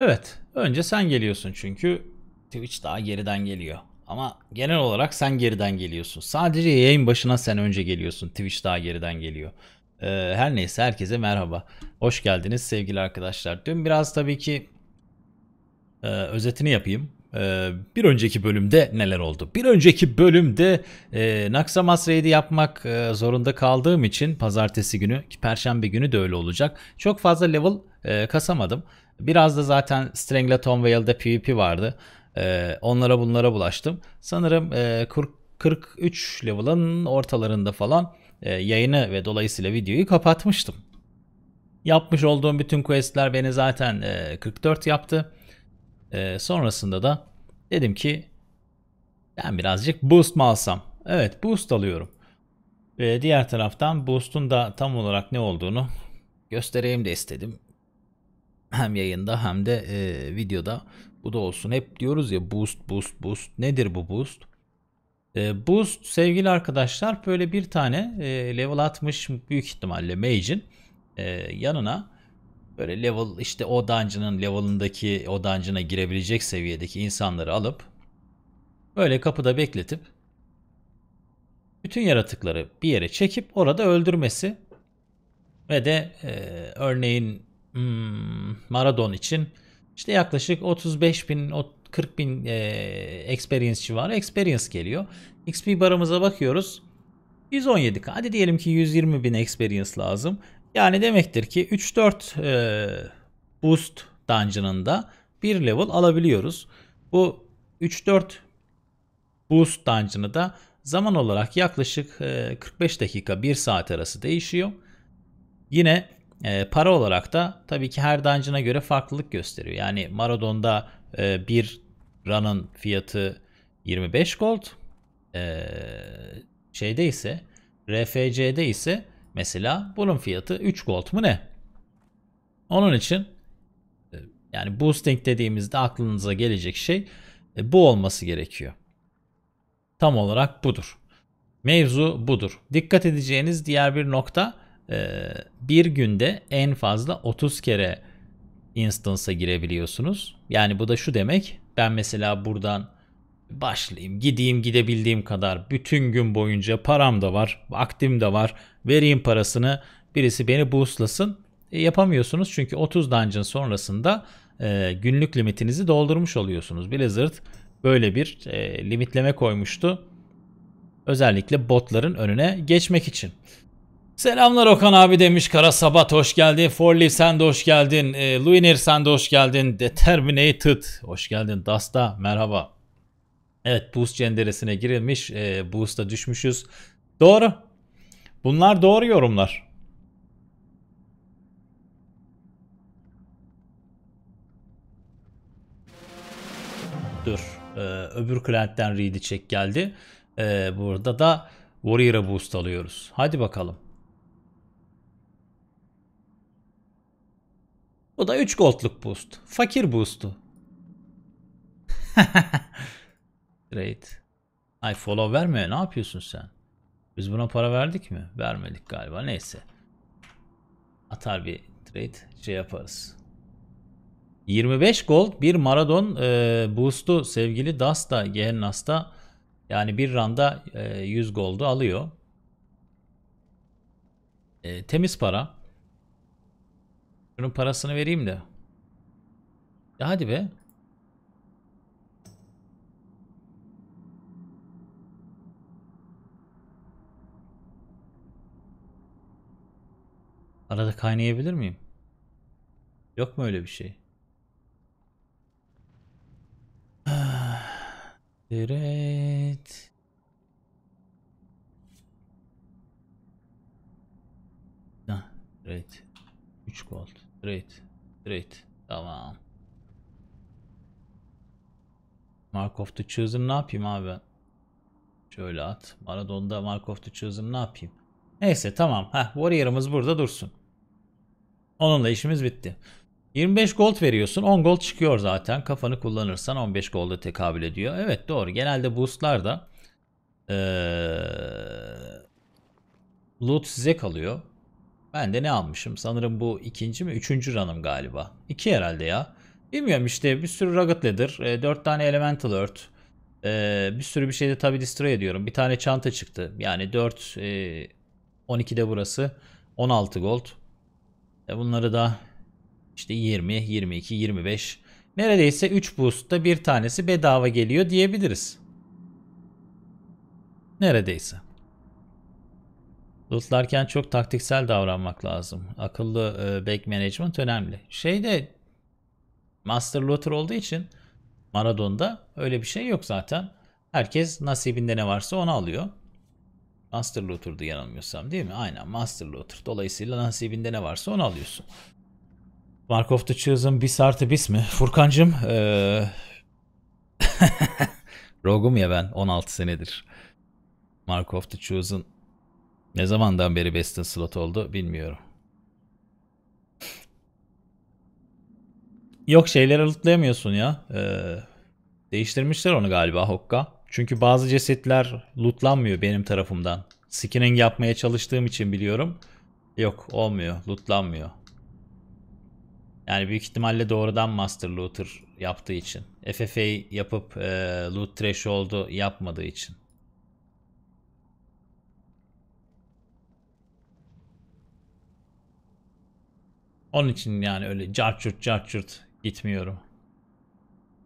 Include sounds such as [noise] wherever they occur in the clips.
Evet. Önce sen geliyorsun çünkü Twitch daha geriden geliyor. Ama genel olarak sen geriden geliyorsun. Sadece yayın başına sen önce geliyorsun. Twitch daha geriden geliyor. Ee, her neyse herkese merhaba. Hoş geldiniz sevgili arkadaşlar. Dün biraz tabii ki e, özetini yapayım. E, bir önceki bölümde neler oldu? Bir önceki bölümde e, Naksamas Raid'i yapmak e, zorunda kaldığım için pazartesi günü ki perşembe günü de öyle olacak. Çok fazla level e, kasamadım. Biraz da zaten Strangleton Vale'de PvP vardı. Ee, onlara bunlara bulaştım. Sanırım 43 e, level'ın ortalarında falan e, yayını ve dolayısıyla videoyu kapatmıştım. Yapmış olduğum bütün questler beni zaten 44 e, yaptı. sonrasında da dedim ki ben birazcık boost mu alsam? Evet boost alıyorum. Ve diğer taraftan boost'un da tam olarak ne olduğunu göstereyim de istedim hem yayında hem de e, videoda bu da olsun. Hep diyoruz ya boost boost boost. Nedir bu boost? E, boost sevgili arkadaşlar böyle bir tane e, level 60 büyük ihtimalle mage'in e, yanına böyle level işte o dungeon'ın level'ındaki o dungeon'a girebilecek seviyedeki insanları alıp böyle kapıda bekletip bütün yaratıkları bir yere çekip orada öldürmesi ve de e, örneğin Hmm, Maradon için işte yaklaşık 35 bin 40 bin e, experience civarı experience geliyor. XP barımıza bakıyoruz. 117k. Hadi diyelim ki 120 bin experience lazım. Yani demektir ki 3-4 e, boost dungeon'ında bir level alabiliyoruz. Bu 3-4 boost dungeon'ı da zaman olarak yaklaşık 45 e, dakika 1 saat arası değişiyor. Yine e, para olarak da tabii ki her dungeon'a göre farklılık gösteriyor. Yani Maradon'da e, bir run'ın fiyatı 25 gold. E, şeyde ise RFC'de ise mesela bunun fiyatı 3 gold mu ne? Onun için e, yani boosting dediğimizde aklınıza gelecek şey e, bu olması gerekiyor. Tam olarak budur. Mevzu budur. Dikkat edeceğiniz diğer bir nokta ee, bir günde en fazla 30 kere instance'a girebiliyorsunuz. Yani bu da şu demek. Ben mesela buradan başlayayım, gideyim gidebildiğim kadar bütün gün boyunca param da var, vaktim de var. Vereyim parasını, birisi beni boostlasın. E, yapamıyorsunuz çünkü 30 dungeon sonrasında e, günlük limitinizi doldurmuş oluyorsunuz. Blizzard böyle bir e, limitleme koymuştu. Özellikle botların önüne geçmek için. Selamlar Okan abi demiş. Kara Sabat hoş geldin. Forli sen de hoş geldin. E, ee, Luiner sen de hoş geldin. Determinated hoş geldin. Dasta merhaba. Evet boost cenderesine girilmiş. E, boost'a düşmüşüz. Doğru. Bunlar doğru yorumlar. Dur. E, öbür klientten read'i çek geldi. E, burada da Warrior'a boost alıyoruz. Hadi bakalım. O da 3 goldluk boost. Fakir boost'u. [laughs] Great. Ay follow vermiyor. Ne yapıyorsun sen? Biz buna para verdik mi? Vermedik galiba. Neyse. Atar bir trade şey yaparız. 25 gold bir Maradon e, boost'u sevgili Dasta Gehennas'ta yani bir randa e, 100 gold'u alıyor. E, temiz para. Şunun parasını vereyim de. Ya hadi be. Arada kaynayabilir miyim? Yok mu öyle bir şey? Evet. Ha, evet. 3 gold. Great, great. Tamam. Markov the Chosen ne yapayım abi ben? Şöyle at. Maradon'da Markov the Chosen ne yapayım? Neyse tamam. Heh, Warrior'ımız burada dursun. Onunla işimiz bitti. 25 gold veriyorsun. 10 gold çıkıyor zaten. Kafanı kullanırsan 15 gold'a tekabül ediyor. Evet doğru. Genelde boostlar da ee, loot size kalıyor. Ben de ne almışım? Sanırım bu ikinci mi? Üçüncü run'ım galiba. İki herhalde ya. Bilmiyorum işte bir sürü Rugged Leather, e, dört tane Elemental Earth, e, bir sürü bir şey de tabi destroy ediyorum. Bir tane çanta çıktı. Yani 4, e, de burası. 16 gold. Bunları da işte 20, 22, 25. Neredeyse 3 boost'ta bir tanesi bedava geliyor diyebiliriz. Neredeyse. Lootlarken çok taktiksel davranmak lazım. Akıllı e, back management önemli. Şeyde Master Looter olduğu için Maradon'da öyle bir şey yok zaten. Herkes nasibinde ne varsa onu alıyor. Master Looter'dı yanılmıyorsam değil mi? Aynen Master Looter. Dolayısıyla nasibinde ne varsa onu alıyorsun. Mark of the Chosen bis artı bis mi? Furkancım ee... [laughs] Rogum ya ben 16 senedir. Mark of the Chosen ne zamandan beri Bestin slot oldu bilmiyorum. Yok şeyleri lootlayamıyorsun ya. Ee, değiştirmişler onu galiba Hokka. Çünkü bazı cesetler lootlanmıyor benim tarafımdan. Skinning yapmaya çalıştığım için biliyorum. Yok olmuyor lootlanmıyor. Yani büyük ihtimalle doğrudan Master Looter yaptığı için. FFA yapıp e, loot threshold'u yapmadığı için. Onun için yani öyle carçurt carçurt gitmiyorum.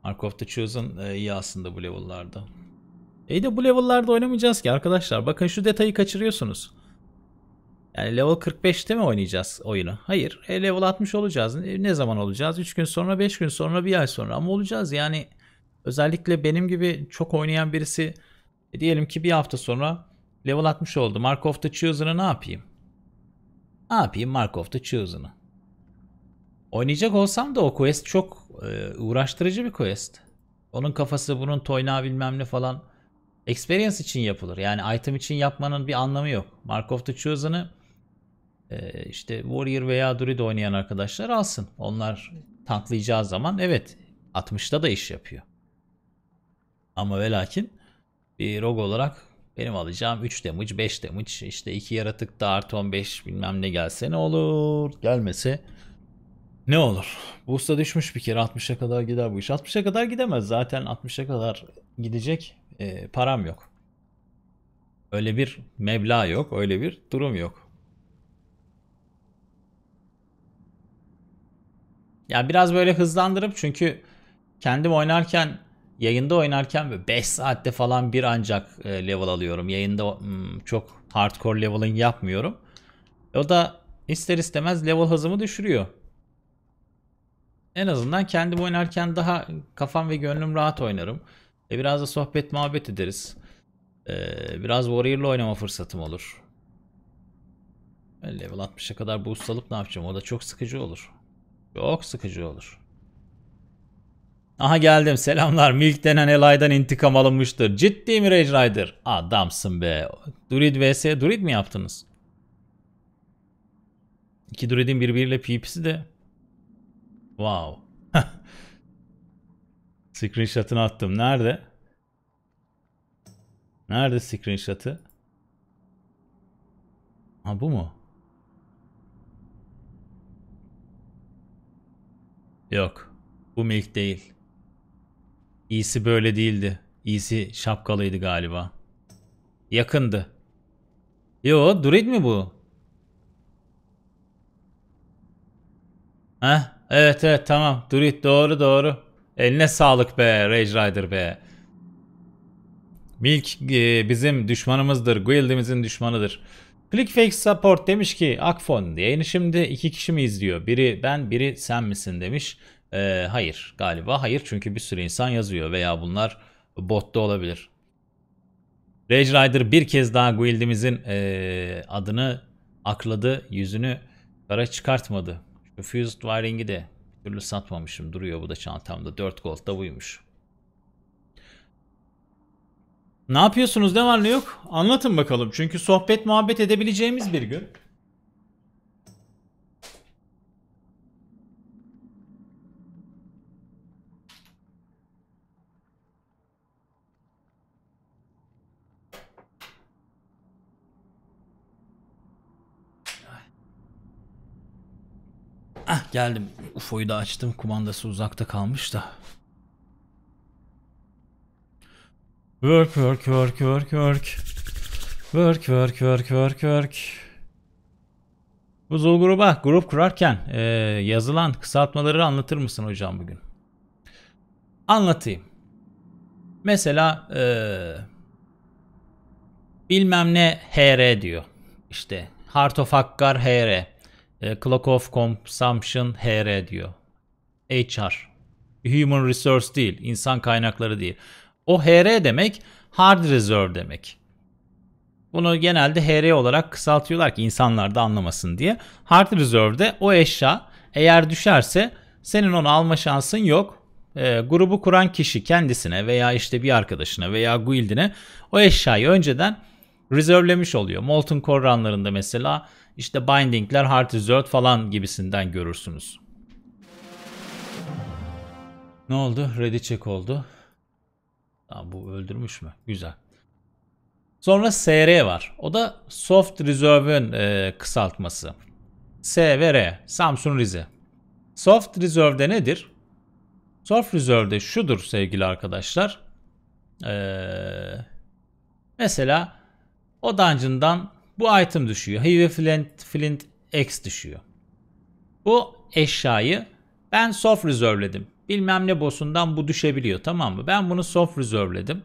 Mark of the Chosen e, iyi aslında bu level'larda. E de bu level'larda oynamayacağız ki arkadaşlar. Bakın şu detayı kaçırıyorsunuz. Yani level 45'te mi oynayacağız oyunu? Hayır. E, level 60 olacağız. E, ne zaman olacağız? 3 gün sonra, 5 gün sonra, 1 ay sonra ama olacağız. Yani özellikle benim gibi çok oynayan birisi e, diyelim ki bir hafta sonra level 60 oldu. Mark of the Chosen'ı ne yapayım? Ne yapayım Mark of the Chosen'ı? Oynayacak olsam da o quest çok e, uğraştırıcı bir quest. Onun kafası bunun toynağı bilmem ne falan. Experience için yapılır. Yani item için yapmanın bir anlamı yok. Mark of the Chosen'ı e, işte Warrior veya Druid oynayan arkadaşlar alsın. Onlar tanklayacağı zaman evet 60'da da iş yapıyor. Ama ve lakin bir rogue olarak benim alacağım 3 damage 5 damage işte 2 yaratık da artı 15 bilmem ne gelse ne olur gelmese ne olur. Bursa düşmüş bir kere 60'a kadar gider bu iş. 60'a kadar gidemez zaten 60'a kadar gidecek e, param yok. Öyle bir meblağ yok, öyle bir durum yok. Ya biraz böyle hızlandırıp çünkü kendim oynarken yayında oynarken ve 5 saatte falan bir ancak e, level alıyorum. Yayında hmm, çok hardcore leveling yapmıyorum. O da ister istemez level hızımı düşürüyor. En azından kendi oynarken daha kafam ve gönlüm rahat oynarım. E biraz da sohbet muhabbet ederiz. E, biraz Warrior'la oynama fırsatım olur. Level 60'a kadar bu ustalık ne yapacağım? O da çok sıkıcı olur. Çok sıkıcı olur. Aha geldim selamlar. Milk denen Elay'dan intikam alınmıştır. Ciddi mi Rage Rider? Adamsın be. Druid vs. Druid mi yaptınız? İki Duri'din birbiriyle PvP'si de Wow. [laughs] Screenshot'ını attım. Nerede? Nerede screenshot'ı? Ha bu mu? Yok. Bu milk değil. İyisi böyle değildi. İyisi şapkalıydı galiba. Yakındı. Yo, Druid mi bu? Heh. Evet evet tamam. Durit doğru doğru. Eline sağlık be Rage Rider be. Milk e, bizim düşmanımızdır. Guild'imizin düşmanıdır. Clickfake Support demiş ki Akfon yayını şimdi iki kişi mi izliyor? Biri ben biri sen misin demiş. E, hayır galiba hayır çünkü bir sürü insan yazıyor veya bunlar botta olabilir. Rage Rider bir kez daha Guild'imizin e, adını akladı yüzünü kara çıkartmadı. Refused wiring'i de bir türlü satmamışım. Duruyor bu da çantamda. 4 gold da buymuş. Ne yapıyorsunuz ne var ne yok? Anlatın bakalım. Çünkü sohbet muhabbet edebileceğimiz bir gün. Geldim. UFO'yu da açtım. Kumandası uzakta kalmış da. Work work work work work. Work work work work work. Buzul gruba grup kurarken e, yazılan kısaltmaları anlatır mısın hocam bugün? Anlatayım. Mesela e, bilmem ne HR diyor. İşte Heart of Hakkar HR. E, Clock of Consumption HR diyor. HR. Human Resource değil, insan kaynakları değil. O HR demek Hard Reserve demek. Bunu genelde HR olarak kısaltıyorlar ki insanlar da anlamasın diye. Hard reserve de o eşya eğer düşerse senin onu alma şansın yok. E, grubu kuran kişi kendisine veya işte bir arkadaşına veya guildine o eşyayı önceden rezervlemiş oluyor. Molten Core runlarında mesela işte bindingler, hard resort falan gibisinden görürsünüz. Ne oldu? Ready check oldu. Tamam bu öldürmüş mü? Güzel. Sonra SR var. O da Soft Reserve'ın e, kısaltması. S ve R. Samsung Rize. Soft Reserve'de nedir? Soft Reserve'de şudur sevgili arkadaşlar. Ee, mesela o dungeon'dan bu item düşüyor. Heavy Flint, Flint X düşüyor. Bu eşyayı ben soft reserve'ledim. Bilmem ne bossundan bu düşebiliyor tamam mı? Ben bunu soft reserve'ledim.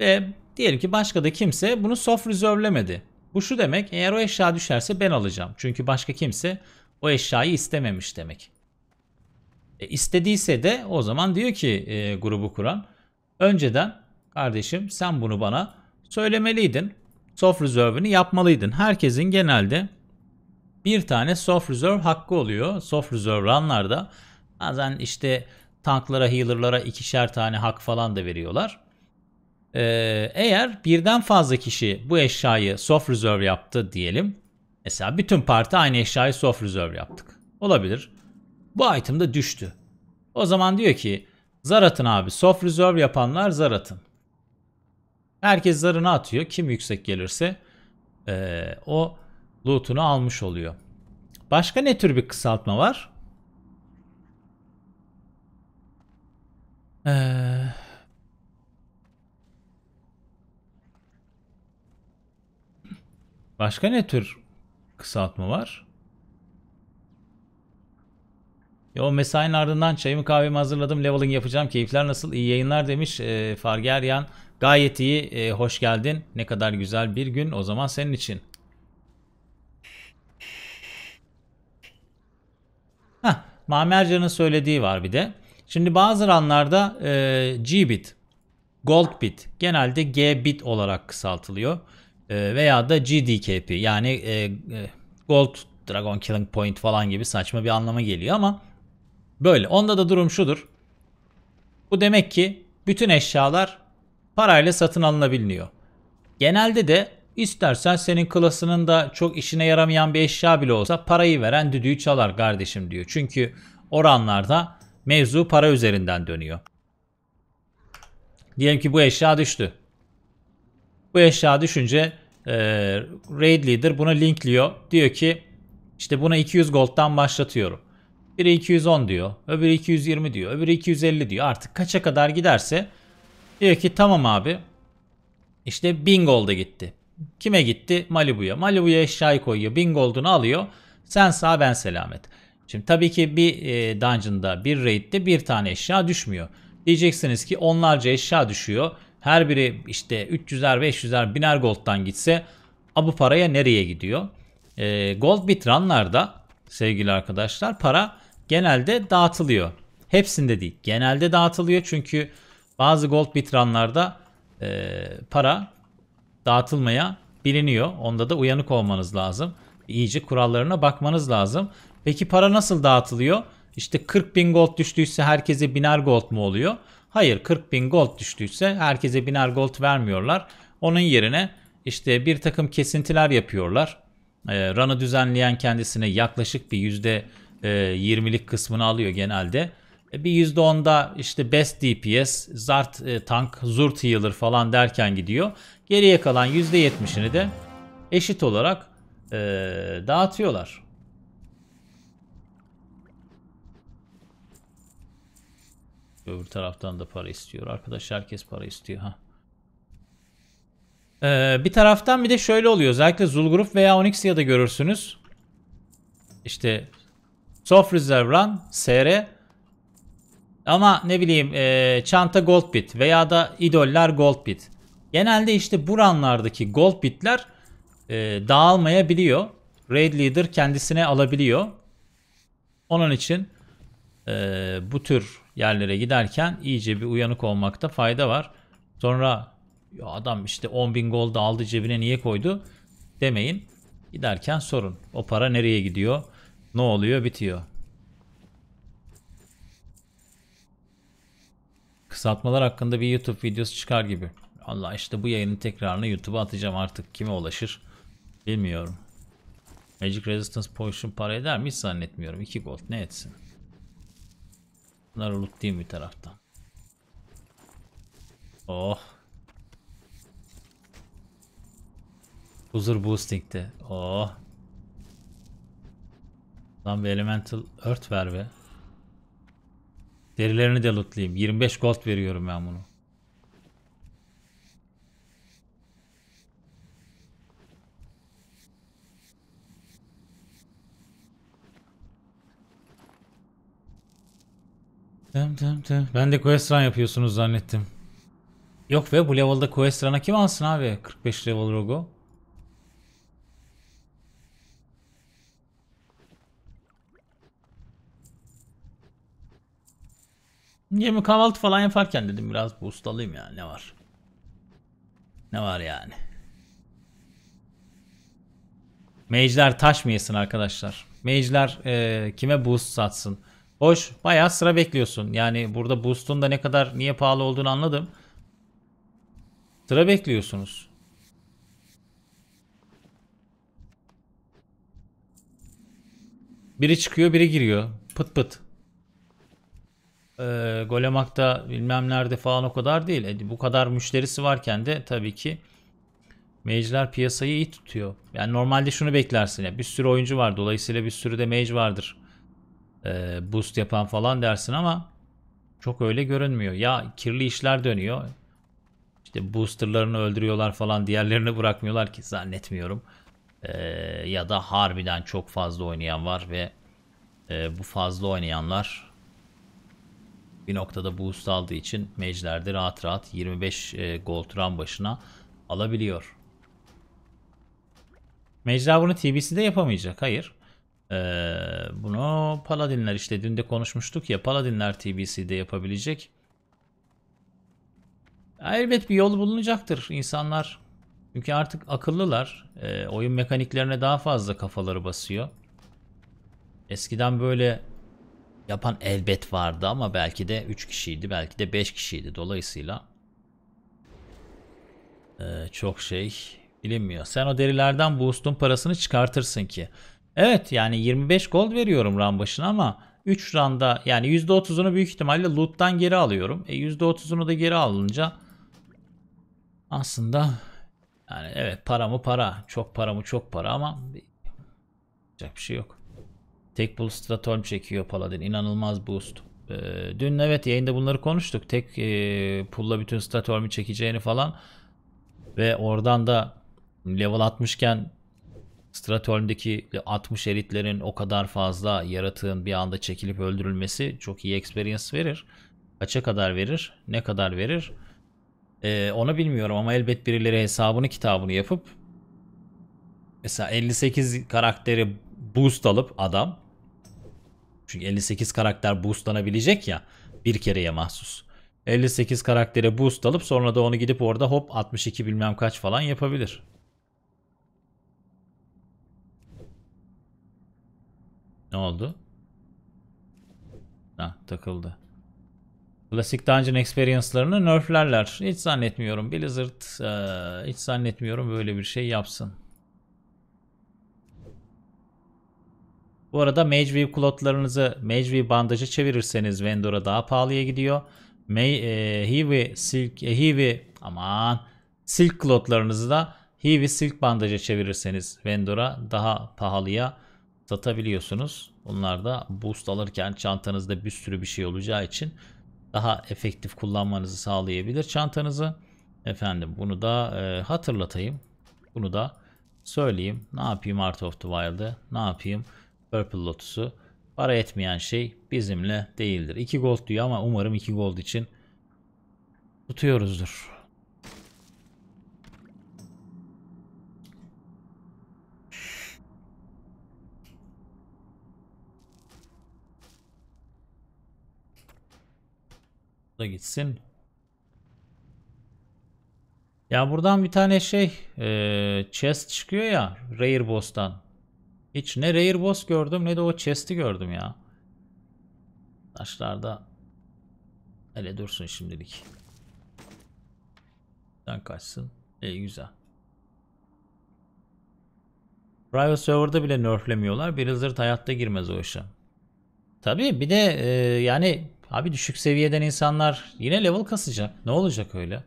Ve diyelim ki başka da kimse bunu soft reserve'lemedi. Bu şu demek eğer o eşya düşerse ben alacağım. Çünkü başka kimse o eşyayı istememiş demek. E, istediyse de o zaman diyor ki e, grubu kuran önceden kardeşim sen bunu bana söylemeliydin soft reserve'ını yapmalıydın. Herkesin genelde bir tane soft reserve hakkı oluyor. Soft reserve runlarda bazen işte tanklara, healer'lara ikişer tane hak falan da veriyorlar. Ee, eğer birden fazla kişi bu eşyayı soft reserve yaptı diyelim. Mesela bütün parti aynı eşyayı soft reserve yaptık. Olabilir. Bu item de düştü. O zaman diyor ki Zarat'ın abi soft reserve yapanlar Zarat'ın. Herkes zarını atıyor. Kim yüksek gelirse e, o loot'unu almış oluyor. Başka ne tür bir kısaltma var? Ee, başka ne tür kısaltma var? Ya o mesainin ardından çayımı kahvemi hazırladım. Leveling yapacağım. Keyifler nasıl? İyi yayınlar demiş. E, Fargeryan. Gayet iyi. E, hoş geldin. Ne kadar güzel bir gün o zaman senin için. Heh, Mami söylediği var bir de. Şimdi bazı anlarda e, Gold-bit genelde G-bit olarak kısaltılıyor. E, veya da GDKP yani e, e, Gold Dragon Killing Point falan gibi saçma bir anlama geliyor ama böyle. Onda da durum şudur. Bu demek ki bütün eşyalar parayla satın alınabiliyor. Genelde de istersen senin klasının da çok işine yaramayan bir eşya bile olsa parayı veren düdüğü çalar kardeşim diyor. Çünkü oranlarda mevzu para üzerinden dönüyor. Diyelim ki bu eşya düştü. Bu eşya düşünce e, raid leader buna linkliyor. Diyor ki işte buna 200 gold'dan başlatıyorum. Biri 210 diyor, öbürü 220 diyor, öbürü 250 diyor. Artık kaça kadar giderse Diyor ki tamam abi. İşte Bingold'a gitti. Kime gitti? Malibu'ya. Malibu'ya eşyayı koyuyor. Bingold'unu alıyor. Sen sağ ben selamet. Şimdi tabii ki bir e, dungeon'da bir raid'de bir tane eşya düşmüyor. Diyeceksiniz ki onlarca eşya düşüyor. Her biri işte 300'er 500'er biner gold'dan gitse a bu paraya nereye gidiyor? E, gold bitranlarda sevgili arkadaşlar para genelde dağıtılıyor. Hepsinde değil. Genelde dağıtılıyor çünkü bazı gold bitranlarda e, para dağıtılmaya biliniyor. Onda da uyanık olmanız lazım. İyice kurallarına bakmanız lazım. Peki para nasıl dağıtılıyor? İşte 40 bin gold düştüyse herkese biner gold mu oluyor? Hayır 40 bin gold düştüyse herkese biner gold vermiyorlar. Onun yerine işte bir takım kesintiler yapıyorlar. E, run'ı düzenleyen kendisine yaklaşık bir yüzde %20'lik e, kısmını alıyor genelde. E, bir %10'da işte best DPS, Zart e, tank, Zurt healer falan derken gidiyor. Geriye kalan %70'ini de eşit olarak e, dağıtıyorlar. Öbür taraftan da para istiyor. Arkadaş herkes para istiyor. ha. Ee, bir taraftan bir de şöyle oluyor. Özellikle Zulgrup veya Onyxia'da görürsünüz. İşte Soft Reserve Run, SR, ama ne bileyim e, çanta gold bit veya da idoller gold bit. Genelde işte buranlardaki gold bitler e, dağılmayabiliyor. Raid leader kendisine alabiliyor. Onun için e, bu tür yerlere giderken iyice bir uyanık olmakta fayda var. Sonra ya adam işte 10.000 gold aldı cebine niye koydu demeyin. Giderken sorun. O para nereye gidiyor? Ne oluyor? Bitiyor. kısaltmalar hakkında bir YouTube videosu çıkar gibi. Allah işte bu yayının tekrarını YouTube'a atacağım artık kime ulaşır bilmiyorum. Magic Resistance Potion para eder mi hiç zannetmiyorum. 2 gold ne etsin. Bunları lootlayayım bir taraftan. Oh. Huzur boosting'de. Oh. Lan bir elemental earth ver be. Derilerini de lootlayayım. 25 gold veriyorum ben bunu. Tem tem tem. Ben de quest run yapıyorsunuz zannettim. Yok ve bu level'da quest run'a kim alsın abi? 45 level rogo. Yemi kahvaltı falan yaparken dedim biraz bu ustalıyım ya ne var. Ne var yani. Mage'ler taş mı yesin arkadaşlar? Mage'ler e, kime boost satsın? Hoş bayağı sıra bekliyorsun. Yani burada boost'un da ne kadar niye pahalı olduğunu anladım. Sıra bekliyorsunuz. Biri çıkıyor biri giriyor. Pıt pıt e, ee, Golemak'ta bilmem nerede falan o kadar değil. E, bu kadar müşterisi varken de tabii ki mage'ler piyasayı iyi tutuyor. Yani normalde şunu beklersin ya bir sürü oyuncu var dolayısıyla bir sürü de mage vardır. E, boost yapan falan dersin ama çok öyle görünmüyor. Ya kirli işler dönüyor. İşte boosterlarını öldürüyorlar falan diğerlerini bırakmıyorlar ki zannetmiyorum. E, ya da harbiden çok fazla oynayan var ve e, bu fazla oynayanlar bir noktada boost aldığı için Mage'lerde rahat rahat 25 e, gold run başına alabiliyor. mecler bunu TBC'de yapamayacak. Hayır. Ee, bunu Paladinler işte dün de konuşmuştuk ya Paladinler TBC'de yapabilecek. Elbet bir yol bulunacaktır insanlar. Çünkü artık akıllılar. E, oyun mekaniklerine daha fazla kafaları basıyor. Eskiden böyle yapan elbet vardı ama belki de 3 kişiydi belki de 5 kişiydi. Dolayısıyla e, çok şey bilinmiyor. Sen o derilerden boost'un parasını çıkartırsın ki. Evet yani 25 gold veriyorum ran başına ama 3 randa yani %30'unu büyük ihtimalle loot'tan geri alıyorum. E %30'unu da geri alınca aslında yani evet paramı para. Çok paramı çok para ama yapacak bir şey yok. Tek boost Stratolm çekiyor Paladin. İnanılmaz boost. Ee, dün evet yayında bunları konuştuk. Tek e, pulla bütün Stratolm'i çekeceğini falan. Ve oradan da level 60'ken Stratolm'deki 60 elitlerin o kadar fazla yaratığın bir anda çekilip öldürülmesi çok iyi experience verir. Kaça kadar verir? Ne kadar verir? Ee, onu bilmiyorum ama elbet birileri hesabını kitabını yapıp mesela 58 karakteri boost alıp adam çünkü 58 karakter boostlanabilecek ya bir kereye mahsus. 58 karaktere boost alıp sonra da onu gidip orada hop 62 bilmem kaç falan yapabilir. Ne oldu? Ha takıldı. Klasik Dungeon Experience'larını nerflerler. Hiç zannetmiyorum Blizzard ee, hiç zannetmiyorum böyle bir şey yapsın. Bu arada Magewave klotlarınızı Magewave bandaja çevirirseniz Vendor'a daha pahalıya gidiyor. May, e, Hiwi Silk e, Hiwi aman Silk klotlarınızı da Hiwi Silk bandaja çevirirseniz Vendor'a daha pahalıya satabiliyorsunuz. Bunlar da boost alırken çantanızda bir sürü bir şey olacağı için daha efektif kullanmanızı sağlayabilir çantanızı. Efendim bunu da e, hatırlatayım. Bunu da söyleyeyim. Ne yapayım Art of the Wild'ı? Ne yapayım? Purple Lotus'u. Para etmeyen şey bizimle değildir. 2 gold diyor ama umarım 2 gold için tutuyoruzdur. da gitsin. Ya buradan bir tane şey e, chest çıkıyor ya Rare Boss'tan. Hiç ne Rare Boss gördüm ne de o chest'i gördüm ya. Taşlarda. Hele dursun şimdilik. Sen kaçsın. İyi güzel. Private Server'da bile nerflemiyorlar. Bir Blizzard hayatta girmez o işe. Tabii bir de e, yani abi düşük seviyeden insanlar yine level kasacak. Ne olacak öyle?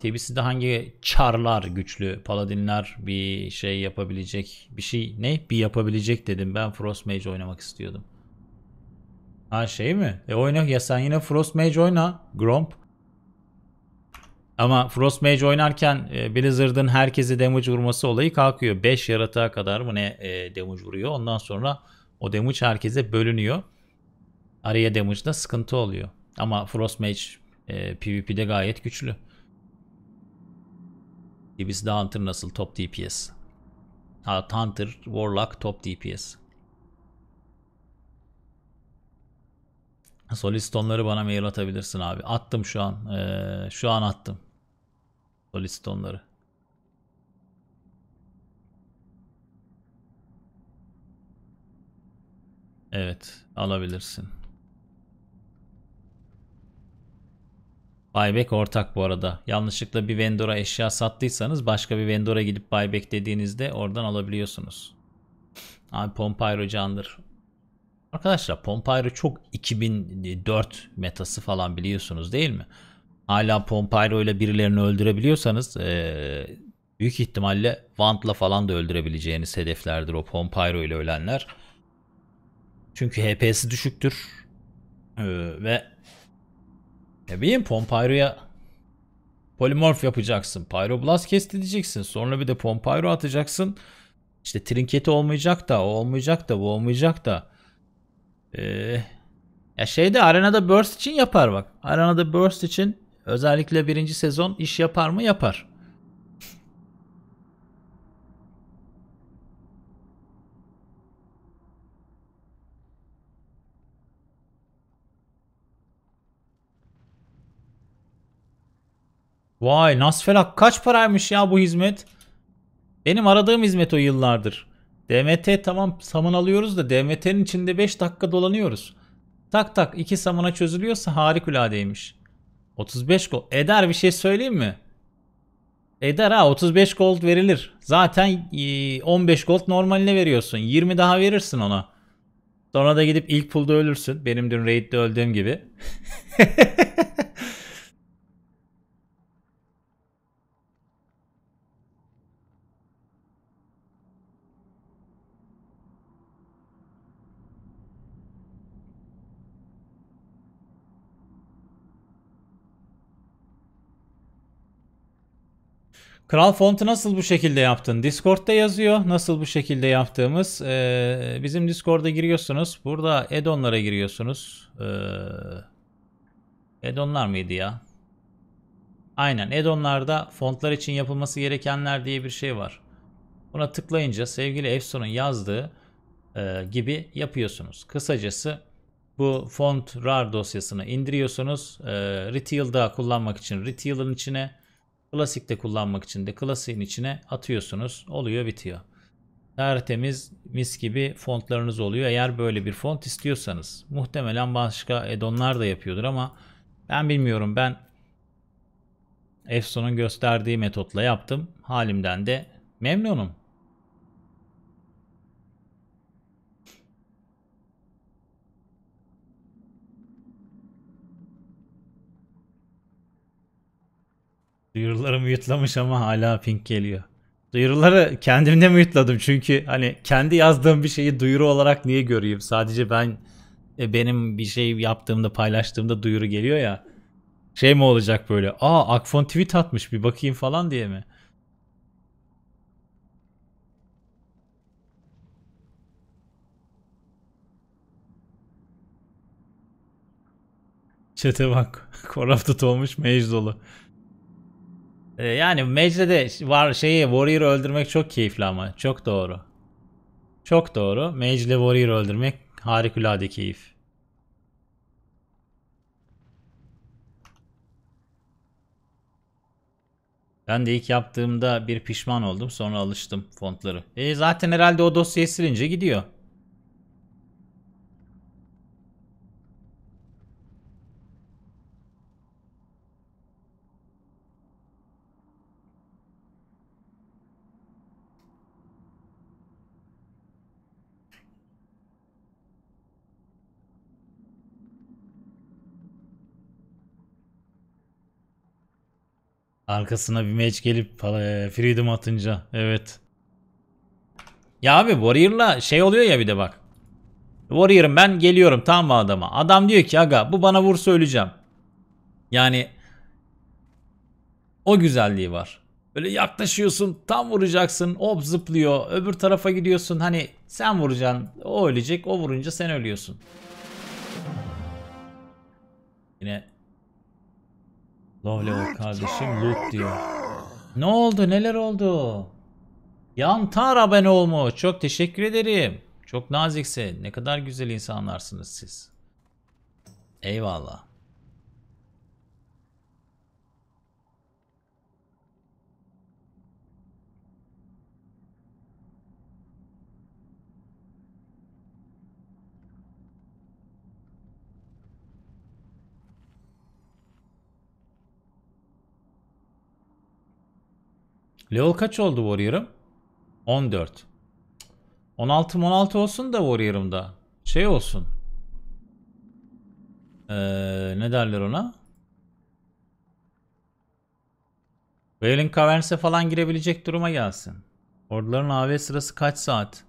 Tbs'de hangi çarlar güçlü paladinler bir şey yapabilecek bir şey ne bir yapabilecek dedim ben Frost Mage oynamak istiyordum. Ha şey mi? E oyna ya sen yine Frost Mage oyna Gromp. Ama Frost Mage oynarken e, Blizzard'ın herkesi damage vurması olayı kalkıyor. 5 yaratığa kadar mı ne e, damage vuruyor. Ondan sonra o damage herkese bölünüyor. Araya damage'da sıkıntı oluyor. Ama Frost Mage e, PvP'de gayet güçlü. DPS da Hunter nasıl? Top DPS. Ha, Hunter, Warlock, top DPS. Solistonları bana mail atabilirsin abi. Attım şu an. Ee, şu an attım. Solistonları. Evet, alabilirsin. Buyback ortak bu arada. Yanlışlıkla bir vendora eşya sattıysanız başka bir vendora gidip buyback dediğinizde oradan alabiliyorsunuz. Abi Pompayro candır. Arkadaşlar Pompayro çok 2004 metası falan biliyorsunuz değil mi? Hala Pompayro ile birilerini öldürebiliyorsanız ee, büyük ihtimalle Vant'la falan da öldürebileceğiniz hedeflerdir o Pompayro ile ölenler. Çünkü HP'si düşüktür. Ee, ve ne bileyim Pompeiro'ya polimorf yapacaksın. Pyroblast kestireceksin. Sonra bir de Pompeiro atacaksın. İşte trinketi olmayacak da o olmayacak da bu olmayacak da. Ee, ya şeyde arenada burst için yapar bak. Arenada burst için özellikle birinci sezon iş yapar mı yapar. Vay Nasfelak kaç paraymış ya bu hizmet? Benim aradığım hizmet o yıllardır. DMT tamam samın alıyoruz da DMT'nin içinde 5 dakika dolanıyoruz. Tak tak iki samına çözülüyorsa harikuladeymiş. 35 gol. Eder bir şey söyleyeyim mi? Eder ha 35 gold verilir. Zaten 15 e, gold normaline veriyorsun. 20 daha verirsin ona. Sonra da gidip ilk pulda ölürsün. Benim dün raid'de öldüğüm gibi. [laughs] Kral fontu nasıl bu şekilde yaptın? Discord'da yazıyor nasıl bu şekilde yaptığımız. Ee, bizim Discord'a giriyorsunuz. Burada add-on'lara giriyorsunuz. Ee, add-on'lar mıydı ya? Aynen add-on'larda fontlar için yapılması gerekenler diye bir şey var. Buna tıklayınca sevgili Efson'un yazdığı e, gibi yapıyorsunuz. Kısacası bu font rar dosyasını indiriyorsunuz. E, Retail'da kullanmak için Retail'ın içine Klasikte kullanmak için de klasiğin içine atıyorsunuz. Oluyor bitiyor. Tertemiz mis gibi fontlarınız oluyor. Eğer böyle bir font istiyorsanız muhtemelen başka addonlar da yapıyordur ama ben bilmiyorum ben Efson'un gösterdiği metotla yaptım. Halimden de memnunum. Duyuruları mutlamış ama hala pink geliyor. Duyuruları kendimde mutladım çünkü hani kendi yazdığım bir şeyi duyuru olarak niye göreyim? Sadece ben e, benim bir şey yaptığımda paylaştığımda duyuru geliyor ya. Şey mi olacak böyle? Aa Akfon tweet atmış bir bakayım falan diye mi? Çete bak. [laughs] korafta olmuş mage dolu. Ee, yani Mecde'de var şeyi Warrior öldürmek çok keyifli ama. Çok doğru. Çok doğru. Mage'le Warrior öldürmek harikulade keyif. Ben de ilk yaptığımda bir pişman oldum sonra alıştım fontları. E zaten herhalde o dosyayı silince gidiyor. Arkasına bir meç gelip e, freedom atınca. Evet. Ya abi Warrior'la şey oluyor ya bir de bak. Warrior'ım ben geliyorum tam mı adama? Adam diyor ki aga bu bana vursa öleceğim. Yani o güzelliği var. Böyle yaklaşıyorsun tam vuracaksın hop zıplıyor öbür tarafa gidiyorsun hani sen vuracaksın o ölecek o vurunca sen ölüyorsun. Yine Lovely ol kardeşim loot diyor. Ne oldu neler oldu? Yantar ben olmuş. Çok teşekkür ederim. Çok naziksin. Ne kadar güzel insanlarsınız siz. Eyvallah. Level kaç oldu Warrior'ım? 14. 16 16 olsun da Warrior'ımda. Şey olsun. Ee, ne derler ona? Wailing Caverns'e falan girebilecek duruma gelsin. Orduların AV sırası kaç saat?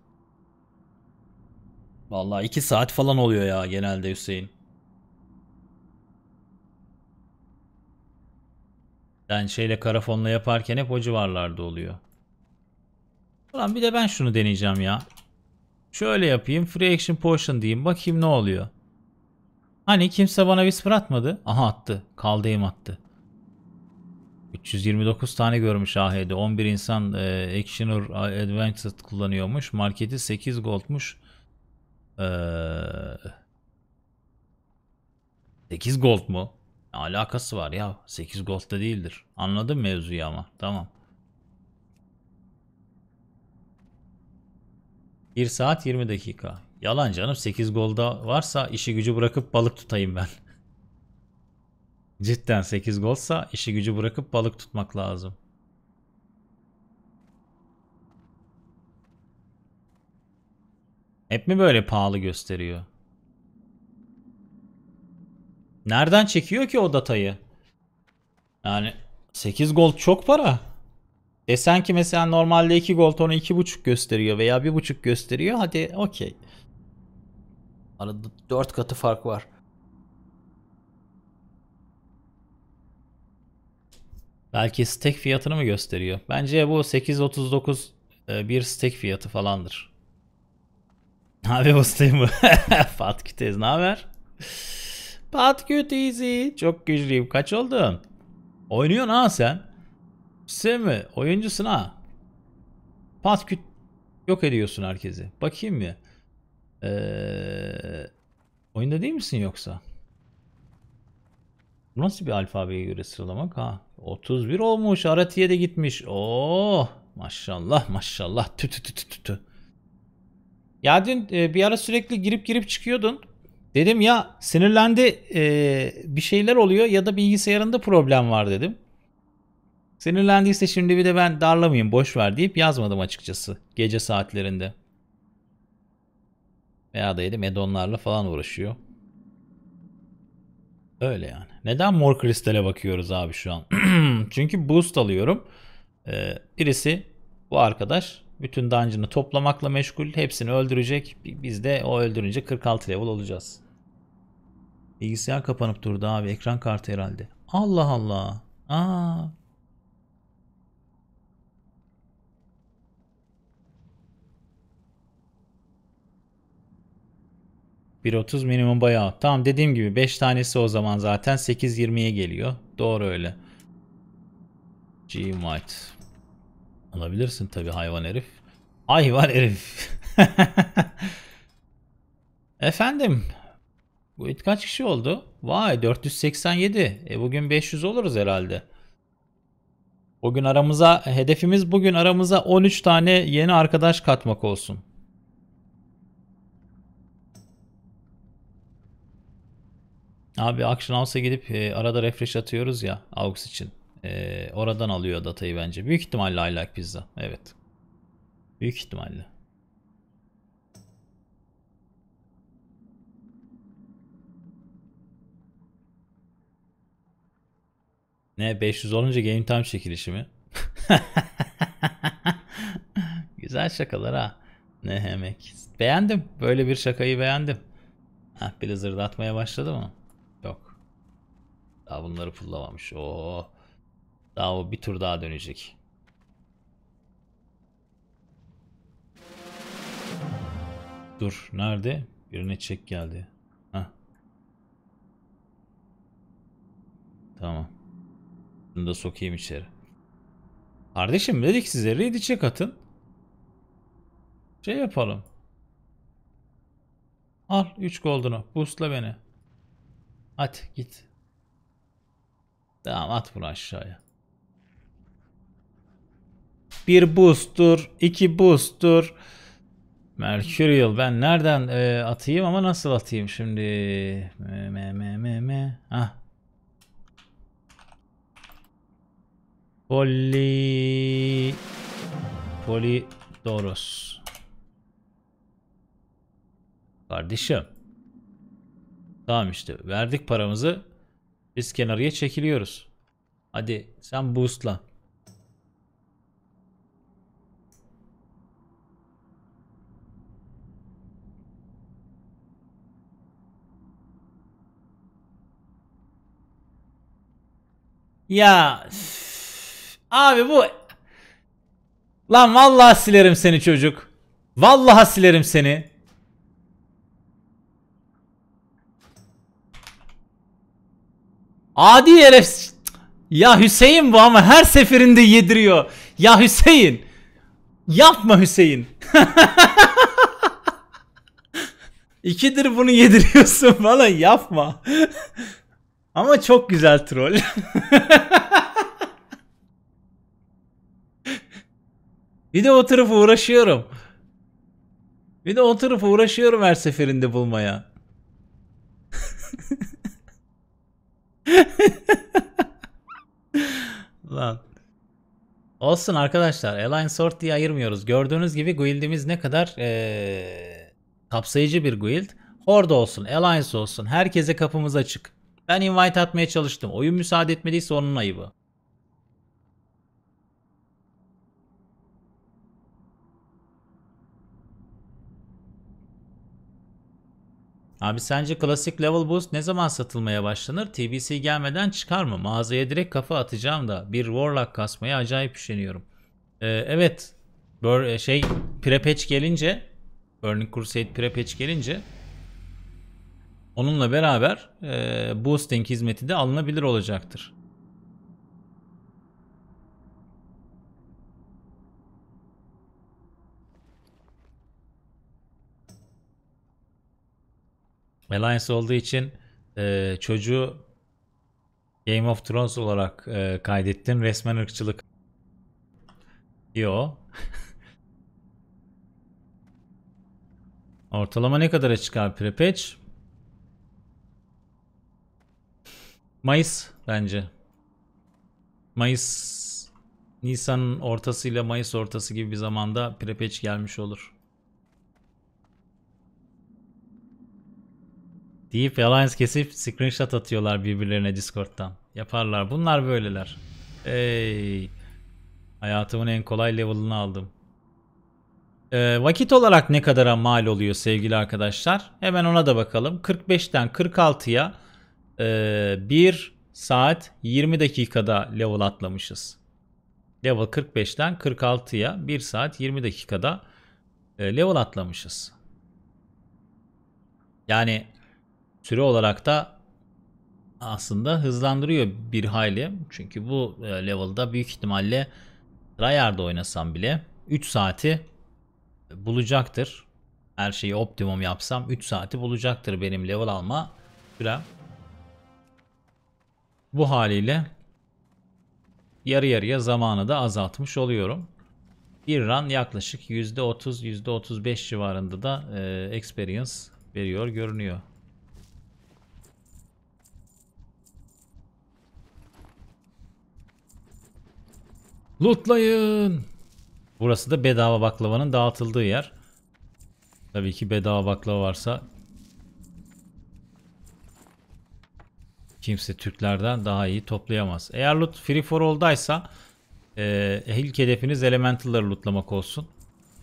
Vallahi 2 saat falan oluyor ya genelde Hüseyin. Yani şeyle karafonla yaparken hep o civarlarda oluyor. Ulan bir de ben şunu deneyeceğim ya. Şöyle yapayım. Free action potion diyeyim. Bakayım ne oluyor. Hani kimse bana whisper atmadı. Aha attı. Kaldayım attı. 329 tane görmüş AHD. 11 insan e, Actioner Advanced kullanıyormuş. Marketi 8 goldmuş. Ee, 8 gold mu? Alakası var ya. 8 gold'da değildir. Anladım mevzuyu ama. Tamam. 1 saat 20 dakika. Yalan canım 8 golda varsa işi gücü bırakıp balık tutayım ben. [laughs] Cidden 8 golsa işi gücü bırakıp balık tutmak lazım. Hep mi böyle pahalı gösteriyor? Nereden çekiyor ki o datayı? Yani 8 gold çok para. Desen ki mesela normalde 2 gold onu 2.5 gösteriyor veya 1.5 gösteriyor. Hadi okey. Arada 4 katı fark var. Belki stack fiyatını mı gösteriyor? Bence bu 8.39 e, bir stack fiyatı falandır. [laughs] Abi hostayım mı? [laughs] Fatih Tez ne haber? Pat kötü izi. Çok güçlüyüm. Kaç oldun? Oynuyorsun ha sen. Sen mi? Oyuncusun ha. Pat küt yok ediyorsun herkesi. Bakayım mı? Ee, oyunda değil misin yoksa? Nasıl bir alfabeye göre sıralamak ha? 31 olmuş. Aratiye de gitmiş. Oo, oh, maşallah maşallah. Tü tü tü tü tü. Ya dün e, bir ara sürekli girip girip çıkıyordun. Dedim ya sinirlendi e, bir şeyler oluyor ya da bilgisayarında problem var dedim. Sinirlendiyse şimdi bir de ben darlamayayım boş ver deyip yazmadım açıkçası gece saatlerinde. Veya da yedim edonlarla falan uğraşıyor. Öyle yani. Neden mor kristale bakıyoruz abi şu an? [clears throat] Çünkü boost alıyorum. Ee, birisi bu arkadaş bütün dungeon'ı toplamakla meşgul. Hepsini öldürecek. Biz de o öldürünce 46 level olacağız. Bilgisayar kapanıp durdu abi. Ekran kartı herhalde. Allah Allah. Aa. otuz minimum bayağı. Tamam dediğim gibi 5 tanesi o zaman zaten 8.20'ye geliyor. Doğru öyle. G-Mite. Alabilirsin tabi hayvan herif. Hayvan herif. [laughs] Efendim bu kaç kişi oldu? Vay 487. E bugün 500 oluruz herhalde. Bugün aramıza hedefimiz bugün aramıza 13 tane yeni arkadaş katmak olsun. Abi Action House'a gidip e, arada refresh atıyoruz ya AUX için. E, oradan alıyor datayı bence. Büyük ihtimalle I like pizza. Evet. Büyük ihtimalle. Ne 500 olunca game time çekilişi mi? [laughs] Güzel şakalar ha. Ne hemek. Beğendim. Böyle bir şakayı beğendim. Heh, biri zırlatmaya başladı mı? Yok. Daha bunları pullamamış. Oo. Daha o bir tur daha dönecek. Dur. Nerede? Birine çek geldi. Heh. Tamam da sokayım içeri. Kardeşim dedik size raid içe katın. Şey yapalım. Al 3 goldunu. Boostla beni. At git. Tamam at bunu aşağıya. Bir boost'tur. iki boost'tur. Mercurial ben nereden e, atayım ama nasıl atayım şimdi? M m m m. Ah Poli... Polidoros. Kardeşim. Tamam işte. Verdik paramızı. Biz kenarıya çekiliyoruz. Hadi sen boostla. Ya... Abi bu... Lan vallahi silerim seni çocuk. Vallahi silerim seni. Adi herif. Ya Hüseyin bu ama her seferinde yediriyor. Ya Hüseyin. Yapma Hüseyin. [laughs] İkidir bunu yediriyorsun falan yapma. [laughs] ama çok güzel troll. [laughs] Bir de o oturup uğraşıyorum. Bir de o oturup uğraşıyorum her seferinde bulmaya. Lan. Olsun arkadaşlar. Align Sort diye ayırmıyoruz. Gördüğünüz gibi guildimiz ne kadar ee, kapsayıcı bir guild. Horde olsun, Alliance olsun. Herkese kapımız açık. Ben invite atmaya çalıştım. Oyun müsaade etmediyse onun ayıbı. Abi sence klasik level boost ne zaman satılmaya başlanır? TBC gelmeden çıkar mı? Mağazaya direkt kafa atacağım da bir Warlock kasmaya acayip üşeniyorum. Ee, evet. Bör, e, şey Prepatch gelince Burning Crusade Prepatch gelince onunla beraber e, boosting hizmeti de alınabilir olacaktır. Alliance olduğu için e, çocuğu Game of Thrones olarak e, kaydettim. Resmen ırkçılık diyor. [laughs] Ortalama ne kadara çıkar prepatch? Mayıs bence. Mayıs Nisan ortasıyla Mayıs ortası gibi bir zamanda prepatch gelmiş olur. Deyip Alliance kesip screenshot atıyorlar birbirlerine Discord'dan. Yaparlar. Bunlar böyleler. Ey. Hayatımın en kolay level'ını aldım. Ee, vakit olarak ne kadara mal oluyor sevgili arkadaşlar? Hemen ona da bakalım. 45'ten 46'ya e, 1 saat 20 dakikada level atlamışız. Level 45'ten 46'ya 1 saat 20 dakikada e, level atlamışız. Yani Süre olarak da aslında hızlandırıyor bir hayli. Çünkü bu e, level'da büyük ihtimalle Tryhard'da oynasam bile 3 saati bulacaktır. Her şeyi optimum yapsam 3 saati bulacaktır benim level alma sürem. Bu haliyle yarı yarıya zamanı da azaltmış oluyorum. Bir run yaklaşık %30-%35 civarında da e, experience veriyor görünüyor. Lootlayın. Burası da bedava baklavanın dağıtıldığı yer. Tabii ki bedava baklava varsa kimse Türklerden daha iyi toplayamaz. Eğer loot free for all'daysa e, ilk hedefiniz elementalları lootlamak olsun.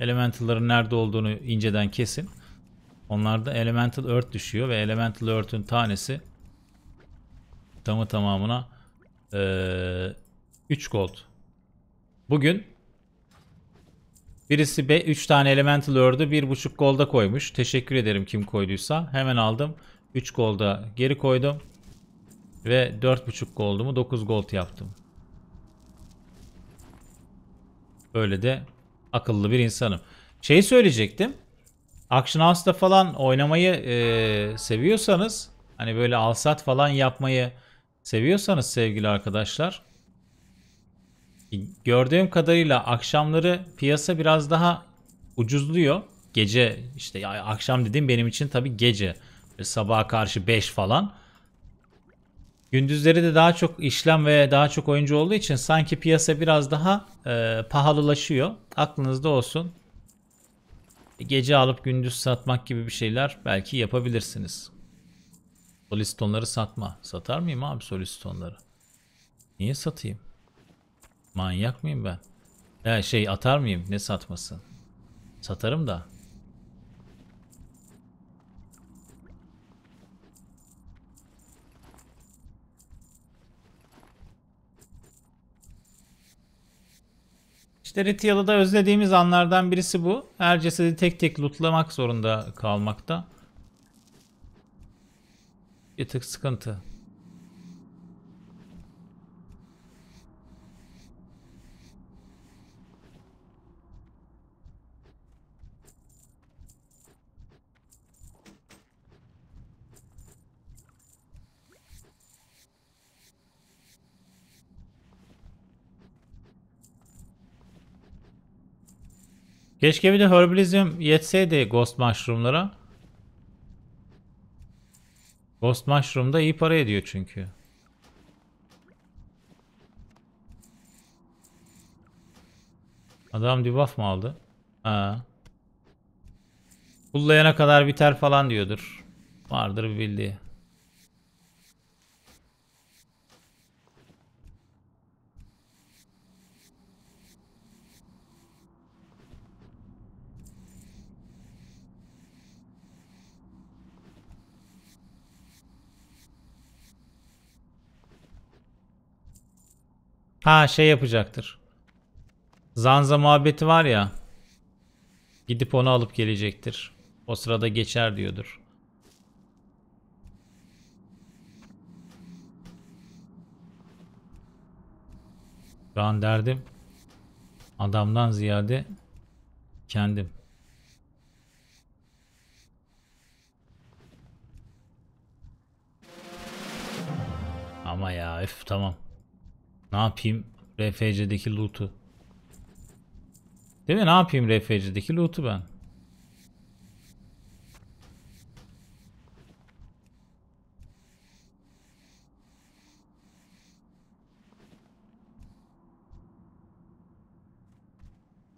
Elementalların nerede olduğunu inceden kesin. Onlarda elemental earth düşüyor ve elemental earth'ün tanesi tamı tamamına e, gold. Bugün birisi 3 tane Elemental Earth'ü 1.5 golda koymuş. Teşekkür ederim kim koyduysa. Hemen aldım. 3 golda geri koydum. Ve 4.5 goldumu 9 gold yaptım. Böyle de akıllı bir insanım. Şey söyleyecektim. Action House'da falan oynamayı e, seviyorsanız hani böyle alsat falan yapmayı seviyorsanız sevgili arkadaşlar Gördüğüm kadarıyla akşamları piyasa biraz daha ucuzluyor. Gece işte ya akşam dediğim benim için tabi gece. Sabaha karşı 5 falan. Gündüzleri de daha çok işlem ve daha çok oyuncu olduğu için sanki piyasa biraz daha e, pahalılaşıyor. Aklınızda olsun. Gece alıp gündüz satmak gibi bir şeyler belki yapabilirsiniz. Solistonları satma. Satar mıyım abi solistonları? Niye satayım? Manyak mıyım ben? Ya şey atar mıyım? Ne satmasın? Satarım da. İşte Retial'ı özlediğimiz anlardan birisi bu. Her cesedi tek tek lootlamak zorunda kalmakta. Bir tık sıkıntı. Keşke bir de herbalizm yetseydi ghost mushroomlara. Ghost mushroom da iyi para ediyor çünkü. Adam debuff mı aldı? Ha. Kullayana kadar biter falan diyordur. Vardır bildiği. Ha şey yapacaktır. Zanza muhabbeti var ya. Gidip onu alıp gelecektir. O sırada geçer diyordur. Şu an derdim adamdan ziyade kendim. Ama ya öf tamam. Ne yapayım? RFC'deki loot'u. Değil mi? Ne yapayım RFC'deki loot'u ben?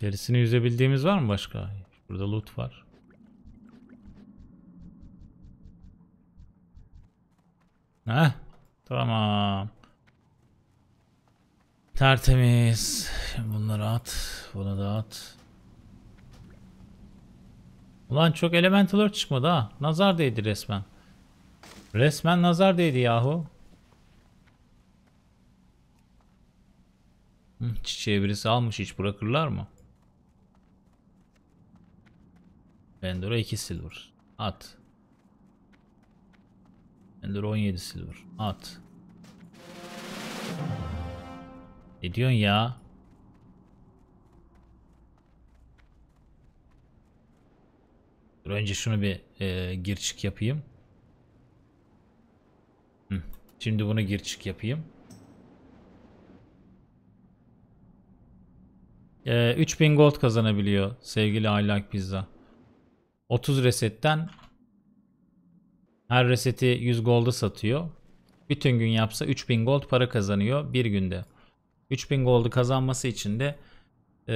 Derisini yüzebildiğimiz var mı başka? Burada loot var. Heh. Tamam. Tertemiz. Şimdi bunları at. Bunu da at. Ulan çok elemental earth çıkmadı ha. Nazar değdi resmen. Resmen nazar değdi yahu. Çiçeği birisi almış hiç bırakırlar mı? Endura 2 silver. At. Endura 17 silver. At. Ne diyorsun ya? Dur önce şunu bir e, gir çık yapayım. Şimdi bunu gir çık yapayım. E, 3000 gold kazanabiliyor sevgili Aylak Pizza. 30 resetten her reseti 100 gold'a satıyor. Bütün gün yapsa 3000 gold para kazanıyor bir günde. 3000 gold'u kazanması için de e,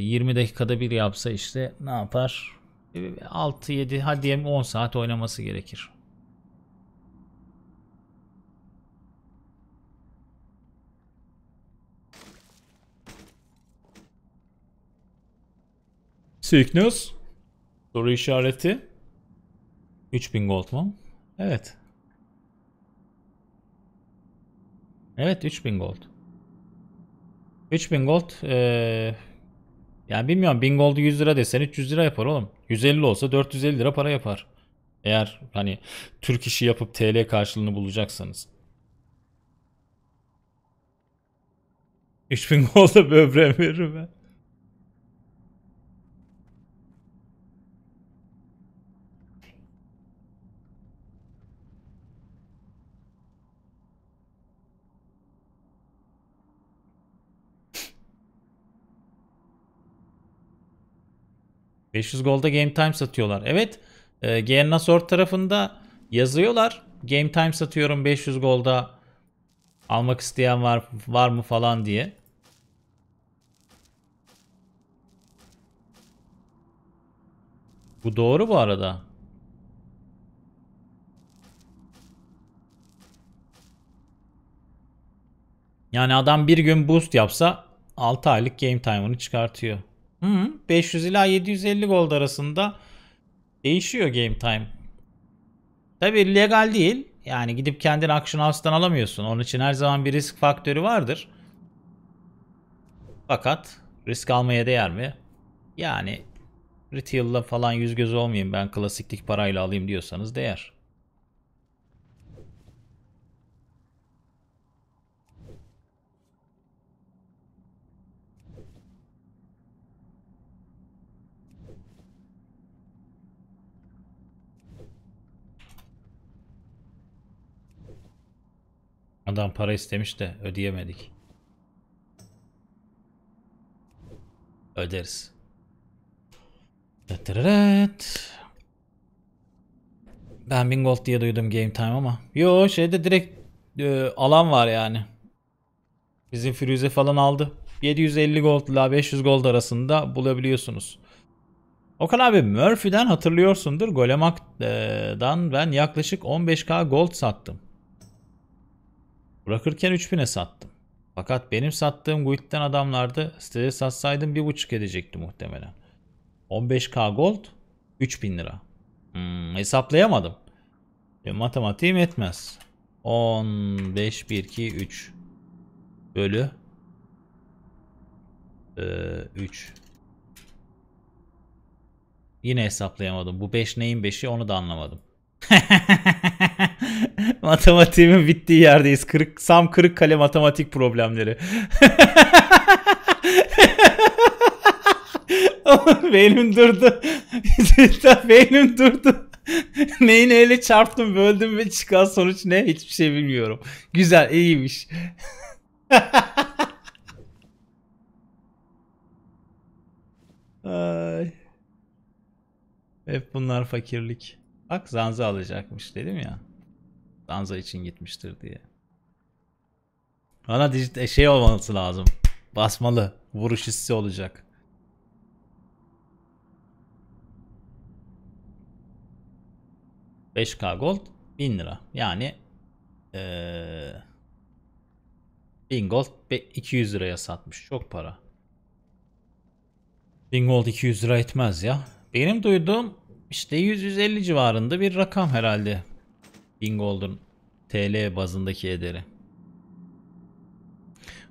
20 dakikada bir yapsa işte ne yapar? 6-7 e, hadi diyelim 10 saat oynaması gerekir. Signus? Soru işareti. 3000 gold mu? Evet. Evet 3000 gold. 3000 gold ee, yani bilmiyorum 1000 gold'u 100 lira desen 300 lira yapar oğlum. 150 olsa 450 lira para yapar. Eğer hani Türk işi yapıp TL karşılığını bulacaksanız. 3000 gold'a böbreğim veririm mi? 500 golda game time satıyorlar. Evet e, GNSOR tarafında yazıyorlar. Game time satıyorum 500 golda almak isteyen var, var mı falan diye. Bu doğru bu arada. Yani adam bir gün boost yapsa 6 aylık game time'ını çıkartıyor. Hı, 500 ila 750 gold arasında değişiyor game time. Tabi legal değil. Yani gidip kendin Action House'dan alamıyorsun. Onun için her zaman bir risk faktörü vardır. Fakat risk almaya değer mi? Yani retail'la falan yüz göz olmayayım ben klasiklik parayla alayım diyorsanız değer. Adam para istemiş de ödeyemedik. Öderiz. Ben Bingold diye duydum Game Time ama. Yo şeyde direkt e, alan var yani. Bizim Firuze falan aldı. 750 gold ile 500 gold arasında bulabiliyorsunuz. Okan abi Murphy'den hatırlıyorsundur. Golemak'dan ben yaklaşık 15k gold sattım. Bırakırken 3000'e sattım. Fakat benim sattığım guild'den adamlardı. Sitede satsaydım 1.5 edecekti muhtemelen. 15k gold 3000 lira. Hmm, hesaplayamadım. E, matematiğim etmez. 15 1, 2, 3 bölü ee, 3 Yine hesaplayamadım. Bu 5 beş neyin 5'i onu da anlamadım. [laughs] Matematiğimin bittiği yerdeyiz. Kırık, Sam kırık kale matematik problemleri. [laughs] beynim durdu. [laughs] beynim durdu. Neyi neyle çarptım böldüm ve çıkan sonuç ne hiçbir şey bilmiyorum. Güzel iyiymiş. [laughs] Ay. Hep bunlar fakirlik. Bak zanzı alacakmış dedim ya. Danza için gitmiştir diye. Ana dijit e, şey olması lazım. Basmalı. Vuruş hissi olacak. ...5K gold 1000 lira. Yani... Ee, 1000 gold 200 liraya satmış. Çok para. 1000 gold 200 lira etmez ya. Benim duyduğum işte 100-150 civarında bir rakam herhalde. Bingold'un TL bazındaki ederi.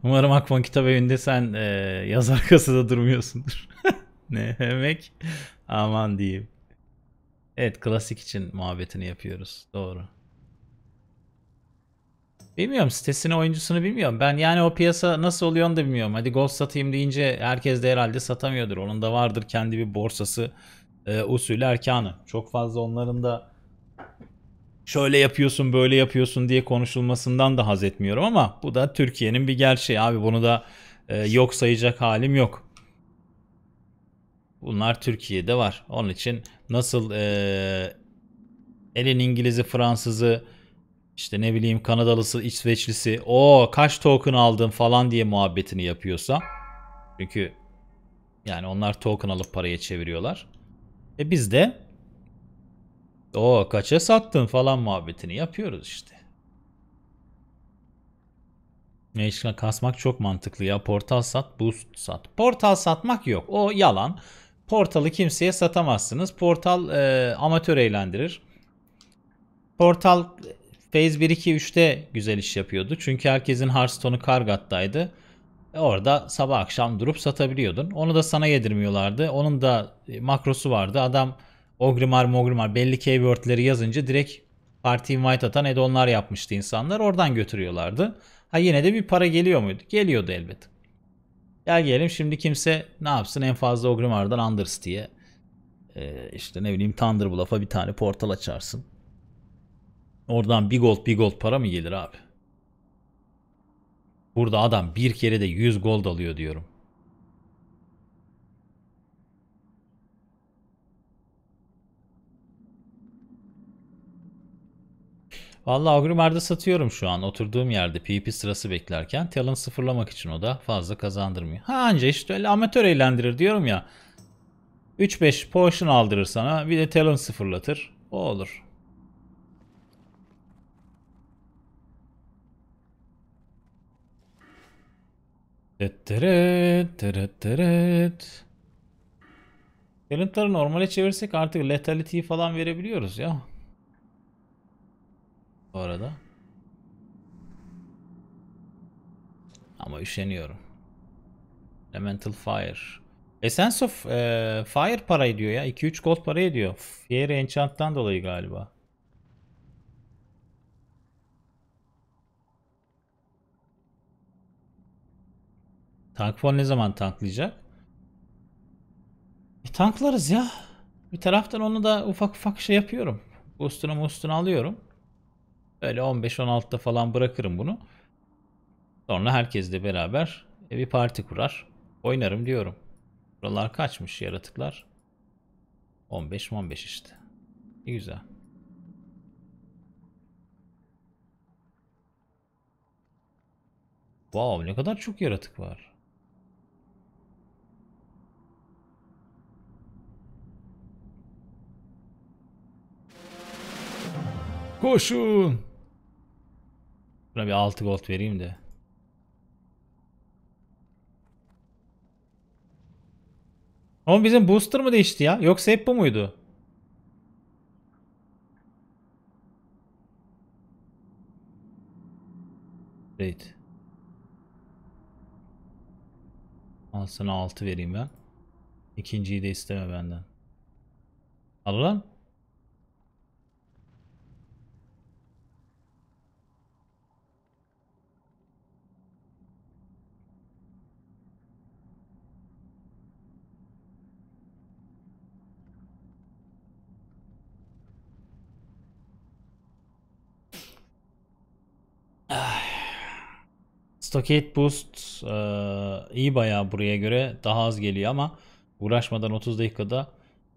Umarım Akfon kitap evinde sen e, yaz arkasında durmuyorsundur. [laughs] ne demek? Aman diyeyim. Evet klasik için muhabbetini yapıyoruz. Doğru. Bilmiyorum sitesini oyuncusunu bilmiyorum. Ben yani o piyasa nasıl oluyor onu da bilmiyorum. Hadi gol satayım deyince herkes de herhalde satamıyordur. Onun da vardır kendi bir borsası e, usulü erkanı. Çok fazla onların da şöyle yapıyorsun böyle yapıyorsun diye konuşulmasından da haz etmiyorum ama bu da Türkiye'nin bir gerçeği abi bunu da e, yok sayacak halim yok. Bunlar Türkiye'de var. Onun için nasıl e, elin İngiliz'i, Fransız'ı, işte ne bileyim Kanadalısı, İsveçlisi o kaç token aldın falan diye muhabbetini yapıyorsa. Çünkü yani onlar token alıp paraya çeviriyorlar. E biz de o kaça sattın falan muhabbetini yapıyoruz işte. Meclisine kasmak çok mantıklı ya. Portal sat, boost sat. Portal satmak yok. O yalan. Portalı kimseye satamazsınız. Portal e, amatör eğlendirir. Portal Phase 1 2 3'te güzel iş yapıyordu. Çünkü herkesin Hearthstone'u Kargat'taydı. E orada sabah akşam durup satabiliyordun. Onu da sana yedirmiyorlardı. Onun da makrosu vardı. Adam Ogrimar Mogrimar belli keywordleri yazınca direkt parti invite atan add-on'lar yapmıştı insanlar. Oradan götürüyorlardı. Ha yine de bir para geliyor muydu? Geliyordu elbet. Gel gelelim şimdi kimse ne yapsın en fazla Ogrimar'dan Undercity'ye ee, işte ne bileyim Thunderbluff'a bir tane portal açarsın. Oradan bir gold bir gold para mı gelir abi? Burada adam bir kere de 100 gold alıyor diyorum. Valla Agrimar'da satıyorum şu an oturduğum yerde PvP e sırası beklerken. Talon sıfırlamak için o da fazla kazandırmıyor. Ha anca işte öyle amatör eğlendirir diyorum ya. 3-5 potion aldırır sana bir de talon sıfırlatır. O olur. Teret teret teret. Talentları normale çevirsek artık letality'yi falan verebiliyoruz ya. Bu arada. Ama üşeniyorum. Elemental Fire. Essence of e, Fire para ediyor ya. 2-3 gold para ediyor. Fiery Enchant'tan dolayı galiba. Tank falan ne zaman tanklayacak? E, tanklarız ya. Bir taraftan onu da ufak ufak şey yapıyorum. Boost'unu boost'unu alıyorum. Böyle 15-16'da falan bırakırım bunu. Sonra herkesle beraber e, bir parti kurar. Oynarım diyorum. Buralar kaçmış yaratıklar? 15-15 işte. Ne güzel. Wow ne kadar çok yaratık var. Koşun! Buna bir 6 gold vereyim de. Ama bizim booster mı değişti ya? Yoksa hep bu muydu? Evet. Al sana 6 vereyim ben. İkinciyi de isteme benden. Al lan. Stockade Boost e, iyi bayağı buraya göre daha az geliyor ama uğraşmadan 30 dakikada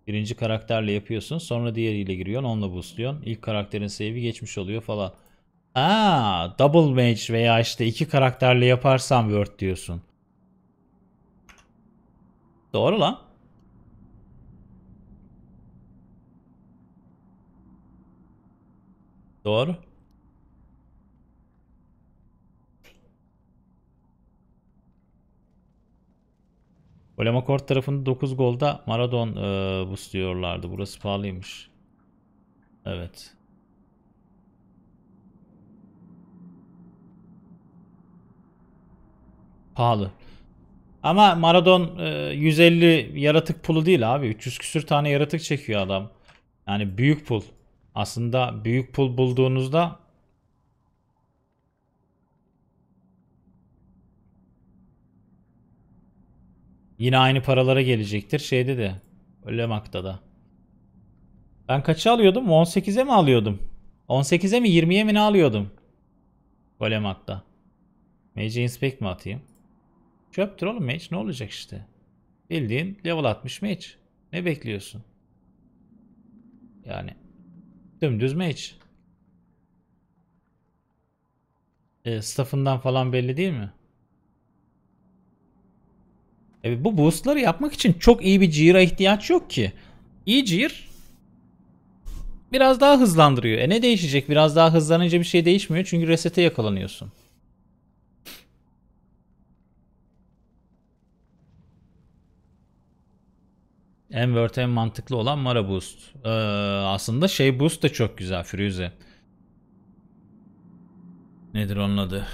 birinci karakterle yapıyorsun. Sonra diğeriyle giriyorsun onunla boostluyorsun. İlk karakterin save'i geçmiş oluyor falan. Aa, double match veya işte iki karakterle yaparsam word diyorsun. Doğru lan. Doğru. Olema Olemakort tarafında 9 golda Maradon e, diyorlardı. Burası pahalıymış. Evet. Pahalı. Ama Maradon e, 150 yaratık pulu değil abi. 300 küsür tane yaratık çekiyor adam. Yani büyük pul. Aslında büyük pul bulduğunuzda Yine aynı paralara gelecektir. Şeyde de. Ölemak'ta da. Ben kaça alıyordum? 18'e mi alıyordum? 18'e mi 20'ye mi ne alıyordum? Ölemakta. Mage'e inspect mi atayım? Çöptür oğlum mage ne olacak işte. Bildiğin level 60 mage. Ne bekliyorsun? Yani dümdüz mage. E, staff'ından falan belli değil mi? E bu boostları yapmak için çok iyi bir gear'a ihtiyaç yok ki. İyi gear biraz daha hızlandırıyor. E ne değişecek? Biraz daha hızlanınca bir şey değişmiyor çünkü resete yakalanıyorsun. En worth en mantıklı olan Mara Boost. Ee, aslında şey Boost da çok güzel Firuze. Nedir onun adı?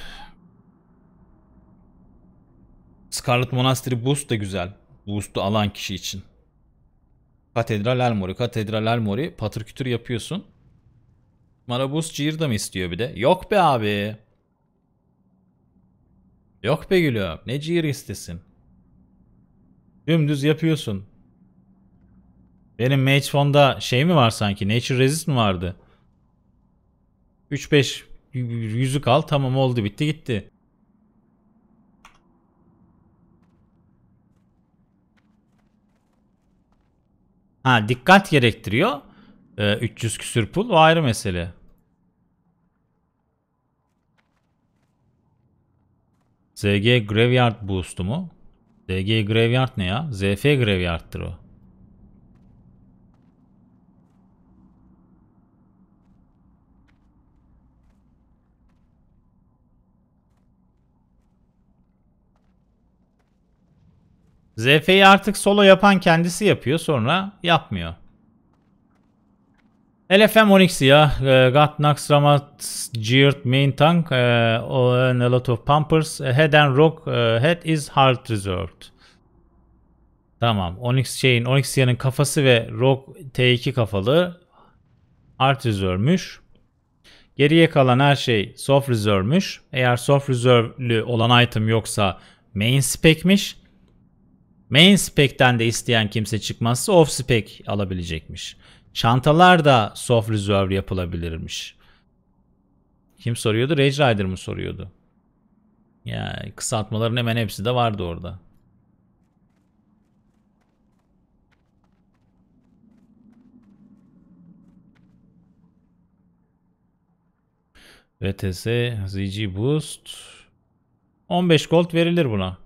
Scarlet Monastery boost da güzel. Boost'u alan kişi için. Katedral Elmori. Katedral Elmori. Patır kütür yapıyorsun. Marabuz cheer da istiyor bir de? Yok be abi. Yok be gülüm. Ne cihir istesin? Dümdüz yapıyorsun. Benim Mage Fon'da şey mi var sanki? Nature Resist mi vardı? 3-5 yüzük al. Tamam oldu bitti gitti. Ha dikkat gerektiriyor. Ee, 300 küsür pul o ayrı mesele. ZG Graveyard Boost'u mu? ZG Graveyard ne ya? ZF Graveyard'tır o. ZF'yi artık solo yapan kendisi yapıyor sonra yapmıyor. LFM 12 ya. E, Got Nax Ramat Geared Main Tank. E, and a lot of pumpers. E, head and rock. head is hard reserved. Tamam. Onyx şeyin, Onyxia'nın kafası ve Rock T2 kafalı Art Reserve'müş. Geriye kalan her şey Soft Reserve'müş. Eğer Soft Reserve'lü olan item yoksa Main Spec'miş. Main spec'ten de isteyen kimse çıkmazsa off spec alabilecekmiş. Çantalar da soft reserve yapılabilirmiş. Kim soruyordu? Rage Rider mı soruyordu? Ya yani kısaltmaların hemen hepsi de vardı orada. VTS, ZG Boost. 15 gold verilir buna.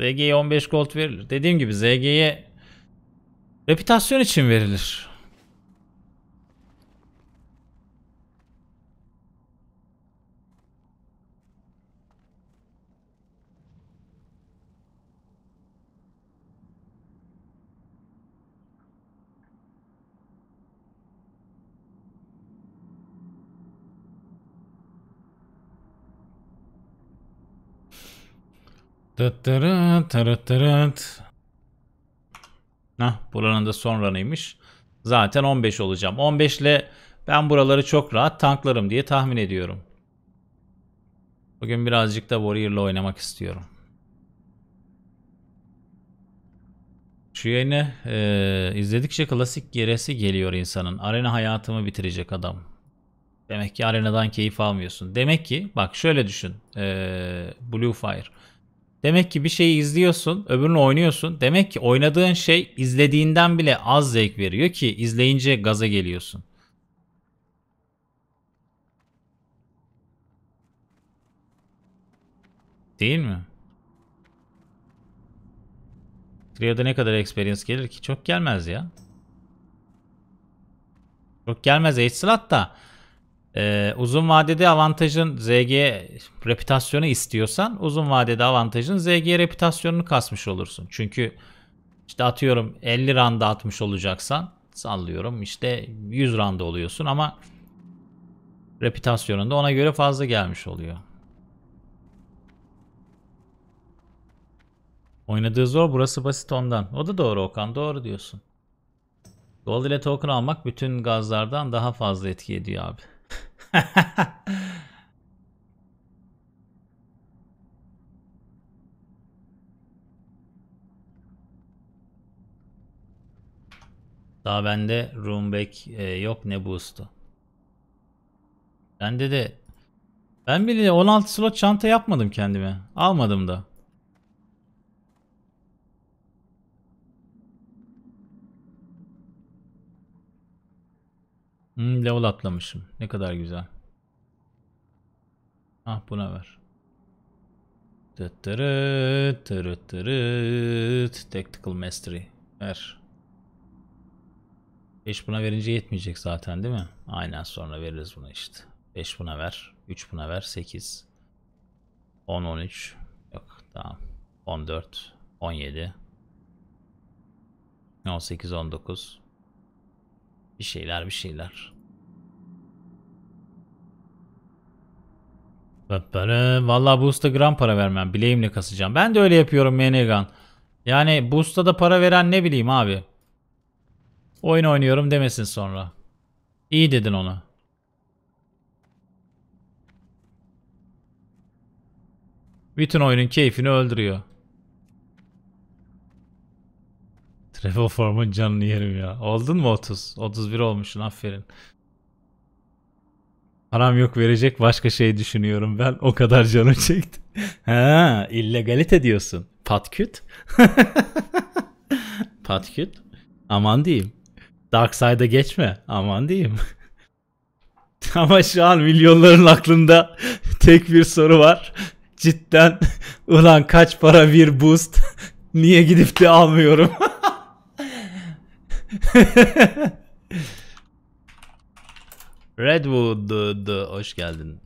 ZG'ye 15 gold verilir. Dediğim gibi ZG'ye reputasyon için verilir. Tıttırıt Nah buranın da son run'ıymış. Zaten 15 olacağım. 15 ile ben buraları çok rahat tanklarım diye tahmin ediyorum. Bugün birazcık da ile oynamak istiyorum. Şu yayını e, izledikçe klasik geresi geliyor insanın. Arena hayatımı bitirecek adam. Demek ki arenadan keyif almıyorsun. Demek ki bak şöyle düşün. E, Blue Fire. Demek ki bir şeyi izliyorsun, öbürünü oynuyorsun. Demek ki oynadığın şey izlediğinden bile az zevk veriyor ki izleyince gaza geliyorsun. Değil mi? Trio'da ne kadar experience gelir ki? Çok gelmez ya. Çok gelmez Ace Slot da. Ee, uzun vadede avantajın ZG reputasyonu istiyorsan uzun vadede avantajın ZG reputasyonunu kasmış olursun. Çünkü işte atıyorum 50 randa atmış olacaksan sallıyorum işte 100 randa oluyorsun ama reputasyonunda ona göre fazla gelmiş oluyor. Oynadığı zor burası basit ondan. O da doğru Okan doğru diyorsun. Gold ile token almak bütün gazlardan daha fazla etki ediyor abi. [laughs] Daha bende roomback e, yok ne boost'u. Bende de ben bile 16 slot çanta yapmadım kendime. Almadım da. Hmm, level atlamışım. Ne kadar güzel. Ah buna ver. Tırtırıt tırıt tırıt. Tactical Mastery. Ver. 5 buna verince yetmeyecek zaten değil mi? Aynen sonra veririz buna işte. 5 buna ver. 3 buna ver. 8. 10 13. Yok tamam. 14. 17. 18 19. Bir şeyler bir şeyler. Valla Boost'a gram para vermem. Bileğimle kasacağım. Ben de öyle yapıyorum Menegan. Yani Boost'a da para veren ne bileyim abi. Oyun oynuyorum demesin sonra. İyi dedin ona. Bütün oyunun keyfini öldürüyor. Travel Form'un canını yerim ya. Oldun mu 30? 31 olmuşsun aferin. Param yok verecek başka şey düşünüyorum ben. O kadar canım çekti. [laughs] ha, illegalite diyorsun. Patküt. [laughs] Patküt. Aman diyeyim. Dark Side'a geçme. Aman diyeyim. [laughs] Ama şu an milyonların aklında tek bir soru var. Cidden ulan kaç para bir boost? Niye gidip de almıyorum? [laughs] Redwood hoş geldin.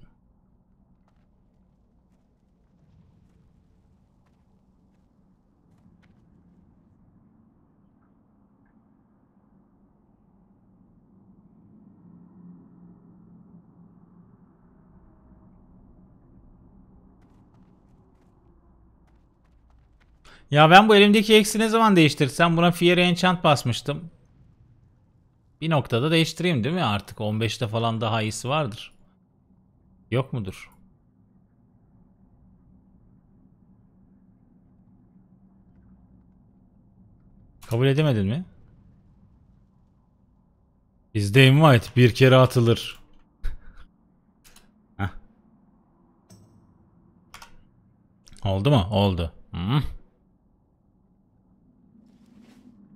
Ya ben bu elimdeki eksi ne zaman değiştirsem buna Fiery Enchant basmıştım. Bir noktada değiştireyim değil mi artık? 15'te falan daha iyisi vardır. Yok mudur? Kabul edemedin mi? Bizde invite bir kere atılır. Heh. Oldu mu? Oldu. Hmm.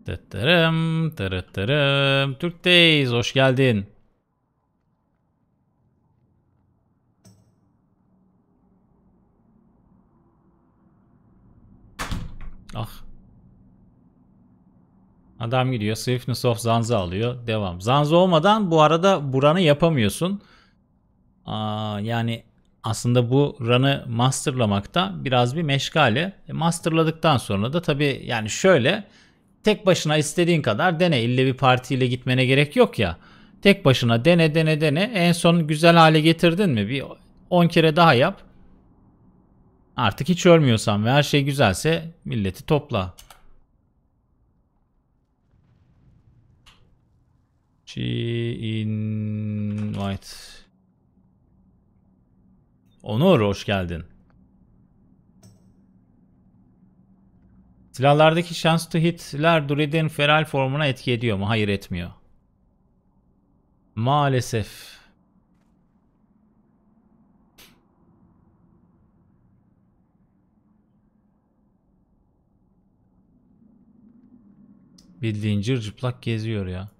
Tıttırım tırıttırım. Türk'teyiz hoş geldin. Ah. Adam gidiyor. Swiftness of Zanza alıyor. Devam. Zanza olmadan bu arada buranı yapamıyorsun. Aa, yani aslında bu run'ı masterlamakta biraz bir meşgale. E, masterladıktan sonra da tabii yani şöyle tek başına istediğin kadar dene. İlle bir partiyle gitmene gerek yok ya. Tek başına dene dene dene. En son güzel hale getirdin mi? Bir 10 kere daha yap. Artık hiç ölmüyorsan ve her şey güzelse milleti topla. She in white. Onur hoş geldin. Silahlardaki şans to hitler Druid'in feral formuna etki ediyor mu? Hayır etmiyor. Maalesef. Bildiğin cırcıplak geziyor ya.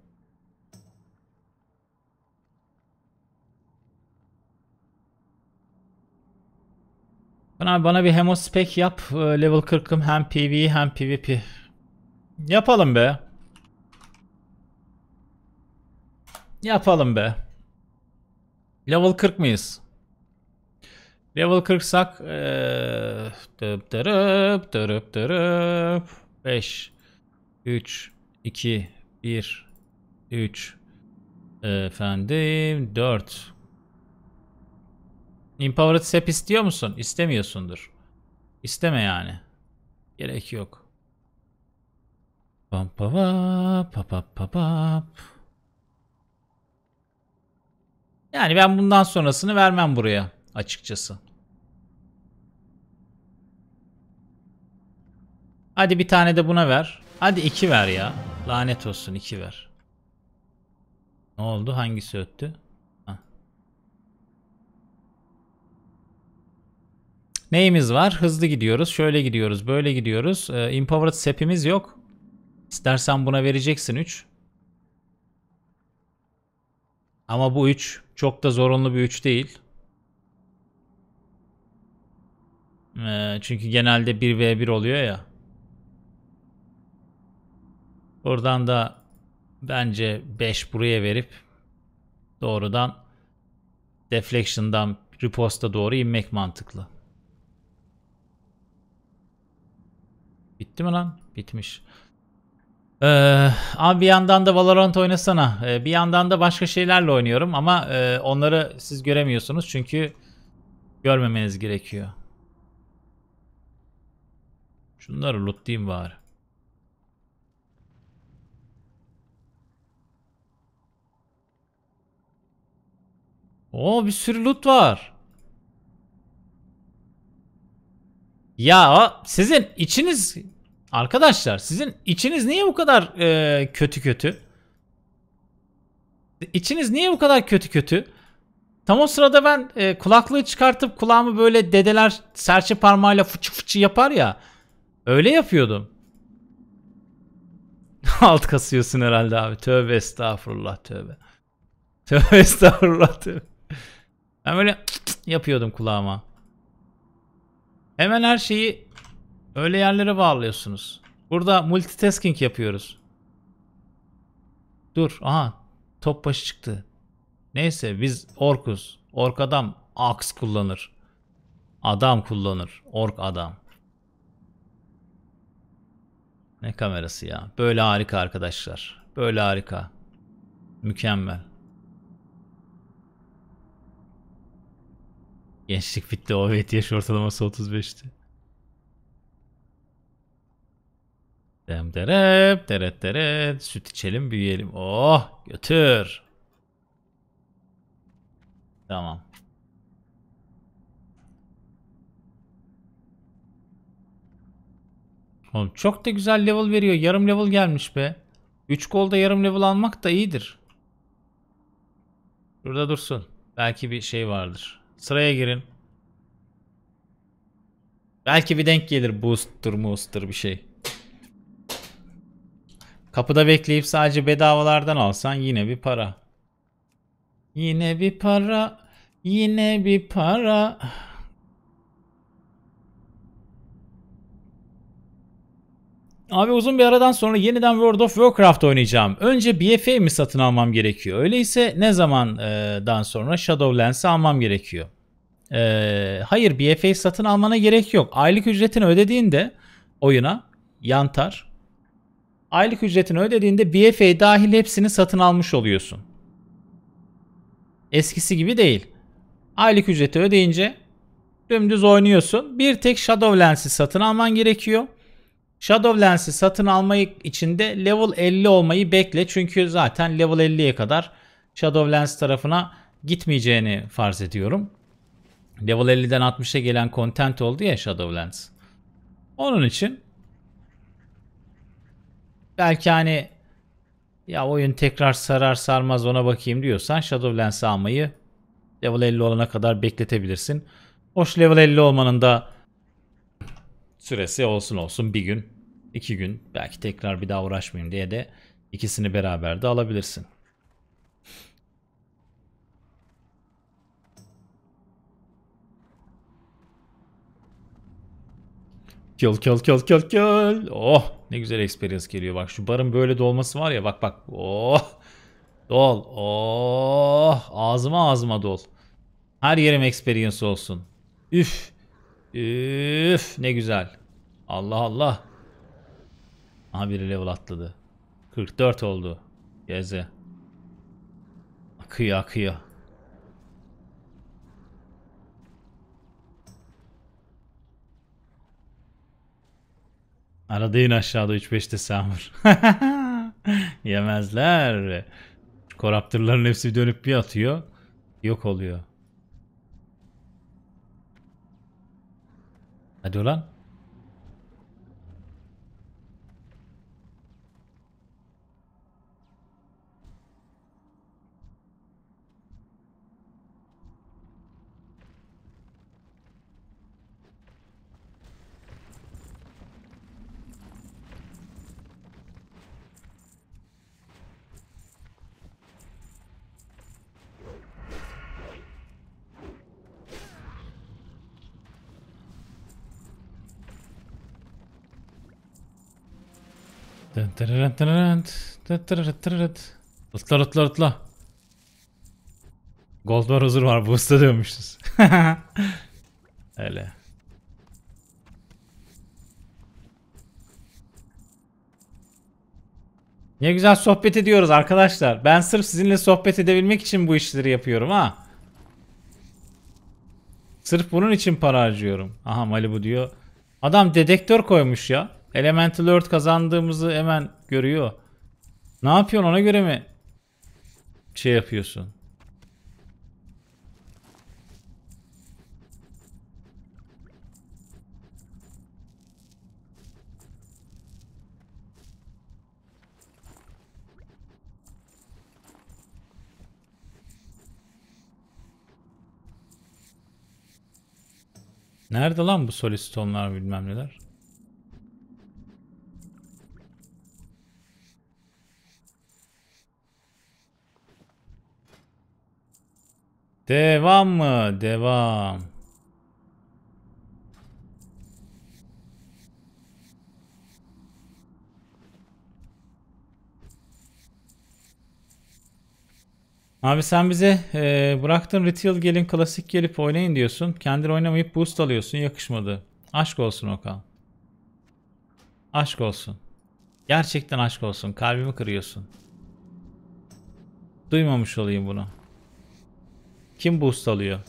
Abi bana bir hemospek yap. Ee, level 40'ım hem PvE hem PvP. Yapalım be. Yapalım be. Level 40 mıyız? Level 40 sak ee, dırıp dırıp dırıp dırıp 5 3 2 1 3 efendim 4 Empowered Sep istiyor musun? İstemiyorsundur. İsteme yani. Gerek yok. Pam pa pa pa pa pa. Yani ben bundan sonrasını vermem buraya açıkçası. Hadi bir tane de buna ver. Hadi iki ver ya. Lanet olsun iki ver. Ne oldu? Hangisi öttü? Neyimiz var? Hızlı gidiyoruz. Şöyle gidiyoruz. Böyle gidiyoruz. E, ee, Empowered sepimiz yok. İstersen buna vereceksin 3. Ama bu 3 çok da zorunlu bir 3 değil. E, çünkü genelde 1v1 oluyor ya. Buradan da bence 5 buraya verip doğrudan deflection'dan riposta doğru inmek mantıklı. Bitti mi lan? Bitmiş. Ee, abi bir yandan da Valorant oynasana. Ee, bir yandan da başka şeylerle oynuyorum ama e, onları siz göremiyorsunuz çünkü görmemeniz gerekiyor. Şunları lootlayayım bari. Oo bir sürü loot var. Ya sizin içiniz arkadaşlar sizin içiniz niye bu kadar e, kötü kötü? İçiniz niye bu kadar kötü kötü? Tam o sırada ben e, kulaklığı çıkartıp kulağımı böyle dedeler serçe parmağıyla fıçı fıçı yapar ya. Öyle yapıyordum. [laughs] Alt kasıyorsun herhalde abi. Tövbe estağfurullah tövbe. Tövbe [laughs] estağfurullah tövbe. Ben böyle yapıyordum kulağıma. Hemen her şeyi öyle yerlere bağlıyorsunuz. Burada multitasking yapıyoruz. Dur aha top başı çıktı. Neyse biz orkuz. Ork adam aks kullanır. Adam kullanır. Ork adam. Ne kamerası ya. Böyle harika arkadaşlar. Böyle harika. Mükemmel. Gençlik bitti. O evet yaş ortalaması 35'ti. Dem derep deret deret. Süt içelim büyüyelim. Oh götür. Tamam. Oğlum çok da güzel level veriyor. Yarım level gelmiş be. 3 golda yarım level almak da iyidir. Burada dursun. Belki bir şey vardır. Sıraya girin. Belki bir denk gelir booster mooster bir şey. Kapıda bekleyip sadece bedavalardan alsan yine bir para. Yine bir para. Yine bir para. Abi uzun bir aradan sonra yeniden World of Warcraft oynayacağım. Önce BFA mi satın almam gerekiyor? Öyleyse ne zamandan e, sonra Shadowlands'ı almam gerekiyor? Ee, hayır BFA satın almana gerek yok. Aylık ücretini ödediğinde oyuna yantar. Aylık ücretini ödediğinde BFA dahil hepsini satın almış oluyorsun. Eskisi gibi değil. Aylık ücreti ödeyince dümdüz oynuyorsun. Bir tek Shadowlands'i satın alman gerekiyor. Shadowlands'i satın almayı için de level 50 olmayı bekle. Çünkü zaten level 50'ye kadar Shadowlands tarafına gitmeyeceğini farz ediyorum. Level 50'den 60'a gelen content oldu ya Shadowlands. Onun için belki hani ya oyun tekrar sarar sarmaz ona bakayım diyorsan Shadowlands'ı almayı level 50 olana kadar bekletebilirsin. Hoş level 50 olmanın da süresi olsun olsun bir gün, iki gün belki tekrar bir daha uğraşmayayım diye de ikisini beraber de alabilirsin. Kill kill kill kill kill. Oh ne güzel experience geliyor bak şu barın böyle dolması var ya bak bak. Oh dol. Oh ağzıma ağzıma dol. Her yerim experience olsun. Üf. Üf ne güzel. Allah Allah. Aha biri level atladı. 44 oldu. Geze. Akıyor akıyor. Arada yine aşağıda 3 de Samur. [laughs] Yemezler. Koraptırların hepsi dönüp bir atıyor. Yok oluyor. Hadi ulan. Atla atla atla. Gold var hazır var. Boost'a dönmüşüz. [laughs] Öyle. Ne güzel sohbet ediyoruz arkadaşlar. Ben sırf sizinle sohbet edebilmek için bu işleri yapıyorum ha. Sırf bunun için para harcıyorum. Aha Malibu diyor. Adam dedektör koymuş ya. Elemental Earth kazandığımızı hemen görüyor. Ne yapıyorsun ona göre mi şey yapıyorsun? Nerede lan bu solistonlar bilmem neler? Devam mı? Devam. Abi sen bize e, bıraktın retail gelin klasik gelip oynayın diyorsun. Kendin oynamayıp boost alıyorsun. Yakışmadı. Aşk olsun Okan. Aşk olsun. Gerçekten aşk olsun. Kalbimi kırıyorsun. Duymamış olayım bunu. Kim boost alıyor?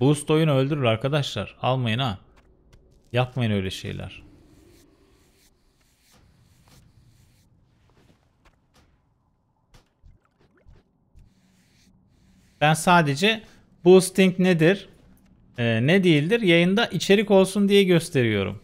Boost oyunu öldürür arkadaşlar. Almayın ha. Yapmayın öyle şeyler. Ben sadece boosting nedir, e, ne değildir yayında içerik olsun diye gösteriyorum.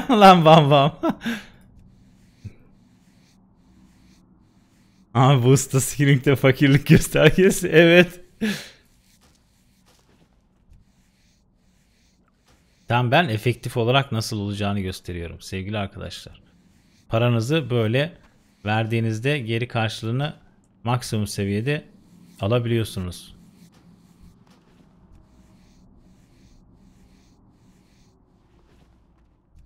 [laughs] Lan bam bam. [laughs] Abi bu usta screening'de fakirlik göstergesi. Evet. Tam ben efektif olarak nasıl olacağını gösteriyorum sevgili arkadaşlar. Paranızı böyle verdiğinizde geri karşılığını maksimum seviyede alabiliyorsunuz.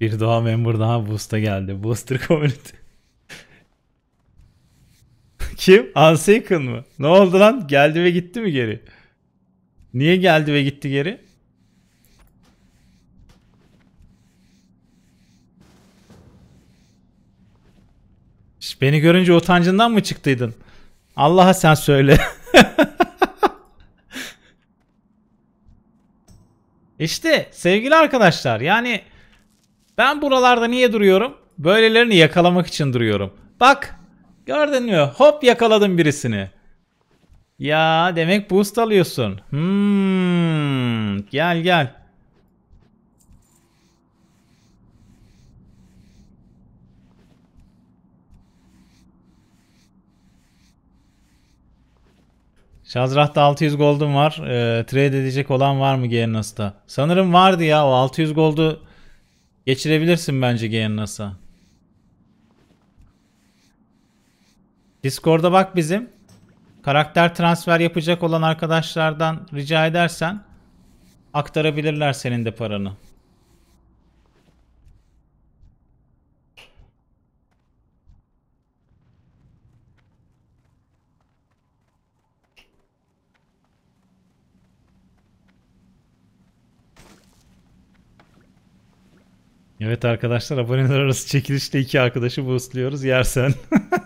Bir doğa memur daha Boost'a geldi. Booster Community. [laughs] Kim? Unsaken mı? Ne oldu lan? Geldi ve gitti mi geri? Niye geldi ve gitti geri? Beni görünce utancından mı çıktıydın? Allah'a sen söyle. [laughs] İşte sevgili arkadaşlar yani ben buralarda niye duruyorum? Böylelerini yakalamak için duruyorum. Bak gördün mü? Hop yakaladım birisini. Ya demek boost alıyorsun. Hmm, gel gel. Şazrah'ta 600 gold'um var. E, trade edecek olan var mı Gernas'ta? Sanırım vardı ya. O 600 gold'u Geçirebilirsin bence GNS'a. Discord'a bak bizim. Karakter transfer yapacak olan arkadaşlardan rica edersen aktarabilirler senin de paranı. Evet arkadaşlar aboneler arası çekilişte iki arkadaşı boostluyoruz. Yersen.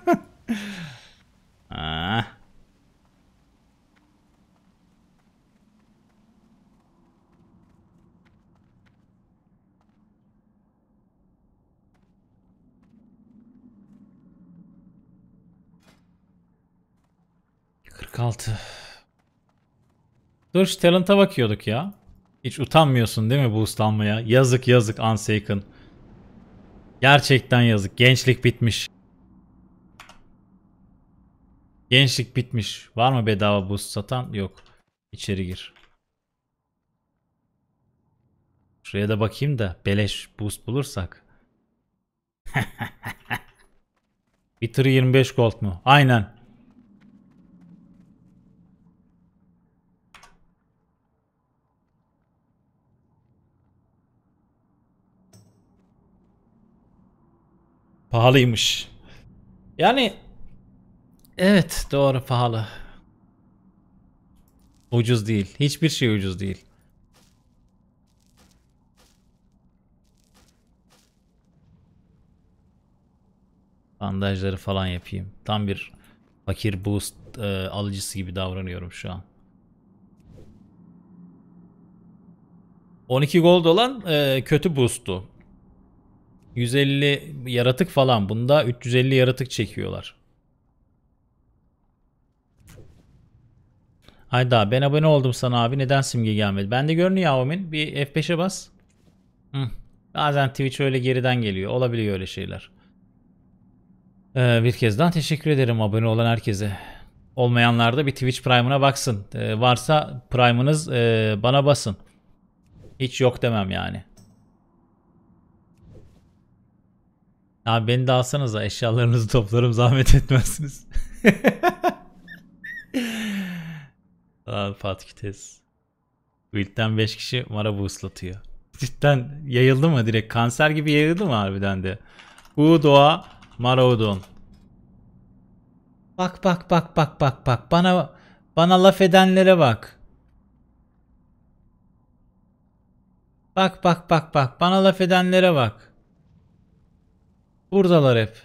[laughs] ah. Kırk altı. Dur şu talent'a bakıyorduk ya. Hiç utanmıyorsun değil mi bu uslanmaya? Yazık yazık Unsaken. Gerçekten yazık. Gençlik bitmiş. Gençlik bitmiş. Var mı bedava boost satan? Yok. İçeri gir. Şuraya da bakayım da beleş boost bulursak. [laughs] Bitir 25 gold mu? Aynen. Pahalıymış. Yani evet doğru pahalı. Ucuz değil. Hiçbir şey ucuz değil. Bandajları falan yapayım. Tam bir fakir boost e, alıcısı gibi davranıyorum şu an. 12 gold olan e, kötü boost'tu. 150 yaratık falan. Bunda 350 yaratık çekiyorlar. Hayda ben abone oldum sana abi. Neden simge gelmedi? Ben de görünüyor Aomin. Bir F5'e bas. Hı. Bazen Twitch öyle geriden geliyor. Olabiliyor öyle şeyler. Ee, bir kez daha teşekkür ederim abone olan herkese. Olmayanlar da bir Twitch Prime'ına baksın. Ee, varsa Prime'ınız e, bana basın. Hiç yok demem yani. Ya beni de alsanıza eşyalarınızı toplarım zahmet [laughs] etmezsiniz. Abi Fatih Tez. Build'den 5 kişi Marab'ı ıslatıyor. Cidden yayıldı mı direkt? Kanser gibi yayıldı mı harbiden de? U Doğa Maraudon. Bak bak bak bak bak bak. Bana bana laf edenlere bak. Bak bak bak bak. Bana laf edenlere bak. Buradalar hep.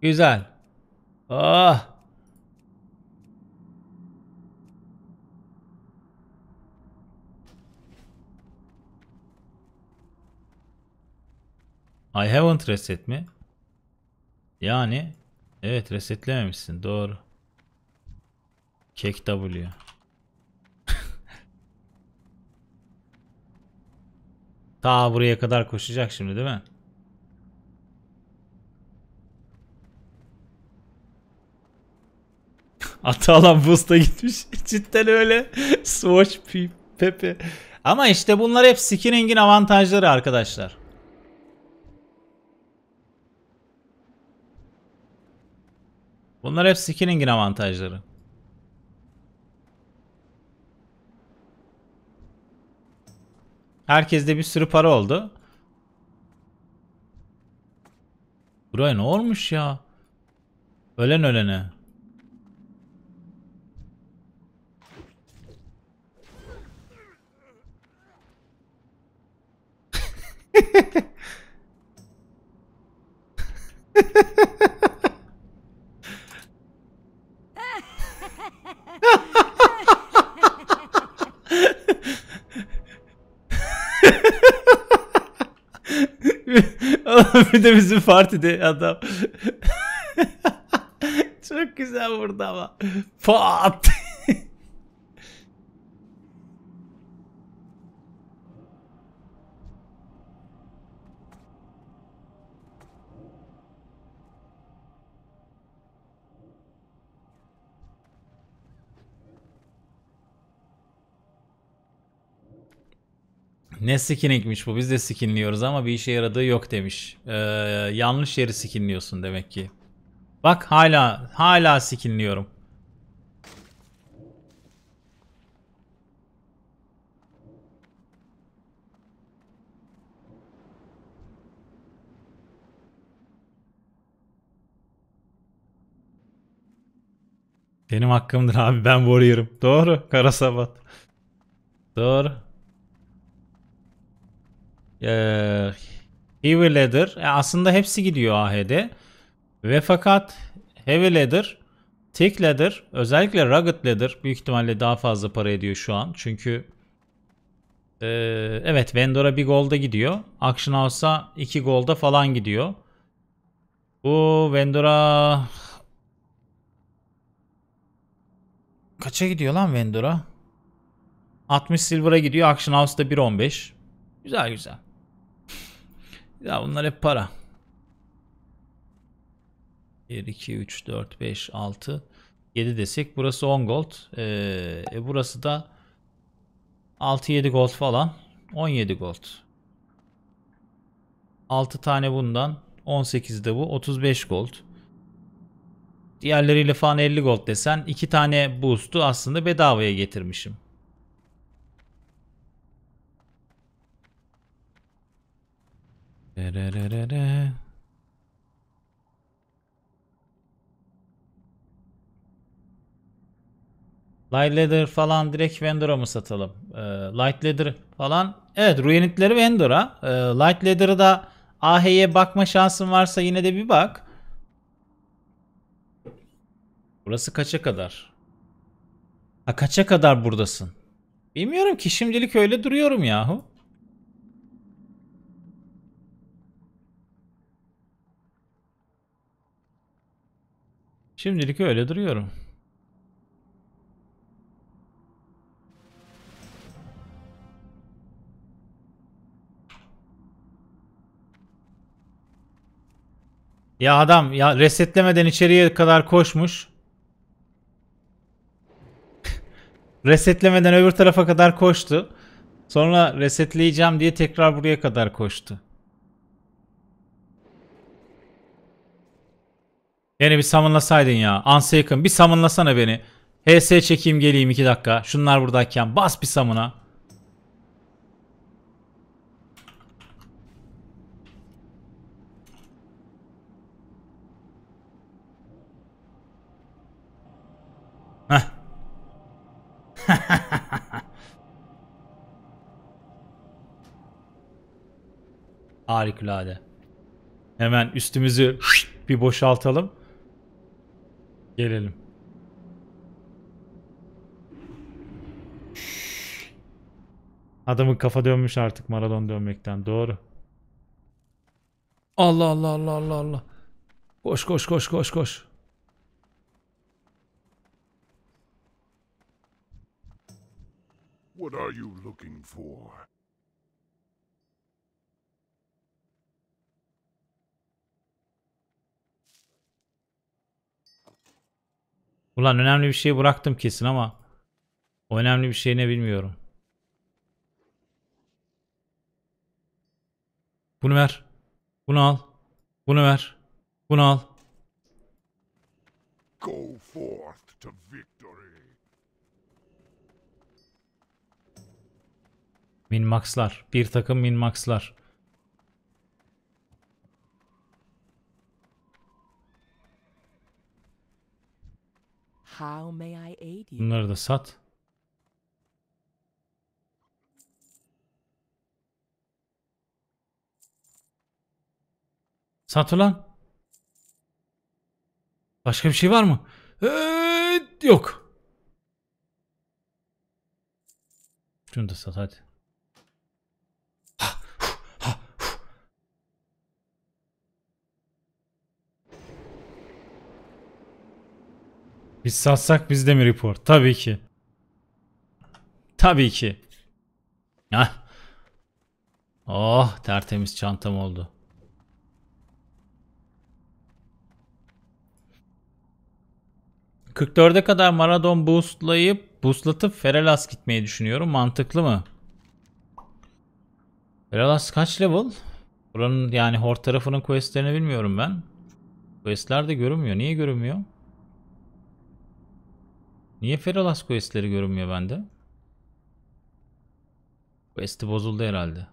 Güzel. Ah. I haven't reset mi? Yani evet resetlememişsin doğru. Kek W. Ta buraya kadar koşacak şimdi değil mi? [laughs] Ata alan busta gitmiş. [laughs] Cidden öyle. [laughs] Swatch Pepe. Ama işte bunlar hep skinning'in avantajları arkadaşlar. Bunlar hep skinning'in avantajları. Herkeste bir sürü para oldu. Buraya ne olmuş ya? Ölen ölene. [laughs] [laughs] bir de bizim partide adam. [laughs] Çok güzel burada ama. Pat. ne skinnikmiş bu biz de skinliyoruz ama bir işe yaradığı yok demiş. Ee, yanlış yeri skinliyorsun demek ki. Bak hala hala skinliyorum. Benim hakkımdır abi ben warrior'ım. Doğru kara sabat Doğru. Ee, Heavy Leather e, aslında hepsi gidiyor AHD. ve fakat Heavy Leather Thick Leather özellikle Rugged Leather büyük ihtimalle daha fazla para ediyor şu an çünkü e, evet Vendor'a bir golda gidiyor Action House'a iki golda falan gidiyor bu Vendor'a kaça gidiyor lan Vendor'a 60 Silver'a gidiyor Action House'da 1.15 güzel güzel ya bunlar hep para. 1, 2, 3, 4, 5, 6, 7 desek. Burası 10 gold. Ee, e burası da 6-7 gold falan. 17 gold. 6 tane bundan. 18 de bu. 35 gold. Diğerleriyle falan 50 gold desen 2 tane boost'u aslında bedavaya getirmişim. Light Leather falan direkt Vendor'a mı satalım? E, ee, Light Leather falan. Evet Ruinit'leri Vendor'a. E, ee, Light Leather'ı da AH'ye bakma şansın varsa yine de bir bak. Burası kaça kadar? Ha kaça kadar buradasın? Bilmiyorum ki şimdilik öyle duruyorum yahu. Şimdilik öyle duruyorum. Ya adam ya resetlemeden içeriye kadar koşmuş. [laughs] resetlemeden öbür tarafa kadar koştu. Sonra resetleyeceğim diye tekrar buraya kadar koştu. Yine bir summonlasaydın ya. Unsaken bir summonlasana beni. HS çekeyim geleyim 2 dakika. Şunlar buradayken bas bir summona. Heh. [laughs] Harikulade. Hemen üstümüzü bir boşaltalım. Gelelim. Adamın kafa dönmüş artık Maradon dönmekten. Doğru. Allah Allah Allah Allah Allah. Koş koş koş koş koş. What are you looking for? Ulan önemli bir şey bıraktım kesin ama o önemli bir şey ne bilmiyorum. Bunu ver. Bunu al. Bunu ver. Bunu al. Go forth to victory. Minmaxlar. Bir takım minmaxlar. How may I aid you? Bunları da sat. Sat ulan. Başka bir şey var mı? Ee, yok. Şunu da sat hadi. Biz satsak biz de mi report? Tabii ki. Tabii ki. Hah. Oh tertemiz çantam oldu. ...44'e kadar Maradon boostlayıp... ...boostlatıp Ferelas gitmeyi düşünüyorum. Mantıklı mı? Ferelas kaç level? Buranın yani hor tarafının questlerini bilmiyorum ben. Questler de görünmüyor. Niye görünmüyor? Niye Feralas questleri görünmüyor bende? Quest'i bozuldu herhalde.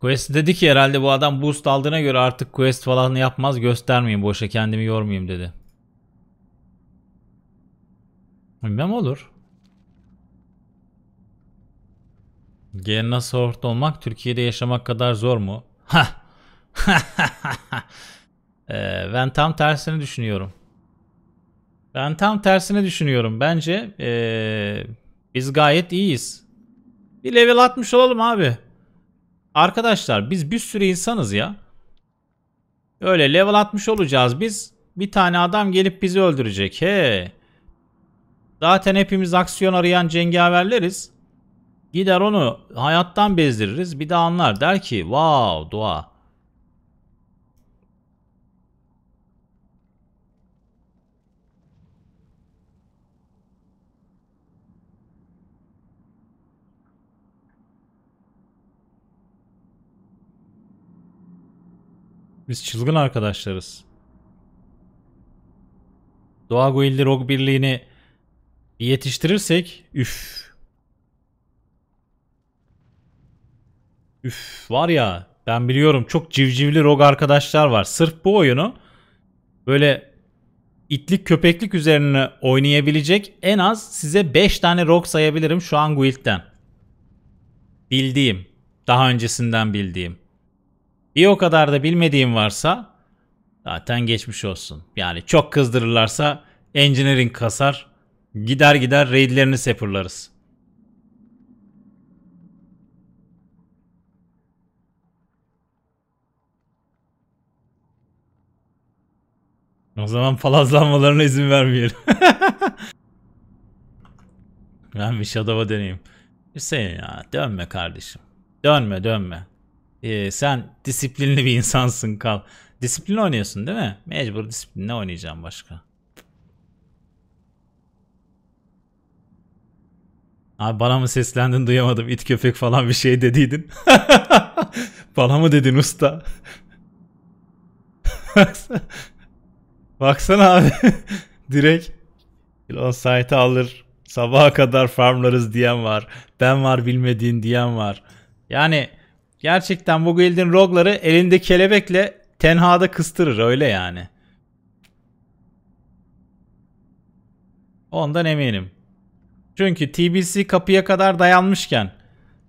Quest dedi ki herhalde bu adam boost aldığına göre artık quest falan yapmaz göstermeyeyim boşa kendimi yormayayım dedi. Bilmem olur. Gerna Sort olmak Türkiye'de yaşamak kadar zor mu? Ha. [laughs] [laughs] ee, ben tam tersini düşünüyorum. Ben tam tersini düşünüyorum. Bence ee, biz gayet iyiyiz. Bir level atmış olalım abi. Arkadaşlar biz bir sürü insanız ya. Öyle level atmış olacağız biz. Bir tane adam gelip bizi öldürecek. He. Zaten hepimiz aksiyon arayan cengaverleriz. Gider onu hayattan bezdiririz. Bir daha anlar der ki wow dua. Biz çılgın arkadaşlarız. Doğa Guildi Rog Birliği'ni yetiştirirsek üf. Üf var ya ben biliyorum çok civcivli Rog arkadaşlar var. Sırf bu oyunu böyle itlik köpeklik üzerine oynayabilecek en az size 5 tane Rog sayabilirim şu an guild'den. Bildiğim. Daha öncesinden bildiğim. Bir o kadar da bilmediğim varsa zaten geçmiş olsun. Yani çok kızdırırlarsa engineering kasar. Gider gider raidlerini sepırlarız. O zaman palazlanmalarına izin vermeyelim. [laughs] ben bir Shadow'a döneyim. Hüseyin ya dönme kardeşim. Dönme dönme e, sen disiplinli bir insansın kal. Disiplin oynuyorsun değil mi? Mecbur disiplinle oynayacağım başka. Abi bana mı seslendin duyamadım it köpek falan bir şey dediydin. [laughs] bana mı dedin usta? [laughs] Baksana abi. [laughs] Direkt Elon site alır. Sabaha kadar farmlarız diyen var. Ben var bilmediğin diyen var. Yani Gerçekten bu guild'in rogları elinde kelebekle tenhada kıstırır öyle yani. Ondan eminim. Çünkü TBC kapıya kadar dayanmışken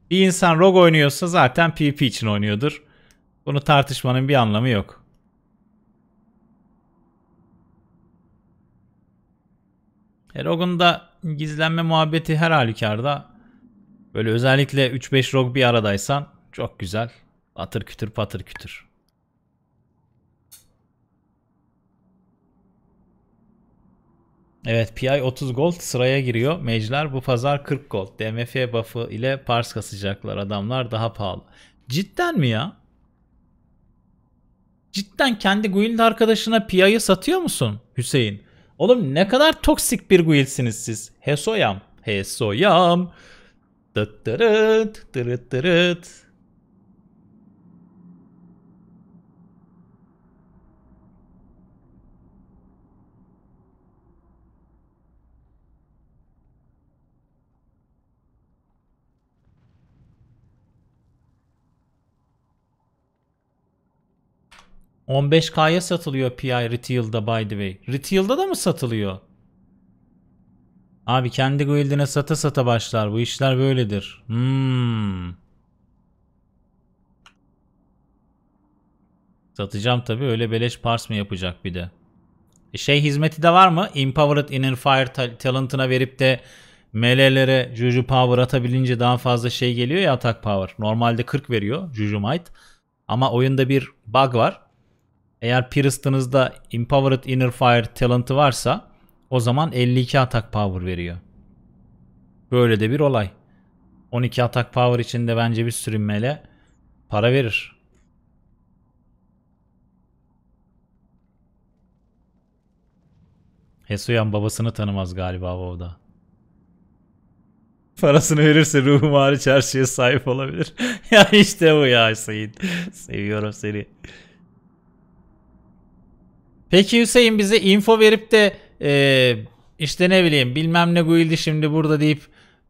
bir insan rog oynuyorsa zaten PvP için oynuyordur. Bunu tartışmanın bir anlamı yok. E, Rogue'un da gizlenme muhabbeti her halükarda böyle özellikle 3-5 Rog bir aradaysan çok güzel. Patır kütür patır kütür. Evet PI 30 gold sıraya giriyor. Mecler bu pazar 40 gold. DMF buff'ı ile pars kasacaklar. Adamlar daha pahalı. Cidden mi ya? Cidden kendi guild arkadaşına PI'yi satıyor musun Hüseyin? Oğlum ne kadar toksik bir guildsiniz siz. Hesoyam. Hesoyam. Dıt dırıt dırıt dırıt. 15K'ya satılıyor PI Retail'da by the way. Retail'da da mı satılıyor? Abi kendi guildine sata sata başlar. Bu işler böyledir. Hmm. Satacağım tabi öyle beleş pars mı yapacak bir de. E şey hizmeti de var mı? Empowered Inner Fire talent'ına verip de melelere Juju Power atabilince daha fazla şey geliyor ya atak power. Normalde 40 veriyor Juju Might. Ama oyunda bir bug var. Eğer Pearst'ınızda Empowered Inner Fire talent'ı varsa o zaman 52 atak power veriyor. Böyle de bir olay. 12 atak power içinde bence bir sürünmeyle para verir. Hesuyan babasını tanımaz galiba Vov'da. Parasını verirse ruhum hariç her şeye sahip olabilir. [laughs] ya işte bu ya Sayın. Seviyorum seni. Peki Hüseyin bize info verip de e, işte ne bileyim bilmem ne guildi şimdi burada deyip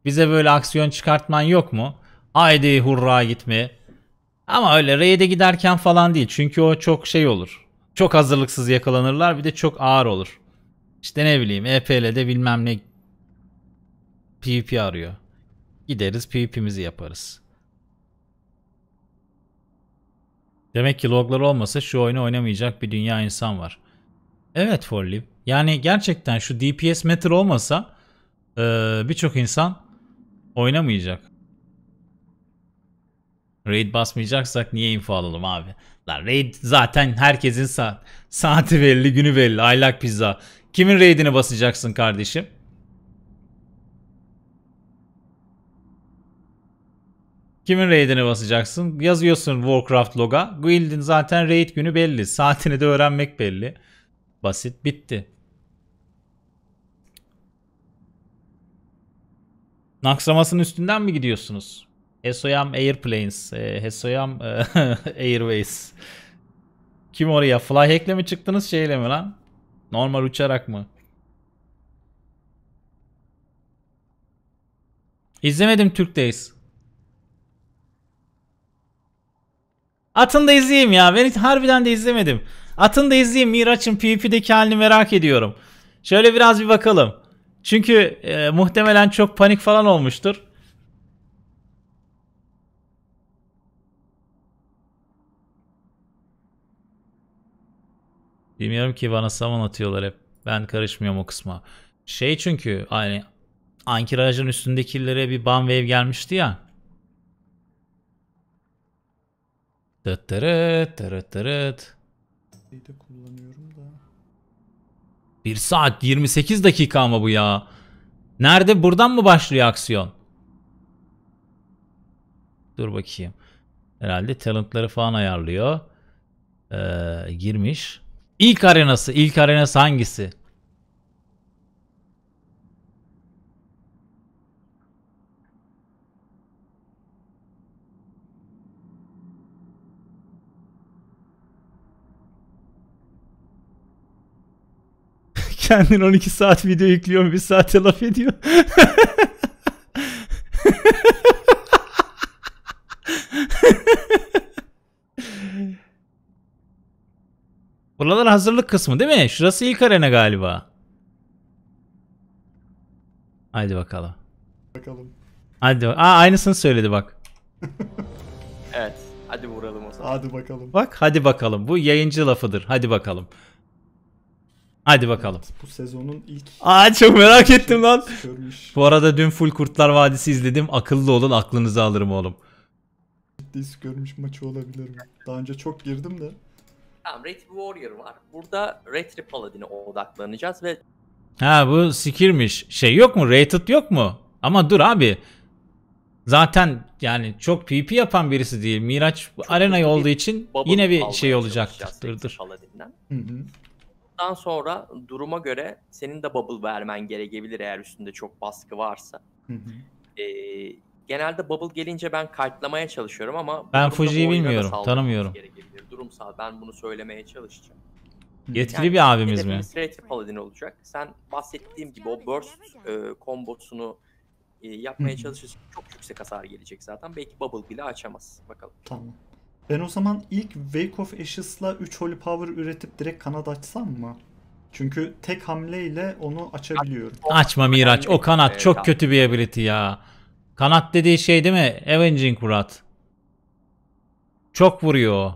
bize böyle aksiyon çıkartman yok mu? Haydi hurra gitme. Ama öyle raid'e giderken falan değil. Çünkü o çok şey olur. Çok hazırlıksız yakalanırlar bir de çok ağır olur. İşte ne bileyim EPL'de bilmem ne PvP arıyor. Gideriz PvP'mizi yaparız. Demek ki loglar olmasa şu oyunu oynamayacak bir dünya insan var. Evet Forley. Yani gerçekten şu DPS meter olmasa e, birçok insan oynamayacak. Raid basmayacaksak niye info alalım abi? Lan raid zaten herkesin saat, saati belli, günü belli. Aylak pizza. Kimin raidini basacaksın kardeşim? Kimin raidini basacaksın? Yazıyorsun Warcraft log'a. Guild'in zaten raid günü belli. Saatini de öğrenmek belli. Basit bitti. Naksamas'ın üstünden mi gidiyorsunuz? Hesoyam Airplanes, e, Hesoyam e, [laughs] Airways. Kim oraya? fly Flyhack'le mi çıktınız şeyle mi lan? Normal uçarak mı? İzlemedim Türk'teyiz. Atın da izleyeyim ya. Ben harbiden de izlemedim. Atın da izleyeyim Miraç'ın PvP'deki halini merak ediyorum. Şöyle biraz bir bakalım. Çünkü e, muhtemelen çok panik falan olmuştur. Bilmiyorum ki bana saman atıyorlar hep. Ben karışmıyorum o kısma. Şey çünkü hani Ankiraj'ın üstündekilere bir ban wave gelmişti ya. Tıt tırıt tırıt tırıt de kullanıyorum da. 1 saat 28 dakika ama bu ya. Nerede? Buradan mı başlıyor aksiyon? Dur bakayım. Herhalde talentları falan ayarlıyor. Ee, girmiş. İlk arenası. İlk arenası hangisi? kendin 12 saat video yüklüyor bir saate laf ediyor. Buralar hazırlık kısmı değil mi? Şurası ilk arena galiba. Haydi bakalım. Bakalım. Hadi. Aa aynısını söyledi bak. evet. Hadi vuralım o zaman. Hadi bakalım. Bak hadi bakalım. Bu yayıncı lafıdır. Hadi bakalım. Hadi bakalım. Evet, bu sezonun ilk... Aa çok merak ettim lan. Görmüş. Bu arada dün full Kurtlar Vadisi izledim. Akıllı olun aklınızı alırım oğlum. Disk görmüş maçı olabilir mi? Daha önce çok girdim de. Tamam Red Warrior var. Burada Retri Paladin'e odaklanacağız ve... Ha bu sikirmiş. Şey yok mu? Rated yok mu? Ama dur abi. Zaten yani çok PP yapan birisi değil. Miraç çok arena olduğu için yine bir şey olacaktır. Dur dur. Hı hı yaptıktan sonra duruma göre senin de bubble vermen gerekebilir eğer üstünde çok baskı varsa. E, genelde bubble gelince ben kartlamaya çalışıyorum ama ben Fuji'yi bilmiyorum, tanımıyorum. Durumsal ben bunu söylemeye çalışacağım. Yetkili yani, bir abimiz mi? Strategy Paladin olacak. Sen bahsettiğim gibi o burst e, kombosunu e, yapmaya çalışırsın. Çok yüksek hasar gelecek zaten. Belki bubble bile açamaz. Bakalım. Tamam. Ben o zaman ilk Wake of Ashes'la 3 Holy Power üretip direkt kanat açsam mı? Çünkü tek hamleyle onu açabiliyorum. Açma Miraç. O kanat ee, çok kötü bir ability ya. Kanat dediği şey değil mi? Avenging Kurat. Çok vuruyor.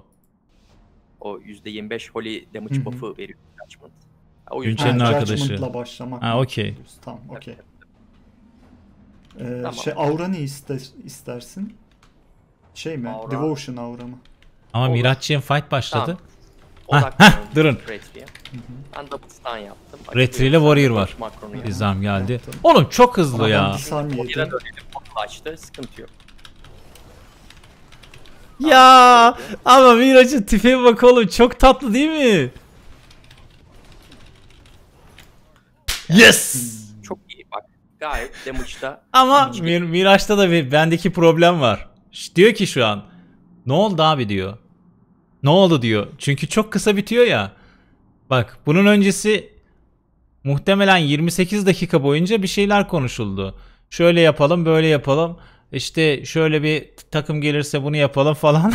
O %25 holy damage Hı -hı. buff'ı veriyor Judgment. O Günçen'in arkadaşı. Judgment'la başlamak. Ha okey. Tamam okey. Ee, tamam. Şey aura ne ister, istersin? Şey mi? Aura. Devotion aura mı? Ama Olur. fight başladı. Ha Hah, durun. Ben double stun yaptım. Retri ile Warrior var. İzlam geldi. Yaptım. Oğlum çok hızlı Ama ya. Warrior'a dönelim. Açtı. Sıkıntı yok. Ya ama Miraç'ın tipe bak oğlum çok tatlı değil mi? Yes! Çok iyi bak. Gayet damage'da. Ama Mir Miraç'ta da bir, bendeki problem var. Diyor ki şu an ne oldu abi diyor. Ne oldu diyor. Çünkü çok kısa bitiyor ya. Bak bunun öncesi muhtemelen 28 dakika boyunca bir şeyler konuşuldu. Şöyle yapalım böyle yapalım. İşte şöyle bir takım gelirse bunu yapalım falan.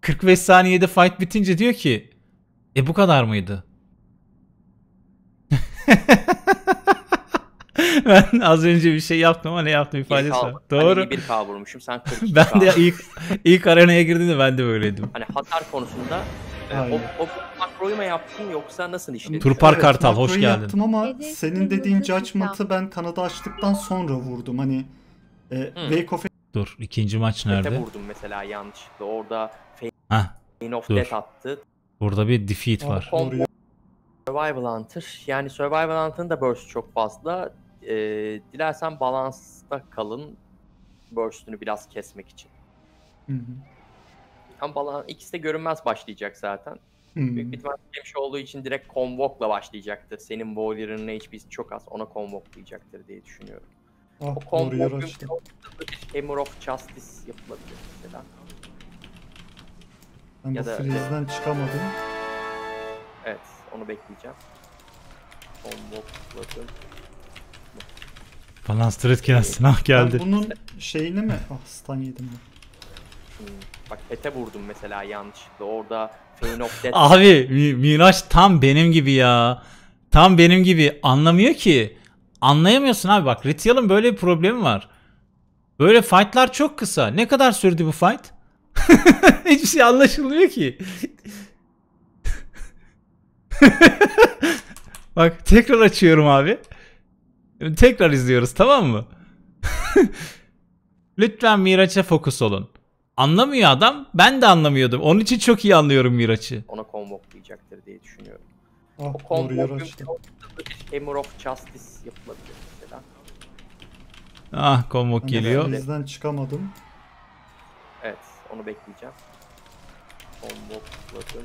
45 [laughs] saniyede fight bitince diyor ki e bu kadar mıydı? [laughs] [laughs] ben az önce bir şey yaptım ama ne yaptım ifadesi var. Hani doğru. Hani bir k vurmuşum sen 42 [laughs] Ben de ilk ilk arenaya girdiğimde ben de böyleydim. Hani hatar konusunda e, o, o makroyu mu yaptın yoksa nasıl işledin? Turpar evet, Kartal hoş geldin. yaptım ama senin dediğin judgment'ı ben Kanada açtıktan sonra vurdum. Hani e, hmm. Wake of Dur ikinci maç nerede? Fete vurdum mesela yanlışlıkla orada Fane of Death attı. Burada bir defeat var. Survival Hunter yani Survival Hunter'ın da burst çok fazla. E, dilersen balansta kalın burst'ünü biraz kesmek için. Hı hı. Tam balan ikisi de görünmez başlayacak zaten. Hı hı. Büyük bir şey olduğu için direkt Convoke'la başlayacaktır. Senin Warrior'ın HP'si çok az ona Convoke'layacaktır diye düşünüyorum. Ah, o Convoke'un işte. Hammer of Justice yapılabilir mesela. Ben ya bu da, freeze'den evet. çıkamadım. Evet, onu bekleyeceğim. Convoke'ladım. Balans etkilen silah geldi. Ben bunun şeyini mi? Ah stun yedim ben. Bak ete vurdum mesela yanlışlıkla orada Fein of Death. Abi Mi- Miraç tam benim gibi ya. Tam benim gibi anlamıyor ki. Anlayamıyorsun abi bak Ritial'ın böyle bir problemi var. Böyle fightlar çok kısa. Ne kadar sürdü bu fight? [laughs] Hiçbir şey anlaşılmıyor ki. [laughs] bak tekrar açıyorum abi. Tekrar izliyoruz tamam mı? [laughs] Lütfen Miraç'a fokus olun. Anlamıyor adam. Ben de anlamıyordum. Onun için çok iyi anlıyorum Miraç'ı. Ona konvoklayacaktır diye düşünüyorum. Ah, o konvokun Hammer of Justice yapılabilir mesela. Ah konvok geliyor. Bizden çıkamadım. Evet onu bekleyeceğim. Konvokladım.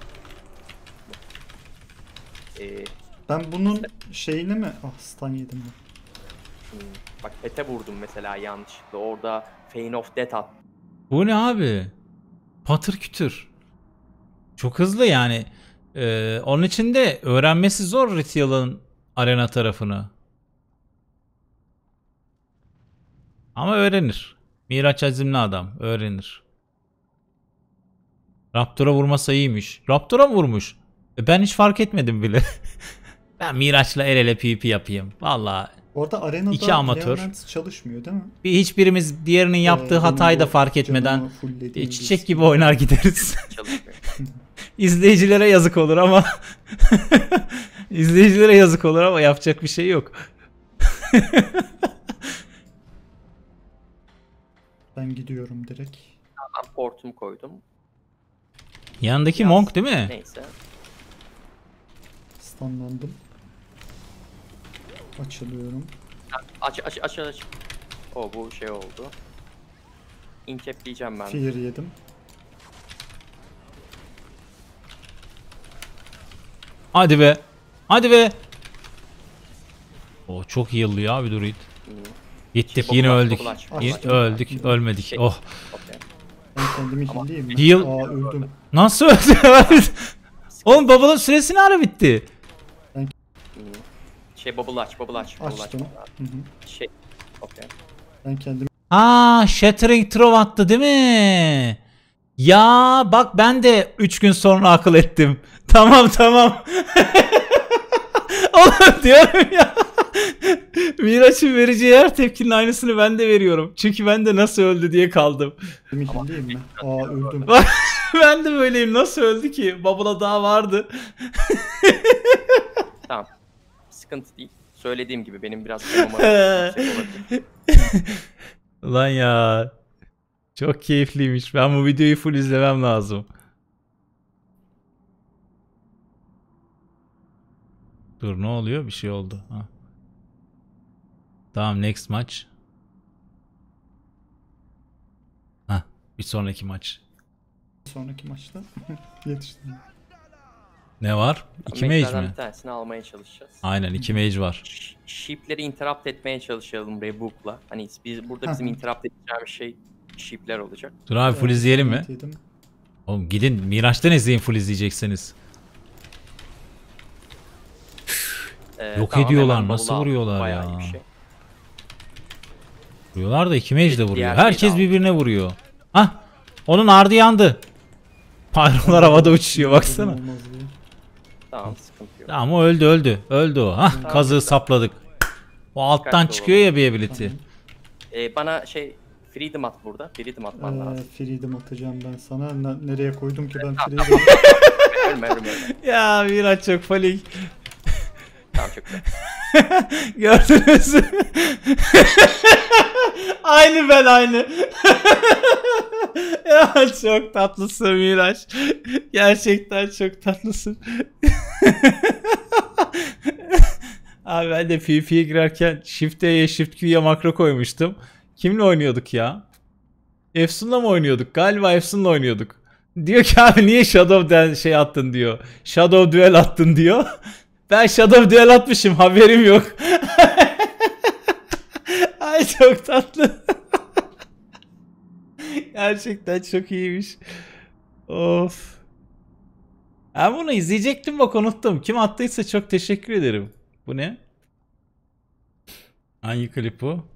Ee, ben bunun şeyini mi... Ah stun yedim ben. Bak ete vurdum mesela yanlışlıkla. Orada Fein of Death at. Bu ne abi? Patır kütür. Çok hızlı yani. Ee, onun için de öğrenmesi zor Ritial'ın arena tarafını. Ama öğrenir. Miraç azimli adam. Öğrenir. Raptor'a vurmasa iyiymiş. Raptor'a mı vurmuş? E ben hiç fark etmedim bile. [laughs] ben Miraç'la el ele pipi yapayım. Vallahi Orada arenada iki amatör. çalışmıyor değil mi? Bir, hiçbirimiz diğerinin ee, yaptığı ee, hatayı da fark etmeden e, çiçek gibi oynar gideriz. [laughs] [laughs] İzleyicilere yazık olur ama [laughs] İzleyicilere yazık olur ama yapacak bir şey yok. ben gidiyorum direkt. Ben portum koydum. Yanındaki Yaz. monk değil mi? Neyse. Standlandım. Açılıyorum. Aç aç aç aç. O bu şey oldu. İnkep diyeceğim ben. Fear yedim. Hadi be. Hadi be. O oh, çok iyi yıllıyor abi Druid. Gittik şey, yine aç, öldük. Aç, Yine öldük, aç, ölmedik. Şey, oh. Okay. Kendimi Ama Aa, öldüm. Nasıl öldü? [laughs] Oğlum babalın süresi ne ara bitti? Şey bubble aç, bubble aç. Açtım. Şey. Okey. Ben kendim Ha, Shattering Trove attı değil mi? Ya bak ben de 3 gün sonra akıl ettim. [laughs] Tamam tamam. [laughs] Oğlum diyorum ya. [laughs] Miraç'ın vereceği her tepkinin aynısını ben de veriyorum. Çünkü ben de nasıl öldü diye kaldım. Emin mi? Aa öldüm. ben de böyleyim nasıl öldü ki? Bubble'a daha vardı. tamam sıkıntı değil. Söylediğim gibi benim biraz [laughs] şey Lan ya. Çok keyifliymiş. Ben bu videoyu full izlemem lazım. Dur ne oluyor? Bir şey oldu. Ha. Tamam next maç. Ha bir sonraki maç. sonraki maçta [laughs] yetiştim. Ne var? İki mage mi? Bir tanesini almaya çalışacağız. Aynen iki mage var. Ş interrupt etmeye çalışalım Rebook'la. Hani biz burada bizim interrupt edeceğimiz şey sheep'ler olacak. Dur abi full izleyelim mi? Oğlum gidin Miraç'tan izleyin full izleyecekseniz. Ee, Yok tamam, ediyorlar nasıl vuruyorlar ya. Şey. Vuruyorlar da iki mage de vuruyor. Diğer şey Herkes birbirine aldım. vuruyor. Hah onun ardı yandı. Pyrolar havada uçuyor baksana. Tamam sıkıntı yok. Tamam o öldü öldü. Öldü o. Hah tamam, kazığı sapladık. O alttan çıkıyor ya bir ability. Ee, bana şey freedom at burada. Freedom atman ee, lazım. Freedom atacağım ben sana. nereye koydum ki ben freedom? [laughs] ölme ölme. ölme. ya Miraç çok falik. Tamam çöktü. [laughs] Gördünüz. [laughs] aynı ben aynı. [laughs] ya çok tatlısın Miraç. Gerçekten çok tatlısın. Abi ben de PvP'ye girerken Shift E'ye Shift Q'ya makro koymuştum. Kimle oynuyorduk ya? Efsun'la mı oynuyorduk? Galiba Efsun'la oynuyorduk. Diyor ki abi niye Shadow den şey attın diyor. Shadow Duel attın diyor. Ben Shadow Duel atmışım haberim yok. [laughs] Ay çok tatlı. Gerçekten çok iyiymiş. Of. Ben bunu izleyecektim bak unuttum. Kim attıysa çok teşekkür ederim. Bu ne? Hangi klip bu?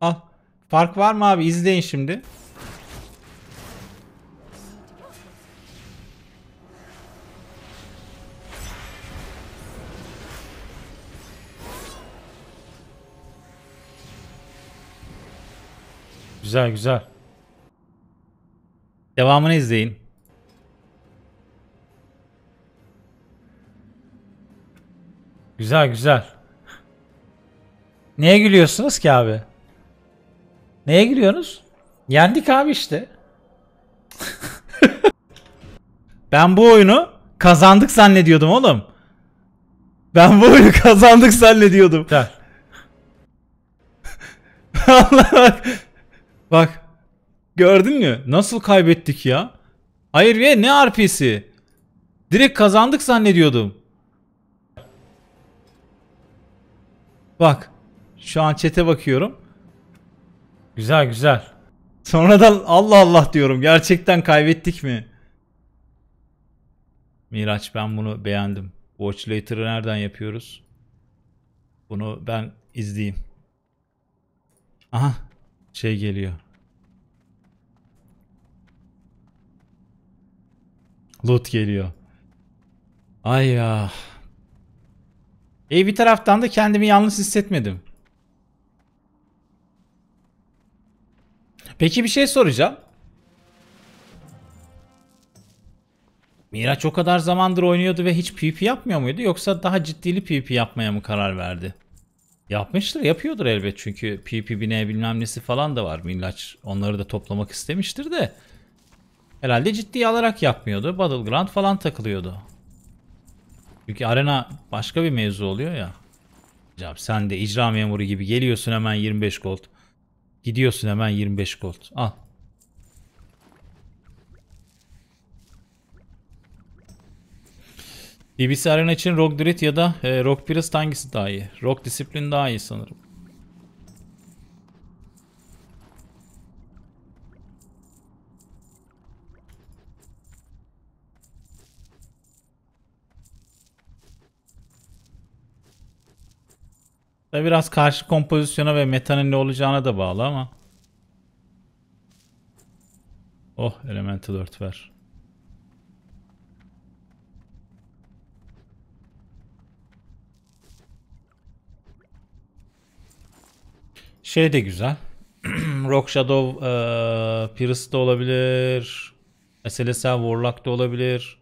Ah, Fark var mı abi? İzleyin şimdi. Güzel güzel. Devamını izleyin. Güzel güzel. Neye gülüyorsunuz ki abi? Neye gülüyorsunuz? Yendik abi işte. [laughs] ben bu oyunu kazandık zannediyordum oğlum. Ben bu oyunu kazandık zannediyordum. [laughs] Allah bak. Bak. Gördün mü? Nasıl kaybettik ya? Hayır ya ne RP'si? Direkt kazandık zannediyordum. Bak. Şu an çete bakıyorum. Güzel güzel. Sonradan Allah Allah diyorum. Gerçekten kaybettik mi? Miraç ben bunu beğendim. Watch Later'ı nereden yapıyoruz? Bunu ben izleyeyim. Aha şey geliyor. Loot geliyor. Ay ya. İyi bir taraftan da kendimi yalnız hissetmedim. Peki bir şey soracağım. Miraç o kadar zamandır oynuyordu ve hiç PvP yapmıyor muydu yoksa daha ciddili PvP yapmaya mı karar verdi? Yapmıştır, yapıyordur elbet çünkü PvP bine bilmem nesi falan da var Miraç. Onları da toplamak istemiştir de. Herhalde ciddiye alarak yapmıyordu. Battleground falan takılıyordu. Çünkü arena başka bir mevzu oluyor ya. Hocam sen de icra memuru gibi geliyorsun hemen 25 gold. Gidiyorsun hemen 25 gold. Al. BBC Arena için Rock Drit ya da e, Rock Pirates hangisi daha iyi? Rock Disiplin daha iyi sanırım. Da biraz karşı kompozisyona ve metanın ne olacağına da bağlı ama. Oh Elemental Earth ver. Şey de güzel. [clears throat] Rock Shadow e, ee, Pyrrhus da olabilir. Meselesel Warlock da olabilir.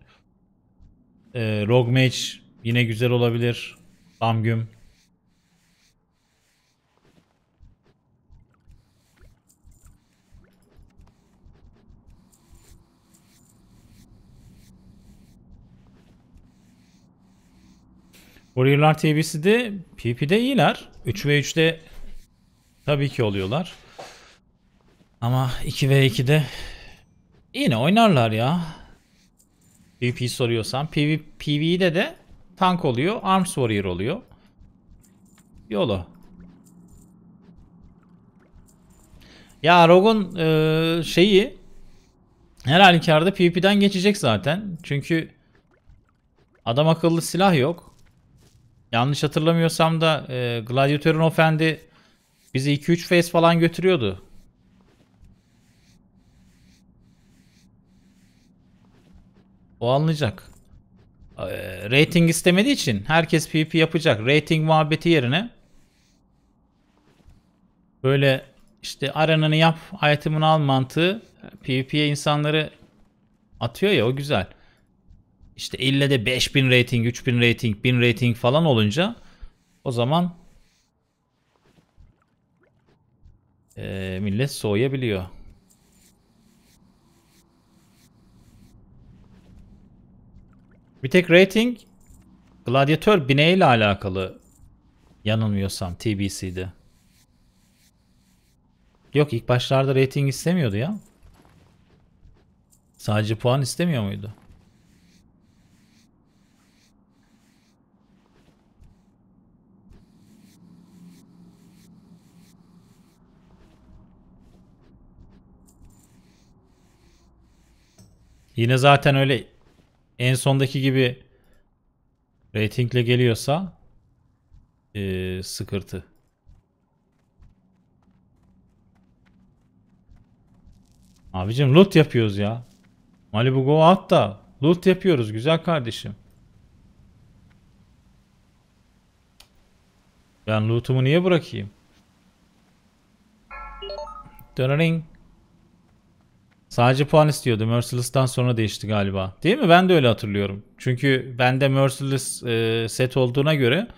E, Rogue Mage yine güzel olabilir. Damgüm. Warrior'lar TBC'de PvP'de iyiler. 3 ve 3'te tabii ki oluyorlar. Ama 2 ve 2'de yine oynarlar ya. PP soruyorsan. PV, PvE'de de tank oluyor. Arms Warrior oluyor. Yolo. Ya Rogun e, şeyi her halükarda PvP'den geçecek zaten. Çünkü adam akıllı silah yok. Yanlış hatırlamıyorsam da e, Gladiatör'ün ofendi bizi 2-3 face falan götürüyordu. O anlayacak. E, rating istemediği için herkes PvP yapacak. Rating muhabbeti yerine böyle işte aranını yap, item'ını al mantığı PvP'ye insanları atıyor ya o güzel işte ille de 5000 rating, 3000 rating, 1000 rating falan olunca o zaman e, millet soğuyabiliyor. Bir tek rating Gladiator bineğiyle alakalı yanılmıyorsam TBC'de. Yok ilk başlarda rating istemiyordu ya. Sadece puan istemiyor muydu? Yine zaten öyle en sondaki gibi ratingle geliyorsa ee, sıkıntı. Abicim loot yapıyoruz ya. Malibu Go at da loot yapıyoruz güzel kardeşim. Ben lootumu niye bırakayım? Dönerin. Sadece puan istiyordu. Merciless'tan sonra değişti galiba. Değil mi? Ben de öyle hatırlıyorum. Çünkü bende Merciless e, set olduğuna göre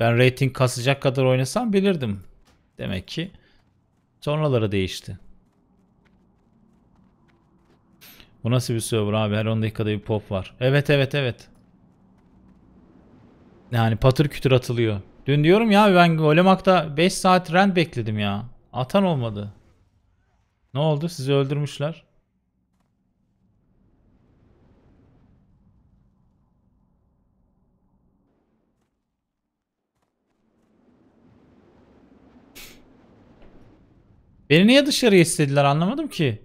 ben rating kasacak kadar oynasam bilirdim. Demek ki sonraları değişti. Bu nasıl bir server abi? Her 10 dakikada bir pop var. Evet evet evet. Yani patır kütür atılıyor. Dün diyorum ya ben Golemak'ta 5 saat rent bekledim ya. Atan olmadı. Ne oldu? Sizi öldürmüşler. Beni niye dışarıya istediler anlamadım ki.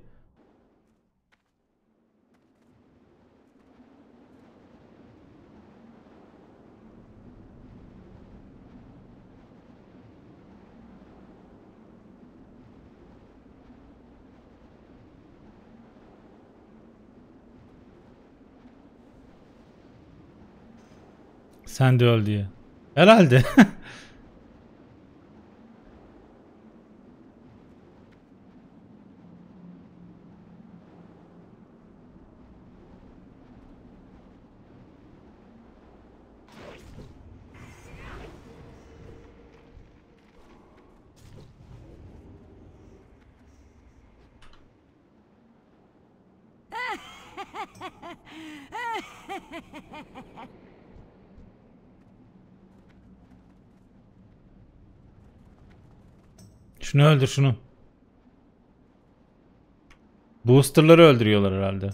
Sen de öl diye. Herhalde. [laughs] Şunu öldür şunu. Booster'ları öldürüyorlar herhalde.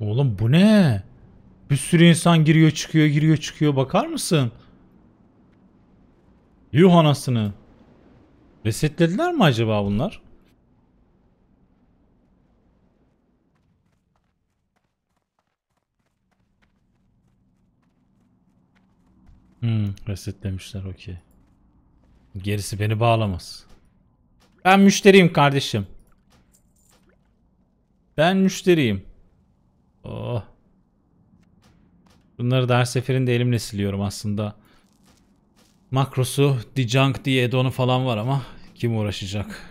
Oğlum bu ne? Bir sürü insan giriyor çıkıyor giriyor çıkıyor bakar mısın? Yuh anasını. Resetlediler mi acaba bunlar? Hmm, resetlemişler okey. Gerisi beni bağlamaz. Ben müşteriyim kardeşim. Ben müşteriyim. Oh. Bunları da her seferinde elimle siliyorum aslında makrosu, dejunk diye onu falan var ama kim uğraşacak?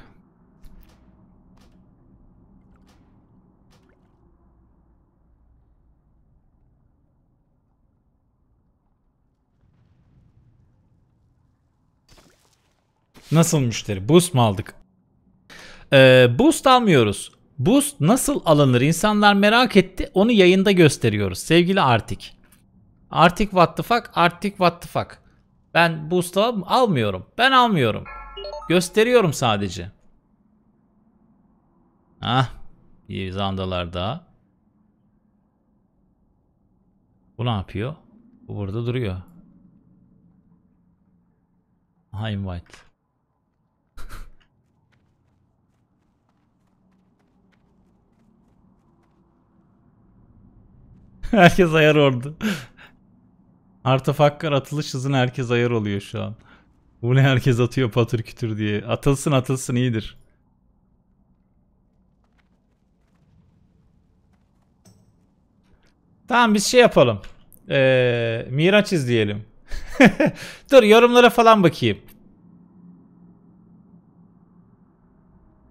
Nasıl müşteri? Boost mu aldık? Ee, boost almıyoruz. Boost nasıl alınır? İnsanlar merak etti. Onu yayında gösteriyoruz. Sevgili Artik. Artik what the fuck? Artik what the fuck? Ben boost al almıyorum. Ben almıyorum. Gösteriyorum sadece. Ah. Bir zandalar daha. Bu ne yapıyor? Bu burada duruyor. Aha invite. [laughs] Herkes ayar ordu. Artefaklar atılış hızına herkes ayar oluyor şu an. Bu ne herkes atıyor patır kütür diye. Atılsın atılsın iyidir. Tamam biz şey yapalım. Ee, Miraç izleyelim. [laughs] Dur yorumlara falan bakayım.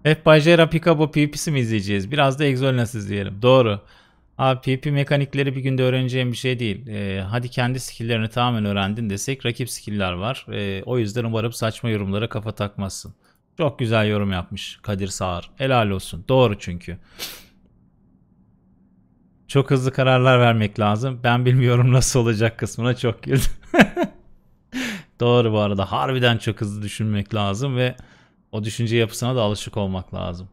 F by J Rapikabo PvP'si mi izleyeceğiz? Biraz da Exolnas izleyelim. Doğru. Abi PvP mekanikleri bir günde öğreneceğim bir şey değil. Ee, hadi kendi skill'lerini tamamen öğrendin desek rakip skill'ler var. Ee, o yüzden umarım saçma yorumlara kafa takmazsın. Çok güzel yorum yapmış Kadir Sağır. Helal olsun. Doğru çünkü. Çok hızlı kararlar vermek lazım. Ben bilmiyorum nasıl olacak kısmına çok güldüm. [laughs] Doğru bu arada. Harbiden çok hızlı düşünmek lazım ve o düşünce yapısına da alışık olmak lazım.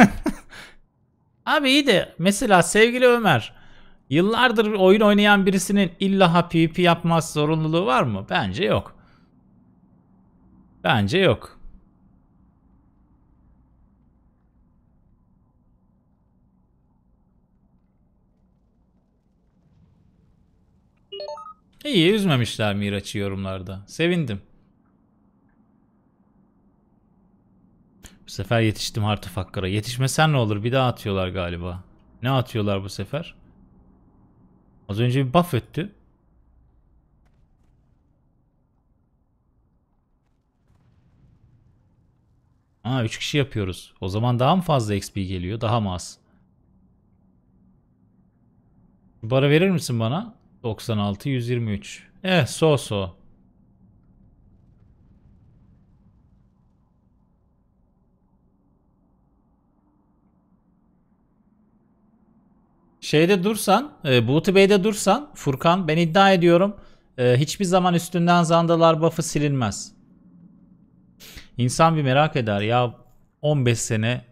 [laughs] Abi iyi de mesela sevgili Ömer yıllardır oyun oynayan birisinin illa ha PvP yapmaz zorunluluğu var mı? Bence yok. Bence yok. İyi üzmemişler Miraç'ı yorumlarda. Sevindim. Bu sefer yetiştim Hartufakkara. Yetişmesen ne olur? Bir daha atıyorlar galiba. Ne atıyorlar bu sefer? Az önce bir buff öttü. Ha 3 kişi yapıyoruz. O zaman daha mı fazla XP geliyor? Daha mı az? Bara verir misin bana? 96 123. Eh so so. şeyde dursan, e, Buğti Bey'de dursan Furkan ben iddia ediyorum e, hiçbir zaman üstünden zandalar buff'ı silinmez. İnsan bir merak eder ya 15 sene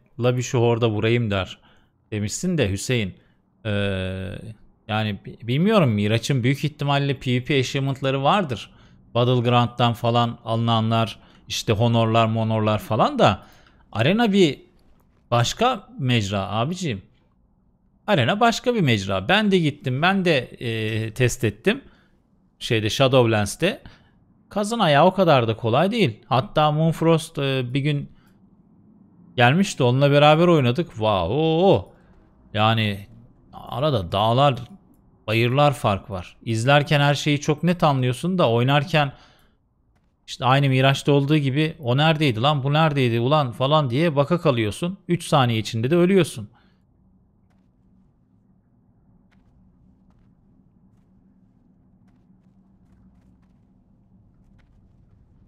şu orada vurayım der demişsin de Hüseyin. E, yani bilmiyorum Miraç'ın büyük ihtimalle PvP achievement'ları vardır. Battleground'dan falan alınanlar işte honorlar monorlar falan da arena bir başka mecra abicim. Arena başka bir mecra. Ben de gittim, ben de e, test ettim. Şeyde Shadowlands'te. Kazın ayağı o kadar da kolay değil. Hatta Moonfrost e, bir gün gelmişti. Onunla beraber oynadık. Vau. Wow. Yani arada dağlar, bayırlar fark var. İzlerken her şeyi çok net anlıyorsun da oynarken işte aynı Miraç'ta olduğu gibi o neredeydi lan bu neredeydi ulan falan diye baka kalıyorsun. 3 saniye içinde de ölüyorsun.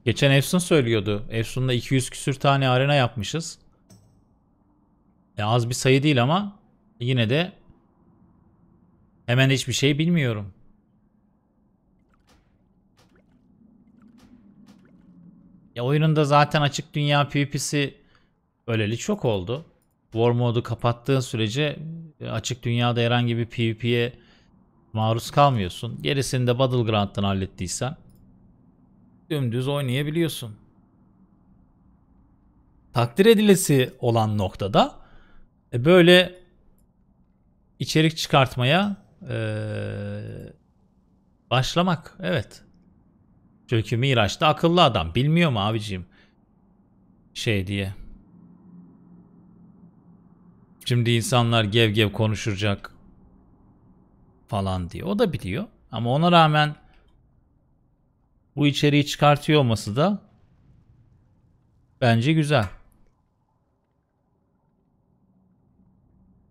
Geçen Efsun söylüyordu. Efsun'la 200 küsür tane arena yapmışız. E az bir sayı değil ama yine de hemen hiçbir şey bilmiyorum. Ya oyununda zaten açık dünya PvP'si öleli çok oldu. War modu kapattığın sürece e, açık dünyada herhangi bir PvP'ye maruz kalmıyorsun. Gerisini de Battleground'dan hallettiysen dümdüz oynayabiliyorsun. Takdir edilesi olan noktada e, böyle içerik çıkartmaya e, başlamak. Evet. Çünkü Miraç da akıllı adam. Bilmiyor mu abicim? Şey diye. Şimdi insanlar gev gev konuşacak falan diye. O da biliyor. Ama ona rağmen bu içeriği çıkartıyor olması da bence güzel.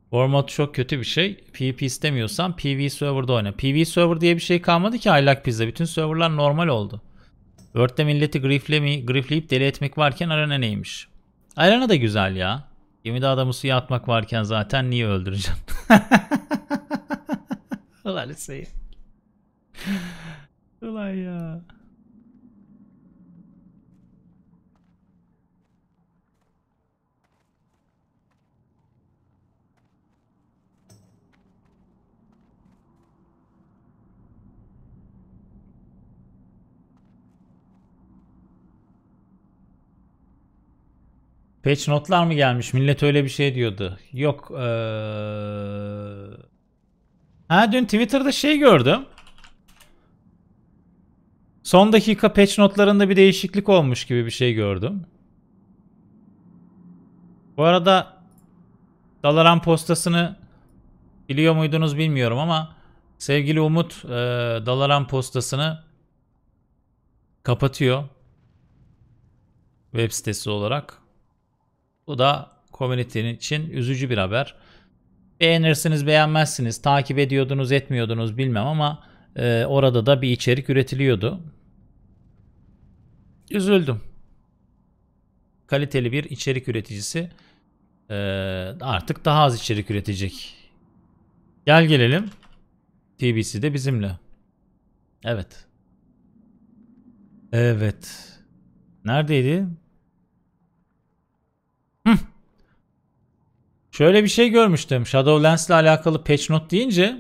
Format çok kötü bir şey. PvP istemiyorsan PV server'da oyna. PV server diye bir şey kalmadı ki aylak pizza. Bütün serverlar normal oldu. Word'de milleti griflemi, grifleyip deli etmek varken arena neymiş? Arena da güzel ya. Gemide adamı suya atmak varken zaten niye öldüreceğim? [laughs] Ulan Hüseyin. Ulan ya. Patch notlar mı gelmiş? Millet öyle bir şey diyordu. Yok. Ee... Ha dün Twitter'da şey gördüm. Son dakika patch notlarında bir değişiklik olmuş gibi bir şey gördüm. Bu arada Dalaran postasını biliyor muydunuz bilmiyorum ama sevgili Umut e, Dalaran postasını kapatıyor. Web sitesi olarak. Bu da community'nin için üzücü bir haber. Beğenirsiniz beğenmezsiniz takip ediyordunuz etmiyordunuz bilmem ama e, orada da bir içerik üretiliyordu. Üzüldüm. Kaliteli bir içerik üreticisi e, artık daha az içerik üretecek. Gel gelelim TBC de bizimle. Evet. Evet. Neredeydi? Şöyle bir şey görmüştüm. Shadowlands ile alakalı patch note deyince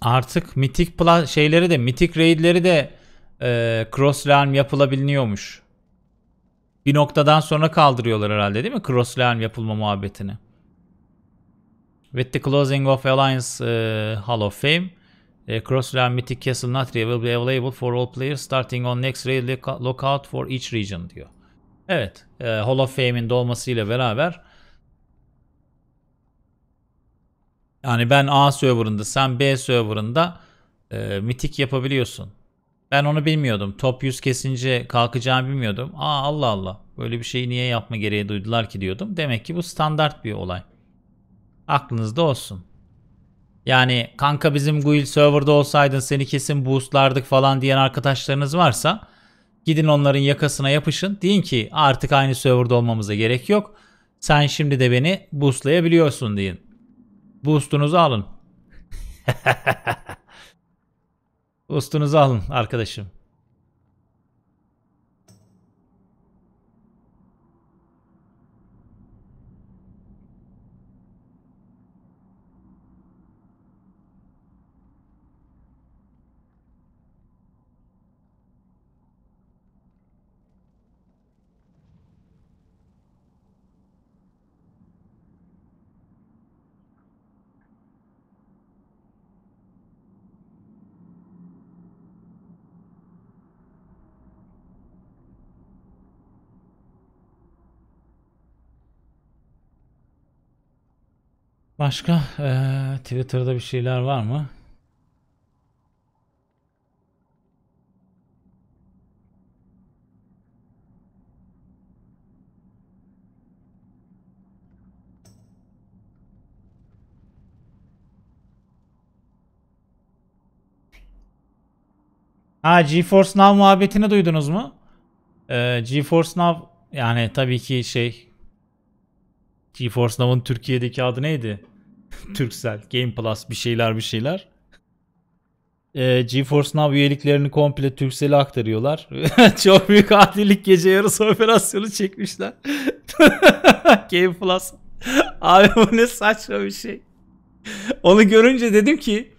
artık mitik şeyleri de mitik raidleri de e, cross realm yapılabiliyormuş. Bir noktadan sonra kaldırıyorlar herhalde değil mi? Cross realm yapılma muhabbetini. With the closing of Alliance e, Hall of Fame e, Crossland Mythic Castle Natria will be available for all players starting on next raid lookout for each region diyor. Evet. E, Hall of Fame'in dolmasıyla beraber yani ben A server'ında sen B server'ında e, mitik yapabiliyorsun. Ben onu bilmiyordum. Top 100 kesince kalkacağını bilmiyordum. Aa Allah Allah. Böyle bir şeyi niye yapma gereği duydular ki diyordum. Demek ki bu standart bir olay. Aklınızda olsun. Yani kanka bizim Google serverda olsaydın seni kesin boostlardık falan diyen arkadaşlarınız varsa gidin onların yakasına yapışın. Deyin ki artık aynı serverda olmamıza gerek yok. Sen şimdi de beni boostlayabiliyorsun deyin. Boostunuzu alın. [laughs] Boostunuzu alın arkadaşım. Başka ee, Twitter'da bir şeyler var mı? Ha GeForce Now muhabbetini duydunuz mu? Ee, GeForce Now yani tabii ki şey GeForce Now'ın Türkiye'deki adı neydi? [laughs] Turkcell, Game Plus bir şeyler bir şeyler. E, ee, GeForce Now üyeliklerini komple Turkcell'e aktarıyorlar. [laughs] Çok büyük adilik gece yarısı operasyonu çekmişler. [laughs] Game Plus. Abi bu ne saçma bir şey. Onu görünce dedim ki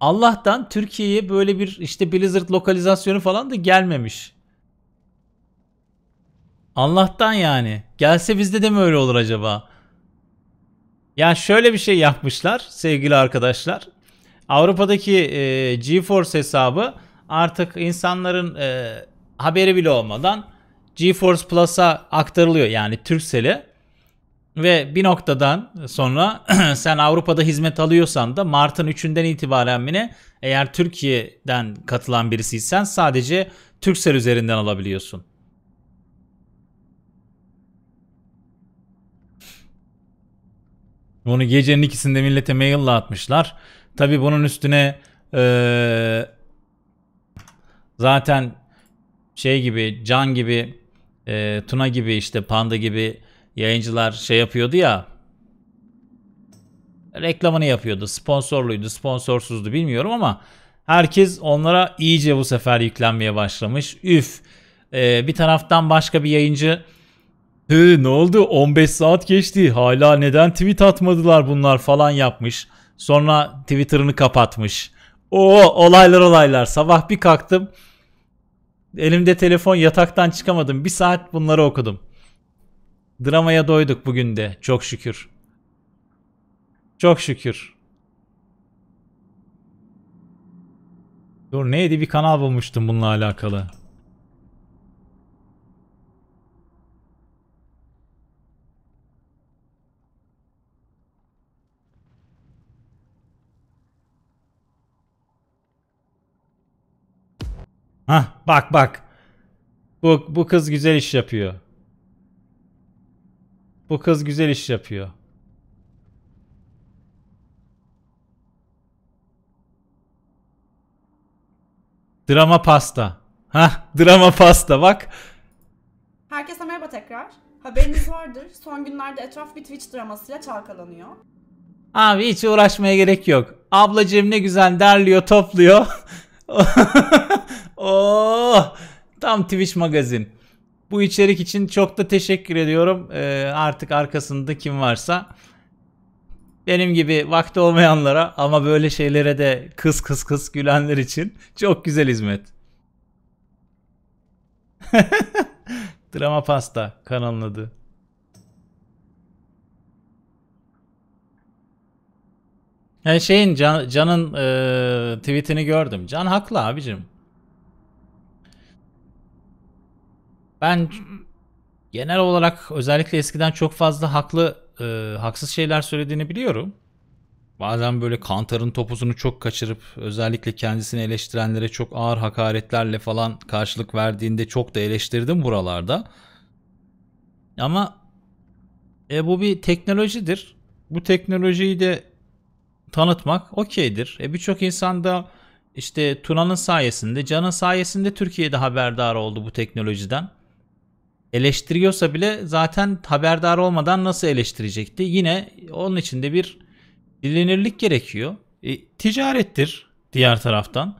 Allah'tan Türkiye'ye böyle bir işte Blizzard lokalizasyonu falan da gelmemiş. Allah'tan yani. Gelse bizde de mi öyle olur acaba? Ya şöyle bir şey yapmışlar sevgili arkadaşlar. Avrupa'daki e, GeForce hesabı artık insanların e, haberi bile olmadan GeForce Plus'a aktarılıyor yani Türksel'e. Ve bir noktadan sonra [clears throat] sen Avrupa'da hizmet alıyorsan da Mart'ın 3'ünden itibaren bile eğer Türkiye'den katılan birisiysen sadece Türksel üzerinden alabiliyorsun. Bunu gecenin ikisinde millete maille atmışlar. Tabi bunun üstüne ee, zaten şey gibi Can gibi e, Tuna gibi işte Panda gibi yayıncılar şey yapıyordu ya reklamını yapıyordu. Sponsorluydu, sponsorsuzdu bilmiyorum ama herkes onlara iyice bu sefer yüklenmeye başlamış. Üf. Ee, bir taraftan başka bir yayıncı Hı ne oldu 15 saat geçti hala neden tweet atmadılar bunlar falan yapmış. Sonra Twitter'ını kapatmış. O, olaylar olaylar sabah bir kalktım. Elimde telefon yataktan çıkamadım. Bir saat bunları okudum. Dramaya doyduk bugün de çok şükür. Çok şükür. Dur neydi bir kanal bulmuştum bununla alakalı. Hah bak bak. Bu, bu kız güzel iş yapıyor. Bu kız güzel iş yapıyor. Drama pasta. Ha, drama pasta bak. Herkese merhaba tekrar. Haberiniz vardır. Son günlerde etraf bir Twitch dramasıyla çalkalanıyor. Abi hiç uğraşmaya gerek yok. Ablacığım ne güzel derliyor, topluyor. [laughs] Oh! Tam Twitch magazin. Bu içerik için çok da teşekkür ediyorum. Ee, artık arkasında kim varsa. Benim gibi vakti olmayanlara ama böyle şeylere de kıs kıs kıs gülenler için çok güzel hizmet. [laughs] Drama Pasta kanalın adı. Yani şeyin Can, Can'ın e, tweetini gördüm. Can haklı abicim. Ben genel olarak özellikle eskiden çok fazla haklı e, haksız şeyler söylediğini biliyorum. Bazen böyle Kantar'ın topuzunu çok kaçırıp özellikle kendisini eleştirenlere çok ağır hakaretlerle falan karşılık verdiğinde çok da eleştirdim buralarda. Ama e, bu bir teknolojidir. Bu teknolojiyi de tanıtmak okeydir. E, Birçok insan da işte Tuna'nın sayesinde, Can'ın sayesinde Türkiye'de haberdar oldu bu teknolojiden eleştiriyorsa bile zaten haberdar olmadan nasıl eleştirecekti? Yine onun içinde bir dilenirlik gerekiyor. E, ticarettir diğer taraftan.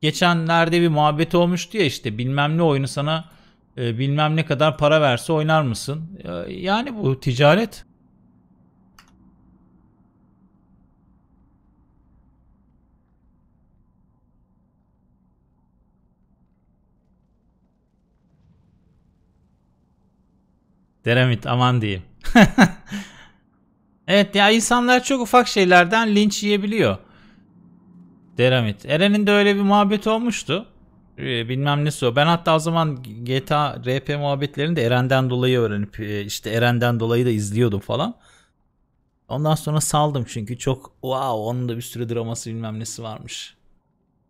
Geçenlerde bir muhabbet olmuştu ya işte bilmem ne oyunu sana e, bilmem ne kadar para verse oynar mısın? E, yani bu ticaret. Deremit aman diyeyim. [laughs] evet ya insanlar çok ufak şeylerden linç yiyebiliyor. Deremit. Eren'in de öyle bir muhabbet olmuştu. Ee, bilmem ne o. Ben hatta o zaman GTA RP muhabbetlerini de Eren'den dolayı öğrenip e, işte Eren'den dolayı da izliyordum falan. Ondan sonra saldım çünkü çok wow onun da bir sürü draması bilmem nesi varmış.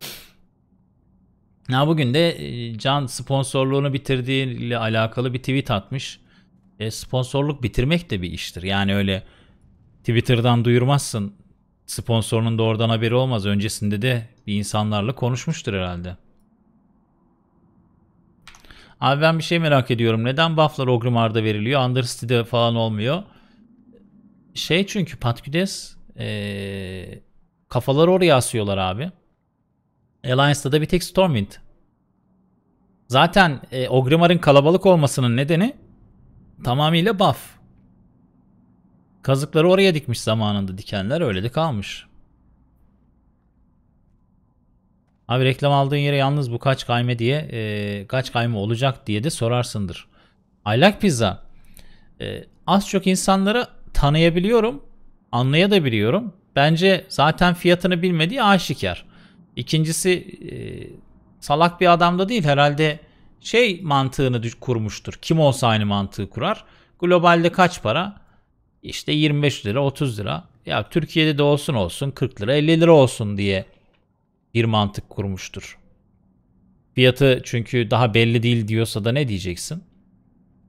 [laughs] Ya bugün de e, Can sponsorluğunu bitirdiğiyle alakalı bir tweet atmış. E, sponsorluk bitirmek de bir iştir. Yani öyle Twitter'dan duyurmazsın. Sponsorunun da oradan haberi olmaz. Öncesinde de bir insanlarla konuşmuştur herhalde. Abi ben bir şey merak ediyorum. Neden bufflar Ogrimar'da veriliyor? Undercity'de falan olmuyor. Şey çünkü Patkides ee, kafaları oraya asıyorlar abi. Alliance'da da bir tek Stormwind. Zaten e, Ogrimar'ın kalabalık olmasının nedeni Tamamıyla baf. Kazıkları oraya dikmiş zamanında dikenler öyle de kalmış. Abi reklam aldığın yere yalnız bu kaç kayme diye e, kaç kayme olacak diye de sorarsındır. I like pizza. E, az çok insanları tanıyabiliyorum. Anlayabiliyorum. Bence zaten fiyatını bilmediği aşikar. İkincisi e, salak bir adam da değil herhalde şey mantığını kurmuştur. Kim olsa aynı mantığı kurar. Globalde kaç para? İşte 25 lira 30 lira. Ya Türkiye'de de olsun olsun 40 lira 50 lira olsun diye bir mantık kurmuştur. Fiyatı çünkü daha belli değil diyorsa da ne diyeceksin?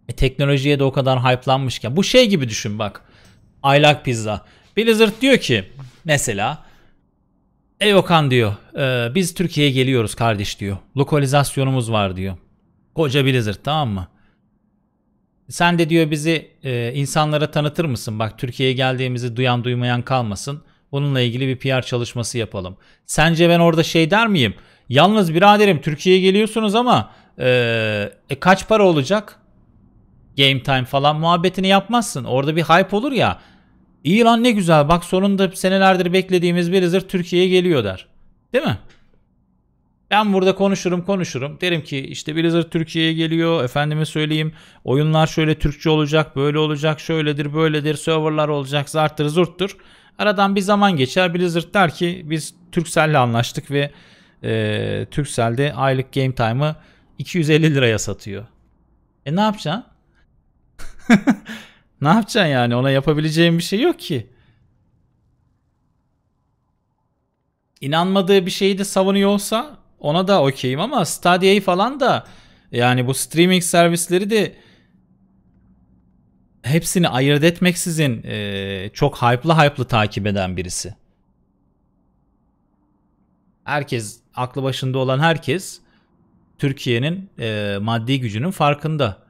E, teknolojiye de o kadar hype'lanmışken. Bu şey gibi düşün bak. I like pizza. Blizzard diyor ki mesela Ey Okan diyor e, biz Türkiye'ye geliyoruz kardeş diyor. Lokalizasyonumuz var diyor. Koca Blizzard tamam mı? Sen de diyor bizi e, insanlara tanıtır mısın? Bak Türkiye'ye geldiğimizi duyan duymayan kalmasın. Bununla ilgili bir PR çalışması yapalım. Sence ben orada şey der miyim? Yalnız biraderim Türkiye'ye geliyorsunuz ama e, e, kaç para olacak? Game time falan muhabbetini yapmazsın. Orada bir hype olur ya. İyi lan ne güzel bak sonunda senelerdir beklediğimiz bir Blizzard Türkiye'ye geliyor der. Değil mi? Ben burada konuşurum konuşurum. Derim ki işte Blizzard Türkiye'ye geliyor. Efendime söyleyeyim oyunlar şöyle Türkçe olacak, böyle olacak, şöyledir, böyledir. Serverlar olacak, zarttır, zurttur. Aradan bir zaman geçer. Blizzard der ki biz Turkcell'le anlaştık ve e, Turkcell'de aylık game time'ı 250 liraya satıyor. E ne yapacaksın? [laughs] ne yapacaksın yani? Ona yapabileceğim bir şey yok ki. İnanmadığı bir şeyi de savunuyor olsa ona da okeyim ama Stadia'yı falan da yani bu streaming servisleri de hepsini ayırt etmeksizin e, çok hype'lı hype'lı takip eden birisi. Herkes, aklı başında olan herkes Türkiye'nin e, maddi gücünün farkında.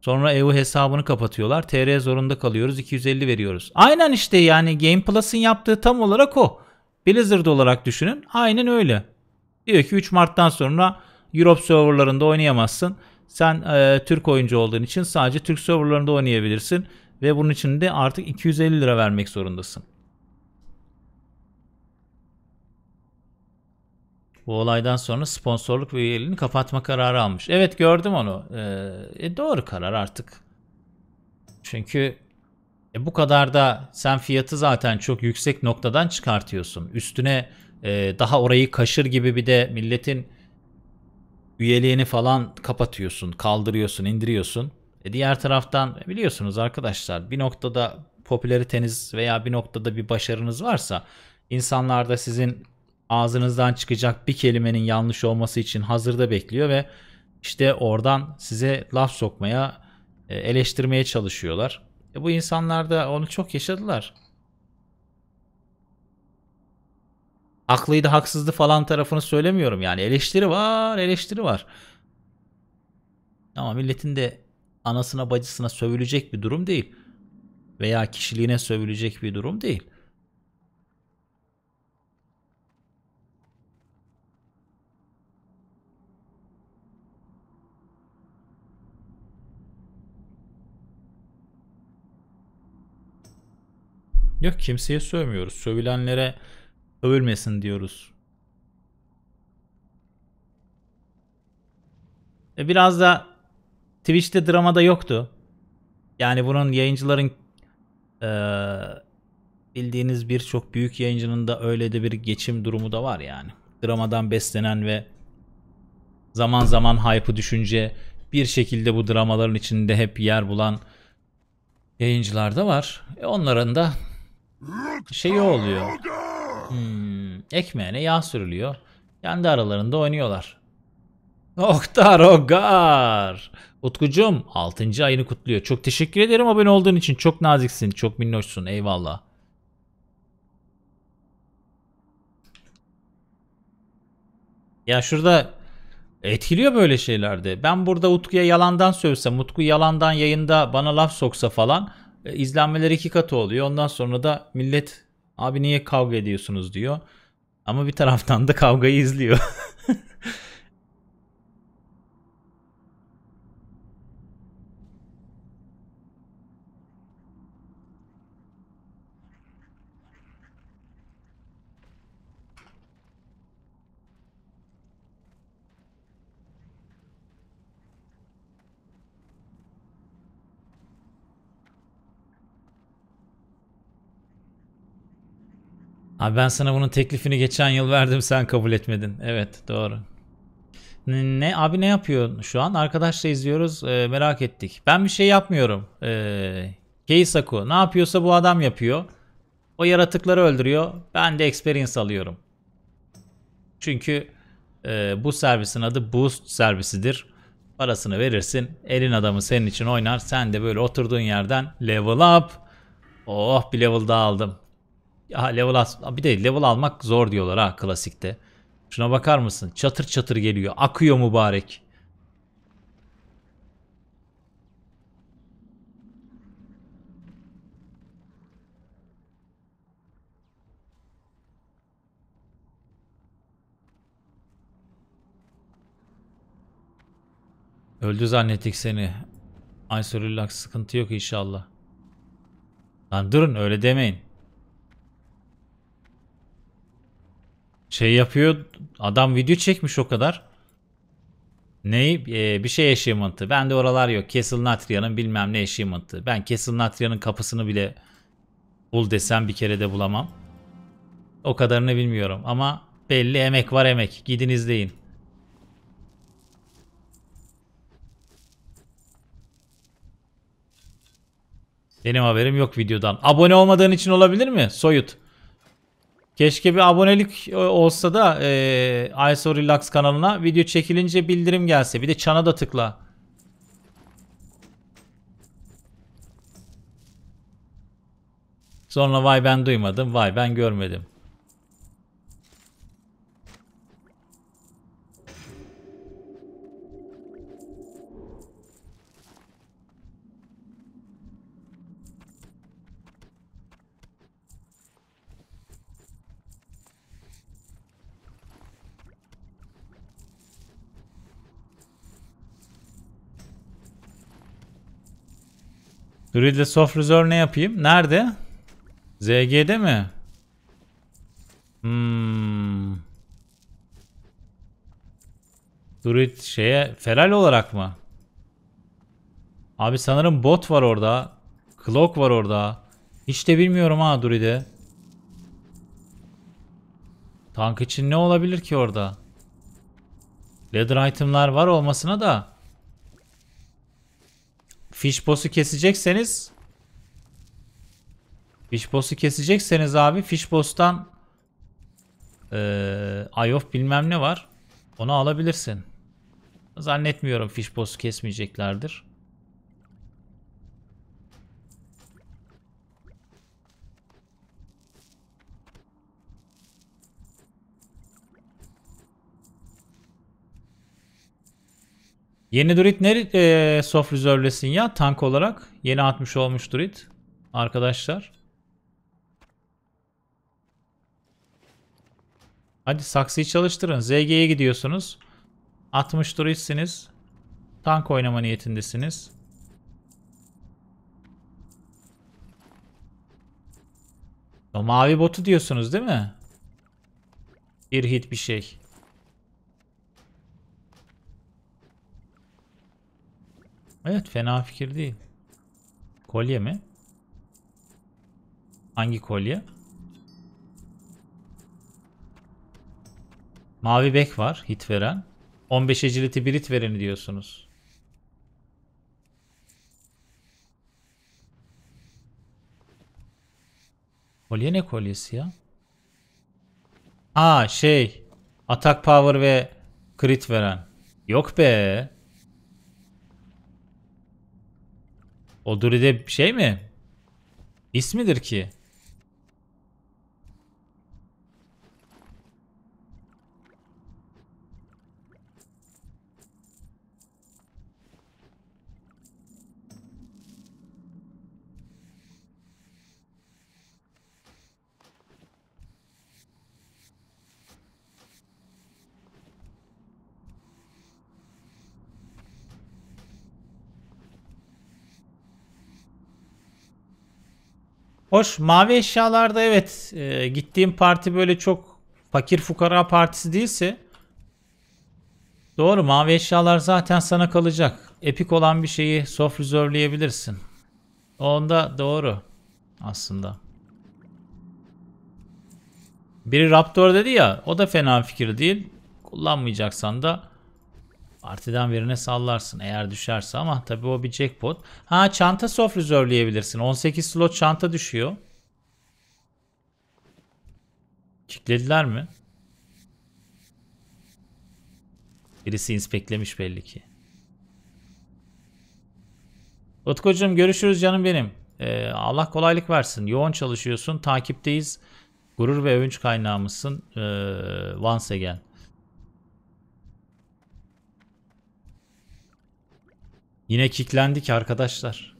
Sonra EU hesabını kapatıyorlar. TR zorunda kalıyoruz. 250 veriyoruz. Aynen işte yani Game Plus'ın yaptığı tam olarak o. Blizzard olarak düşünün. Aynen öyle. Diyor ki 3 Mart'tan sonra Europe serverlarında oynayamazsın. Sen e, Türk oyuncu olduğun için sadece Türk serverlarında oynayabilirsin. Ve bunun için de artık 250 lira vermek zorundasın. Bu olaydan sonra sponsorluk ve üyeliğini kapatma kararı almış. Evet gördüm onu. E, e, doğru karar artık. Çünkü e, bu kadar da sen fiyatı zaten çok yüksek noktadan çıkartıyorsun. Üstüne e, daha orayı kaşır gibi bir de milletin üyeliğini falan kapatıyorsun, kaldırıyorsun, indiriyorsun. E diğer taraftan e, biliyorsunuz arkadaşlar bir noktada popülariteniz veya bir noktada bir başarınız varsa insanlar da sizin ağzınızdan çıkacak bir kelimenin yanlış olması için hazırda bekliyor ve işte oradan size laf sokmaya, e, eleştirmeye çalışıyorlar. E bu insanlar da onu çok yaşadılar. haklıydı haksızdı falan tarafını söylemiyorum yani eleştiri var eleştiri var. Ama milletin de anasına bacısına sövülecek bir durum değil. Veya kişiliğine sövülecek bir durum değil. Yok kimseye sövmüyoruz. Sövülenlere Ölmesin diyoruz. E biraz da Twitch'te dramada yoktu. Yani bunun yayıncıların e, bildiğiniz birçok büyük yayıncının da öyle de bir geçim durumu da var yani. Dramadan beslenen ve zaman zaman hype'ı düşünce bir şekilde bu dramaların içinde hep yer bulan yayıncılar da var. E onların da şeyi oluyor. Hmm, ekmeğine yağ sürülüyor. Kendi aralarında oynuyorlar. Oktar Ogar. Utkucum 6. ayını kutluyor. Çok teşekkür ederim abone olduğun için. Çok naziksin. Çok minnoşsun. Eyvallah. Ya şurada etkiliyor böyle şeylerde. Ben burada Utku'ya yalandan sövsem, Utku yalandan yayında bana laf soksa falan e, izlenmeleri iki katı oluyor. Ondan sonra da millet Abi niye kavga ediyorsunuz diyor. Ama bir taraftan da kavgayı izliyor. [laughs] Abi ben sana bunun teklifini geçen yıl verdim sen kabul etmedin. Evet doğru. Ne abi ne yapıyor şu an? Arkadaşla izliyoruz. E, merak ettik. Ben bir şey yapmıyorum. E, Keisaku ne yapıyorsa bu adam yapıyor. O yaratıkları öldürüyor. Ben de experience alıyorum. Çünkü e, bu servisin adı Boost servisidir. Parasını verirsin. Elin adamı senin için oynar. Sen de böyle oturduğun yerden level up. Oh bir level daha aldım. Ya level as bir de level almak zor diyorlar ha klasikte. Şuna bakar mısın? Çatır çatır geliyor. Akıyor mübarek. Öldü zannettik seni. Aysorulax sıkıntı yok inşallah. Lan durun öyle demeyin. şey yapıyor. Adam video çekmiş o kadar. Neyi? Ee, bir şey achievement'ı. de oralar yok. Castle Natria'nın bilmem ne achievement'ı. Ben Castle Natria'nın kapısını bile bul desem bir kere de bulamam. O kadarını bilmiyorum ama belli emek var emek. Gidin izleyin. Benim haberim yok videodan. Abone olmadığın için olabilir mi? Soyut. Keşke bir abonelik e, olsa da e, ISO Relax kanalına video çekilince bildirim gelse. Bir de çana da tıkla. Sonra vay ben duymadım, vay ben görmedim. Riddle Soft Reserve ne yapayım? Nerede? ZG'de mi? Hmm. Druid şeye feral olarak mı? Abi sanırım bot var orada. Clock var orada. Hiç de bilmiyorum ha Druid'i. Tank için ne olabilir ki orada? Leather itemlar var olmasına da. Fish boss'u kesecekseniz Fish boss'u kesecekseniz abi Fish boss'tan ee, Ayof bilmem ne var. Onu alabilirsin. Zannetmiyorum Fish boss'u kesmeyeceklerdir. Yeni durit ne e, soft reserve'lesin ya tank olarak? Yeni atmış olmuş durit Arkadaşlar. Hadi saksıyı çalıştırın. ZG'ye gidiyorsunuz. 60 duritsiniz, Tank oynama niyetindesiniz. O mavi botu diyorsunuz değil mi? Bir hit bir şey. Evet fena fikir değil. Kolye mi? Hangi kolye? Mavi bek var hit veren. 15 agility 1 hit vereni diyorsunuz. Kolye ne kolyesi ya? Aa şey. Atak power ve crit veren. Yok be. O de şey mi? İsmidir ki. Hoş mavi eşyalarda evet e, gittiğim parti böyle çok fakir fukara partisi değilse doğru mavi eşyalar zaten sana kalacak. Epik olan bir şeyi soft reserve'leyebilirsin. Onda doğru aslında. Biri Raptor dedi ya o da fena fikir değil. Kullanmayacaksan da Partiden birine sallarsın eğer düşerse ama tabii o bir jackpot. Ha çanta soft rezervleyebilirsin. 18 slot çanta düşüyor. Kiklediler mi? Birisi inspeklemiş belli ki. Utkucuğum görüşürüz canım benim. Ee, Allah kolaylık versin. Yoğun çalışıyorsun. Takipteyiz. Gurur ve övünç kaynağımızsın. Ee, once again. Yine kilitlendik arkadaşlar.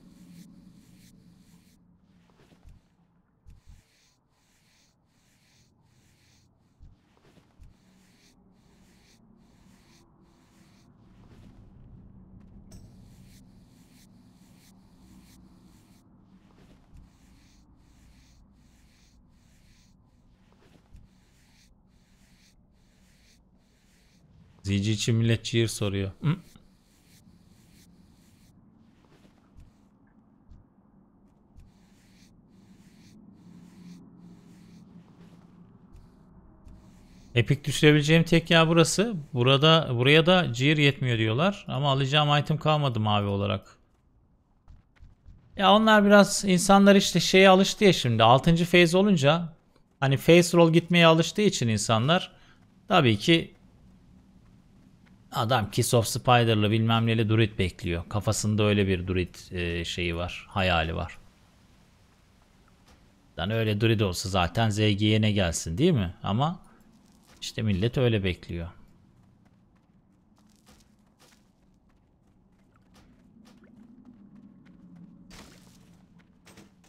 Zici için millet soruyor. Hı? Epic düşürebileceğim tek yer burası. Burada buraya da ciğer yetmiyor diyorlar. Ama alacağım item kalmadı mavi olarak. Ya onlar biraz insanlar işte şeye alıştı ya şimdi. 6. phase olunca hani phase roll gitmeye alıştığı için insanlar tabii ki adam Kiss of Spider'lı bilmem neli druid bekliyor. Kafasında öyle bir druid e, şeyi var. Hayali var. Yani öyle druid olsa zaten ZG'ye ne gelsin değil mi? Ama işte millet öyle bekliyor.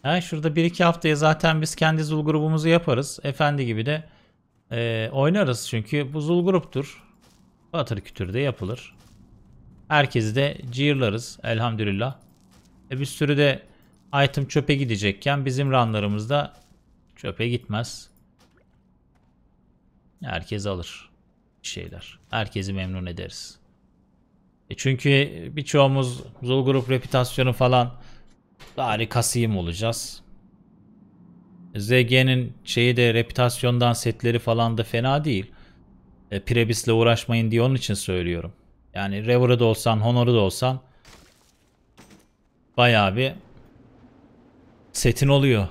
Ha, şurada 1-2 haftaya zaten biz kendi zul grubumuzu yaparız. Efendi gibi de e, oynarız. Çünkü bu zul gruptur. Batır kütür de yapılır. Herkesi de cığırlarız elhamdülillah. E, bir sürü de item çöpe gidecekken bizim da çöpe gitmez. Herkes alır şeyler. Herkesi memnun ederiz. E çünkü birçoğumuz Zul Grup reputasyonu falan harikasıyım olacağız. ZG'nin şeyi de reputasyondan setleri falan da fena değil. E, Prebis'le uğraşmayın diye onun için söylüyorum. Yani Rever'ı da olsan, honorı da olsan bayağı bir setin oluyor.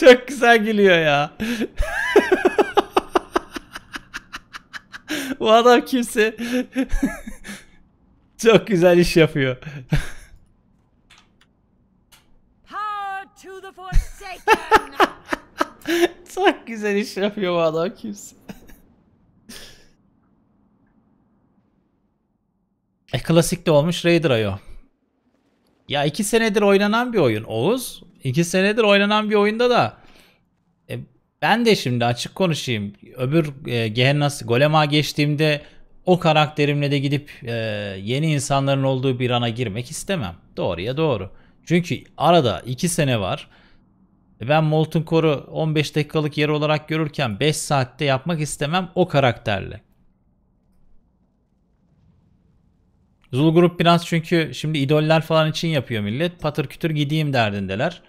Çok güzel gülüyor ya. Bu adam kimse çok güzel iş yapıyor. Çok güzel iş yapıyor bu adam kimse. e klasik de olmuş Raider.io. Ya iki senedir oynanan bir oyun Oğuz. İki senedir oynanan bir oyunda da e, ben de şimdi açık konuşayım. Öbür e, Gehennas Golem'a geçtiğimde o karakterimle de gidip e, yeni insanların olduğu bir ana girmek istemem. Doğruya doğru. Çünkü arada iki sene var. Ben Molten Core'u 15 dakikalık yer olarak görürken 5 saatte yapmak istemem o karakterle. Zul grup biraz çünkü şimdi idoller falan için yapıyor millet. Patır kütür gideyim derdindeler.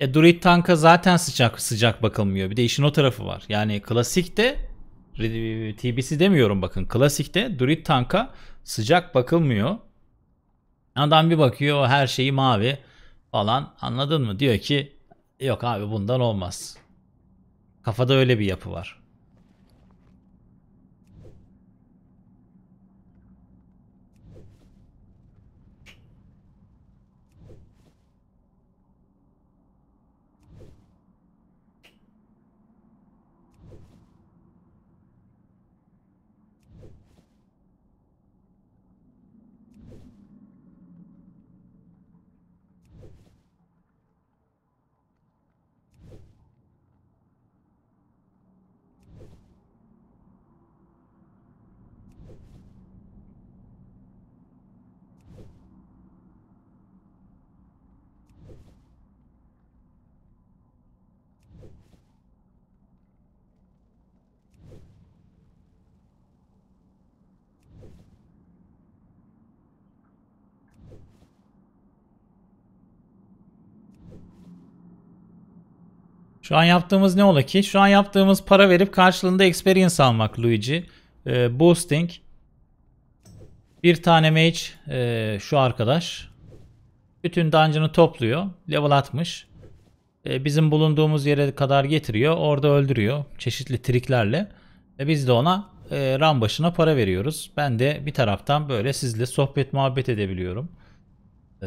E Druid tanka zaten sıcak sıcak bakılmıyor. Bir de işin o tarafı var. Yani klasikte TBC demiyorum bakın. Klasikte Druid tanka sıcak bakılmıyor. Adam bir bakıyor her şeyi mavi falan anladın mı? Diyor ki yok abi bundan olmaz. Kafada öyle bir yapı var. Şu an yaptığımız ne ola ki? Şu an yaptığımız para verip karşılığında experience almak Luigi. E, boosting. Bir tane mage e, şu arkadaş. Bütün dungeon'ı topluyor. Level atmış. E, bizim bulunduğumuz yere kadar getiriyor. Orada öldürüyor. Çeşitli triklerle. E, biz de ona e, ram başına para veriyoruz. Ben de bir taraftan böyle sizle sohbet muhabbet edebiliyorum. E,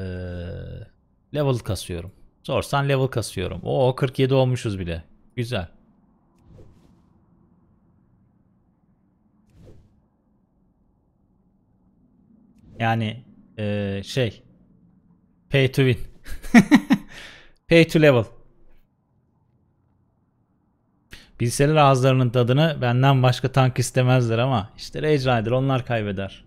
level kasıyorum. Sorsan level kasıyorum. O, 47 olmuşuz bile. Güzel. Yani ee, şey pay to win. [laughs] pay to level. Bilseler ağızlarının tadını benden başka tank istemezler ama işte Rage Rider onlar kaybeder.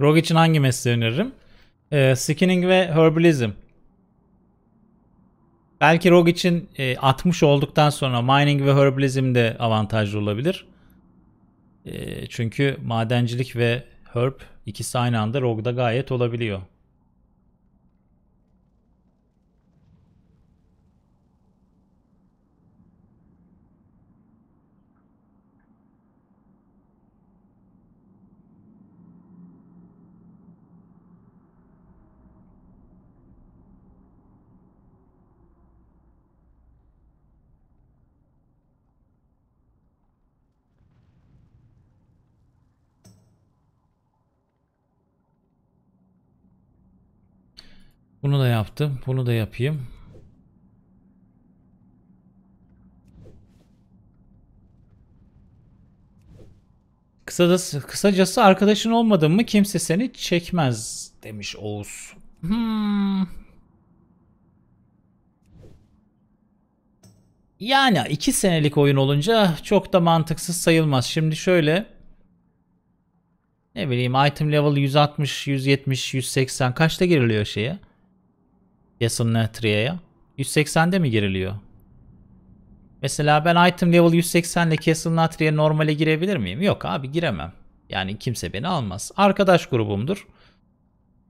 Rogue için hangi mesleği öneririm? E, skinning ve herbalism. Belki Rogue için e, 60 olduktan sonra mining ve herbalism de avantajlı olabilir. E, çünkü madencilik ve herb ikisi aynı anda Rogue'da gayet olabiliyor. Bunu da yaptım. Bunu da yapayım. Kısacası, kısacası arkadaşın olmadın mı kimse seni çekmez demiş Oğuz. Hmm. Yani iki senelik oyun olunca çok da mantıksız sayılmaz. Şimdi şöyle ne bileyim item level 160, 170, 180 kaçta giriliyor şeye? Castle 180'de mi giriliyor? Mesela ben item level 180 ile Castle Natria'ya normale girebilir miyim? Yok abi giremem. Yani kimse beni almaz. Arkadaş grubumdur.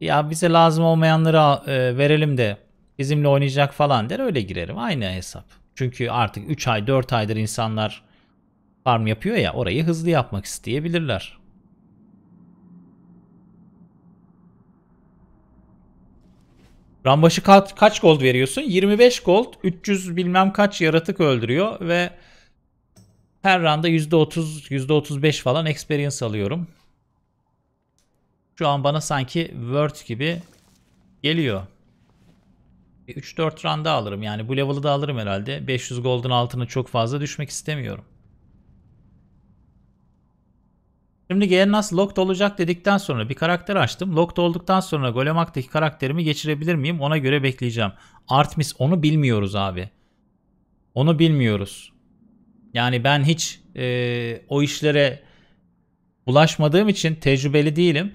Ya bize lazım olmayanları e, verelim de bizimle oynayacak falan der öyle girerim. Aynı hesap. Çünkü artık 3 ay 4 aydır insanlar farm yapıyor ya orayı hızlı yapmak isteyebilirler. Rambaşı kaç, kaç gold veriyorsun? 25 gold, 300 bilmem kaç yaratık öldürüyor ve her randa %30, %35 falan experience alıyorum. Şu an bana sanki Word gibi geliyor. 3-4 randa alırım yani bu level'ı da alırım herhalde. 500 gold'un altına çok fazla düşmek istemiyorum. Şimdi GNAS locked olacak dedikten sonra bir karakter açtım. Locked olduktan sonra Golemak'taki karakterimi geçirebilir miyim? Ona göre bekleyeceğim. Artemis onu bilmiyoruz abi. Onu bilmiyoruz. Yani ben hiç e, o işlere bulaşmadığım için tecrübeli değilim.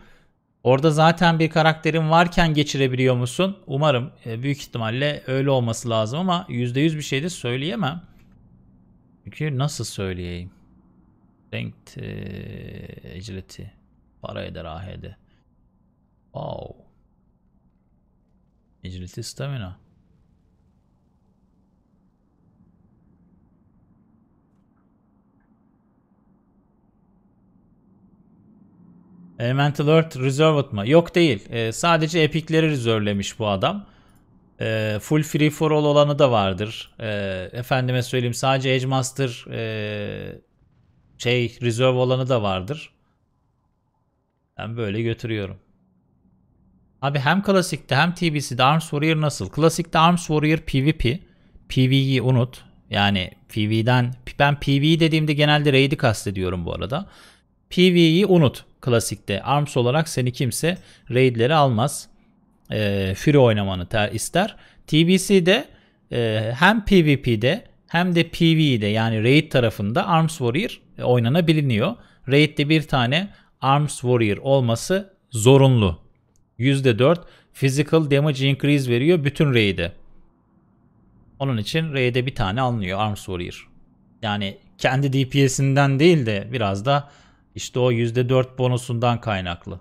Orada zaten bir karakterin varken geçirebiliyor musun? Umarım e, büyük ihtimalle öyle olması lazım ama %100 bir şey de söyleyemem. Çünkü nasıl söyleyeyim? Ranked e, agility. Para eder AHD. Wow. Agility stamina. Elemental Earth Reserved mı? Yok değil. E, sadece epikleri Reservelemiş bu adam. E, full free for all olanı da vardır. E, efendime söyleyeyim sadece Edge Master e, şey reserve olanı da vardır. Ben böyle götürüyorum. Abi hem klasikte hem TBC'de Arms Warrior nasıl? Klasikte Arms Warrior PvP. PvE'yi unut. Yani Pv'den ben PvE dediğimde genelde raid'i kastediyorum bu arada. PvE'yi unut klasikte. Arms olarak seni kimse raid'leri almaz. E, ee, Fury oynamanı ter, ister. TBC'de e, hem PvP'de hem de PvE'de yani Raid tarafında Arms Warrior e, oynanabiliniyor. Raid'de bir tane Arms Warrior olması zorunlu. %4 Physical Damage Increase veriyor bütün Raid'e. Onun için Raid'e bir tane alınıyor Arms Warrior. Yani kendi DPS'inden değil de biraz da işte o %4 bonusundan kaynaklı.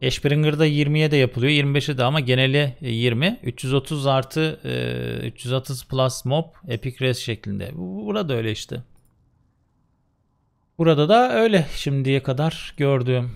Eşbringer'da 20'ye de yapılıyor. 25'e de ama geneli 20. E, 330 artı 330 e, plus mob epic res şeklinde. Burada öyle işte. Burada da öyle şimdiye kadar gördüğüm.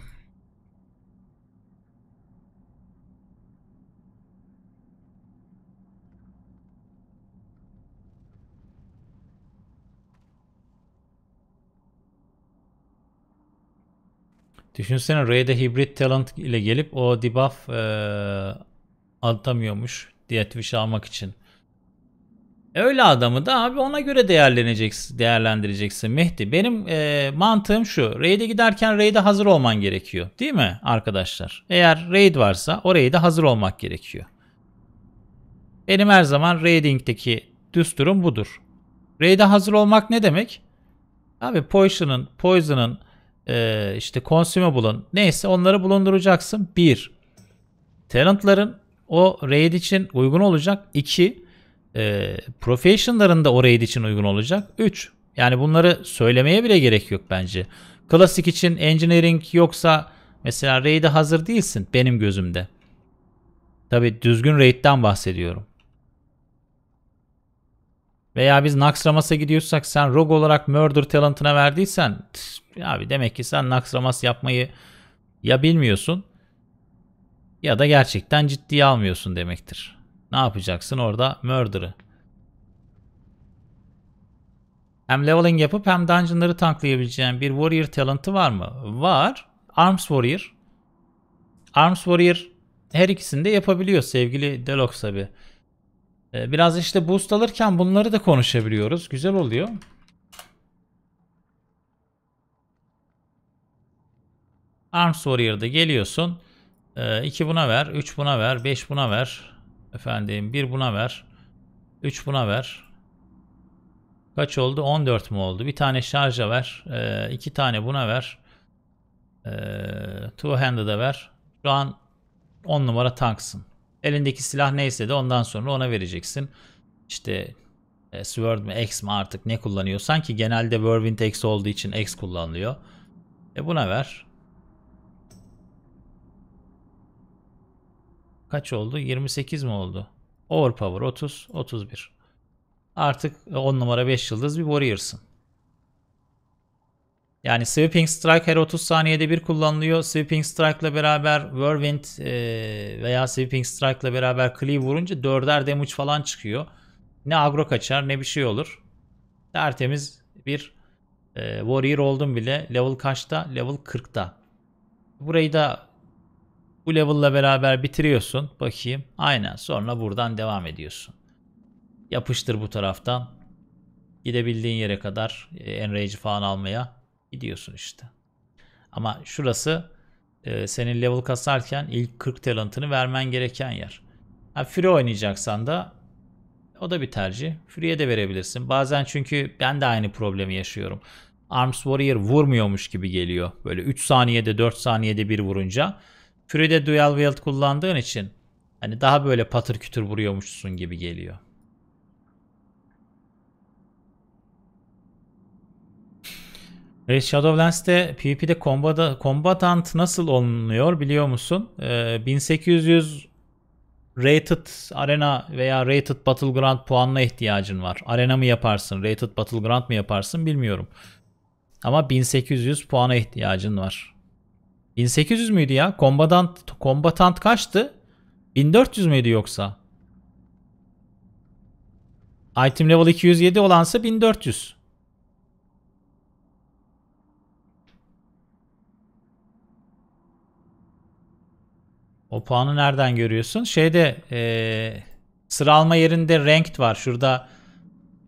Düşünsene Ray'de hibrit talent ile gelip o debuff e, atamıyormuş Deathwish almak için. Öyle adamı da abi ona göre değerleneceksin, değerlendireceksin Mehdi. Benim e, mantığım şu. Raid'e giderken raid'e hazır olman gerekiyor. Değil mi arkadaşlar? Eğer raid varsa o raid'e hazır olmak gerekiyor. Benim her zaman raiding'deki düsturum budur. Raid'e hazır olmak ne demek? Abi Poison'ın, Poison'ın e, işte bulun neyse onları bulunduracaksın. Bir, talentların o raid için uygun olacak. İki, e, professionların da o raid için uygun olacak. Üç, yani bunları söylemeye bile gerek yok bence. Klasik için engineering yoksa mesela raid'e hazır değilsin benim gözümde. Tabi düzgün raid'den bahsediyorum. Veya biz Naxramas'a gidiyorsak sen Rogue olarak Murder Talent'ına verdiysen tüh, abi demek ki sen Naxramas yapmayı ya bilmiyorsun ya da gerçekten ciddiye almıyorsun demektir. Ne yapacaksın orada Murder'ı? Hem leveling yapıp hem dungeonları tanklayabileceğin bir warrior talent'ı var mı? Var. Arms Warrior. Arms Warrior her ikisini de yapabiliyor sevgili Deluxe abi. Ee, biraz işte boost alırken bunları da konuşabiliyoruz. Güzel oluyor. Arms Warrior'da geliyorsun. 2 ee, buna ver, 3 buna ver, 5 buna ver. Efendim 1 buna ver. 3 buna ver. Kaç oldu? 14 mu oldu? Bir tane şarja ver. 2 e, tane buna ver. E, Two-handed'a ver. Şu an 10 numara tanksın. Elindeki silah neyse de ondan sonra ona vereceksin. İşte e, Sword mi X mi artık ne kullanıyorsan ki genelde Whirlwind X olduğu için X kullanılıyor. E buna ver. Kaç oldu? 28 mi oldu? Overpower 30, 31. Artık 10 e, numara 5 yıldız bir Warrior'sın. Yani Sweeping Strike her 30 saniyede bir kullanılıyor. Sweeping Strike ile beraber Whirlwind e, veya Sweeping Strike ile beraber Clee vurunca 4'er damage falan çıkıyor. Ne agro kaçar ne bir şey olur. Tertemiz bir e, Warrior oldum bile. Level kaçta? Level 40'ta. Burayı da bu level'la beraber bitiriyorsun. Bakayım. Aynen. Sonra buradan devam ediyorsun. Yapıştır bu taraftan. Gidebildiğin yere kadar e, enrage falan almaya Gidiyorsun işte. Ama şurası e, senin level kasarken ilk 40 talentını vermen gereken yer. Ha, free oynayacaksan da o da bir tercih. Free'ye de verebilirsin. Bazen çünkü ben de aynı problemi yaşıyorum. Arms Warrior vurmuyormuş gibi geliyor. Böyle 3 saniyede 4 saniyede bir vurunca. Free'de Dual Wield kullandığın için hani daha böyle patır kütür vuruyormuşsun gibi geliyor. Reis Shadowlands'te PvP'de kombada, kombatant nasıl olunuyor biliyor musun? Ee, 1800 rated arena veya rated battleground puanına ihtiyacın var. Arena mı yaparsın, rated battleground mı yaparsın bilmiyorum. Ama 1800 puana ihtiyacın var. 1800 müydü ya? Kombatant, kombatant kaçtı? 1400 müydü yoksa? Item level 207 olansa 1400. O puanı nereden görüyorsun? Şeyde e, sıralama yerinde ranked var. Şurada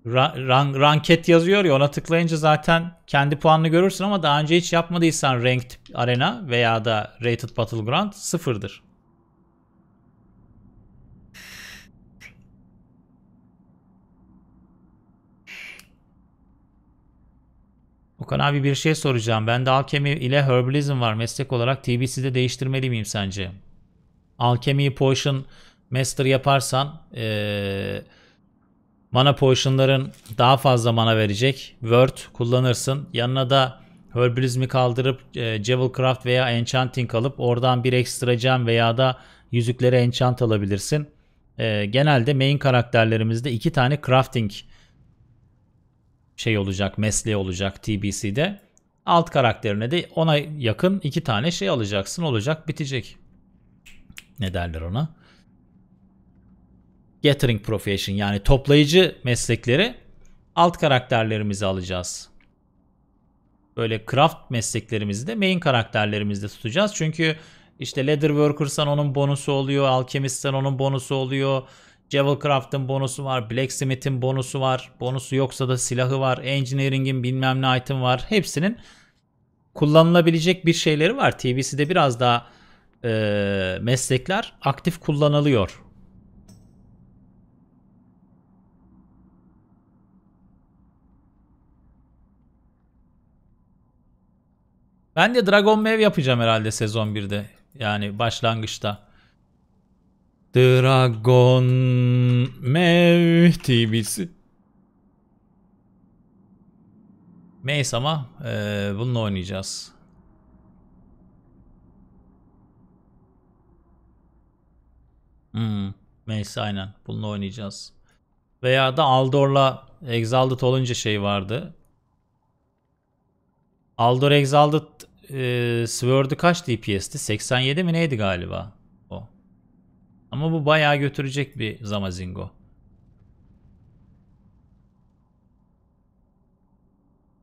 rank, ranket yazıyor ya ona tıklayınca zaten kendi puanını görürsün ama daha önce hiç yapmadıysan ranked arena veya da rated battleground sıfırdır. Okan abi bir şey soracağım. Bende alkemi ile herbalizm var. Meslek olarak TBC'de değiştirmeli miyim sence? Alkemi Potion Master yaparsan ee, mana potionların daha fazla mana verecek. Word kullanırsın. Yanına da Herbalizm'i kaldırıp e, Javelcraft veya Enchanting alıp oradan bir ekstra gem veya da yüzüklere enchant alabilirsin. E, genelde main karakterlerimizde iki tane crafting şey olacak, mesleği olacak TBC'de. Alt karakterine de ona yakın iki tane şey alacaksın olacak bitecek ne derler ona? Gathering Profession yani toplayıcı meslekleri alt karakterlerimizi alacağız. Böyle craft mesleklerimizi de main karakterlerimizde tutacağız. Çünkü işte leather worker'san onun bonusu oluyor, alchemist'sen onun bonusu oluyor. Javelcraft'ın bonusu var, Blacksmith'in bonusu var, bonusu yoksa da silahı var, Engineering'in bilmem ne item var. Hepsinin kullanılabilecek bir şeyleri var. TBC'de biraz daha e, meslekler aktif kullanılıyor. Ben de Dragon Mev yapacağım herhalde sezon 1'de. Yani başlangıçta. Dragon Mev TV'si. Neyse ama e, bununla oynayacağız. Hmm, neyse aynen. Bununla oynayacağız. Veya da Aldor'la Exalted olunca şey vardı. Aldor Exalted e, Sword'u kaç DPS'ti? 87 mi neydi galiba o. Ama bu bayağı götürecek bir Zamazingo.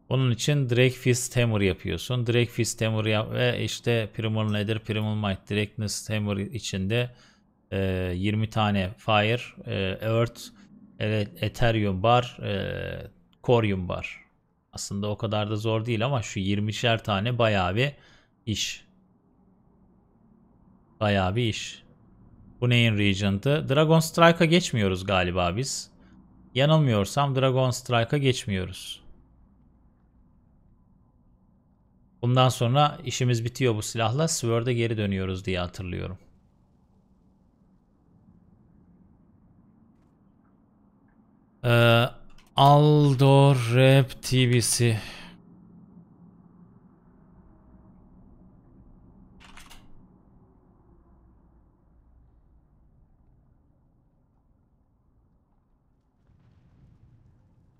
Onun için Drake Fist Hammer yapıyorsun. Drake Fist Hammer yap ve işte Primal Nether, Primal Might, Drakeness Hammer içinde e, ee, 20 tane Fire, e, Earth, evet, Ethereum var, e, Corium var. Aslında o kadar da zor değil ama şu 20'şer tane bayağı bir iş. Bayağı bir iş. Bu neyin region'dı? Dragon Strike'a geçmiyoruz galiba biz. Yanılmıyorsam Dragon Strike'a geçmiyoruz. Bundan sonra işimiz bitiyor bu silahla. Sword'a geri dönüyoruz diye hatırlıyorum. Ee, Aldo Rap TBC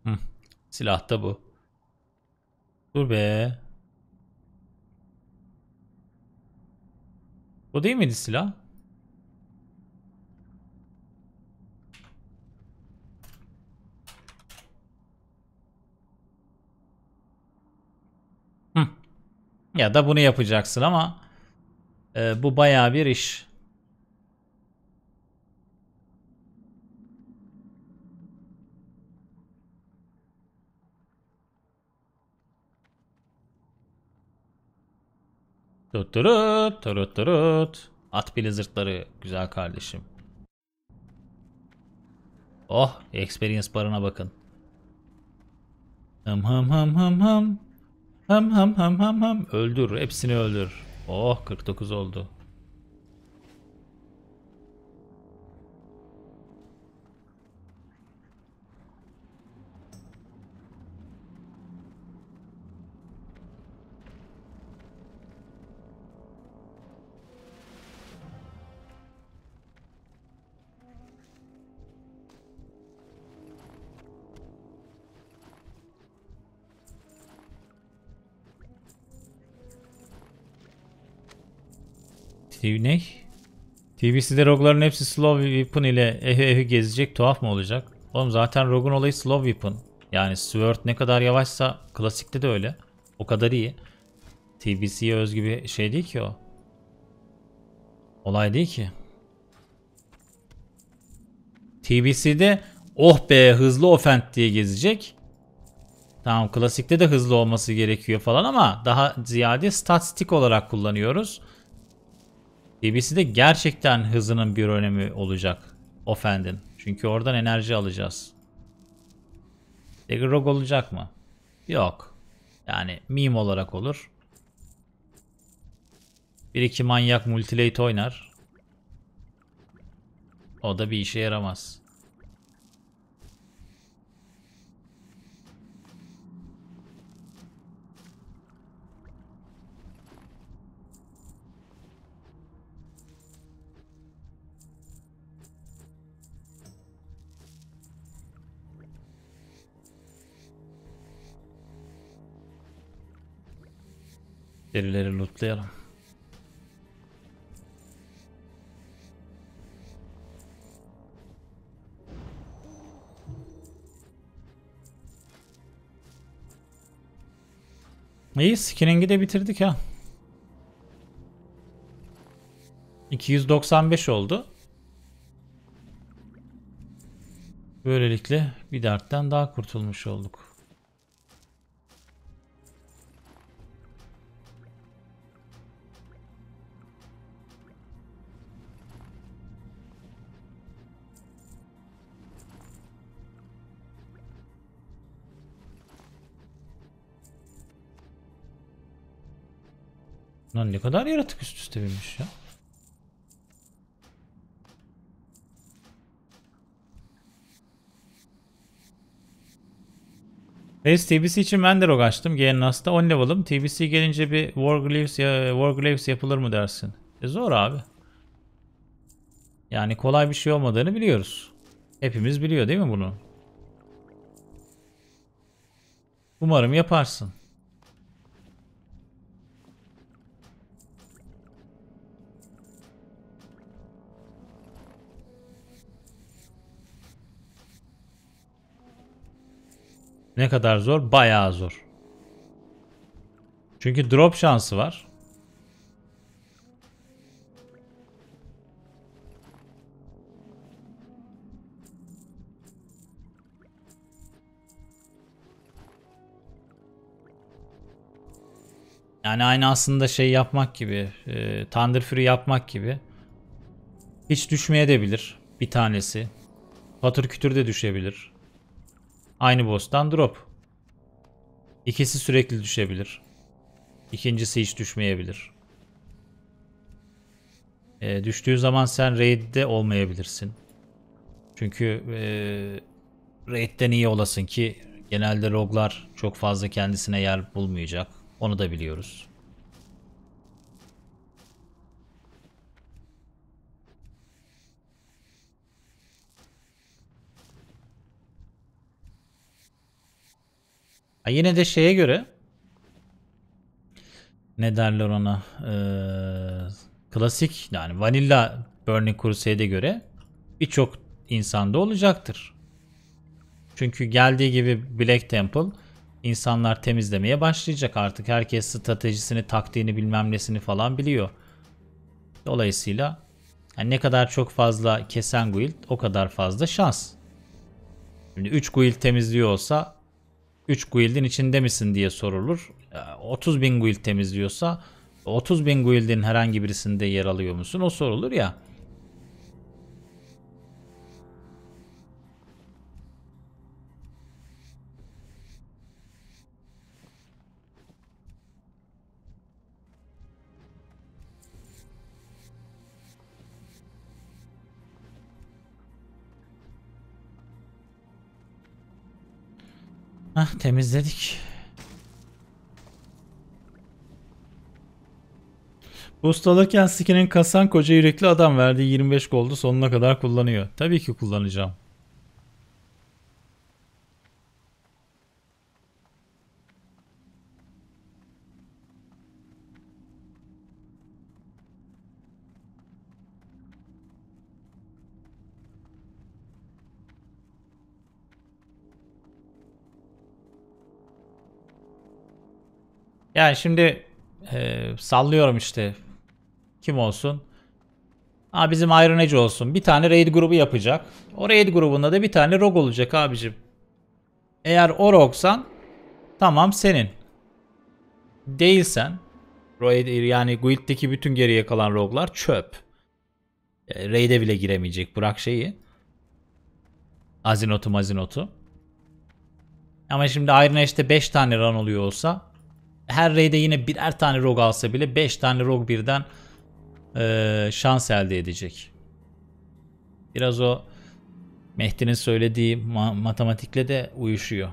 Hı, silah da bu. Dur be. Bu değil miydi silah? Ya da bunu yapacaksın ama e, bu baya bir iş. Tutturut, turut turut. At blizzardları güzel kardeşim. Oh, experience barına bakın. Hım hım hım hım hım. Ham ham ham ham ham. Öldür. Hepsini öldür. Oh 49 oldu. TV ne? TBC'de rogların hepsi slow weapon ile ehe ehe gezecek tuhaf mı olacak? Oğlum zaten rogun olayı slow weapon. Yani sword ne kadar yavaşsa klasikte de öyle. O kadar iyi. TBC'ye özgü bir şey değil ki o. Olay değil ki. TBC'de oh be hızlı ofent diye gezecek. Tamam klasikte de hızlı olması gerekiyor falan ama daha ziyade statistik olarak kullanıyoruz. DBC'de gerçekten hızının bir önemi olacak. Offend'in. Çünkü oradan enerji alacağız. Dagger Rogue olacak mı? Yok. Yani meme olarak olur. Bir iki manyak multilate oynar. O da bir işe yaramaz. Derileri lootlayalım. İyi skinningi de bitirdik ha. 295 oldu. Böylelikle bir dertten daha kurtulmuş olduk. Lan ne kadar yaratık üst üste binmiş ya. Neyse TBC için ben de rog açtım. GNAS'ta 10 level'ım. TBC gelince bir Warglaves, ya, Warglaves yapılır mı dersin? E zor abi. Yani kolay bir şey olmadığını biliyoruz. Hepimiz biliyor değil mi bunu? Umarım yaparsın. Ne kadar zor? Bayağı zor. Çünkü drop şansı var. Yani aynı aslında şey yapmak gibi, e, Thunder Fury yapmak gibi. Hiç düşmeye de bilir bir tanesi. Patır kütür de düşebilir. Aynı boss'tan drop. İkisi sürekli düşebilir. İkincisi hiç düşmeyebilir. E, düştüğü zaman sen raid'de olmayabilirsin. Çünkü e, raid'den iyi olasın ki genelde loglar çok fazla kendisine yer bulmayacak. Onu da biliyoruz. Ha, yine de şeye göre ne derler ona ee, klasik yani vanilla Burning Crusade'e göre birçok insanda olacaktır. Çünkü geldiği gibi Black Temple insanlar temizlemeye başlayacak artık. Herkes stratejisini, taktiğini bilmem nesini falan biliyor. Dolayısıyla yani ne kadar çok fazla kesen guild o kadar fazla şans. Şimdi 3 guild temizliyor olsa 3 guild'in içinde misin diye sorulur. 30 ee, bin guild temizliyorsa 30 bin guild'in herhangi birisinde yer alıyor musun? O sorulur ya. Hah temizledik. Boost alırken skinin kasan koca yürekli adam verdiği 25 goldu sonuna kadar kullanıyor. Tabii ki kullanacağım. Yani şimdi e, sallıyorum işte. Kim olsun? Aa, bizim Iron Age olsun. Bir tane raid grubu yapacak. O raid grubunda da bir tane rogue olacak abicim. Eğer o rogue'san tamam senin. Değilsen raid, yani guild'deki bütün geriye kalan rogue'lar çöp. E, raid'e bile giremeyecek. Bırak şeyi. Azinotu mazinotu. Ama şimdi Iron Age'de 5 tane run oluyor olsa her raid'e yine birer tane rog alsa bile 5 tane rog birden e, şans elde edecek. Biraz o Mehdi'nin söylediği ma matematikle de uyuşuyor.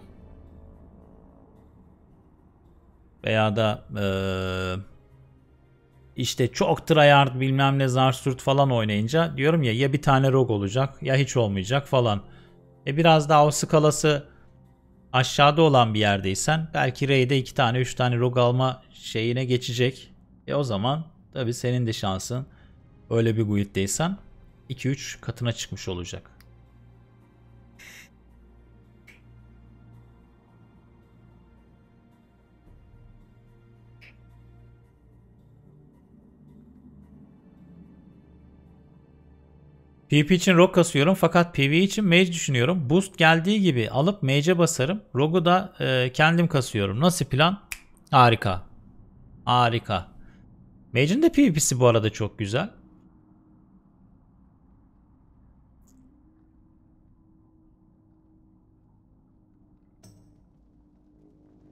Veya da e, işte çok tryhard bilmem ne zarsürt falan oynayınca diyorum ya ya bir tane rog olacak ya hiç olmayacak falan. E biraz daha o skalası aşağıda olan bir yerdeysen belki R'de 2 tane 3 tane rog alma şeyine geçecek. E o zaman tabi senin de şansın öyle bir guilddeysen 2-3 katına çıkmış olacak. PP için rock kasıyorum fakat PV için mage düşünüyorum. Boost geldiği gibi alıp mage'e basarım. Rogu da e, kendim kasıyorum. Nasıl plan? Harika. Harika. Mage'in de PvP'si bu arada çok güzel.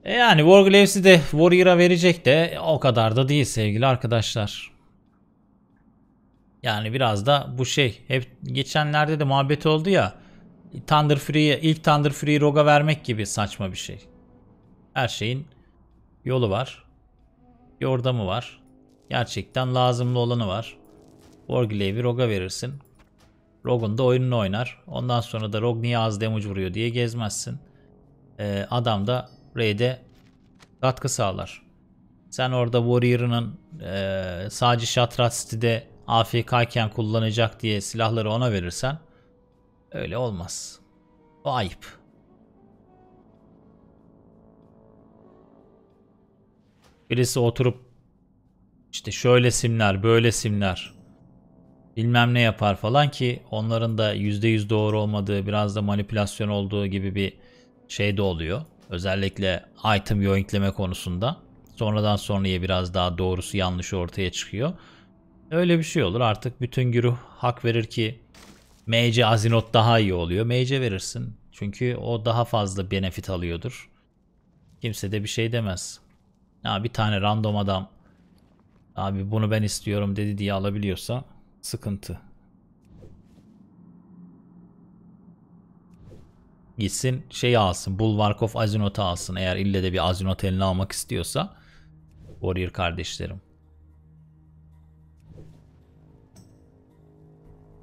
E yani Warglaves'i de Warrior'a verecek de o kadar da değil sevgili arkadaşlar. Yani biraz da bu şey. Hep geçenlerde de muhabbet oldu ya. Thunder Free'ye ilk Thunder Free'yi Roga vermek gibi saçma bir şey. Her şeyin yolu var. Yordamı var. Gerçekten lazımlı olanı var. Warglave'i Roga verirsin. Rogue'un da oyununu oynar. Ondan sonra da Rog niye az damage vuruyor diye gezmezsin. Ee, adam da raid'e katkı sağlar. Sen orada Warrior'ının e, sadece Shatrat City'de AFK'ken kullanacak diye silahları ona verirsen öyle olmaz. O ayıp. Birisi oturup işte şöyle simler, böyle simler bilmem ne yapar falan ki onların da %100 doğru olmadığı biraz da manipülasyon olduğu gibi bir şey de oluyor. Özellikle item yoinkleme konusunda. Sonradan sonraya biraz daha doğrusu yanlışı ortaya çıkıyor. Öyle bir şey olur. Artık bütün güruh hak verir ki MC Azinot daha iyi oluyor. MC verirsin. Çünkü o daha fazla benefit alıyordur. Kimse de bir şey demez. Ya bir tane random adam abi bunu ben istiyorum dedi diye alabiliyorsa sıkıntı. Gitsin şey alsın. Bulwark of Azinot'u alsın. Eğer ille de bir Azinot eline almak istiyorsa. Warrior kardeşlerim.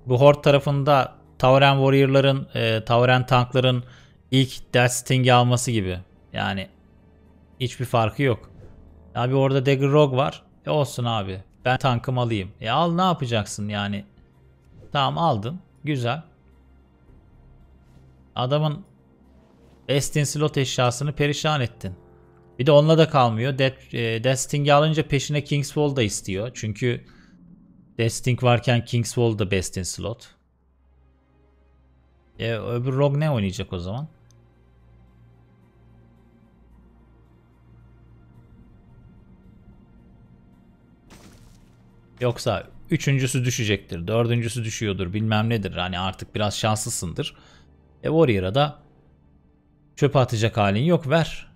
bu Horde tarafında Tauren Warrior'ların, e, Tauren tankların ilk Death Sting'i alması gibi. Yani hiçbir farkı yok. Abi orada Dagger Rogue var. E olsun abi. Ben tankım alayım. E al ne yapacaksın yani? Tamam aldın. Güzel. Adamın Estin slot eşyasını perişan ettin. Bir de onunla da kalmıyor. Death, e, Death Sting'i alınca peşine Kingsfall da istiyor. Çünkü Desting varken King's da best in slot. E, öbür Rogue ne oynayacak o zaman? Yoksa üçüncüsü düşecektir, dördüncüsü düşüyordur bilmem nedir. Hani artık biraz şanslısındır. E Warrior'a da çöp atacak halin yok ver.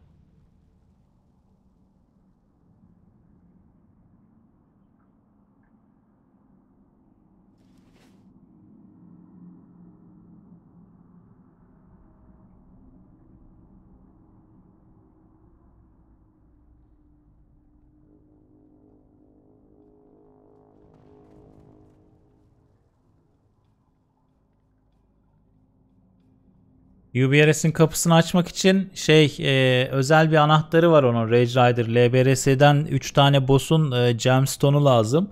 UBRS'in kapısını açmak için şey e, özel bir anahtarı var onun Rage Rider LBRS'den 3 tane boss'un e, gemstone'u lazım.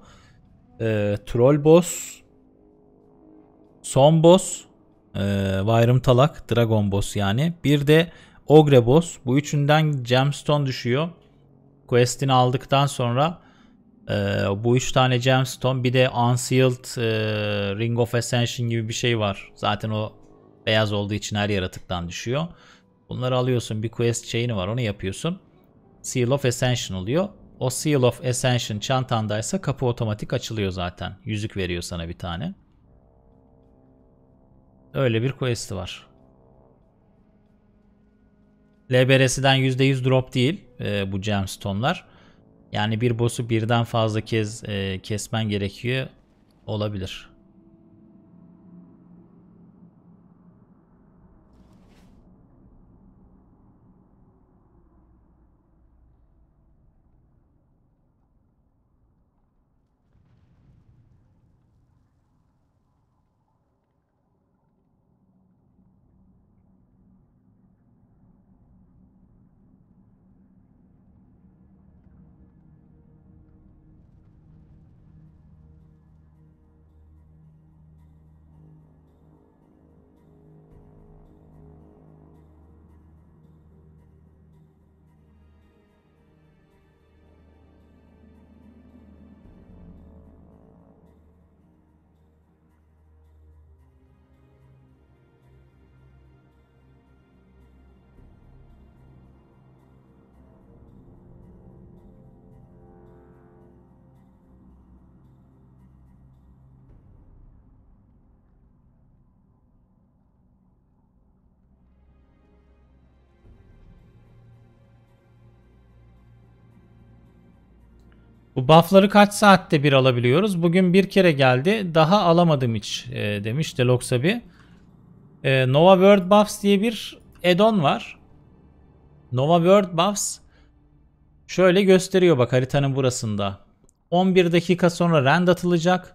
E, troll boss, son boss, e, Vayrim Talak, Dragon boss yani. Bir de Ogre boss. Bu üçünden gemstone düşüyor. Quest'ini aldıktan sonra e, bu üç tane gemstone bir de Unsealed e, Ring of Ascension gibi bir şey var. Zaten o Beyaz olduğu için her yaratıktan düşüyor. Bunları alıyorsun. Bir quest şeyini var. Onu yapıyorsun. Seal of Ascension oluyor. O Seal of Ascension çantandaysa kapı otomatik açılıyor zaten. Yüzük veriyor sana bir tane. Öyle bir quest'i var. LBR'sinden %100 drop değil e, bu gemstone'lar. Yani bir boss'u birden fazla kez e, kesmen gerekiyor olabilir. Bu buff'ları kaç saatte bir alabiliyoruz? Bugün bir kere geldi. Daha alamadım hiç e, demiş Deluxabi. E, Nova World Buffs diye bir add-on var. Nova World Buffs şöyle gösteriyor bak haritanın burasında. 11 dakika sonra Rand atılacak.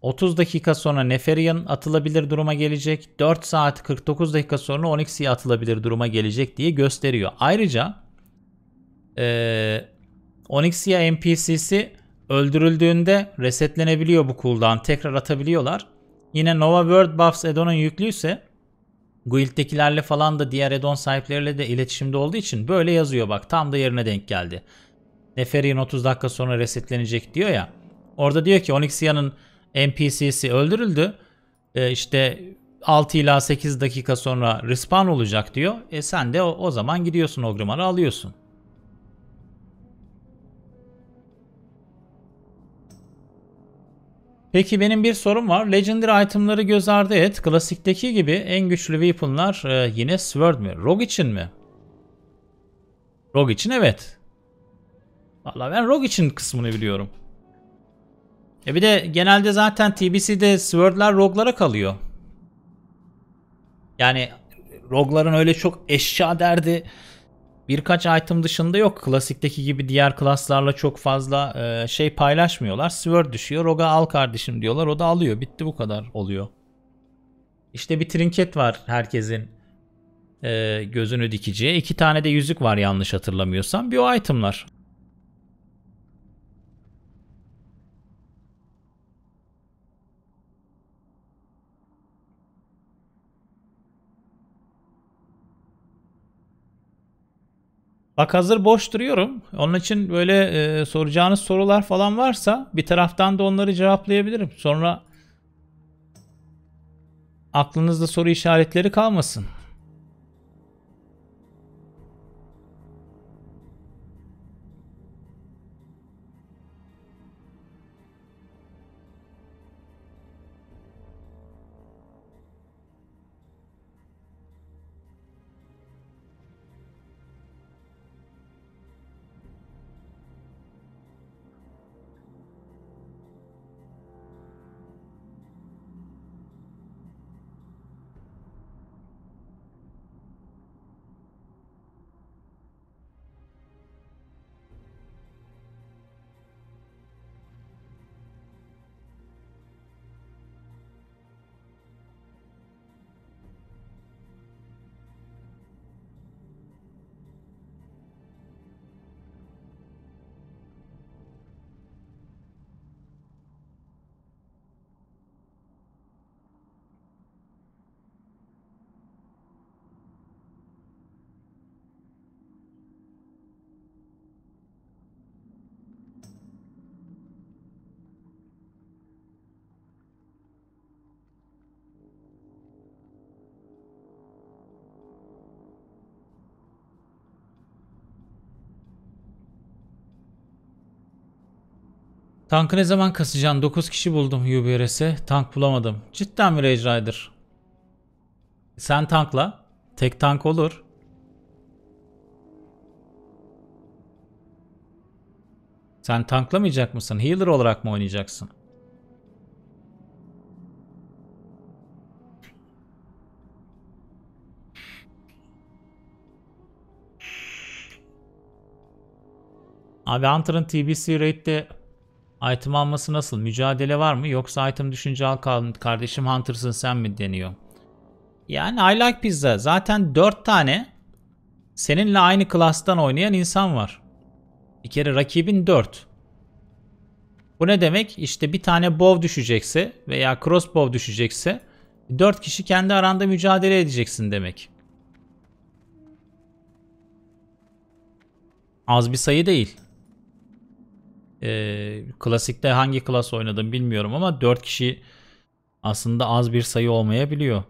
30 dakika sonra Neferian atılabilir duruma gelecek. 4 saat 49 dakika sonra Onyx'i atılabilir duruma gelecek diye gösteriyor. Ayrıca e, Onyxia NPC'si öldürüldüğünde resetlenebiliyor bu cooldown. Tekrar atabiliyorlar. Yine Nova World Buffs addon'un yüklüyse guild'dekilerle falan da diğer addon sahipleriyle de iletişimde olduğu için böyle yazıyor bak tam da yerine denk geldi. Neferi'nin 30 dakika sonra resetlenecek diyor ya. Orada diyor ki Onyxia'nın NPC'si öldürüldü. E, işte 6 ila 8 dakika sonra respawn olacak diyor. E sen de o, o zaman gidiyorsun Ogrimar'ı alıyorsun. Peki benim bir sorum var. Legendary itemları göz ardı et. Klasikteki gibi en güçlü weaponlar e, yine sword mi? Rogue için mi? Rogue için evet. Valla ben Rogue için kısmını biliyorum. E bir de genelde zaten TBC'de sword'lar rogue'lara kalıyor. Yani rogue'ların öyle çok eşya derdi birkaç item dışında yok. Klasikteki gibi diğer klaslarla çok fazla e, şey paylaşmıyorlar. Sword düşüyor. Roga al kardeşim diyorlar. O da alıyor. Bitti bu kadar oluyor. İşte bir trinket var herkesin e, gözünü dikeceği. İki tane de yüzük var yanlış hatırlamıyorsam. Bir o itemlar. Bak hazır boş duruyorum. Onun için böyle e, soracağınız sorular falan varsa bir taraftan da onları cevaplayabilirim. Sonra aklınızda soru işaretleri kalmasın. Tankı ne zaman kasacaksın? 9 kişi buldum UBRS'e. Tank bulamadım. Cidden bir Rage Sen tankla. Tek tank olur. Sen tanklamayacak mısın? Healer olarak mı oynayacaksın? Abi Hunter'ın TBC rate'de Item alması nasıl? Mücadele var mı? Yoksa item düşünce al kardeşim Hunter'sın sen mi deniyor. Yani I like pizza. Zaten 4 tane seninle aynı klastan oynayan insan var. Bir kere rakibin 4. Bu ne demek? İşte bir tane bow düşecekse veya crossbow düşecekse 4 kişi kendi aranda mücadele edeceksin demek. Az bir sayı değil e, klasikte hangi klas oynadım bilmiyorum ama 4 kişi aslında az bir sayı olmayabiliyor.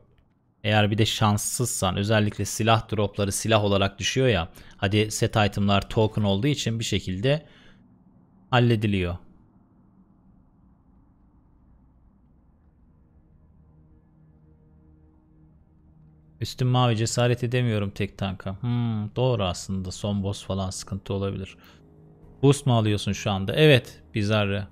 Eğer bir de şanssızsan özellikle silah dropları silah olarak düşüyor ya. Hadi set itemlar token olduğu için bir şekilde hallediliyor. Üstün mavi cesaret edemiyorum tek tanka. Hmm, doğru aslında son boss falan sıkıntı olabilir. Boost mu alıyorsun şu anda? Evet Bizarre.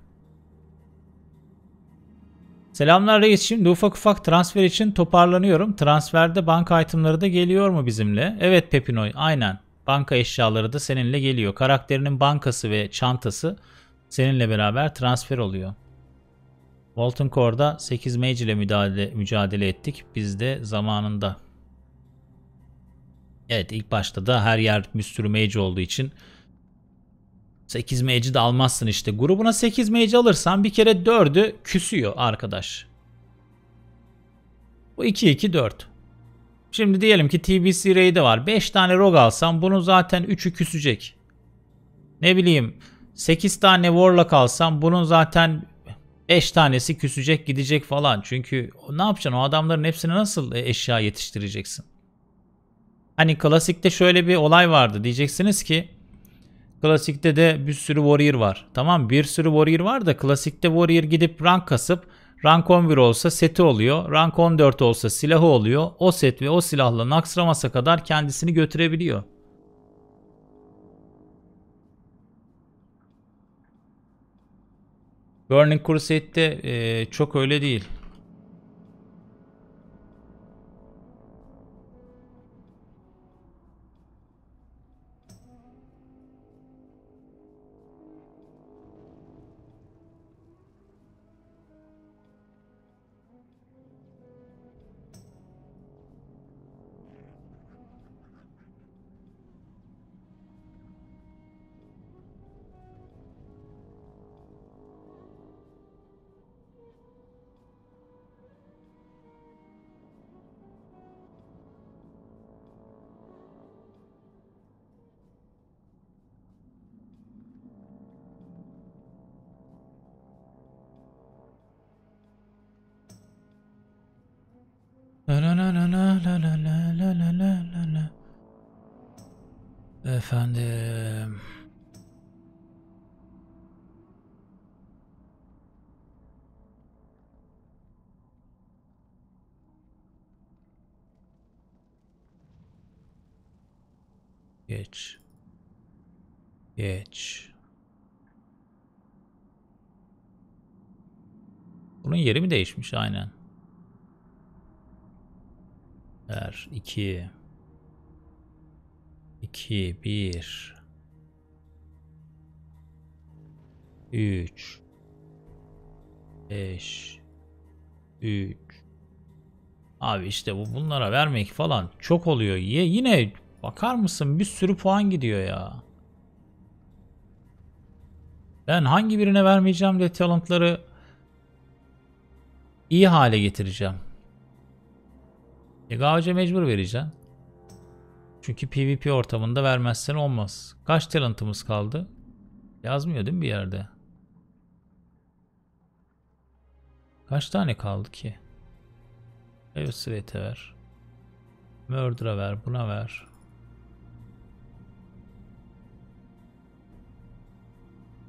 Selamlar reis. Şimdi ufak ufak transfer için toparlanıyorum. Transferde banka itemları de geliyor mu bizimle? Evet Pepinoy aynen. Banka eşyaları da seninle geliyor. Karakterinin bankası ve çantası seninle beraber transfer oluyor. Walton Core'da 8 mage ile mücadele, mücadele ettik. Biz de zamanında. Evet ilk başta da her yer bir sürü mage olduğu için 8 mage'i de almazsın işte. Grubuna 8 mage alırsan bir kere 4'ü küsüyor arkadaş. Bu 2 2 4. Şimdi diyelim ki TBC raid'e var. 5 tane rogue alsam bunu zaten 3'ü küsecek. Ne bileyim 8 tane warlock alsam bunun zaten 5 tanesi küsecek gidecek falan. Çünkü ne yapacaksın o adamların hepsini nasıl eşya yetiştireceksin? Hani klasikte şöyle bir olay vardı. Diyeceksiniz ki Klasikte de bir sürü warrior var. Tamam bir sürü warrior var da klasikte warrior gidip rank kasıp rank 11 olsa seti oluyor. Rank 14 olsa silahı oluyor. O set ve o silahla Naxxramas'a kadar kendisini götürebiliyor. Burning Crusade'de e, çok öyle değil. Efendim. Geç. Geç. Bunun yeri mi değişmiş aynen? Er 2 2, 1, 3, 5, 3. Abi işte bu bunlara vermek falan çok oluyor. Ye, yine bakar mısın bir sürü puan gidiyor ya. Ben hangi birine vermeyeceğim diye talentları iyi hale getireceğim. E gavca mecbur vereceğim. Çünkü PvP ortamında vermezsen olmaz. Kaç talentımız kaldı? Yazmıyor değil mi bir yerde? Kaç tane kaldı ki? Evet Slate'e ver. Murder'a ver, buna ver.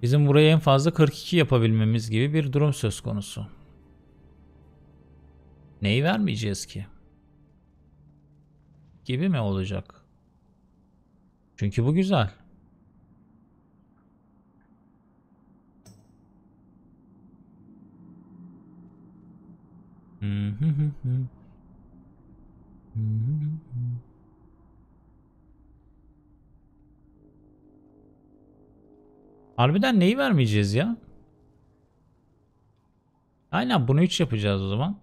Bizim burayı en fazla 42 yapabilmemiz gibi bir durum söz konusu. Neyi vermeyeceğiz ki? Gibi mi olacak? Çünkü bu güzel. Harbiden neyi vermeyeceğiz ya? Aynen bunu 3 yapacağız o zaman.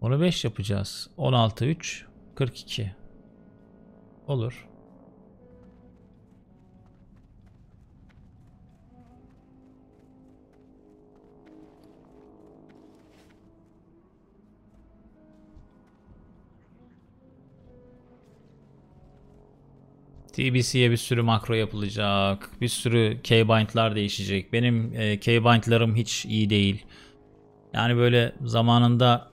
Onu 5 yapacağız. 16 3 42. Olur. TBC'ye bir sürü makro yapılacak. Bir sürü keybind'lar değişecek. Benim e, keybind'larım hiç iyi değil. Yani böyle zamanında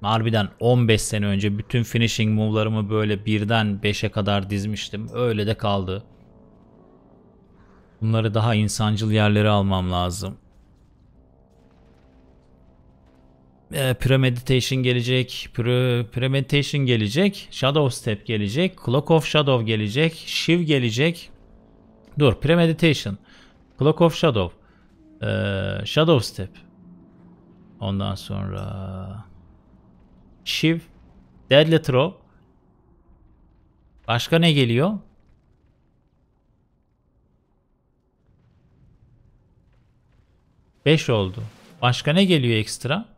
harbiden 15 sene önce bütün finishing move'larımı böyle birden 5'e kadar dizmiştim. Öyle de kaldı. Bunları daha insancıl yerlere almam lazım. e, Premeditation gelecek, pre, Premeditation gelecek, Shadow Step gelecek, Clock of Shadow gelecek, Shiv gelecek. Dur, Premeditation, Clock of Shadow, e, Shadow Step. Ondan sonra Shiv, Deadly Throw. Başka ne geliyor? Beş oldu. Başka ne geliyor ekstra?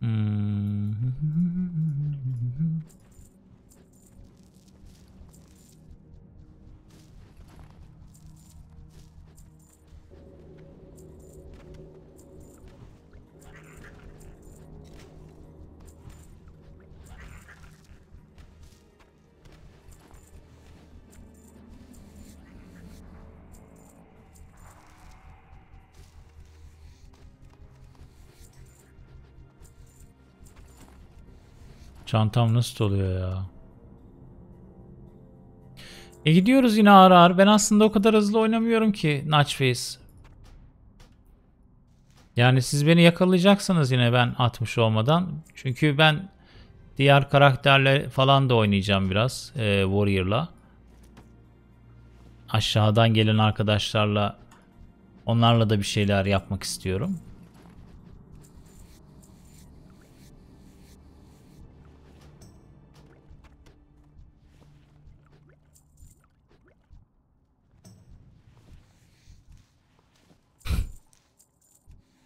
嗯。Çantam nasıl doluyor ya? E gidiyoruz yine ağır ağır. Ben aslında o kadar hızlı oynamıyorum ki Notchface. Yani siz beni yakalayacaksınız yine ben 60 olmadan. Çünkü ben diğer karakterle falan da oynayacağım biraz. E, Warrior'la. Aşağıdan gelen arkadaşlarla onlarla da bir şeyler yapmak istiyorum.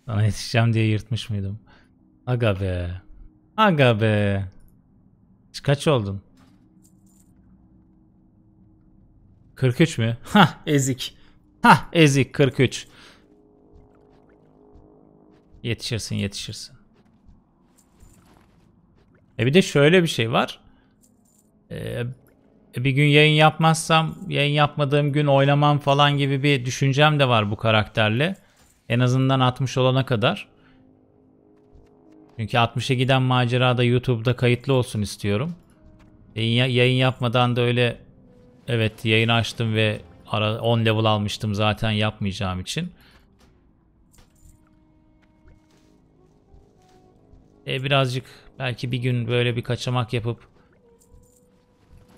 Sana yetişeceğim diye yırtmış mıydım? Aga be. Aga be. Kaç oldun? 43 mü? [laughs] Ha ezik. Ha ezik 43. Yetişirsin yetişirsin. E bir de şöyle bir şey var. Ee, bir gün yayın yapmazsam yayın yapmadığım gün oynamam falan gibi bir düşüncem de var bu karakterle. En azından 60 olana kadar. Çünkü 60'a giden macera da YouTube'da kayıtlı olsun istiyorum. Yayın yapmadan da öyle evet yayın açtım ve ara 10 level almıştım zaten yapmayacağım için. E birazcık belki bir gün böyle bir kaçamak yapıp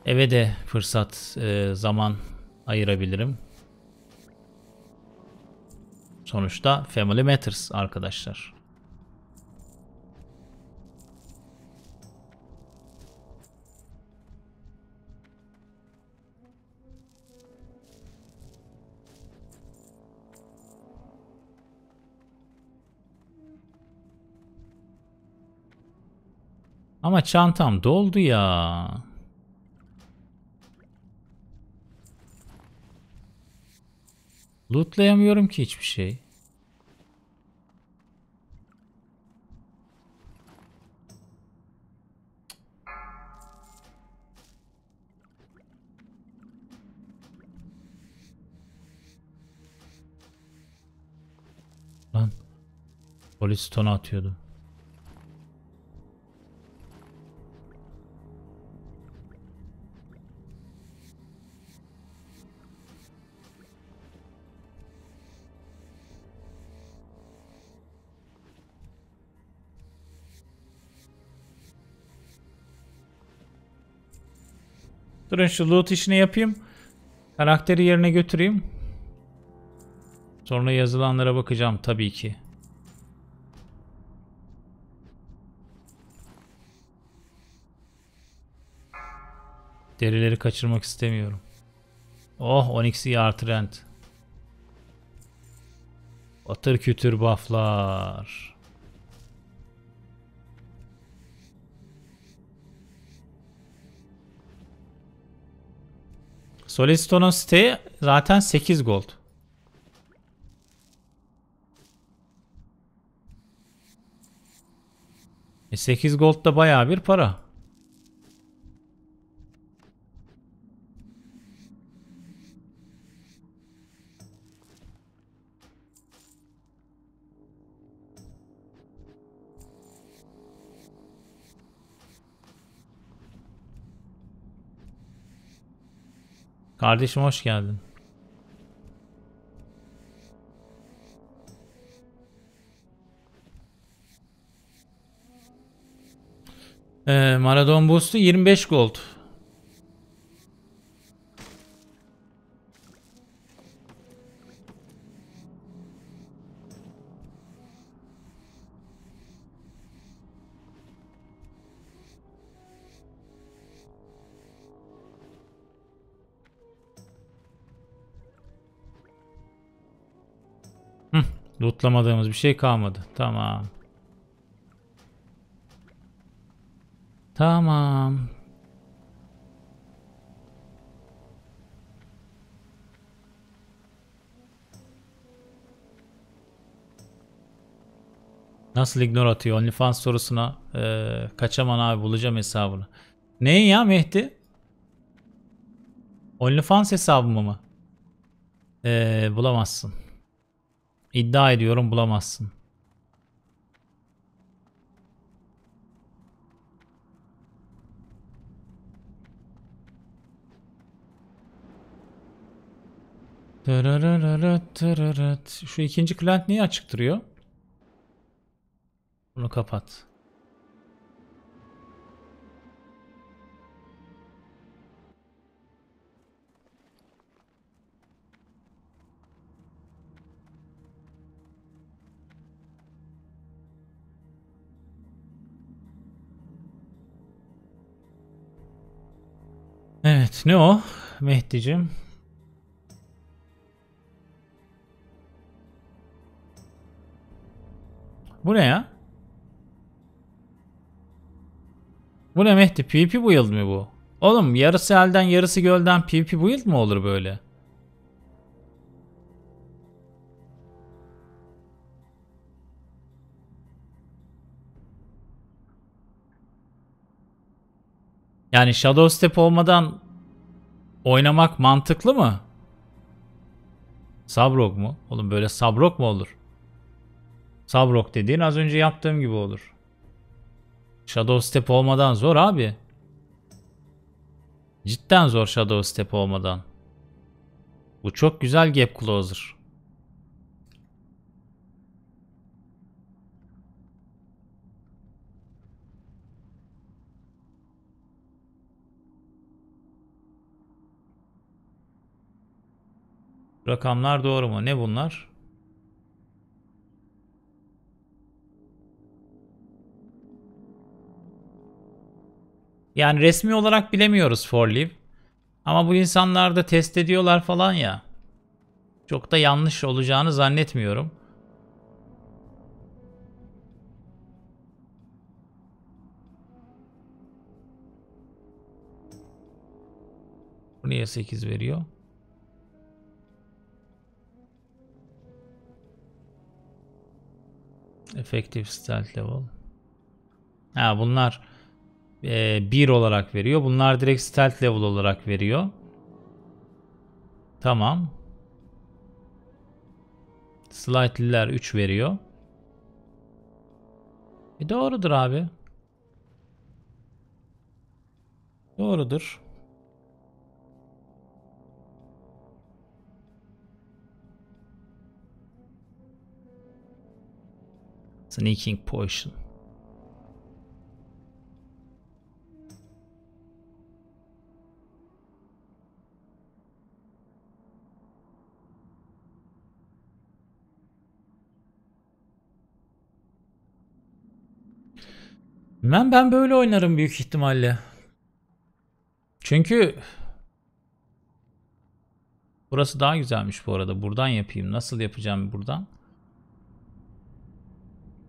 eve de fırsat e, zaman ayırabilirim. Sonuçta Family Matters arkadaşlar. Ama çantam doldu ya. Lootlayamıyorum ki hiçbir şey. Lan. Polis tonu atıyordu. Durun şu loot işini yapayım. Karakteri yerine götüreyim. Sonra yazılanlara bakacağım tabii ki. Derileri kaçırmak istemiyorum. Oh Onyx'i artı rent. Atır kütür bufflar. Solidstone'un siteyi zaten 8 gold. E 8 gold da baya bir para. Kardeşim hoş geldin. Ee, Maradon Boost'u 25 gold. Lootlamadığımız bir şey kalmadı. Tamam. Tamam. Nasıl ignor atıyor? OnlyFans sorusuna e, kaçaman abi bulacağım hesabını. Neyin ya Mehdi? OnlyFans hesabımı mı? E, bulamazsın. İddia ediyorum bulamazsın. Şu ikinci client niye açıktırıyor? Bunu kapat. Evet ne o Mehdi'cim? Bu ne ya? Bu ne Mehdi? PvP build mi bu? Oğlum yarısı elden yarısı gölden PvP build mi olur böyle? Yani Shadow Step olmadan Oynamak mantıklı mı? Sabrok mu? Oğlum böyle sabrok mu olur? Sabrok dediğin az önce yaptığım gibi olur. Shadow Step olmadan zor abi. Cidden zor Shadow Step olmadan. Bu çok güzel Gap Closer. Rakamlar doğru mu? Ne bunlar? Yani resmi olarak bilemiyoruz for live. Ama bu insanlar da test ediyorlar falan ya. Çok da yanlış olacağını zannetmiyorum. Bu niye 8 veriyor? Effective stealth level. Ha bunlar e, olarak veriyor. Bunlar direkt stealth level olarak veriyor. Tamam. Slightly'ler 3 veriyor. E doğrudur abi. Doğrudur. Sneaking Potion. Ben ben böyle oynarım büyük ihtimalle. Çünkü burası daha güzelmiş bu arada. Buradan yapayım. Nasıl yapacağım buradan?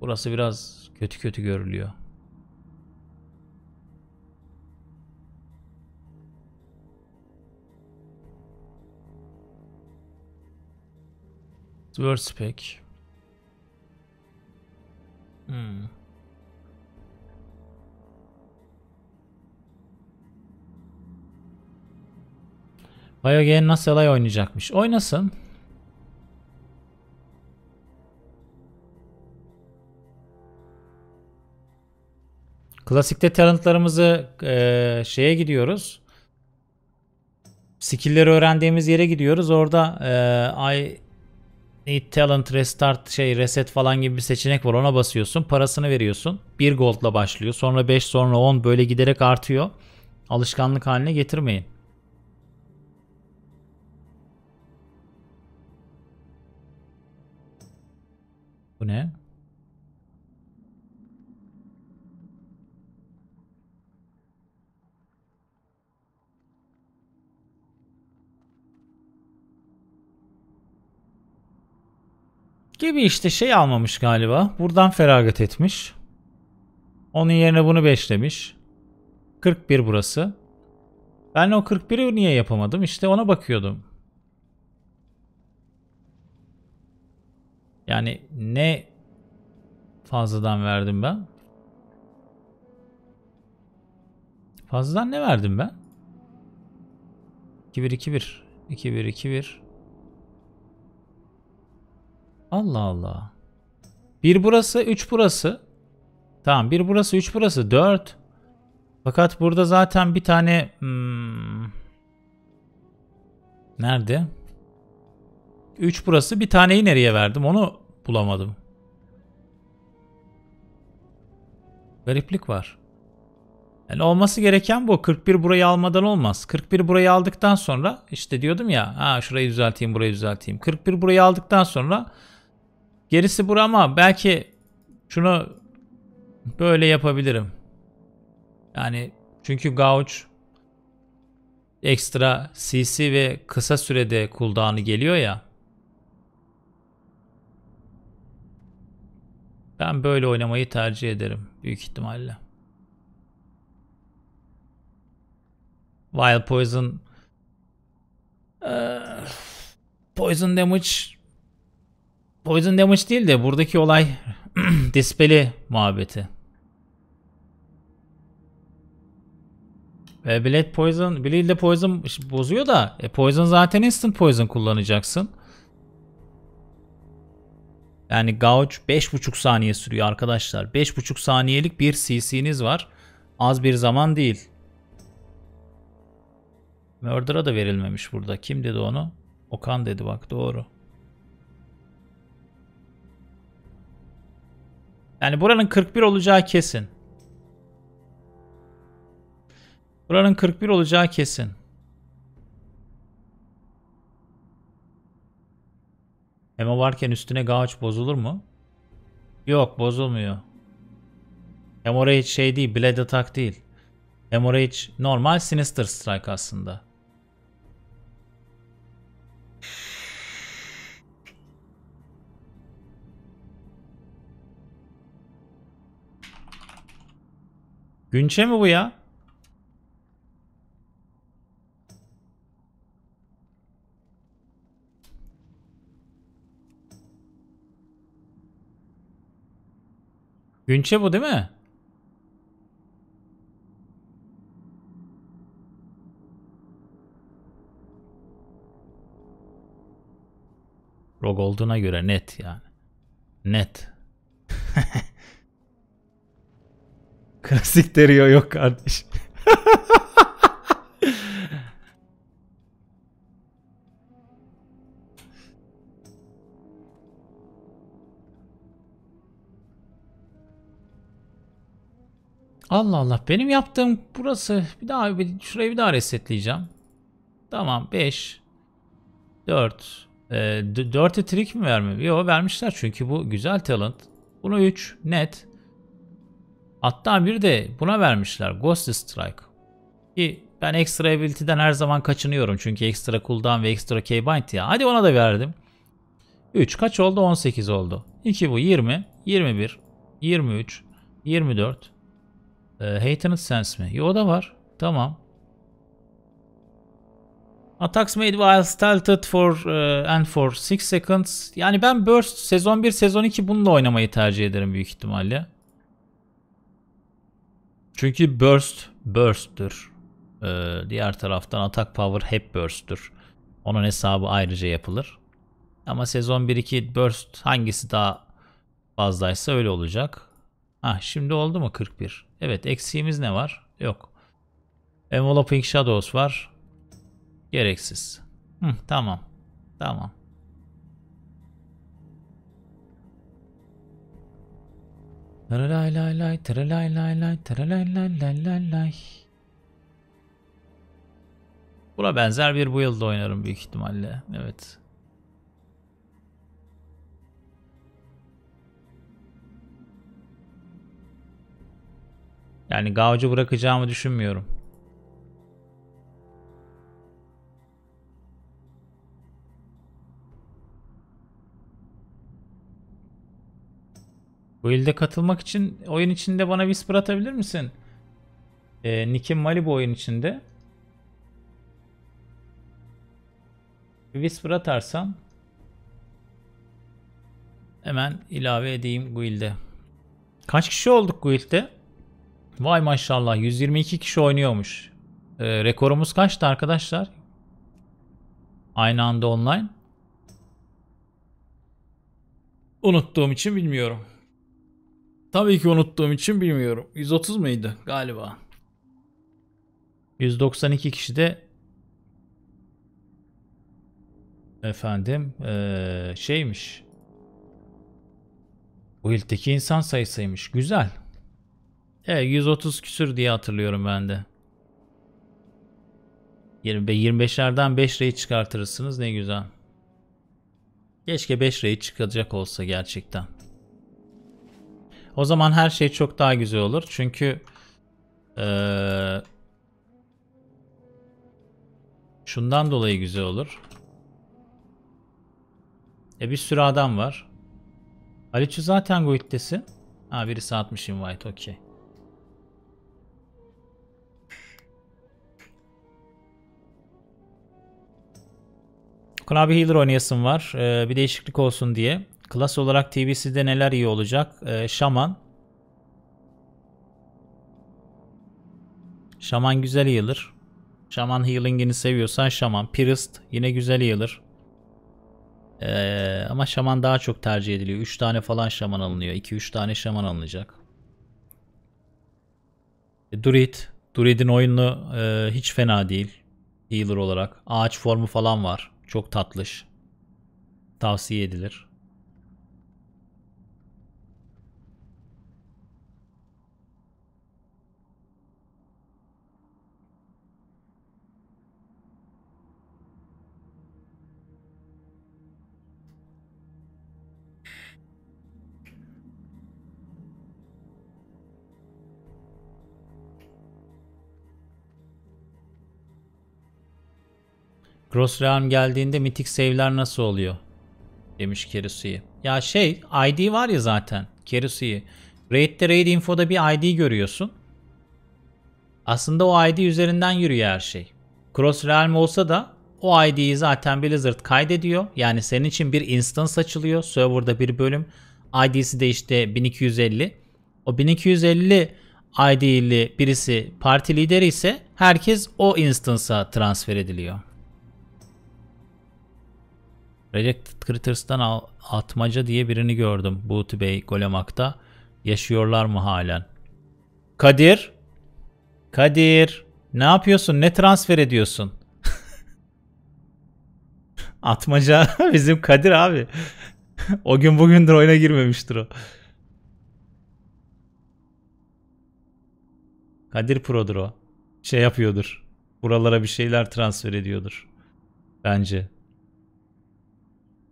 Burası biraz kötü kötü görülüyor. Word spec. Hmm. Biogen nasıl olay oynayacakmış? Oynasın. Klasikte talentlarımızı e, şeye gidiyoruz. Skill'leri öğrendiğimiz yere gidiyoruz. Orada e, I need talent restart şey reset falan gibi bir seçenek var. Ona basıyorsun. Parasını veriyorsun. 1 gold'la başlıyor. Sonra 5 sonra 10 böyle giderek artıyor. Alışkanlık haline getirmeyin. Bu ne? Gibi işte şey almamış galiba. Buradan feragat etmiş. Onun yerine bunu beşlemiş. 41 burası. Ben o 41'i niye yapamadım? İşte ona bakıyordum. Yani ne fazladan verdim ben? Fazladan ne verdim ben? 2-1-2-1 2-1-2-1 Allah Allah. Bir burası, üç burası. Tamam bir burası, üç burası. Dört. Fakat burada zaten bir tane... Hmm, nerede? Üç burası. Bir taneyi nereye verdim? Onu bulamadım. Gariplik var. Yani olması gereken bu. 41 burayı almadan olmaz. 41 burayı aldıktan sonra işte diyordum ya ha şurayı düzelteyim burayı düzelteyim. 41 burayı aldıktan sonra Gerisi bura ama belki şunu böyle yapabilirim. Yani çünkü gauge ekstra CC ve kısa sürede cooldown'ı geliyor ya. Ben böyle oynamayı tercih ederim büyük ihtimalle. Wild Poison ee, Poison Damage Poison Damage değil de buradaki olay [clears throat] Dispel'i muhabbeti. ve Blade Poison, Blade ile Poison bozuyor da e, Poison zaten Instant Poison kullanacaksın. Yani Gauge 5,5 saniye sürüyor arkadaşlar. 5,5 saniyelik bir CC'niz var. Az bir zaman değil. Murder'a da verilmemiş burada. Kim dedi onu? Okan dedi bak doğru. Yani buranın 41 olacağı kesin. Buranın 41 olacağı kesin. Emo varken üstüne gauç bozulur mu? Yok bozulmuyor. Hemorrhage şey değil. Blade attack değil. Hemorrhage normal Sinister Strike aslında. Günçe mi bu ya? Günçe bu değil mi? Rog olduğuna göre net yani. Net. [laughs] Klasik Teriyo yok kardeş. Allah Allah benim yaptığım burası bir daha bir, şurayı bir daha resetleyeceğim. Tamam 5 4 e, 4'e trik mi vermiyor? Yok vermişler çünkü bu güzel talent. Bunu 3 net. Hatta bir de buna vermişler Ghost Strike. Ki ben ekstra ability'den her zaman kaçınıyorum. Çünkü ekstra cooldown ve ekstra keybind ya. Hadi ona da verdim. 3 kaç oldu? 18 oldu. 2 bu 20, 21, 23, 24. E, Hatened Sense mi? Yo da var. Tamam. Attacks made while stealthed for uh, and for 6 seconds. Yani ben Burst sezon 1 sezon 2 bununla oynamayı tercih ederim büyük ihtimalle. Çünkü burst burst'tür. Ee, diğer taraftan atak power hep burst'tür. Onun hesabı ayrıca yapılır. Ama sezon 1-2 burst hangisi daha fazlaysa öyle olacak. Ah şimdi oldu mu 41? Evet eksiğimiz ne var? Yok. Enveloping Shadows var. Gereksiz. Hı, tamam. Tamam. Taralay lay lay taralay lay lay taralay lay lay lay lay. Buna benzer bir bu build'da oynarım büyük ihtimalle. Evet. Yani Gauge'u bırakacağımı düşünmüyorum. Bu katılmak için oyun içinde bana whisper atabilir misin? Ee, Nick'in Malibu oyun içinde. Whisper atarsan hemen ilave edeyim guild'e. Kaç kişi olduk guild'de? Vay maşallah 122 kişi oynuyormuş. Ee, rekorumuz kaçtı arkadaşlar? Aynı anda online. Unuttuğum için bilmiyorum. Tabii ki unuttuğum için bilmiyorum. 130 mıydı galiba? 192 kişi de efendim ee, şeymiş. Bu ildeki insan sayısıymış. Güzel. Evet 130 küsür diye hatırlıyorum ben de. 25'lerden 5 reyi çıkartırsınız ne güzel. Keşke 5 reyi çıkacak olsa gerçekten. O zaman her şey çok daha güzel olur. Çünkü ee, şundan dolayı güzel olur. E bir sürü adam var. Aliçu zaten Guit'tesi. Ha birisi atmış invite okey. Kuna bir healer oynayasım var. Ee, bir değişiklik olsun diye. Klas olarak TBC'de neler iyi olacak? Ee, şaman. Şaman güzel yığılır. Şaman healing'ini seviyorsan şaman. Priest yine güzel yığılır. Ee, ama şaman daha çok tercih ediliyor. 3 tane falan şaman alınıyor. 2-3 tane şaman alınacak. E, Druid. Druid'in oyunu e, hiç fena değil. Healer olarak. Ağaç formu falan var. Çok tatlış. Tavsiye edilir. Gross geldiğinde mitik save'ler nasıl oluyor? Demiş Kerisu'yu. Ya şey ID var ya zaten Kerisu'yu. Raid'de Raid Info'da bir ID görüyorsun. Aslında o ID üzerinden yürüyor her şey. Cross olsa da o ID'yi zaten Blizzard kaydediyor. Yani senin için bir instance açılıyor. Server'da bir bölüm. ID'si de işte 1250. O 1250 ID'li birisi parti lideri ise herkes o instance'a transfer ediliyor. Redacted Critters'tan atmaca diye birini gördüm Buğti Bey Golemak'ta. Yaşıyorlar mı halen? Kadir? Kadir? Ne yapıyorsun? Ne transfer ediyorsun? [laughs] atmaca [laughs] bizim Kadir abi. [laughs] o gün bugündür oyuna girmemiştir o. Kadir Pro'dur o. Şey yapıyordur. Buralara bir şeyler transfer ediyordur. Bence.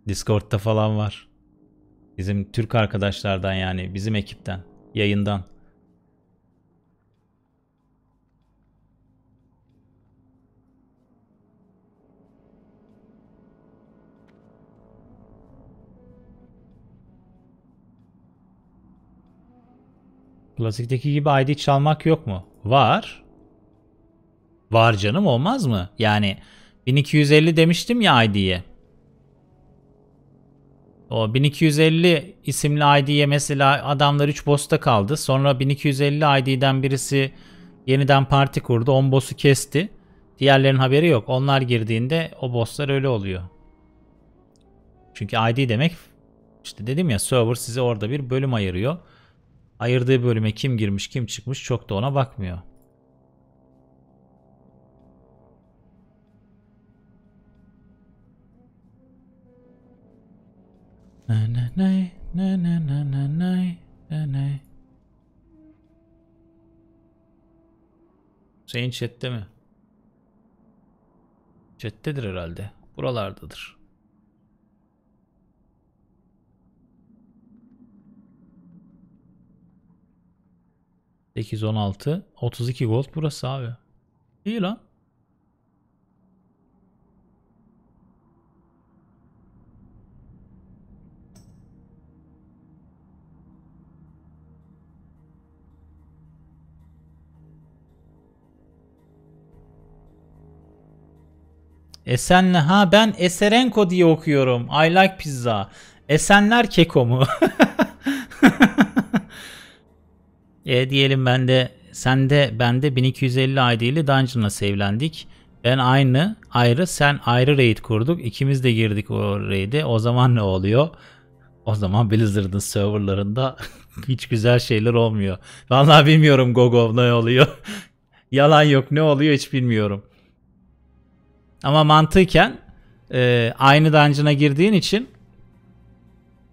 Discord'da falan var. Bizim Türk arkadaşlardan yani bizim ekipten, yayından. Klasikteki gibi ID çalmak yok mu? Var. Var canım olmaz mı? Yani 1250 demiştim ya ID'ye. O 1250 isimli ID'ye mesela adamlar 3 boss'ta kaldı. Sonra 1250 ID'den birisi yeniden parti kurdu. 10 boss'u kesti. Diğerlerin haberi yok. Onlar girdiğinde o boss'lar öyle oluyor. Çünkü ID demek işte dedim ya server size orada bir bölüm ayırıyor. Ayırdığı bölüme kim girmiş kim çıkmış çok da ona bakmıyor. Na na na na na na na na na na. Hüseyin chatte mi? Chattedir herhalde. Buralardadır. Sekiz on altı. Otuz iki gold burası abi. İyi lan. Esenle ha ben Eserenko diye okuyorum. I like pizza. Esenler keko mu? [laughs] e diyelim ben de sen de ben de 1250 ID ile Dungeon'la sevlendik. Ben aynı ayrı sen ayrı raid kurduk. İkimiz de girdik o raid'e. O zaman ne oluyor? O zaman Blizzard'ın serverlarında [laughs] hiç güzel şeyler olmuyor. Vallahi bilmiyorum Gogov ne oluyor. [laughs] Yalan yok ne oluyor hiç bilmiyorum. Ama mantıken e, aynı dungeon'a girdiğin için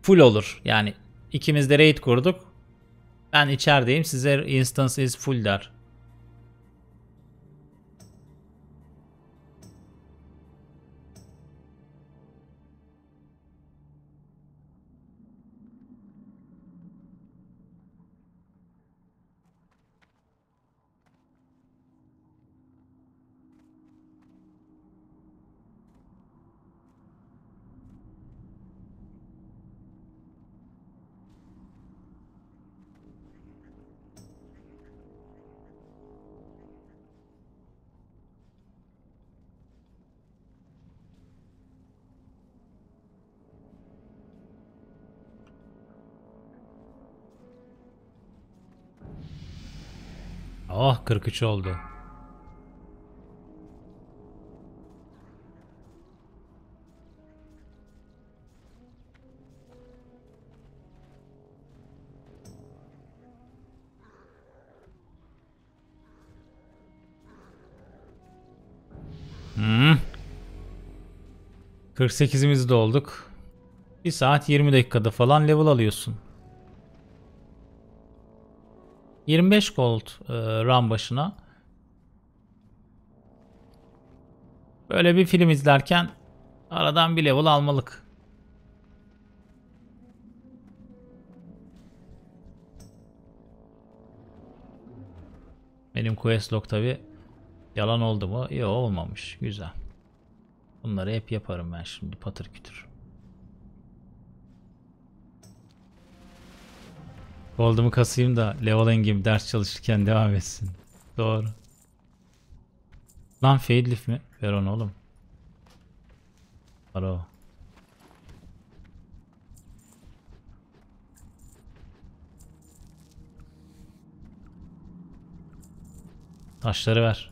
full olur. Yani ikimiz de raid kurduk. Ben içerideyim size instance is full der. Oh ah, 43 oldu. Hmm. 48'imiz de olduk. 1 saat 20 dakikada falan level alıyorsun. 25 gold e, RAM başına. Böyle bir film izlerken aradan bir level almalık. Benim quest log tabi yalan oldu mu? Yok olmamış. Güzel. Bunları hep yaparım ben şimdi patır kütür. Gold'umu kasayım da leveling'im ders çalışırken devam etsin. Doğru. Lan Fadelif mi? Ver onu oğlum. Para o. Taşları ver.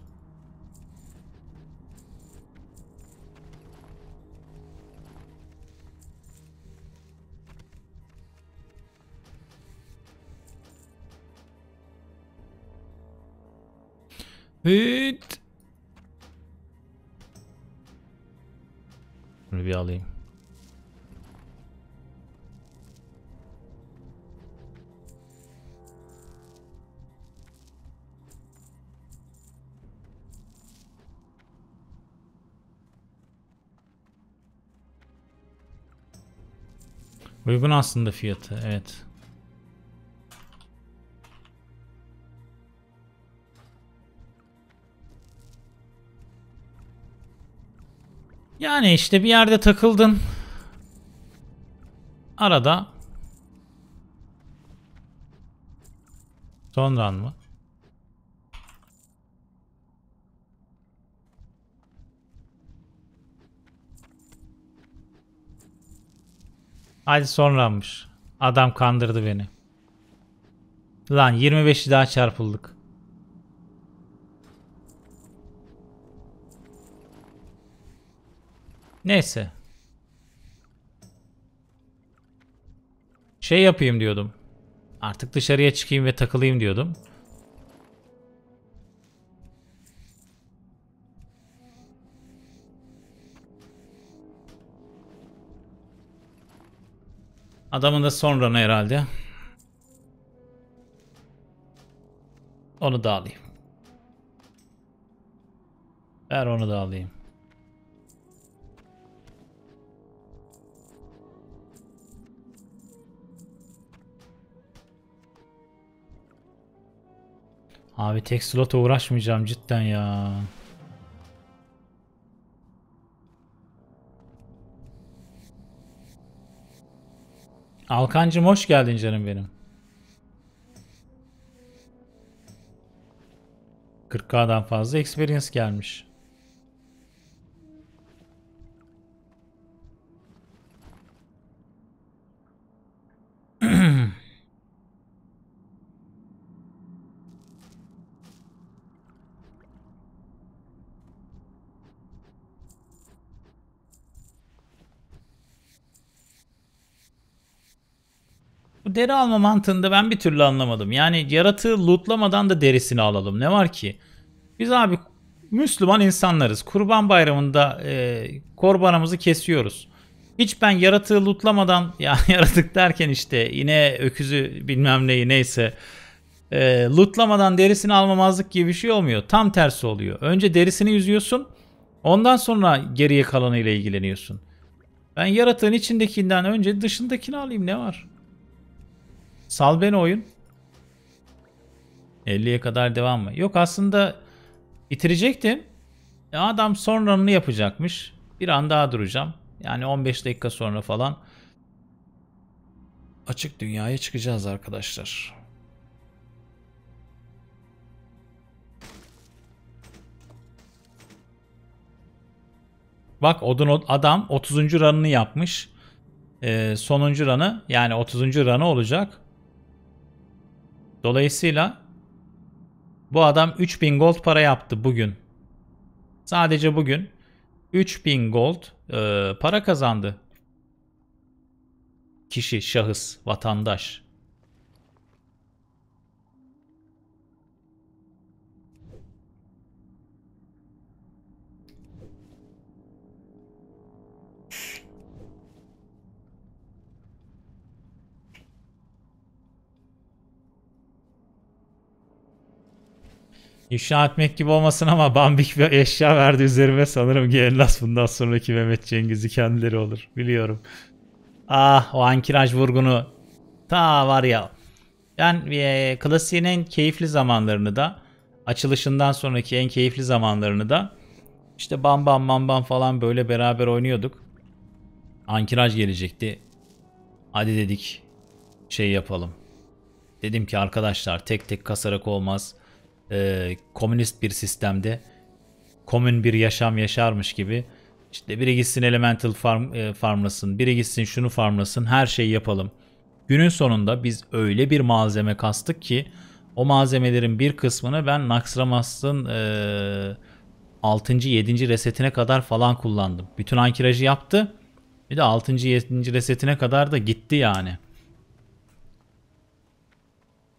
Hit. We've been asked Uygun aslında fiyatı evet. Yani işte bir yerde takıldın. Arada. Sonran mı? Hadi sonranmış. Adam kandırdı beni. Lan 25'i daha çarpıldık. Neyse. Şey yapayım diyordum. Artık dışarıya çıkayım ve takılayım diyordum. Adamın da son run'ı herhalde. Onu da alayım. Ver onu da alayım. Abi tek slota uğraşmayacağım cidden ya. Alkancım hoş geldin canım benim. 40K'dan fazla experience gelmiş. deri alma mantığında ben bir türlü anlamadım. Yani yaratığı lootlamadan da derisini alalım. Ne var ki? Biz abi Müslüman insanlarız. Kurban bayramında e, korbanımızı kesiyoruz. Hiç ben yaratığı lootlamadan [laughs] ya yaratık derken işte yine öküzü bilmem neyi neyse e, lootlamadan derisini almamazlık gibi bir şey olmuyor. Tam tersi oluyor. Önce derisini yüzüyorsun ondan sonra geriye kalanıyla ilgileniyorsun. Ben yaratığın içindekinden önce dışındakini alayım ne var? Sal beni oyun. 50'ye kadar devam mı? Yok aslında bitirecektim. E, adam son run'ını yapacakmış. Bir an daha duracağım. Yani 15 dakika sonra falan. Açık dünyaya çıkacağız arkadaşlar. Bak odun adam 30. ranını yapmış. Ee, sonuncu ranı yani 30. ranı olacak. Dolayısıyla bu adam 3000 gold para yaptı bugün. Sadece bugün 3000 gold e, para kazandı. Kişi, şahıs, vatandaş. İfşa etmek gibi olmasın ama Bambik bir eşya verdi üzerime sanırım Gellas bundan sonraki Mehmet Cengiz'i kendileri olur. Biliyorum. Ah o ankiraj vurgunu. Ta var ya. Ben e, klasiğin en keyifli zamanlarını da açılışından sonraki en keyifli zamanlarını da işte bam bam bam bam falan böyle beraber oynuyorduk. Ankiraj gelecekti. Hadi dedik şey yapalım. Dedim ki arkadaşlar tek tek kasarak olmaz e, komünist bir sistemde komün bir yaşam yaşarmış gibi işte biri gitsin elemental farm, e, farmlasın, biri gitsin şunu farmlasın, her şeyi yapalım. Günün sonunda biz öyle bir malzeme kastık ki o malzemelerin bir kısmını ben Naxxramas'ın e, 6. 7. resetine kadar falan kullandım. Bütün ankirajı yaptı. Bir de 6. 7. resetine kadar da gitti yani.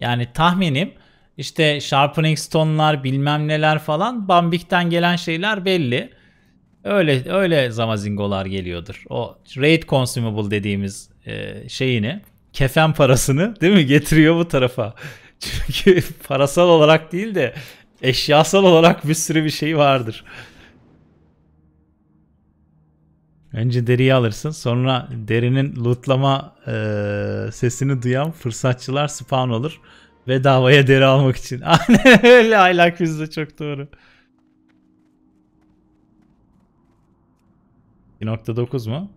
Yani tahminim işte sharpening stone'lar bilmem neler falan Bambik'ten gelen şeyler belli. Öyle öyle zamazingolar geliyordur. O raid consumable dediğimiz e, şeyini kefen parasını değil mi getiriyor bu tarafa. [laughs] Çünkü parasal olarak değil de eşyasal olarak bir sürü bir şey vardır. Önce deriyi alırsın sonra derinin lootlama e, sesini duyan fırsatçılar spawn olur. Bedavaya deri almak için. [laughs] Aynen öyle aylak de çok doğru. 1.9 mu?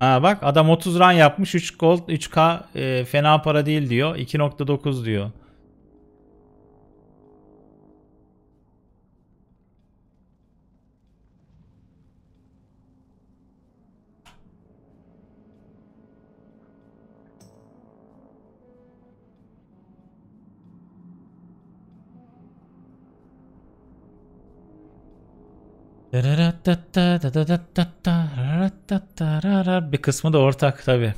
Ha bak adam 30 run yapmış 3 gold 3k e, fena para değil diyor. 2.9 diyor. Bir kısmı da ortak tabi.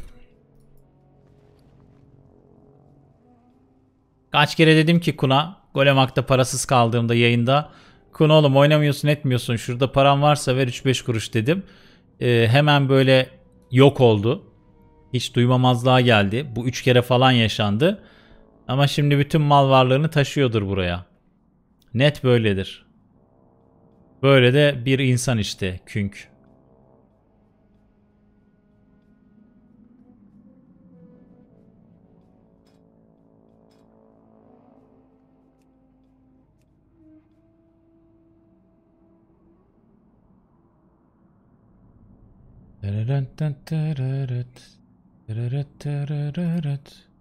Kaç kere dedim ki Kuna, Golemak'ta parasız kaldığımda yayında. Kuna oğlum oynamıyorsun etmiyorsun şurada param varsa ver 3-5 kuruş dedim. Ee, hemen böyle yok oldu. Hiç duymamazlığa geldi. Bu 3 kere falan yaşandı. Ama şimdi bütün mal varlığını taşıyordur buraya. Net böyledir. Böyle de bir insan işte Künk. Tırırıt tırırıt tırırıt tırırıt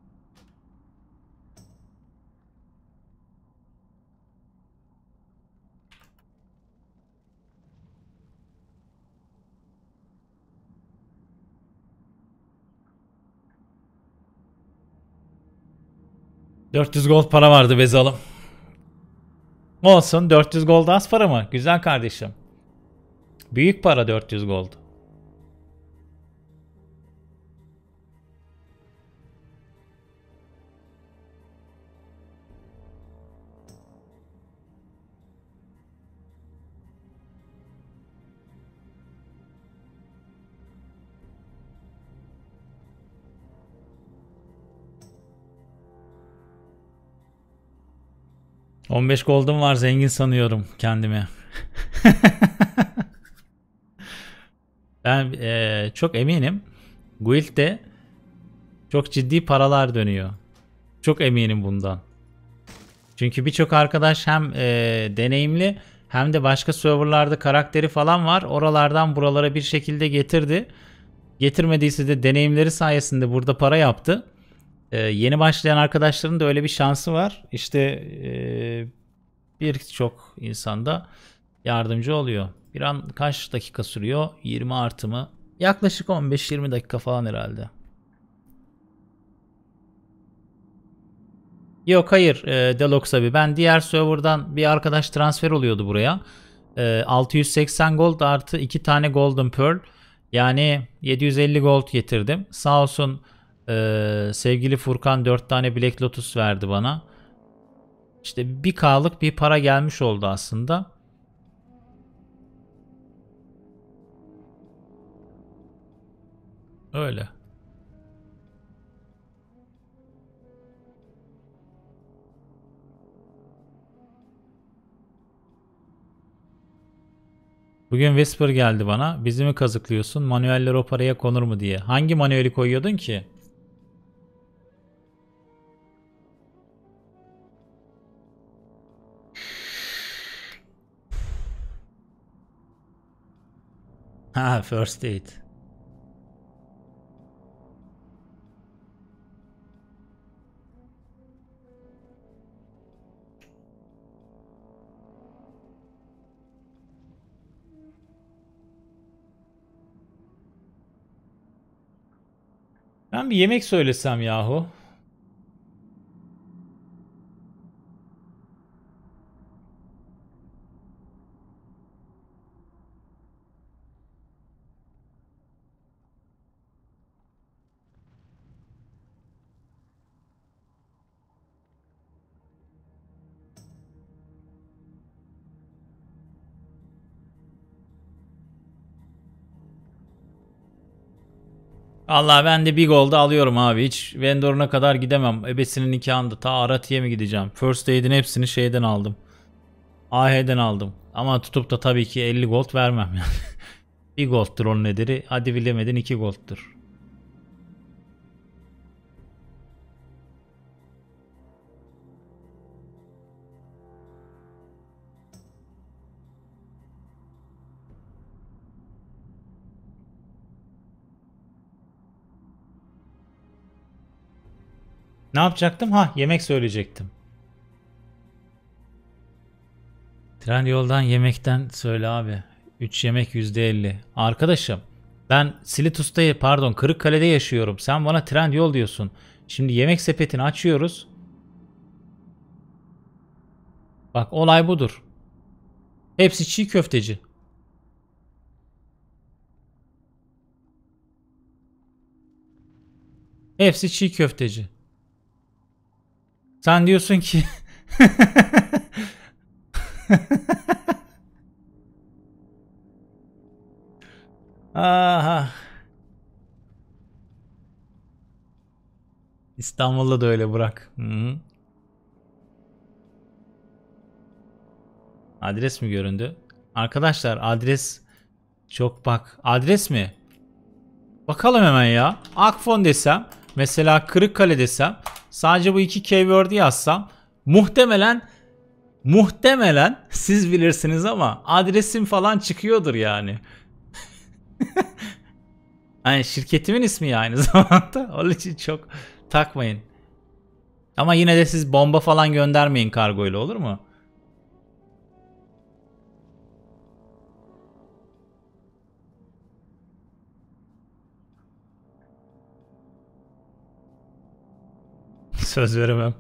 400 gold para vardı Bezalım. Olsun 400 gold az para mı? Güzel kardeşim. Büyük para 400 gold. 15 gold'um var zengin sanıyorum kendimi. [laughs] ben e, çok eminim Guild'de çok ciddi paralar dönüyor. Çok eminim bundan. Çünkü birçok arkadaş hem e, deneyimli hem de başka serverlarda karakteri falan var. Oralardan buralara bir şekilde getirdi. Getirmediyse de deneyimleri sayesinde burada para yaptı e, yeni başlayan arkadaşların da öyle bir şansı var. İşte e, birçok insanda yardımcı oluyor. Bir an kaç dakika sürüyor? 20 artı mı? Yaklaşık 15-20 dakika falan herhalde. Yok hayır e, Deluxe abi ben diğer serverdan bir arkadaş transfer oluyordu buraya. E, 680 gold artı 2 tane golden pearl yani 750 gold getirdim. Sağ olsun ee, sevgili Furkan 4 tane Black Lotus verdi bana. İşte bir K'lık bir para gelmiş oldu aslında. Öyle. Bugün Whisper geldi bana. Bizi mi kazıklıyorsun? Manueller o paraya konur mu diye. Hangi manueli koyuyordun ki? Ha first aid. Ben bir yemek söylesem yahu. Allah ben de bir golde alıyorum abi. Hiç vendoruna kadar gidemem. Ebesinin nikahında ta Arati'ye mi gideceğim? First Aid'in hepsini şeyden aldım. AH'den aldım. Ama tutup da tabii ki 50 gold vermem yani. 1 [laughs] gold'tur onun ederi. Hadi bilemedin 2 gold'tur. Ne yapacaktım? Ha yemek söyleyecektim. Tren yoldan yemekten söyle abi. 3 yemek %50. Arkadaşım ben Silitus'ta pardon Kırıkkale'de yaşıyorum. Sen bana tren yol diyorsun. Şimdi yemek sepetini açıyoruz. Bak olay budur. Hepsi çiğ köfteci. Hepsi çiğ köfteci. Sen diyorsun ki [laughs] Aha. İstanbul'da da öyle bırak. Hı -hı. Adres mi göründü? Arkadaşlar adres çok bak. Adres mi? Bakalım hemen ya. Akfon desem. Mesela Kırıkkale desem sadece bu iki keyword'ü yazsam muhtemelen muhtemelen siz bilirsiniz ama adresim falan çıkıyordur yani. [laughs] yani şirketimin ismi ya aynı [laughs] zamanda. Onun için çok takmayın. Ama yine de siz bomba falan göndermeyin kargoyla olur mu? söz veremem.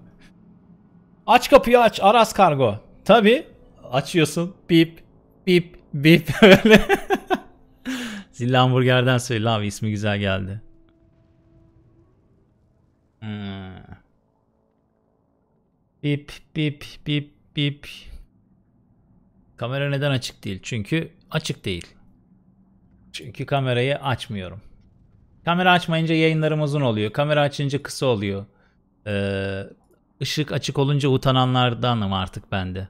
Aç kapıyı aç Aras Kargo. Tabi açıyorsun bip bip bip [laughs] öyle. Zilli hamburgerden söyle abi ismi güzel geldi. Hmm. Bip bip bip bip. Kamera neden açık değil? Çünkü açık değil. Çünkü kamerayı açmıyorum. Kamera açmayınca yayınlarım uzun oluyor. Kamera açınca kısa oluyor. Ee, ışık açık olunca utananlardanım artık bende.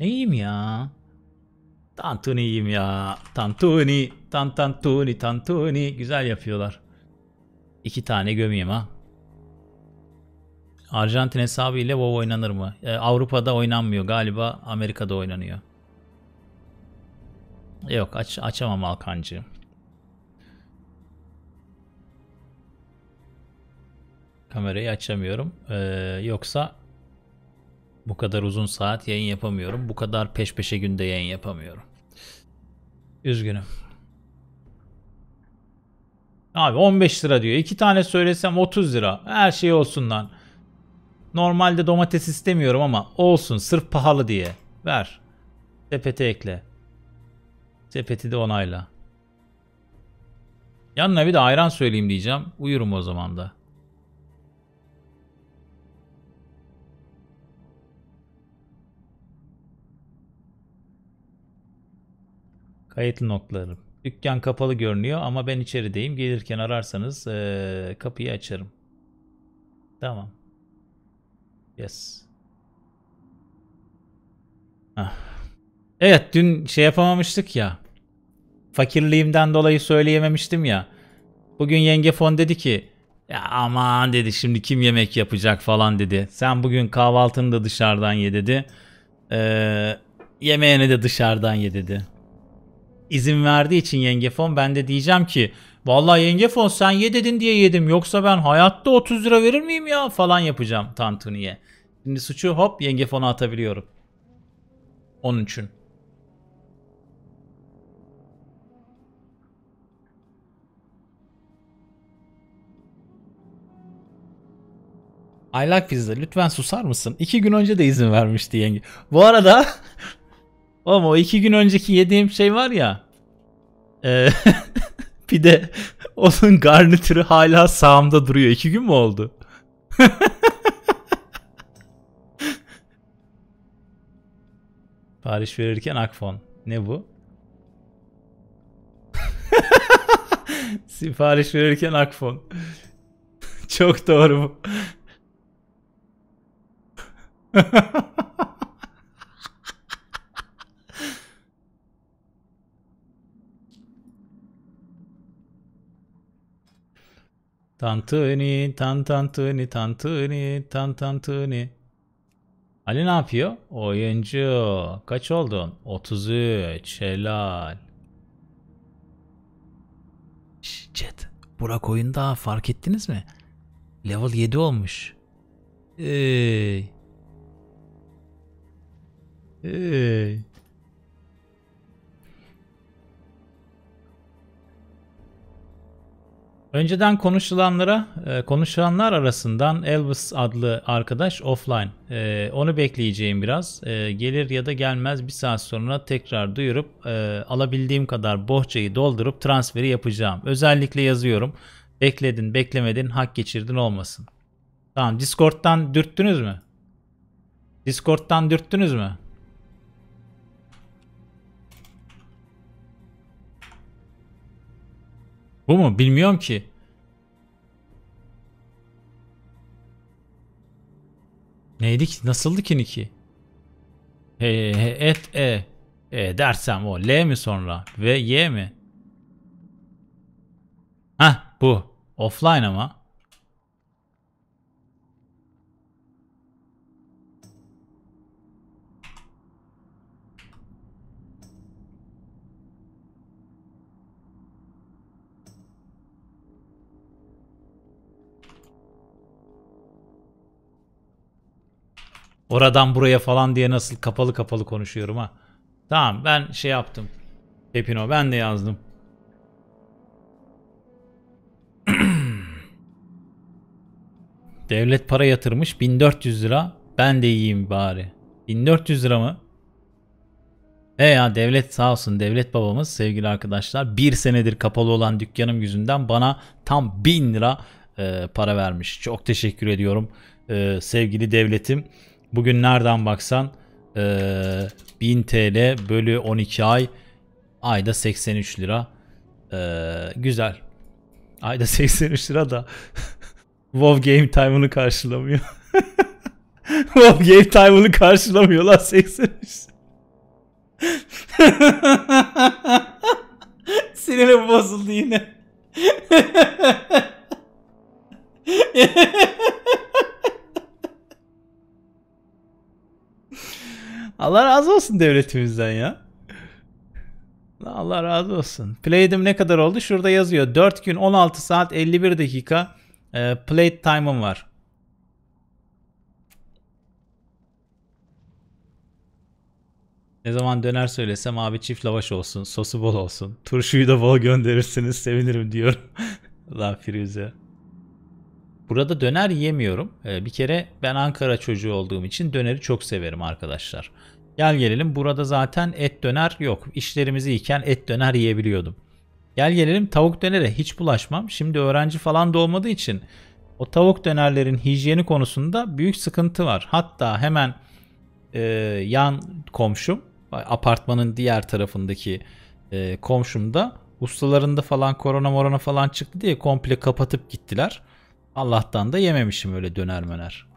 Neyim ya? Tantuniyim ya. Tantuni. Tan tantuni. Tantuni. Güzel yapıyorlar. İki tane gömeyim ha. Arjantin hesabı ile WoW oynanır mı? Ee, Avrupa'da oynanmıyor galiba. Amerika'da oynanıyor. Yok aç açamam Alkancı. kamerayı açamıyorum. Ee, yoksa bu kadar uzun saat yayın yapamıyorum. Bu kadar peş peşe günde yayın yapamıyorum. Üzgünüm. Abi 15 lira diyor. İki tane söylesem 30 lira. Her şey olsun lan. Normalde domates istemiyorum ama olsun sırf pahalı diye. Ver. Sepete ekle. Sepeti de onayla. Yanına bir de ayran söyleyeyim diyeceğim. Uyurum o zaman da. Kayıtlı notlarım. Dükkan kapalı görünüyor ama ben içerideyim. Gelirken ararsanız ee, kapıyı açarım. Tamam. Yes. Ah. Evet dün şey yapamamıştık ya. Fakirliğimden dolayı söyleyememiştim ya. Bugün yenge fon dedi ki ya aman dedi şimdi kim yemek yapacak falan dedi. Sen bugün kahvaltını da dışarıdan ye dedi. Ee, yemeğini de dışarıdan ye dedi izin verdiği için yengefon, ben de diyeceğim ki vallahi yengefon sen ye dedin diye yedim yoksa ben hayatta 30 lira verir miyim ya falan yapacağım Tantuni'ye. Şimdi suçu hop yenge atabiliyorum. Onun için. I like pizza. Lütfen susar mısın? İki gün önce de izin vermişti yenge. Bu arada [laughs] Oğlum o iki gün önceki yediğim şey var ya. E, pide. [laughs] Onun garnitürü hala sağımda duruyor. İki gün mü oldu? Sipariş [laughs] verirken akfon. Ne bu? [laughs] Sipariş verirken akfon. Çok doğru bu. Tantuni, tan tantuni, tantuni, tan tantuni. Ali ne yapıyor? Oyuncu. Kaç oldun? 33. Helal. Chat. Burak oyunda fark ettiniz mi? Level 7 olmuş. Eee. Eee. Önceden konuşulanlara, e, konuşulanlar arasından Elvis adlı arkadaş offline. E, onu bekleyeceğim biraz. E, gelir ya da gelmez bir saat sonra tekrar duyurup alabildiğim kadar bohçayı doldurup transferi yapacağım. Özellikle yazıyorum. Bekledin, beklemedin, hak geçirdin olmasın. Tamam, Discord'dan dürttünüz mü? Discord'dan dürttünüz mü? Bu mu? Bilmiyorum ki. Neydi ki? Nasıldı ki Niki? He, he, et e. E dersem o. L mi sonra? V Y mi? Hah bu. Offline ama. Oradan buraya falan diye nasıl kapalı kapalı konuşuyorum ha. Tamam ben şey yaptım. Epino ben de yazdım. [clears throat] Devlet para yatırmış 1400 lira. Ben de yiyeyim bari. 1400 lira mı? E ya devlet sağ olsun devlet babamız sevgili arkadaşlar bir senedir kapalı olan dükkanım yüzünden bana tam 1000 lira e, para vermiş. Çok teşekkür ediyorum e, sevgili devletim. Bugün nereden baksan e, 1000 TL bölü 12 ay ayda 83 lira. E, güzel. Ayda 83 [laughs] lira da [laughs] WoW Game Time'ını karşılamıyor. [laughs] WoW Game Time'ını karşılamıyor lan 83 Sinirim bozuldu yine. Allah razı olsun devletimizden ya. Allah razı olsun. Play'dim ne kadar oldu? Şurada yazıyor. 4 gün 16 saat 51 dakika e, play time'ım var. Ne zaman döner söylesem abi çift lavaş olsun, sosu bol olsun, turşuyu da bol gönderirsiniz sevinirim diyorum. La [laughs] Firuze. Burada döner yemiyorum. E, bir kere ben Ankara çocuğu olduğum için döneri çok severim arkadaşlar. Gel gelelim burada zaten et döner yok. İşlerimizi iken et döner yiyebiliyordum. Gel gelelim tavuk dönere hiç bulaşmam. Şimdi öğrenci falan da olmadığı için o tavuk dönerlerin hijyeni konusunda büyük sıkıntı var. Hatta hemen e, yan komşum apartmanın diğer tarafındaki e, komşumda ustalarında falan korona morona falan çıktı diye komple kapatıp gittiler. Allah'tan da yememişim öyle döner möner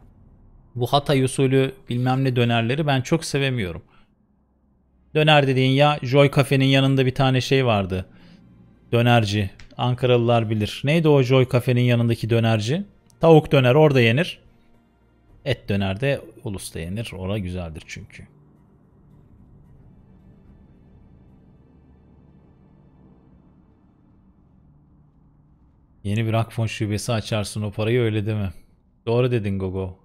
bu Hatay usulü bilmem ne dönerleri ben çok sevemiyorum. Döner dediğin ya Joy Cafe'nin yanında bir tane şey vardı. Dönerci. Ankaralılar bilir. Neydi o Joy Cafe'nin yanındaki dönerci? Tavuk döner orada yenir. Et döner de Ulus'ta yenir. Ora güzeldir çünkü. Yeni bir Akfon şubesi açarsın o parayı öyle deme. Doğru dedin Gogo.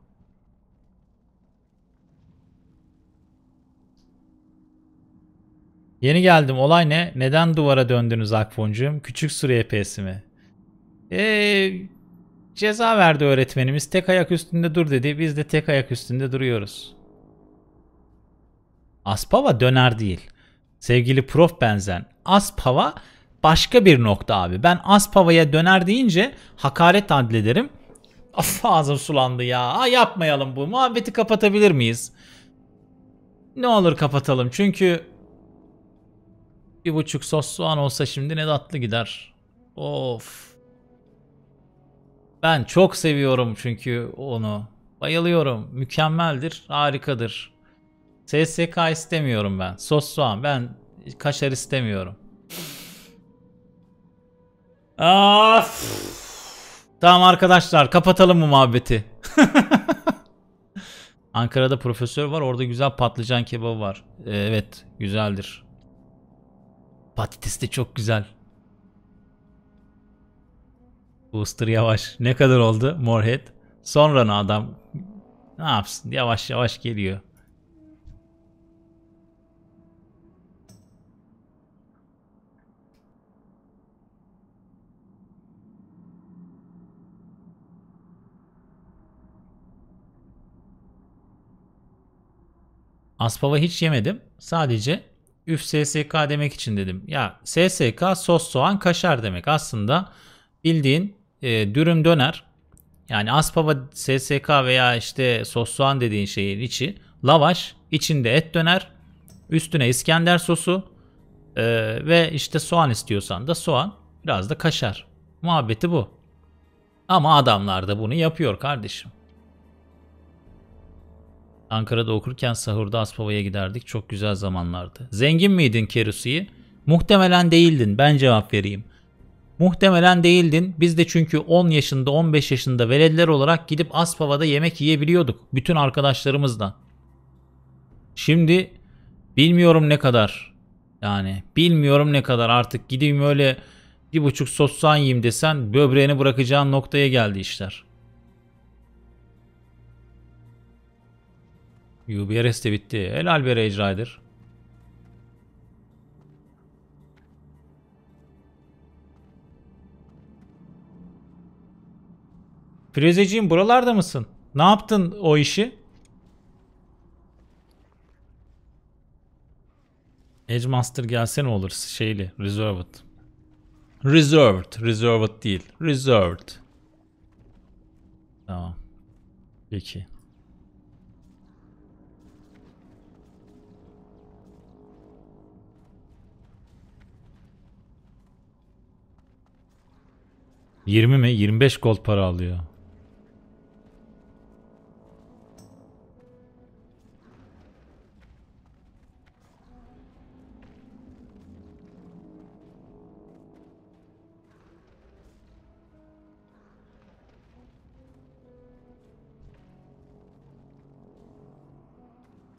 Yeni geldim. Olay ne? Neden duvara döndünüz Akfoncuğum? Küçük Sur EP'si mi? Eee... Ceza verdi öğretmenimiz. Tek ayak üstünde dur dedi. Biz de tek ayak üstünde duruyoruz. Aspava döner değil. Sevgili prof benzen. Aspava başka bir nokta abi. Ben Aspava'ya döner deyince hakaret adlederim. Of ağzım sulandı ya. Aa, yapmayalım bu. Muhabbeti kapatabilir miyiz? Ne olur kapatalım. Çünkü bir buçuk sos soğan olsa şimdi ne tatlı gider. Of. Ben çok seviyorum çünkü onu. Bayılıyorum. Mükemmeldir. Harikadır. SSK istemiyorum ben. Sos soğan. Ben kaşar istemiyorum. Of. Tamam arkadaşlar kapatalım bu muhabbeti. [laughs] Ankara'da profesör var. Orada güzel patlıcan kebabı var. Ee, evet güzeldir patates de çok güzel. Booster yavaş. Ne kadar oldu Morehead? Sonra ne adam? Ne yapsın? Yavaş yavaş geliyor. Aspava hiç yemedim. Sadece üf SSK demek için dedim. Ya SSK sos soğan kaşar demek. Aslında bildiğin e, dürüm döner. Yani aspava SSK veya işte sos soğan dediğin şeyin içi lavaş, içinde et döner, üstüne İskender sosu e, ve işte soğan istiyorsan da soğan, biraz da kaşar. Muhabbeti bu. Ama adamlar da bunu yapıyor kardeşim. Ankara'da okurken sahurda Aspava'ya giderdik. Çok güzel zamanlardı. Zengin miydin Kerusi'yi? Muhtemelen değildin. Ben cevap vereyim. Muhtemelen değildin. Biz de çünkü 10 yaşında 15 yaşında veledler olarak gidip Aspava'da yemek yiyebiliyorduk. Bütün arkadaşlarımızla. Şimdi bilmiyorum ne kadar. Yani bilmiyorum ne kadar artık gideyim öyle bir buçuk sos yiyeyim desen böbreğini bırakacağın noktaya geldi işler. UBRS de bitti. Helal be Rage Rider. Firezeciğim buralarda mısın? Ne yaptın o işi? Edge Master gelse ne olur? Şeyli, Reserved. Reserved, Reserved değil. Reserved. Tamam. Peki. 20 mi? 25 gold para alıyor.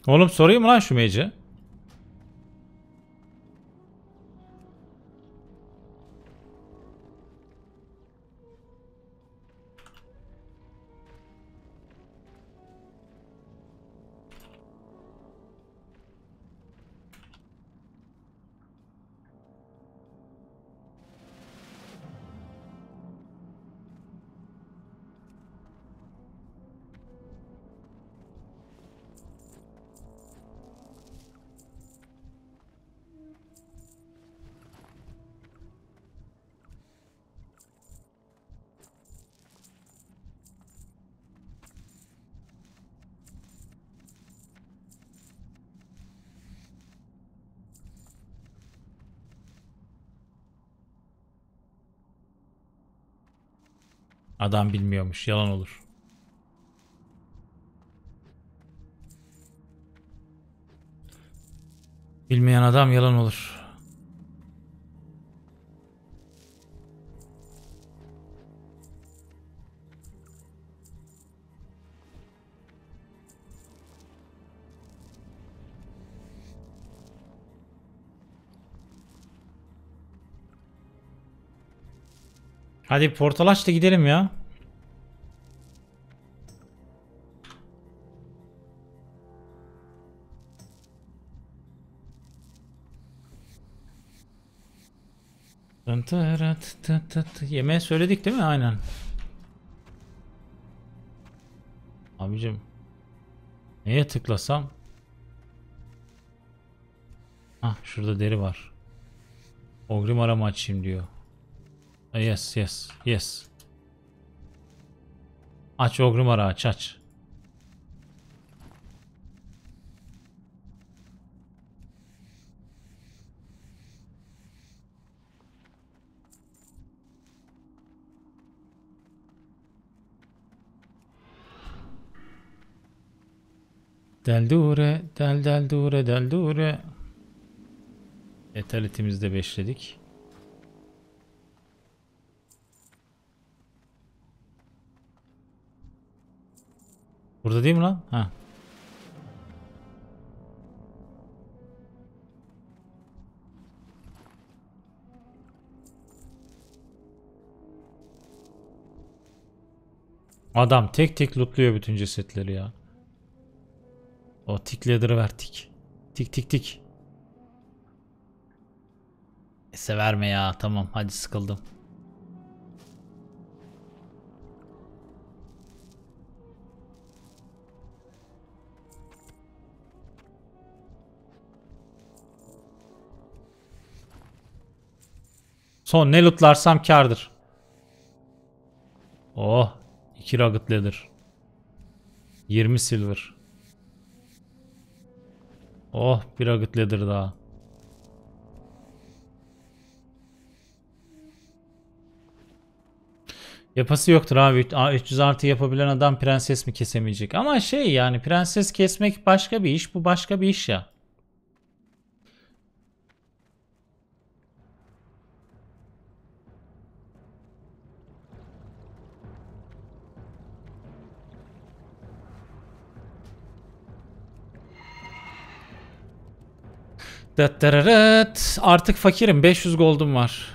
Oğlum sorayım lan şu mage'i. Adam bilmiyormuş. Yalan olur. Bilmeyen adam yalan olur. Hadi portal aç da gidelim ya. Yemeğe söyledik değil mi? Aynen. Abicim. Neye tıklasam? Ah şurada deri var. Ogrim arama açayım diyor. E, yes yes yes. Aç ogrum ara aç aç. Del dure, del del dure, del dure. Etalitimizde beşledik. Burada değil mi lan? Ha. Adam tek tek lootluyor bütün cesetleri ya. O tik leader'ı ver tik. Tik tik tik. E, sever ya? Tamam hadi sıkıldım. Son ne lootlarsam kardır. Oh. 2 rugged leather. 20 silver. Oh bir rugged leather daha. Yapası yoktur abi. 300 artı yapabilen adam prenses mi kesemeyecek? Ama şey yani prenses kesmek başka bir iş. Bu başka bir iş ya. Dattararat. Artık fakirim. 500 gold'um var.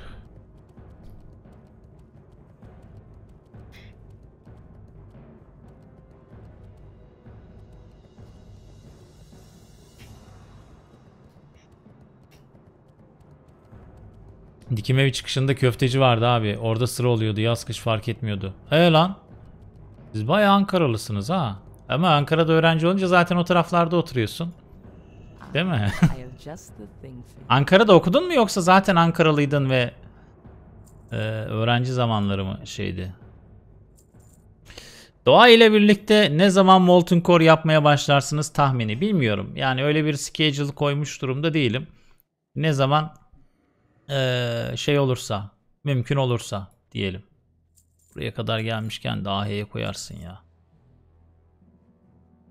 Dikim evi çıkışında köfteci vardı abi. Orada sıra oluyordu. Yaz kış fark etmiyordu. He ee lan. Siz baya Ankaralısınız ha. Ama Ankara'da öğrenci olunca zaten o taraflarda oturuyorsun. Değil mi? Ankara'da okudun mu yoksa zaten Ankaralıydın ve e, öğrenci zamanları mı şeydi? Doğa ile birlikte ne zaman Molten Core yapmaya başlarsınız tahmini bilmiyorum. Yani öyle bir schedule koymuş durumda değilim. Ne zaman ee, şey olursa, mümkün olursa diyelim. Buraya kadar gelmişken daha H'ye koyarsın ya.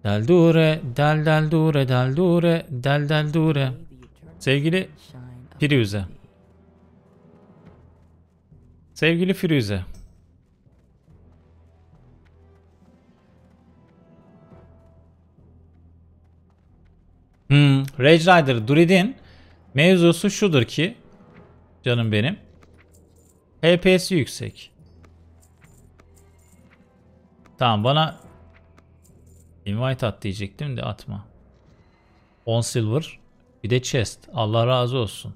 Del dure, del del dure, del dure, del del dure. Sevgili Firuze. Sevgili Firuze. Hmm, Rage Rider Druid'in mevzusu şudur ki canım benim. HP'si yüksek. Tamam bana Invite at diyecektim de atma. 10 silver. Bir de chest. Allah razı olsun.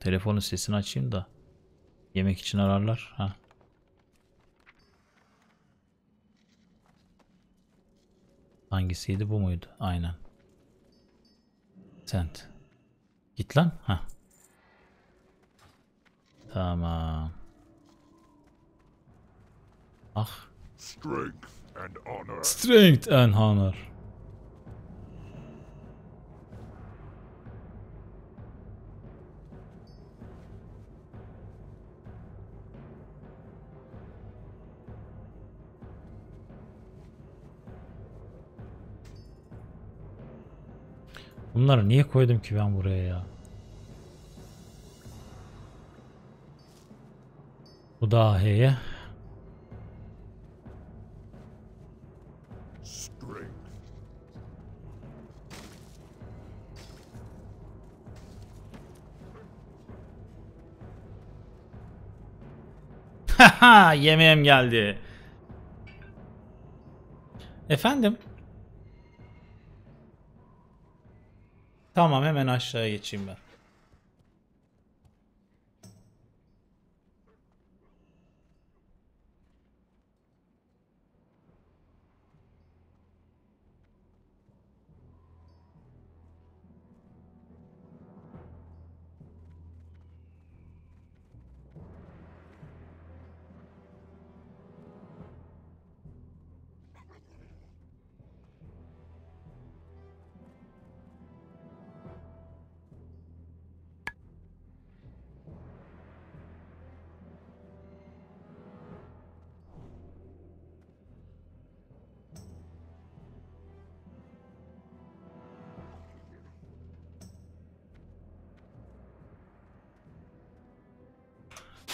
Telefonun sesini açayım da. Yemek için ararlar. Ha. Hangisiydi bu muydu? Aynen. Sent. Git lan. Ha. Tamam. Ah. Strength and honor. Strength and honor. Bunları niye koydum ki ben buraya ya? Bu da AH'ye. Haha yemeğim geldi. Efendim? Tamam hemen aşağıya geçeyim ben.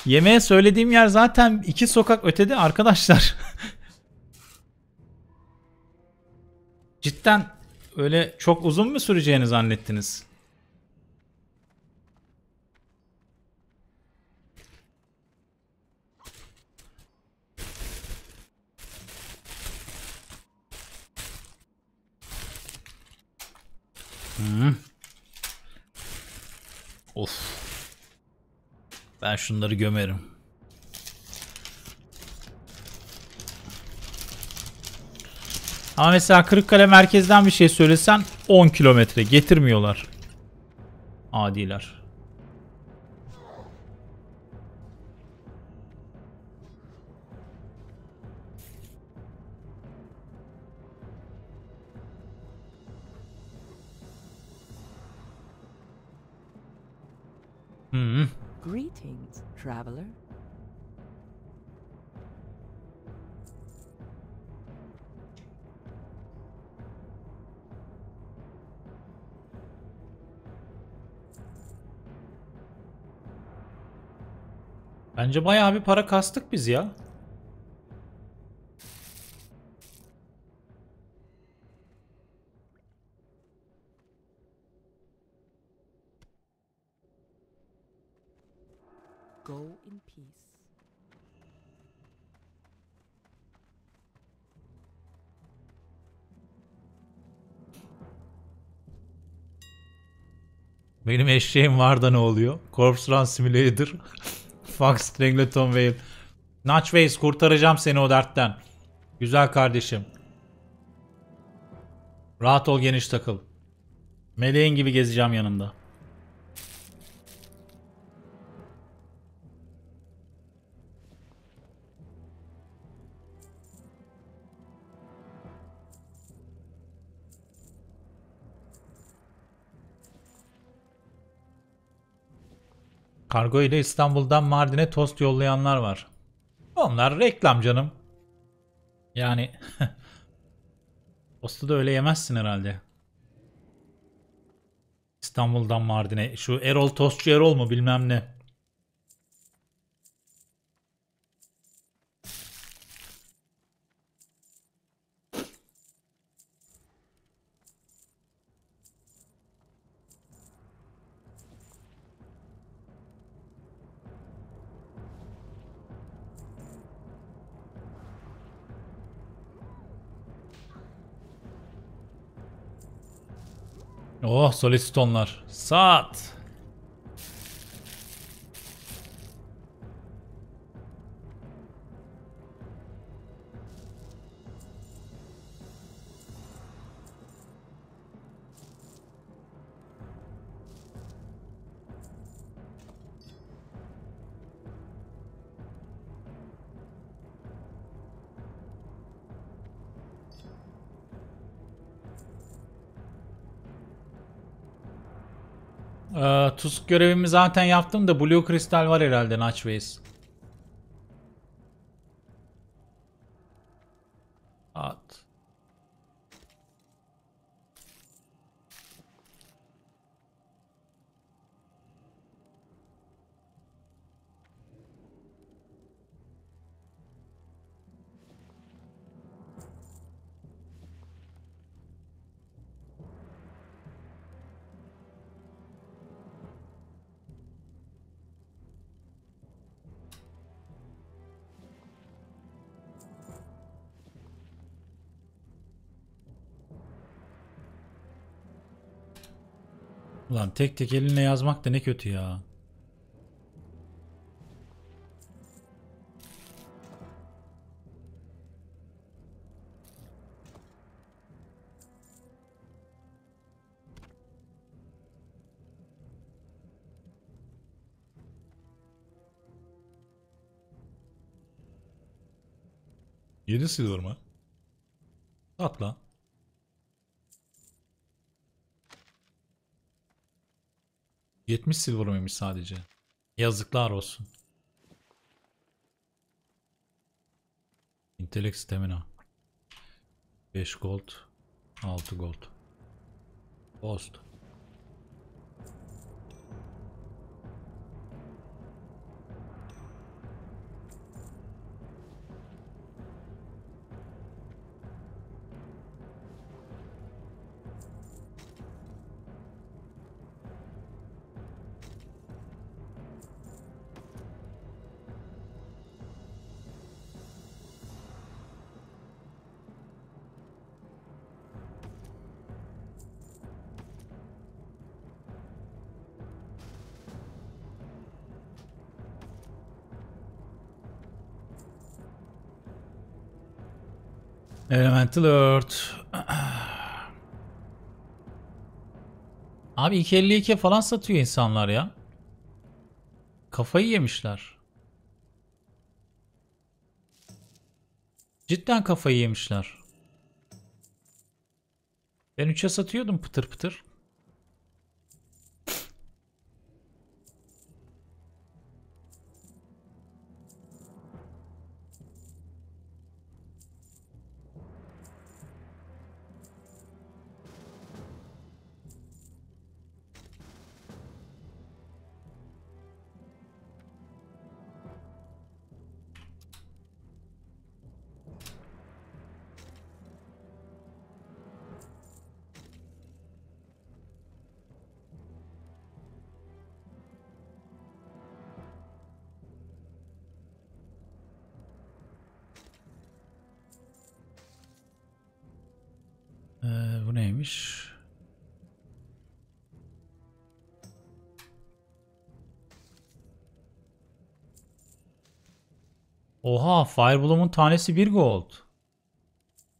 Yemeğe söylediğim yer zaten iki sokak ötede arkadaşlar. [laughs] Cidden öyle çok uzun mu süreceğini zannettiniz? ben şunları gömerim. Ama mesela Kırıkkale merkezden bir şey söylesen 10 kilometre getirmiyorlar. Adiler. traveler? Bence bayağı bir para kastık biz ya. Benim eşeğim var da ne oluyor? Corpse Run Simulator. [laughs] Fuck Strangleton Whale. Notchface kurtaracağım seni o dertten. Güzel kardeşim. Rahat ol geniş takıl. Meleğin gibi gezeceğim yanında. Kargo ile İstanbul'dan Mardin'e tost yollayanlar var. Onlar reklam canım. Yani [laughs] tostu da öyle yemezsin herhalde. İstanbul'dan Mardin'e şu Erol Tostçu Erol mu bilmem ne. Oh solid stone'lar. Saat. görevimi zaten yaptım da Blue Crystal var herhalde Notchways. tek tek elinle yazmak da ne kötü ya. Yedi silver Atla. lan. 70 silver mıymış sadece? Yazıklar olsun. Intellect stamina. 5 gold. 6 gold. Post. Plant alert. Abi 2.52 falan satıyor insanlar ya. Kafayı yemişler. Cidden kafayı yemişler. Ben 3'e satıyordum pıtır pıtır. Oha Firebloom'un tanesi 1 gold.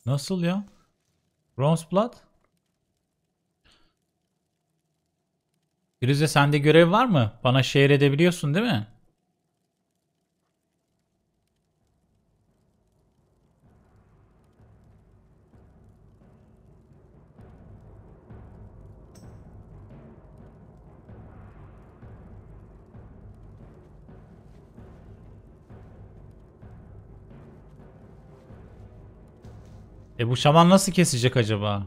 Nasıl ya? Bronze Blood? Firuze sende görev var mı? Bana share edebiliyorsun değil mi? şaman nasıl kesecek acaba?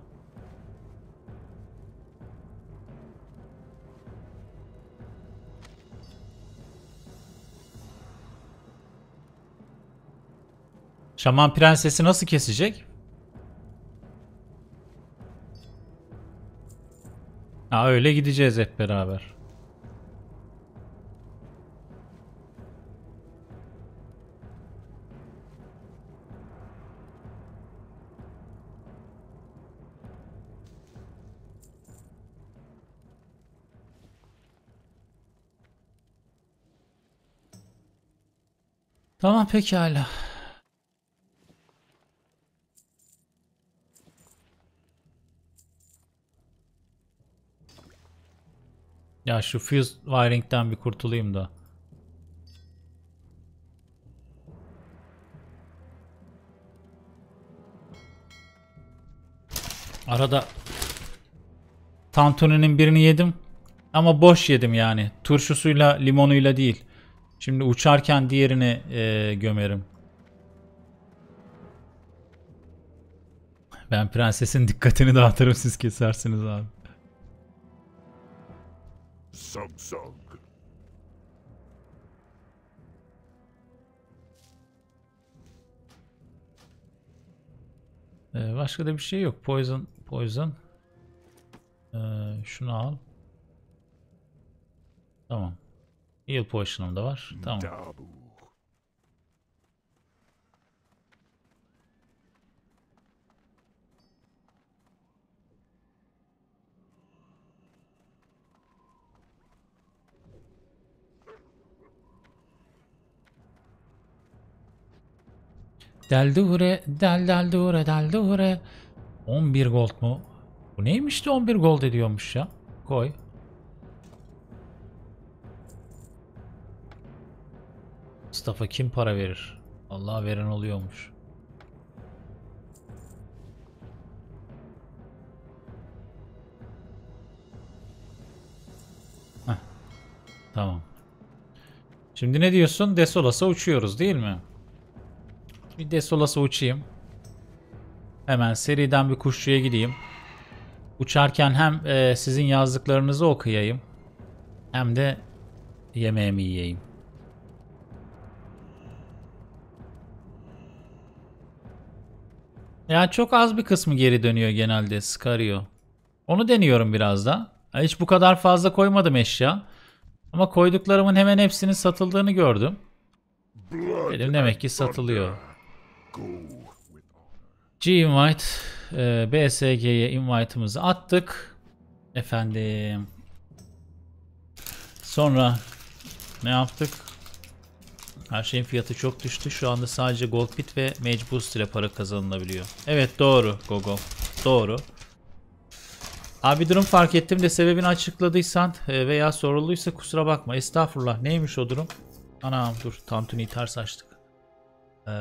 Şaman prensesi nasıl kesecek? Ha öyle gideceğiz hep beraber. pekala. Ya şu fuse wiring'den bir kurtulayım da. Arada Tantuni'nin birini yedim. Ama boş yedim yani. Turşusuyla, limonuyla değil. Şimdi uçarken diğerini e, gömerim. Ben prensesin dikkatini dağıtırım siz kesersiniz abi. Samsung. Ee, başka da bir şey yok. Poison, poison. Ee, şunu al. Tamam. Heal potion'um da var. Tamam. Deldure, del deldure, deldure. 11 gold mu? Bu neymişti 11 gold ediyormuş ya? Koy. Esnafa kim para verir? Allah veren oluyormuş. Heh. Tamam. Şimdi ne diyorsun? Desolas'a uçuyoruz değil mi? Bir Desolas'a uçayım. Hemen seriden bir kuşçuya gideyim. Uçarken hem e, sizin yazdıklarınızı okuyayım. Hem de yemeğimi yiyeyim. Yani çok az bir kısmı geri dönüyor genelde. Sıkarıyor. Onu deniyorum biraz da. Hiç bu kadar fazla koymadım eşya. Ama koyduklarımın hemen hepsinin satıldığını gördüm. Dedim demek ki satılıyor. G-Invite e, BSG'ye invite'ımızı attık. Efendim. Sonra ne yaptık? Her şeyin fiyatı çok düştü. Şu anda sadece Gold Pit ve Mage Boost ile para kazanılabiliyor. Evet doğru Gogo. Doğru. Abi durum fark ettim de sebebini açıkladıysan e, veya sorulduysa kusura bakma. Estağfurullah. Neymiş o durum? Anam dur. Tam tüneyi ters açtık. Ee,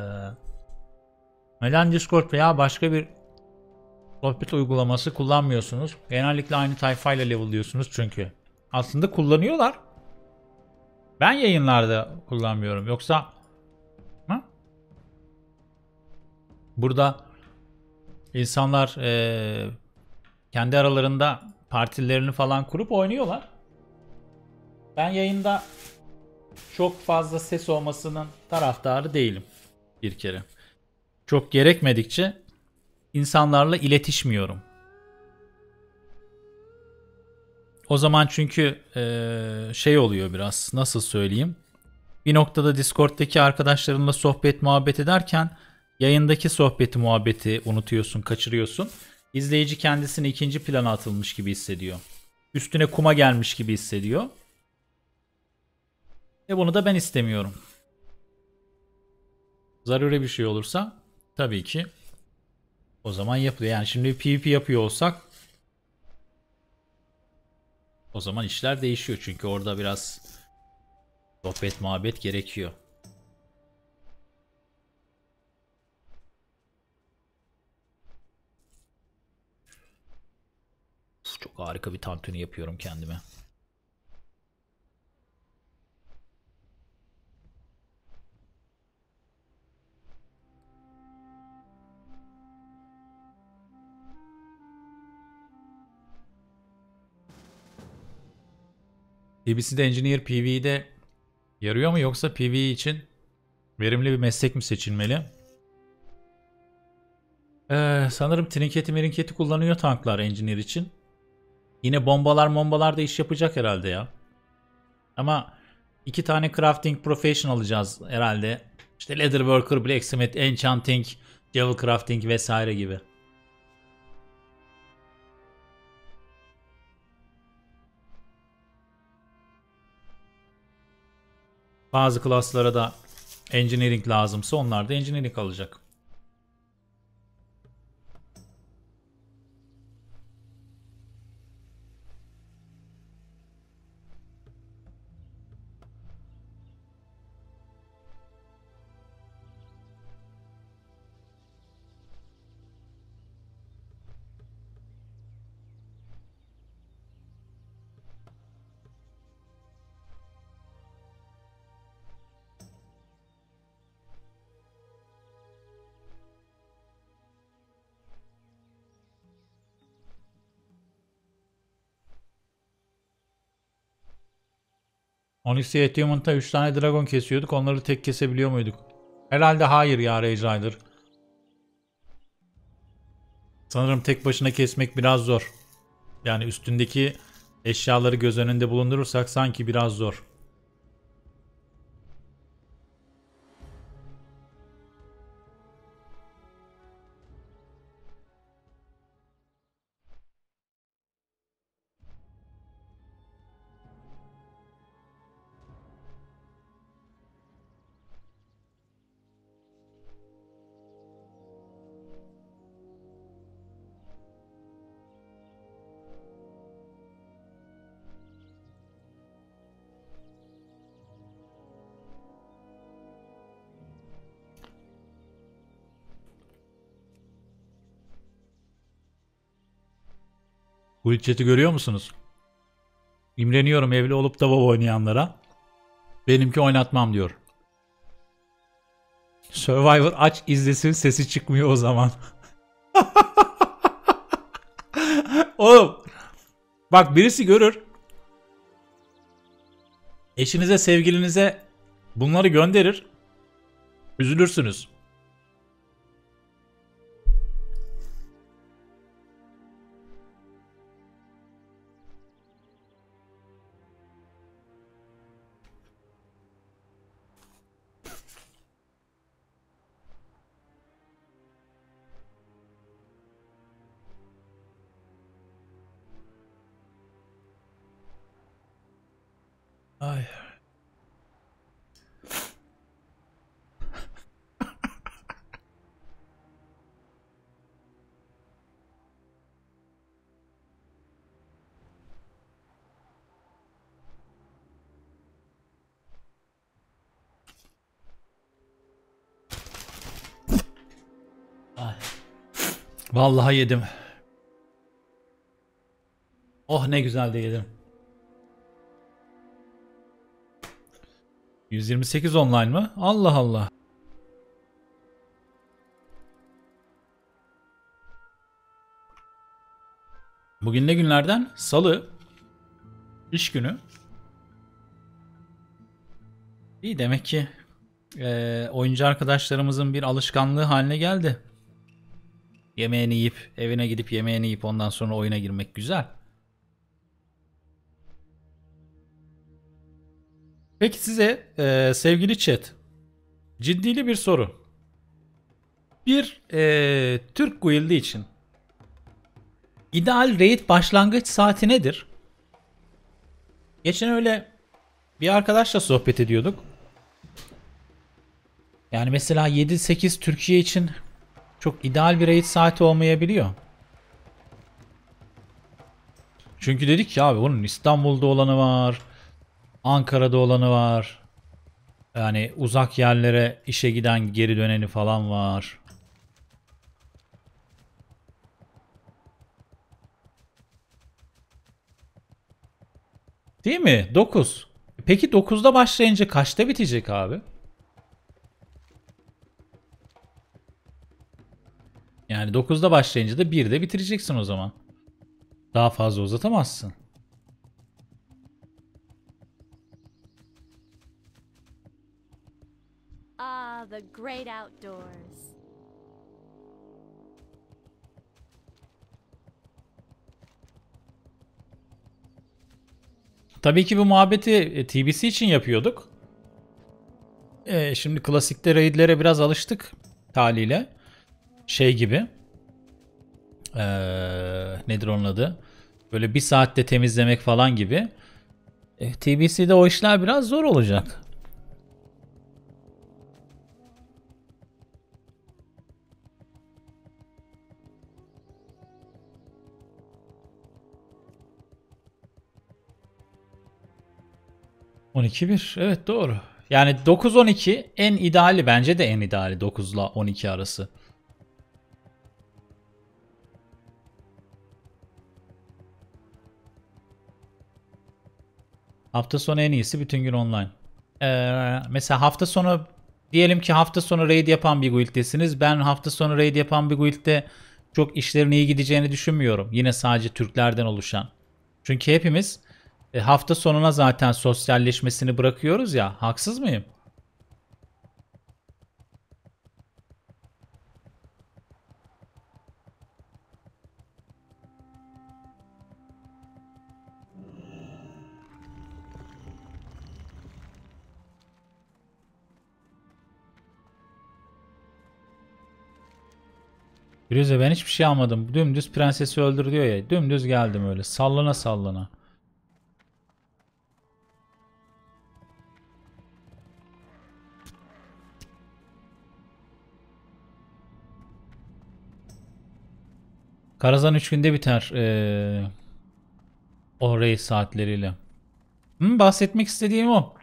Melan Discord veya başka bir sohbet uygulaması kullanmıyorsunuz. Genellikle aynı tayfayla level'lıyorsunuz çünkü. Aslında kullanıyorlar. Ben yayınlarda kullanmıyorum. Yoksa ha? burada insanlar e, kendi aralarında partilerini falan kurup oynuyorlar. Ben yayında çok fazla ses olmasının taraftarı değilim bir kere. Çok gerekmedikçe insanlarla iletişmiyorum. O zaman çünkü e, şey oluyor biraz nasıl söyleyeyim. Bir noktada Discord'daki arkadaşlarınla sohbet muhabbet ederken yayındaki sohbeti muhabbeti unutuyorsun, kaçırıyorsun. İzleyici kendisini ikinci plana atılmış gibi hissediyor. Üstüne kuma gelmiş gibi hissediyor. Ve bunu da ben istemiyorum. Zaruri bir şey olursa tabii ki o zaman yapılıyor. Yani şimdi PvP yapıyor olsak o zaman işler değişiyor çünkü orada biraz sohbet muhabbet gerekiyor. Çok harika bir tantuni yapıyorum kendime. PBC'de Engineer PV'de yarıyor mu yoksa PV için verimli bir meslek mi seçilmeli? Ee, sanırım trinketi merinketi kullanıyor tanklar Engineer için. Yine bombalar bombalar da iş yapacak herhalde ya. Ama iki tane crafting profession alacağız herhalde. İşte leather worker, blacksmith, enchanting, devil crafting vesaire gibi. Bazı klaslara da engineering lazımsa onlar da engineering alacak. Onyx'e Attunement'a 3 tane dragon kesiyorduk. Onları tek kesebiliyor muyduk? Herhalde hayır ya Rage Sanırım tek başına kesmek biraz zor. Yani üstündeki eşyaları göz önünde bulundurursak sanki biraz zor. Bu chat'i görüyor musunuz? İmreniyorum evli olup da WoW oynayanlara. Benimki oynatmam diyor. Survivor aç izlesin sesi çıkmıyor o zaman. [laughs] Oğlum. Bak birisi görür. Eşinize sevgilinize bunları gönderir. Üzülürsünüz. Vallahi yedim. Oh ne güzel de yedim. 128 online mı? Allah Allah. Bugün ne günlerden? Salı. İş günü. İyi demek ki e, oyuncu arkadaşlarımızın bir alışkanlığı haline geldi. Yemeğini yiyip evine gidip yemeğini yiyip ondan sonra oyuna girmek güzel. Peki size e, sevgili chat ciddili bir soru. Bir e, Türk guildi için ideal raid başlangıç saati nedir? Geçen öyle bir arkadaşla sohbet ediyorduk. Yani mesela 7-8 Türkiye için çok ideal bir raid saati olmayabiliyor. Çünkü dedik ki abi bunun İstanbul'da olanı var. Ankara'da olanı var. Yani uzak yerlere işe giden geri döneni falan var. Değil mi? 9. Peki 9'da başlayınca kaçta bitecek abi? Yani 9'da başlayınca da 1'de bitireceksin o zaman. Daha fazla uzatamazsın. Ah, the great outdoors. Tabii ki bu muhabbeti e, TBC için yapıyorduk. Ee, şimdi klasikte raidlere biraz alıştık haliyle şey gibi ee, nedir onun adı? Böyle bir saatte temizlemek falan gibi. E, TBC'de o işler biraz zor olacak. bir Evet doğru. Yani 9-12 en ideali bence de en ideali 9 ile 12 arası. Hafta sonu en iyisi bütün gün online. Ee, mesela hafta sonu diyelim ki hafta sonu raid yapan bir guilddesiniz. Ben hafta sonu raid yapan bir guildde çok işlerin iyi gideceğini düşünmüyorum. Yine sadece Türklerden oluşan. Çünkü hepimiz e, hafta sonuna zaten sosyalleşmesini bırakıyoruz ya. Haksız mıyım? Firuze ben hiçbir şey almadım. Dümdüz prensesi öldür diyor ya. Dümdüz geldim öyle. Sallana sallana. Karazan 3 günde biter. Ee, o rey saatleriyle. Hı, bahsetmek istediğim o.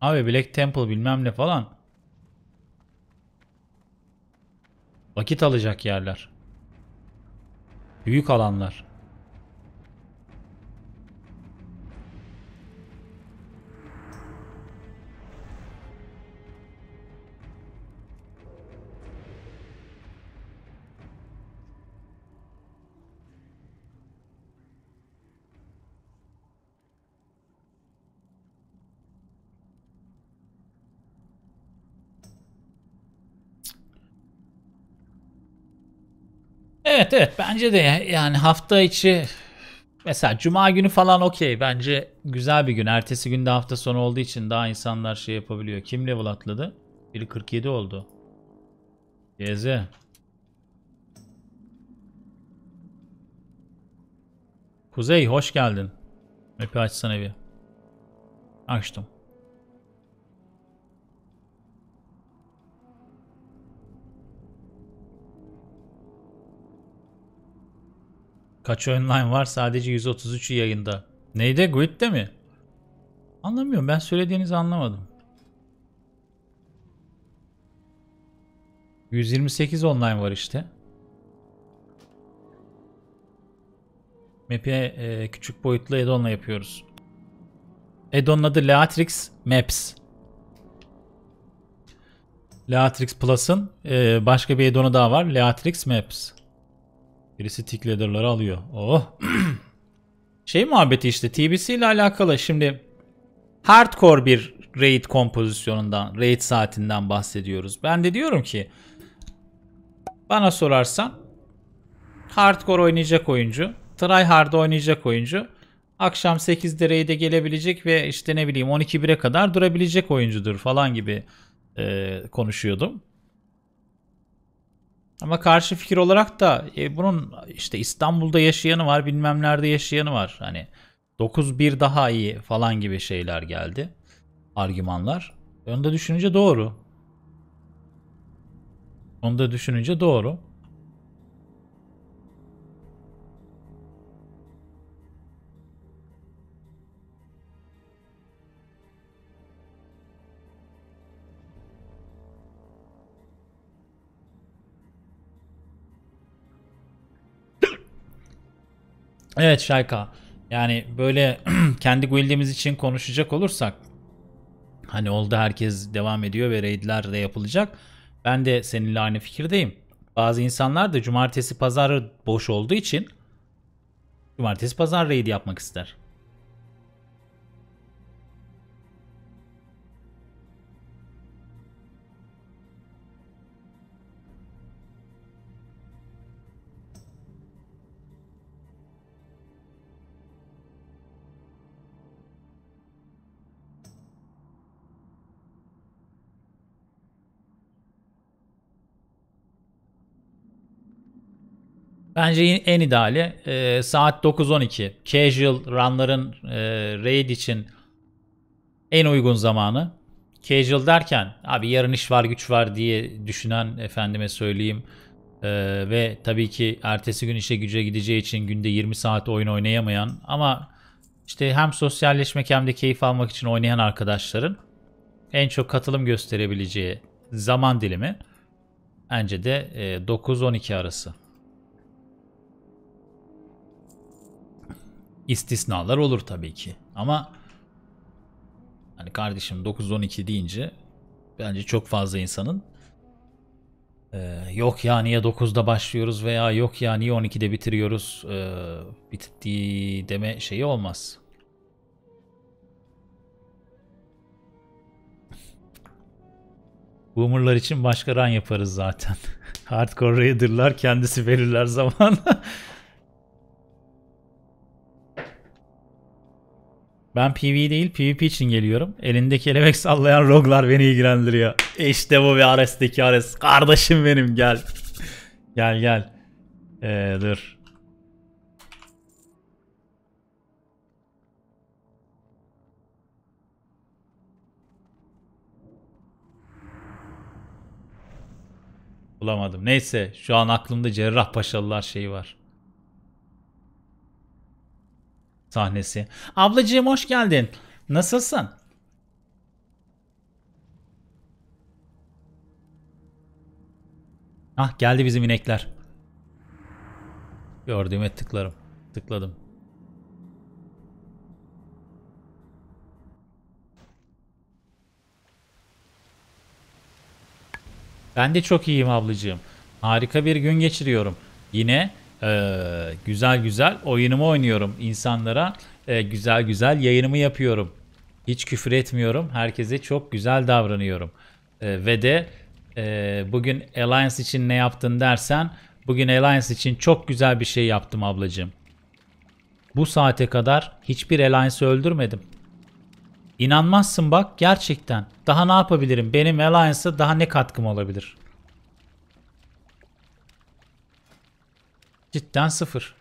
Abi Black Temple bilmem ne falan. Vakit alacak yerler. Büyük alanlar. Evet evet bence de yani hafta içi mesela cuma günü falan okey bence güzel bir gün. Ertesi gün de hafta sonu olduğu için daha insanlar şey yapabiliyor. Kim level atladı? Biri 47 oldu. Geze. Kuzey hoş geldin. Map'i açsana bir. Açtım. Kaç online var sadece 133 yayında. Neydi? grid'de mi? Anlamıyorum ben söylediğinizi anlamadım. 128 online var işte. Map'e e, küçük boyutlu add yapıyoruz. add adı Leatrix Maps. Leatrix Plus'ın e, başka bir add daha var. Leatrix Maps. Birisi tick leather'ları alıyor. Oh. [clears throat] şey muhabbeti işte TBC ile alakalı şimdi hardcore bir raid kompozisyonundan, raid saatinden bahsediyoruz. Ben de diyorum ki bana sorarsan hardcore oynayacak oyuncu, try hard oynayacak oyuncu akşam 8'de raid'e gelebilecek ve işte ne bileyim 12-1'e kadar durabilecek oyuncudur falan gibi e, konuşuyordum. Ama karşı fikir olarak da e, bunun işte İstanbul'da yaşayanı var, bilmem nerede yaşayanı var. Hani 9-1 daha iyi falan gibi şeyler geldi. Argümanlar. Onu da düşününce doğru. Onu da düşününce doğru. Evet Şayka. Yani böyle [clears throat] kendi guildimiz için konuşacak olursak hani oldu herkes devam ediyor ve raidler de yapılacak. Ben de seninle aynı fikirdeyim. Bazı insanlar da cumartesi pazarı boş olduğu için cumartesi pazar raid yapmak ister. Bence en ideali e, saat 9-12. Casual runların e, raid için en uygun zamanı. Casual derken abi yarın iş var güç var diye düşünen efendime söyleyeyim e, ve tabii ki ertesi gün işe güce gideceği için günde 20 saat oyun oynayamayan ama işte hem sosyalleşmek hem de keyif almak için oynayan arkadaşların en çok katılım gösterebileceği zaman dilimi bence de 9-12 e, arası. İstisnalar olur tabii ki. Ama hani kardeşim 9-12 deyince bence çok fazla insanın ee, yok ya niye 9'da başlıyoruz veya yok ya niye 12'de bitiriyoruz ee, bitti deme şeyi olmaz. [laughs] Boomerlar için başka ran yaparız zaten. [laughs] Hardcore Raider'lar kendisi verirler zaman. [laughs] Ben Pv değil PvP için geliyorum. Elindeki elebek sallayan roglar beni ilgilendiriyor. İşte bu bir Ares'teki Ares. Kardeşim benim gel. gel gel. Ee, dur. Bulamadım. Neyse şu an aklımda cerrah Cerrahpaşalılar şeyi var. sahnesi. Ablacığım hoş geldin. Nasılsın? Ah geldi bizim inekler. Gördüğüme tıklarım. Tıkladım. Ben de çok iyiyim ablacığım. Harika bir gün geçiriyorum. Yine ee, güzel güzel oyunumu oynuyorum insanlara. Ee, güzel güzel yayınımı yapıyorum. Hiç küfür etmiyorum. Herkese çok güzel davranıyorum. Ee, ve de e, bugün Alliance için ne yaptın dersen bugün Alliance için çok güzel bir şey yaptım ablacığım. Bu saate kadar hiçbir Alliance'ı öldürmedim. İnanmazsın bak gerçekten. Daha ne yapabilirim? Benim Alliance'a daha ne katkım olabilir?'' cidden sıfır.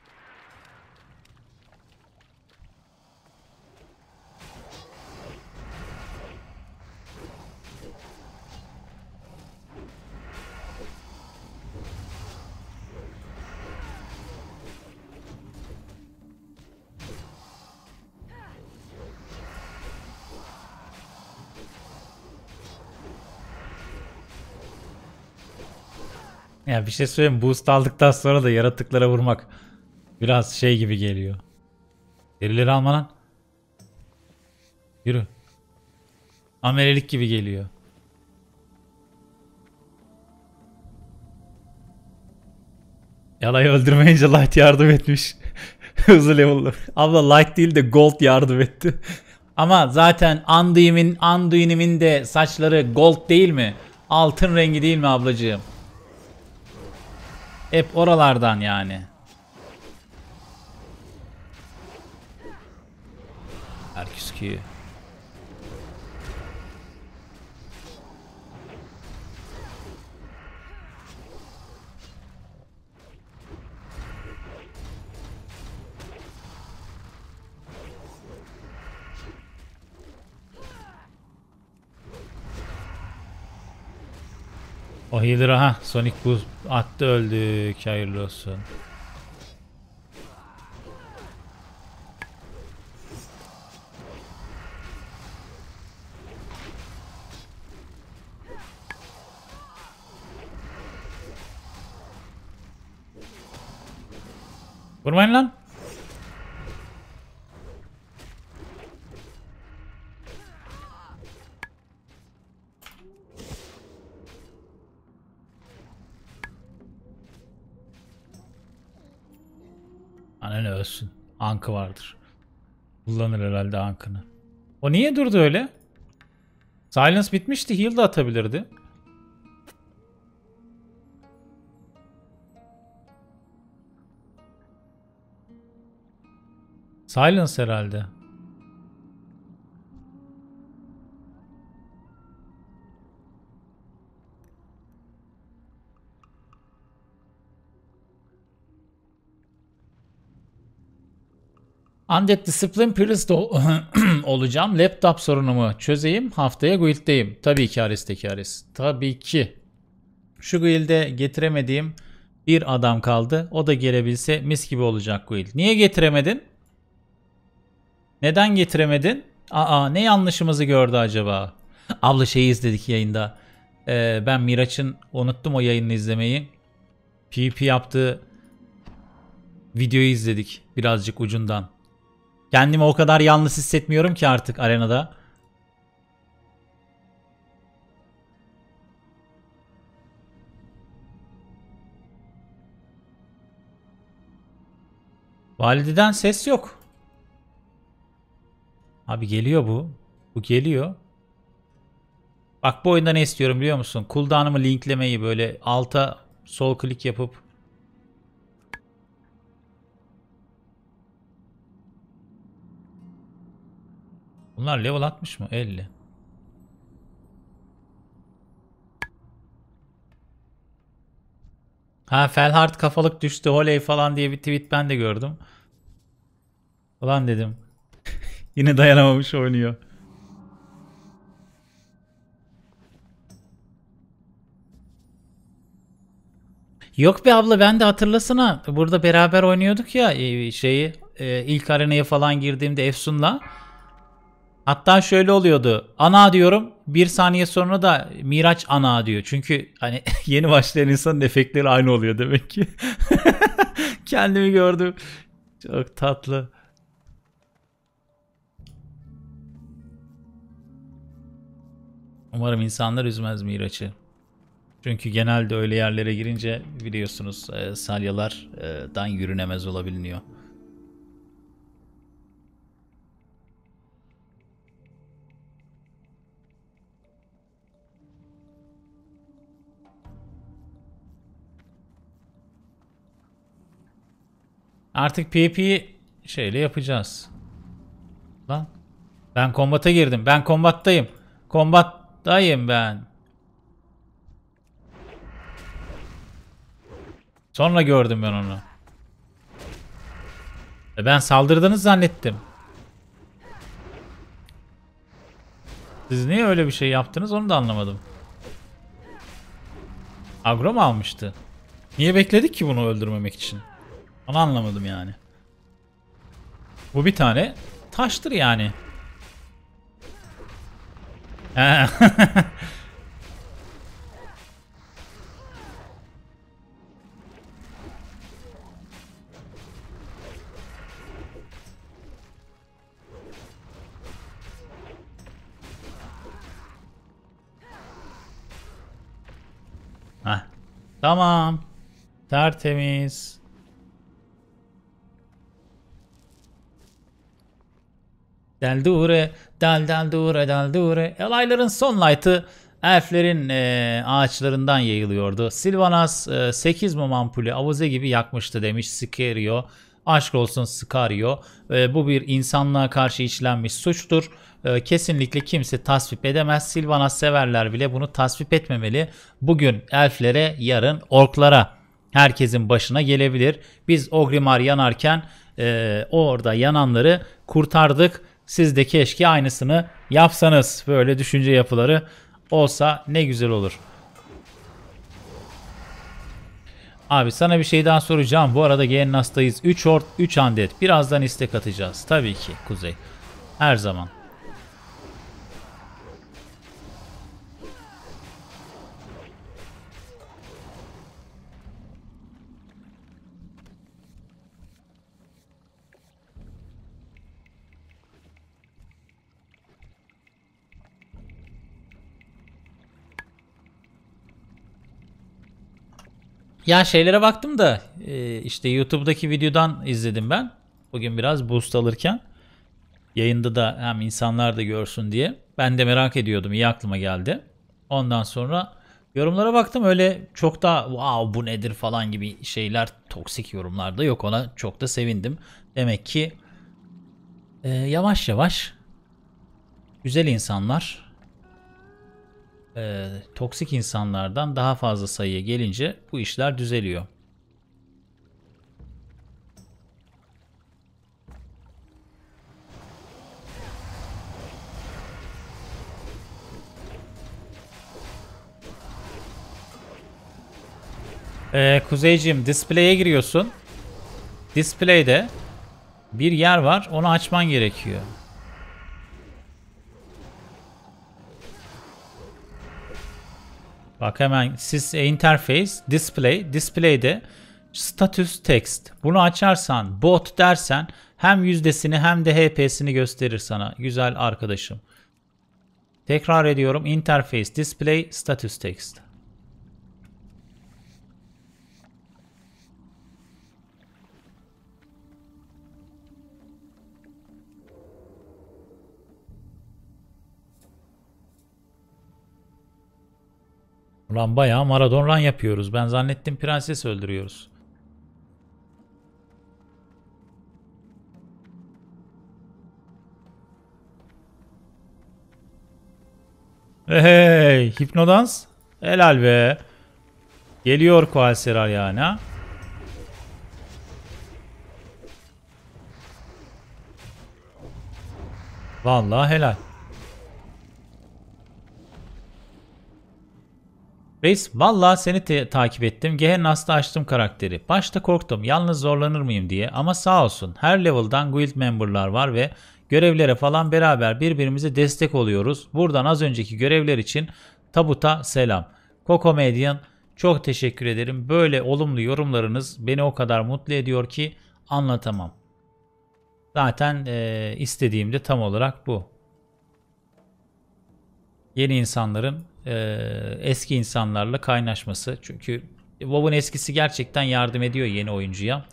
Ya bir şey söyleyeyim boost aldıktan sonra da yaratıklara vurmak biraz şey gibi geliyor. Derileri alma lan. Yürü. Amelelik gibi geliyor. Yalayı öldürmeyince Light yardım etmiş. [laughs] Hızlı level'lı. Abla Light değil de Gold yardım etti. [laughs] Ama zaten Anduin'imin Anduin'imin de saçları gold değil mi? Altın rengi değil mi ablacığım? Hep oralardan yani. Herkes ki. O healer aha Sonic Boost Attı öldük. Hayırlı olsun. Vurmayın lan. Anne ne ölsün. Ankı vardır. Kullanır herhalde ankını. O niye durdu öyle? Silence bitmişti. Heal da atabilirdi. Silence herhalde. Undead Discipline Priest ol [clears throat] olacağım. Laptop sorunumu çözeyim. Haftaya guilddeyim. Tabii ki Ares teki Tabii ki. Şu guild'e getiremediğim bir adam kaldı. O da gelebilse mis gibi olacak guild. Niye getiremedin? Neden getiremedin? Aa ne yanlışımızı gördü acaba? Abla şeyi izledik yayında. Ee, ben Miraç'ın unuttum o yayını izlemeyi. PvP yaptığı videoyu izledik birazcık ucundan. Kendimi o kadar yalnız hissetmiyorum ki artık arenada. Valideden ses yok. Abi geliyor bu. Bu geliyor. Bak bu oyunda ne istiyorum biliyor musun? Cooldown'ımı linklemeyi böyle alta sol klik yapıp Bunlar level 60 mı? 50. Ha Felhard kafalık düştü holey falan diye bir tweet ben de gördüm. Ulan dedim. [laughs] Yine dayanamamış oynuyor. Yok be abla ben de hatırlasana. Burada beraber oynuyorduk ya e, şeyi e, ilk arenaya falan girdiğimde Efsun'la. Hatta şöyle oluyordu. Ana diyorum. Bir saniye sonra da Miraç ana diyor. Çünkü hani [laughs] yeni başlayan insanın efektleri aynı oluyor demek ki. [laughs] Kendimi gördüm. Çok tatlı. Umarım insanlar üzmez Miraç'ı. Çünkü genelde öyle yerlere girince biliyorsunuz e, salyalardan e, yürünemez olabiliyor. Artık PvP'yi şeyle yapacağız. Lan. Ben kombata girdim. Ben kombattayım. Kombattayım ben. Sonra gördüm ben onu. E ben saldırdığını zannettim. Siz niye öyle bir şey yaptınız onu da anlamadım. Agro mu almıştı? Niye bekledik ki bunu öldürmemek için? Onu anlamadım yani. Bu bir tane taştır yani. [laughs] Heh. Tamam. Tertemiz. Deldure, del deldure, deldure. Elayların son light'ı elflerin e, ağaçlarından yayılıyordu. Silvanas e, 8 mum ampulü avuze gibi yakmıştı demiş Sikerio Aşk olsun Scario. E, bu bir insanlığa karşı işlenmiş suçtur e, kesinlikle kimse tasvip edemez. Silvanas severler bile bunu tasvip etmemeli. Bugün elflere, yarın orklara. Herkesin başına gelebilir. Biz Ogrimar yanarken e, orada yananları kurtardık siz de keşke aynısını yapsanız. Böyle düşünce yapıları olsa ne güzel olur. Abi sana bir şey daha soracağım. Bu arada Gennas'tayız. 3 ort 3 andet. Birazdan istek atacağız. Tabii ki Kuzey. Her zaman. Ya şeylere baktım da e, işte YouTube'daki videodan izledim ben. Bugün biraz boost alırken. Yayında da hem insanlar da görsün diye. Ben de merak ediyordum. iyi aklıma geldi. Ondan sonra yorumlara baktım. Öyle çok da wow bu nedir falan gibi şeyler toksik yorumlarda yok. Ona çok da sevindim. Demek ki e, yavaş yavaş güzel insanlar e, toksik insanlardan daha fazla sayıya gelince bu işler düzeliyor. Ee, Kuzeyciğim display'e giriyorsun. Display'de bir yer var. Onu açman gerekiyor. Bak hemen siz interface, display, display'de status text. Bunu açarsan bot dersen hem yüzdesini hem de HP'sini gösterir sana güzel arkadaşım. Tekrar ediyorum interface, display, status text. Lan bayağı maraton ran yapıyoruz. Ben zannettim prenses öldürüyoruz. Hey, hipnodans. Helal be. Geliyor Kualseral yani ha. Vallahi helal. Reis valla seni te- takip ettim. Gehennas'ta açtım karakteri. Başta korktum yalnız zorlanır mıyım diye ama sağ olsun her level'dan guild memberlar var ve görevlere falan beraber birbirimize destek oluyoruz. Buradan az önceki görevler için tabuta selam. Kokomedian çok teşekkür ederim. Böyle olumlu yorumlarınız beni o kadar mutlu ediyor ki anlatamam. Zaten e, istediğim de tam olarak bu. Yeni insanların e, eski insanlarla kaynaşması. Çünkü WoW'un eskisi gerçekten yardım ediyor yeni oyuncuya.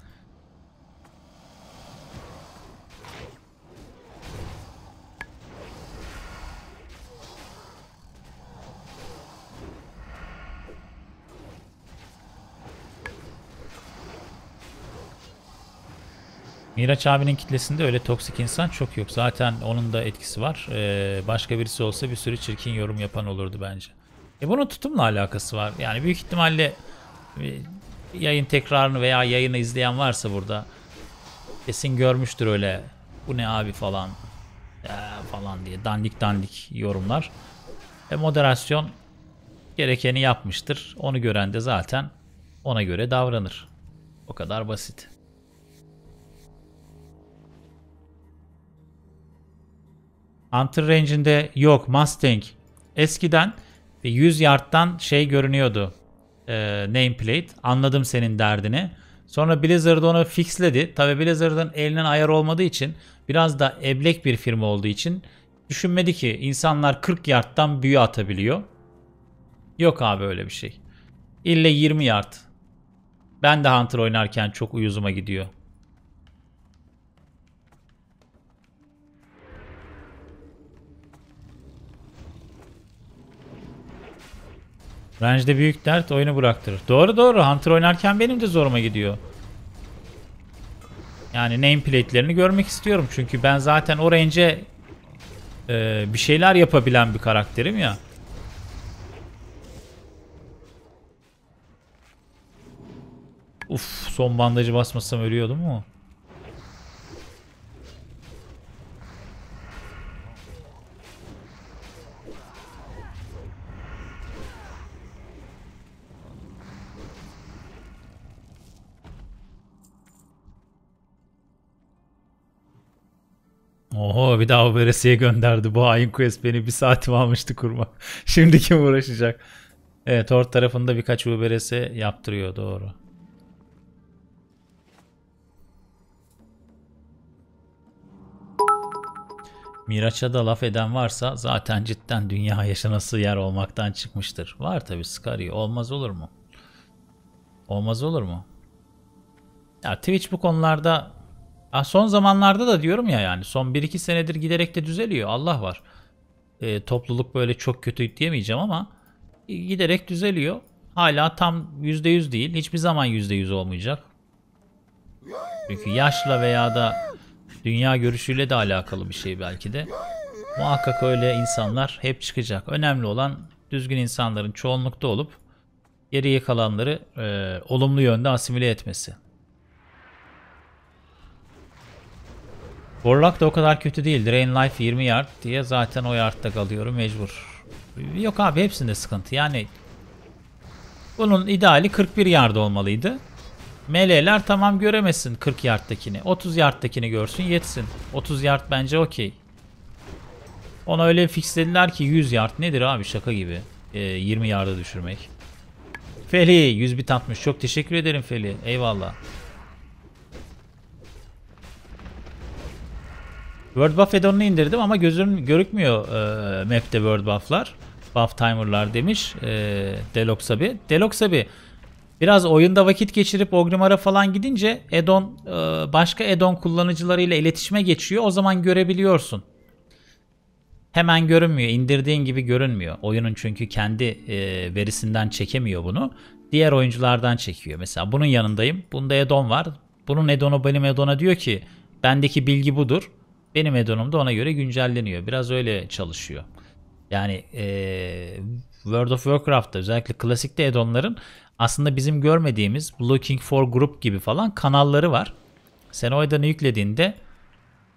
Miraç abinin kitlesinde öyle toksik insan çok yok. Zaten onun da etkisi var. Ee, başka birisi olsa bir sürü çirkin yorum yapan olurdu bence. E bunun tutumla alakası var. Yani büyük ihtimalle e, yayın tekrarını veya yayını izleyen varsa burada kesin görmüştür öyle bu ne abi falan ee, falan diye dandik dandik yorumlar. E moderasyon gerekeni yapmıştır. Onu gören de zaten ona göre davranır. O kadar basit. Hunter Range'inde yok Mustang. Eskiden 100 yardtan şey görünüyordu. E, nameplate. Anladım senin derdini. Sonra Blizzard onu fixledi. Tabi Blizzard'ın elinin ayar olmadığı için biraz da eblek bir firma olduğu için düşünmedi ki insanlar 40 yardtan büyü atabiliyor. Yok abi öyle bir şey. İlle 20 yard. Ben de Hunter oynarken çok uyuzuma gidiyor. Range'de büyük dert oyunu bıraktırır. Doğru doğru. Hunter oynarken benim de zoruma gidiyor. Yani nameplate'lerini görmek istiyorum. Çünkü ben zaten o range'e e, bir şeyler yapabilen bir karakterim ya. Uf son bandajı basmasam ölüyordum mu? Oho bir daha veresiye gönderdi. Bu hain quest beni bir saatim almıştı kurma. [laughs] Şimdi kim uğraşacak? Evet Horde tarafında birkaç UBRS'e yaptırıyor doğru. Miraç'a da laf eden varsa zaten cidden dünya yaşanası yer olmaktan çıkmıştır. Var tabi Skari olmaz olur mu? Olmaz olur mu? Ya Twitch bu konularda Ha, son zamanlarda da diyorum ya yani son 1-2 senedir giderek de düzeliyor. Allah var. E, topluluk böyle çok kötü diyemeyeceğim ama giderek düzeliyor. Hala tam %100 değil. Hiçbir zaman %100 olmayacak. Çünkü yaşla veya da dünya görüşüyle de alakalı bir şey belki de. Muhakkak öyle insanlar hep çıkacak. Önemli olan düzgün insanların çoğunlukta olup geriye kalanları e, olumlu yönde asimile etmesi. Warlock da o kadar kötü değil. Drain Life 20 yard diye zaten o yardta kalıyorum mecbur. Yok abi hepsinde sıkıntı. Yani bunun ideali 41 yard olmalıydı. Meleler tamam göremesin 40 yardtakini. 30 yardtakini görsün yetsin. 30 yard bence okey. Ona öyle fixlediler ki 100 yard nedir abi şaka gibi. E, ee, 20 yarda düşürmek. Feli 100 bit atmış. Çok teşekkür ederim Feli. Eyvallah. World Buff addon'unu indirdim ama gözüm görükmüyor e, map'te World Buff'lar. Buff timer'lar demiş e, Deluxabi. Deluxabi biraz oyunda vakit geçirip Ogrimar'a falan gidince addon e, başka addon kullanıcılarıyla iletişime geçiyor. O zaman görebiliyorsun. Hemen görünmüyor. indirdiğin gibi görünmüyor. Oyunun çünkü kendi e, verisinden çekemiyor bunu. Diğer oyunculardan çekiyor. Mesela bunun yanındayım. Bunda addon var. Bunun addonu benim addona diyor ki bendeki bilgi budur. Benim addon'um da ona göre güncelleniyor. Biraz öyle çalışıyor. Yani e, World of Warcraft'ta özellikle klasikte addonların aslında bizim görmediğimiz Looking for Group gibi falan kanalları var. Sen o addon'u yüklediğinde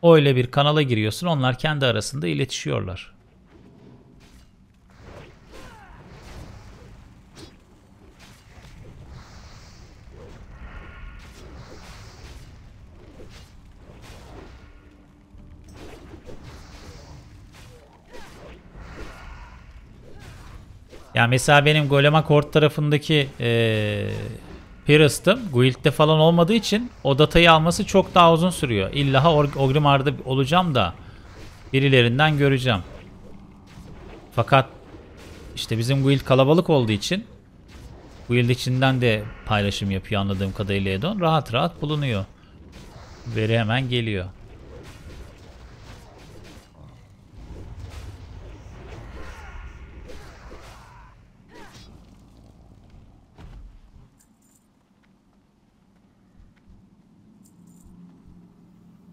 öyle bir kanala giriyorsun. Onlar kendi arasında iletişiyorlar. Ya mesela benim Golema Court tarafındaki ee, Pyrrhus'tım. Guild'de falan olmadığı için o datayı alması çok daha uzun sürüyor. İlla Ogrimar'da olacağım da birilerinden göreceğim. Fakat işte bizim guild kalabalık olduğu için guild içinden de paylaşım yapıyor anladığım kadarıyla Edon. Rahat rahat bulunuyor. Veri hemen geliyor.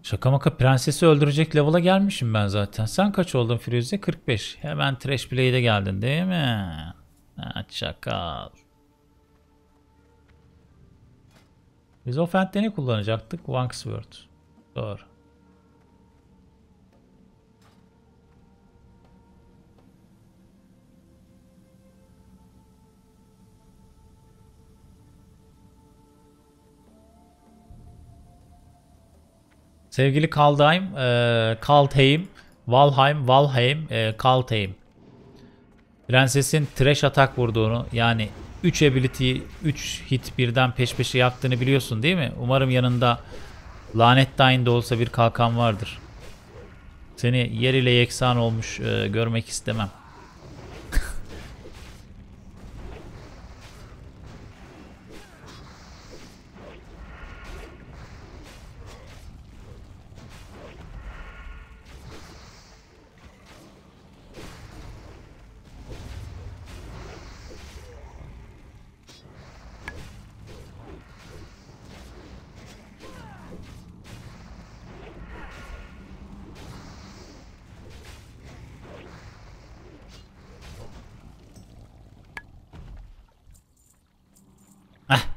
Şaka maka prensesi öldürecek level'a gelmişim ben zaten. Sen kaç oldun Firuze? 45. Hemen Trash Blade'e geldin değil mi? Ha, çakal. Biz o fenteni kullanacaktık. Wanksworth. Doğru. Sevgili Kaldheim, e, Kaltheim, Valheim, Valheim, e, Kaltheim. Prensesin trash atak vurduğunu yani 3 ability, 3 hit birden peş peşe yaptığını biliyorsun değil mi? Umarım yanında lanet dayında olsa bir kalkan vardır. Seni yer ile yeksan olmuş e, görmek istemem.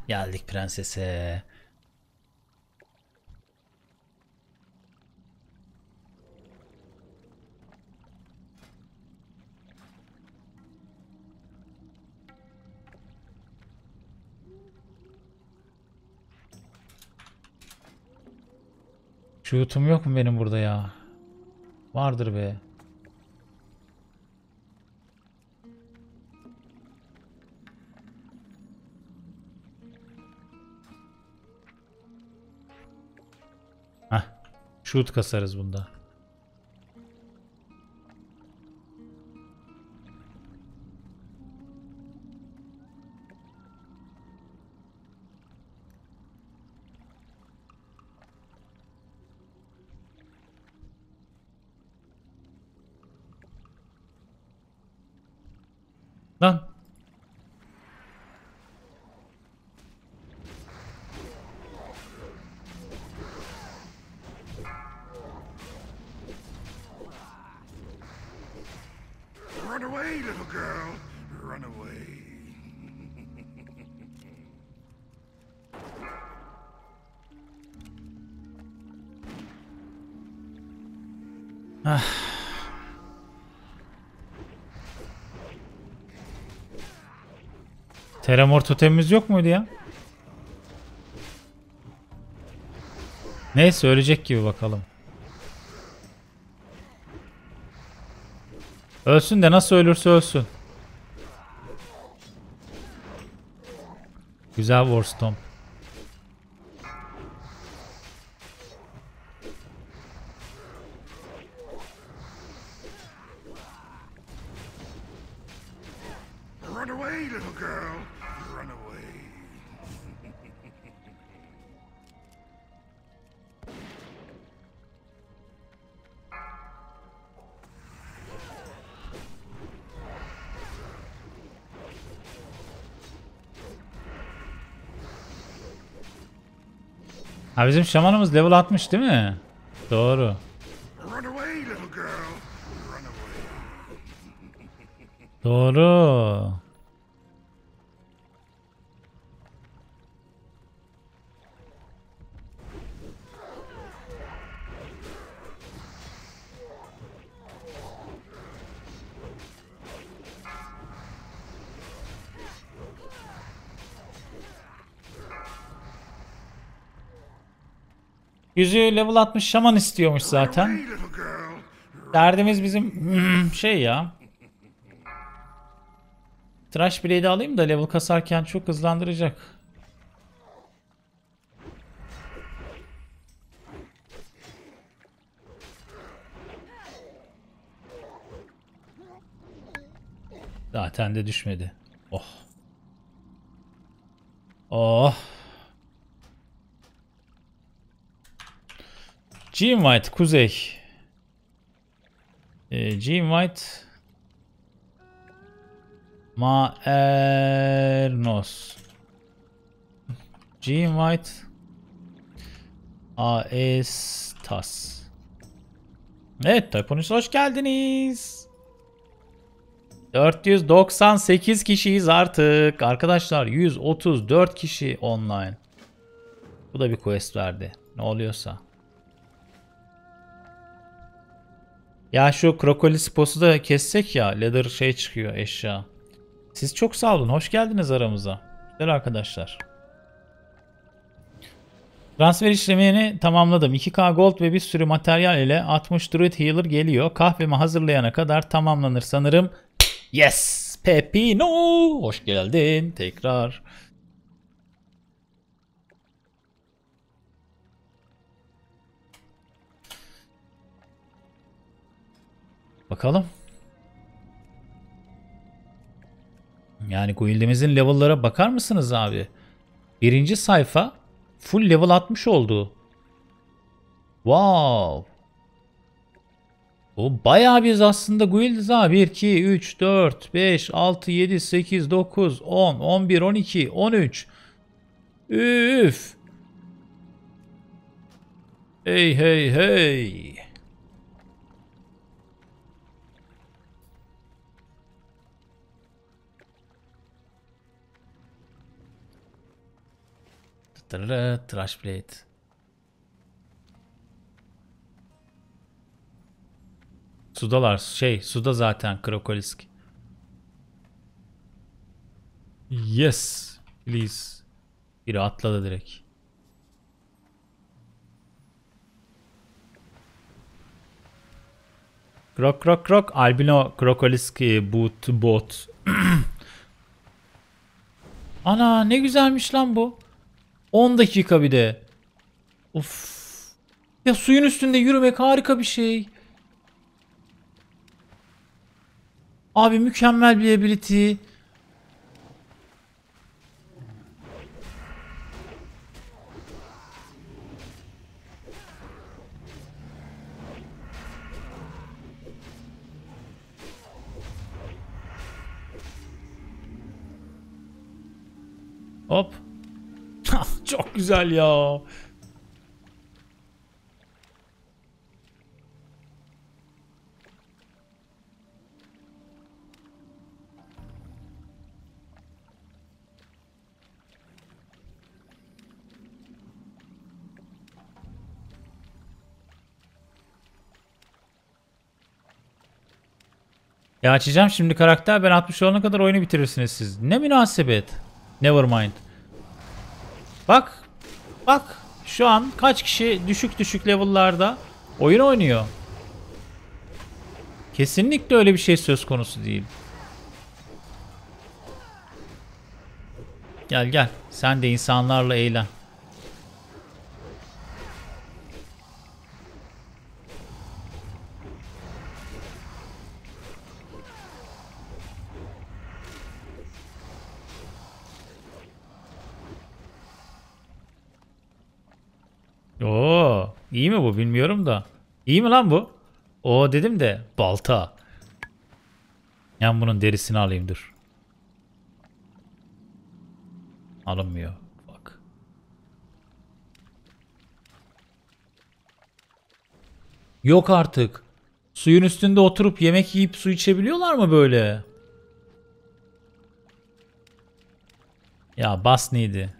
Geldik prensese. Şutum yok mu benim burada ya? Vardır be. Shoot kasarız bunda. Lan Run away, little girl. Run away. Ah. Teramor totemimiz yok muydu ya? Neyse ölecek gibi bakalım. Ölsün de nasıl ölürse ölsün. Güzel Warstomp. Ha bizim şamanımız level 60 değil mi? Doğru. Doğru. Yüzü level 60 şaman istiyormuş zaten. Derdimiz bizim hmm, şey ya. Trash Blade'i alayım da level kasarken çok hızlandıracak. Zaten de düşmedi. Oh. Oh. Jean White kuzey. Ee, Jean White Maernos. Jean White Aestas. Evet Tayponus'a hoş geldiniz. 498 kişiyiz artık. Arkadaşlar 134 kişi online. Bu da bir quest verdi. Ne oluyorsa. Ya şu krokoli sposu da kessek ya. Leather şey çıkıyor eşya. Siz çok sağ olun. Hoş geldiniz aramıza. Güzel arkadaşlar. Transfer işlemini tamamladım. 2K gold ve bir sürü materyal ile 60 druid healer geliyor. Kahvemi hazırlayana kadar tamamlanır sanırım. Yes! Pepino! Hoş geldin tekrar. Bakalım. Yani guildimizin level'lara bakar mısınız abi? Birinci sayfa full level 60 oldu. Wow. O bayağı biz aslında guildiz ha. 1, 2, 3, 4, 5, 6, 7, 8, 9, 10, 11, 12, 13. Üf. Hey hey hey. Tırırı, Trash Blade. Sudalar şey suda zaten Krokolisk. Yes please. Biri atladı direkt. Krok krok krok albino krokoliski boot bot. [clears throat] Ana ne güzelmiş lan bu. 10 dakika bir de. Of. Ya suyun üstünde yürümek harika bir şey. Abi mükemmel bir ability. Hop. Çok güzel ya. Ya açacağım şimdi karakter ben 60 olana kadar oyunu bitirirsiniz siz. Ne münasebet. Nevermind. Bak. Bak. Şu an kaç kişi düşük düşük level'larda oyun oynuyor. Kesinlikle öyle bir şey söz konusu değil. Gel gel. Sen de insanlarla eğlen. bu bilmiyorum da. İyi mi lan bu? O dedim de balta. Yani bunun derisini alayım dur. Alınmıyor. Bak. Yok artık. Suyun üstünde oturup yemek yiyip su içebiliyorlar mı böyle? Ya bas neydi?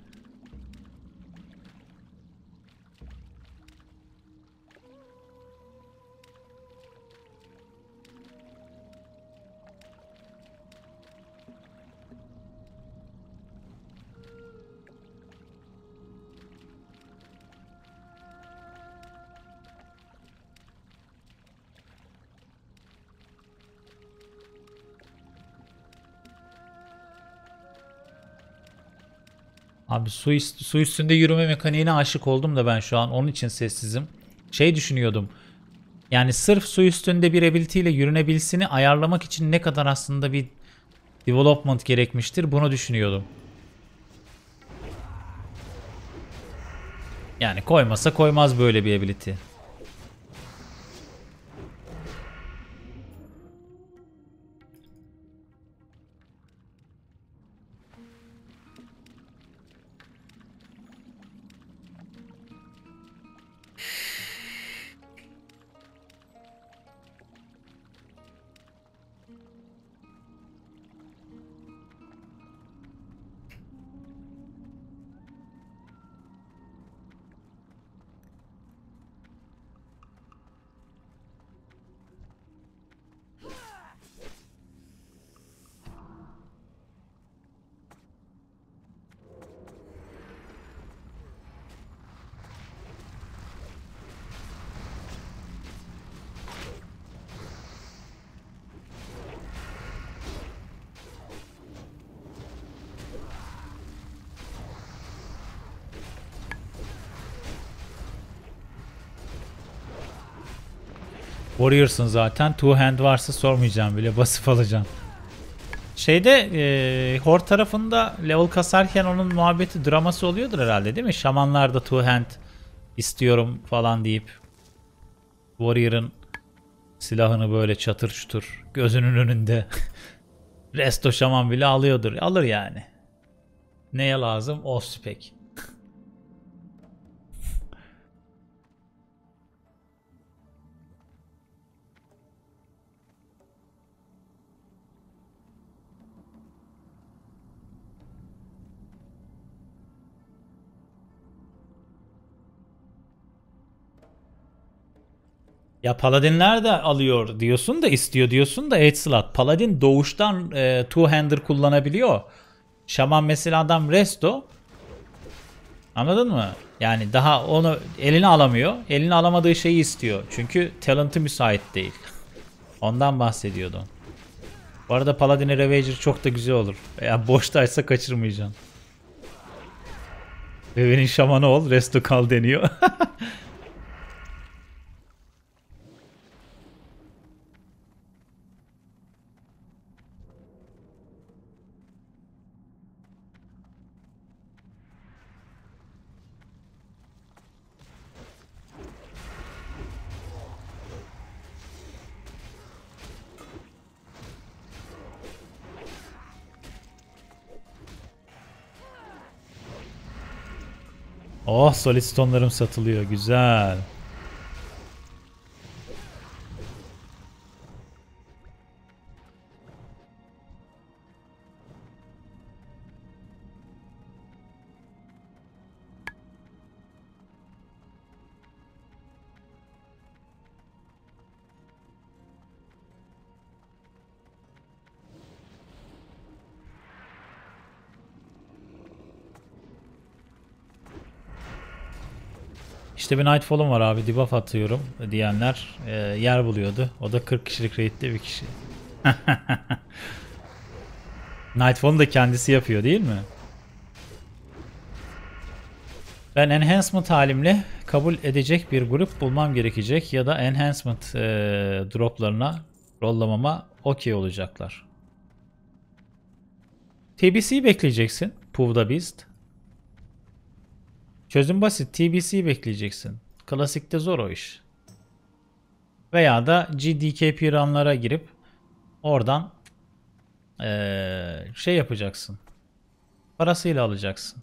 Abi su, su üstünde yürüme mekaniğine aşık oldum da ben şu an. Onun için sessizim. Şey düşünüyordum. Yani sırf su üstünde bir ability ile yürünebilsini ayarlamak için ne kadar aslında bir development gerekmiştir bunu düşünüyordum. Yani koymasa koymaz böyle bir ability. Warrior'sın zaten. Two hand varsa sormayacağım bile. Basıp alacağım. Şeyde e, Horde tarafında level kasarken onun muhabbeti draması oluyordur herhalde değil mi? Şamanlarda two hand istiyorum falan deyip Warrior'ın silahını böyle çatır çutur gözünün önünde [laughs] Resto şaman bile alıyordur. Alır yani. Neye lazım? Offspec. Ya Paladinler de alıyor diyorsun da istiyor diyorsun da 8 slot. Paladin doğuştan e, two-hander kullanabiliyor. Şaman mesela adam resto. Anladın mı? Yani daha onu elini alamıyor. elini alamadığı şeyi istiyor. Çünkü talent'ı müsait değil. [laughs] Ondan bahsediyordum. Bu arada Paladin'e Ravager çok da güzel olur. Ya boştaysa kaçırmayacaksın. Bebeğin şamanı ol, resto kal deniyor. [laughs] Oh solid stone'larım satılıyor. Güzel. İşte bir Nightfall'um var abi debuff atıyorum diyenler e, yer buluyordu. O da 40 kişilik raid'de bir kişi. [laughs] Nightfall'u da kendisi yapıyor değil mi? Ben enhancement halimle kabul edecek bir grup bulmam gerekecek ya da enhancement e, droplarına rollamama okey olacaklar. TBC'yi bekleyeceksin. Puv'da Beast. Çözüm basit. TBC bekleyeceksin. Klasikte zor o iş. Veya da GDKP runlara girip oradan ee, şey yapacaksın. Parasıyla alacaksın.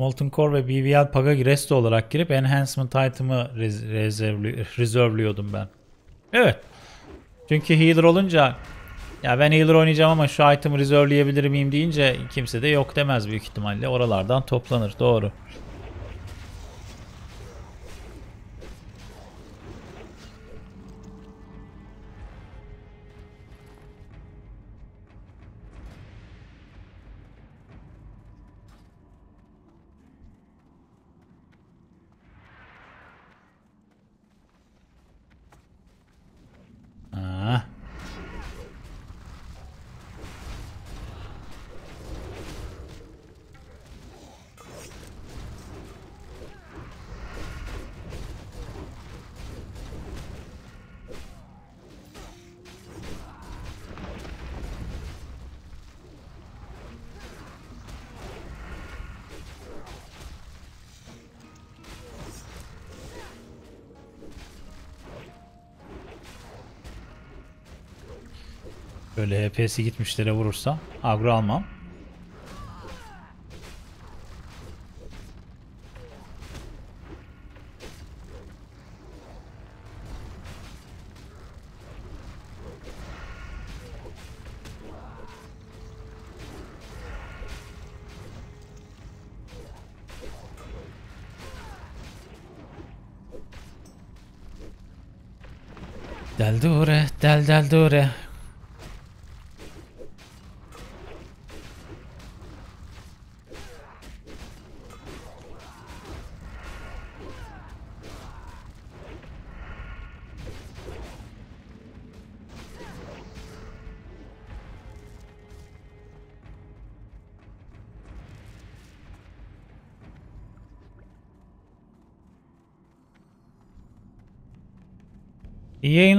Molten Core ve BVL Pagagi Resto olarak girip Enhancement Item'ı rezervliyordum ben. Evet. Çünkü healer olunca ya ben healer oynayacağım ama şu item'ı rezervleyebilir miyim deyince kimse de yok demez büyük ihtimalle. Oralardan toplanır. Doğru. DPS'i gitmişlere vurursa agro almam. Del dure, del del dure.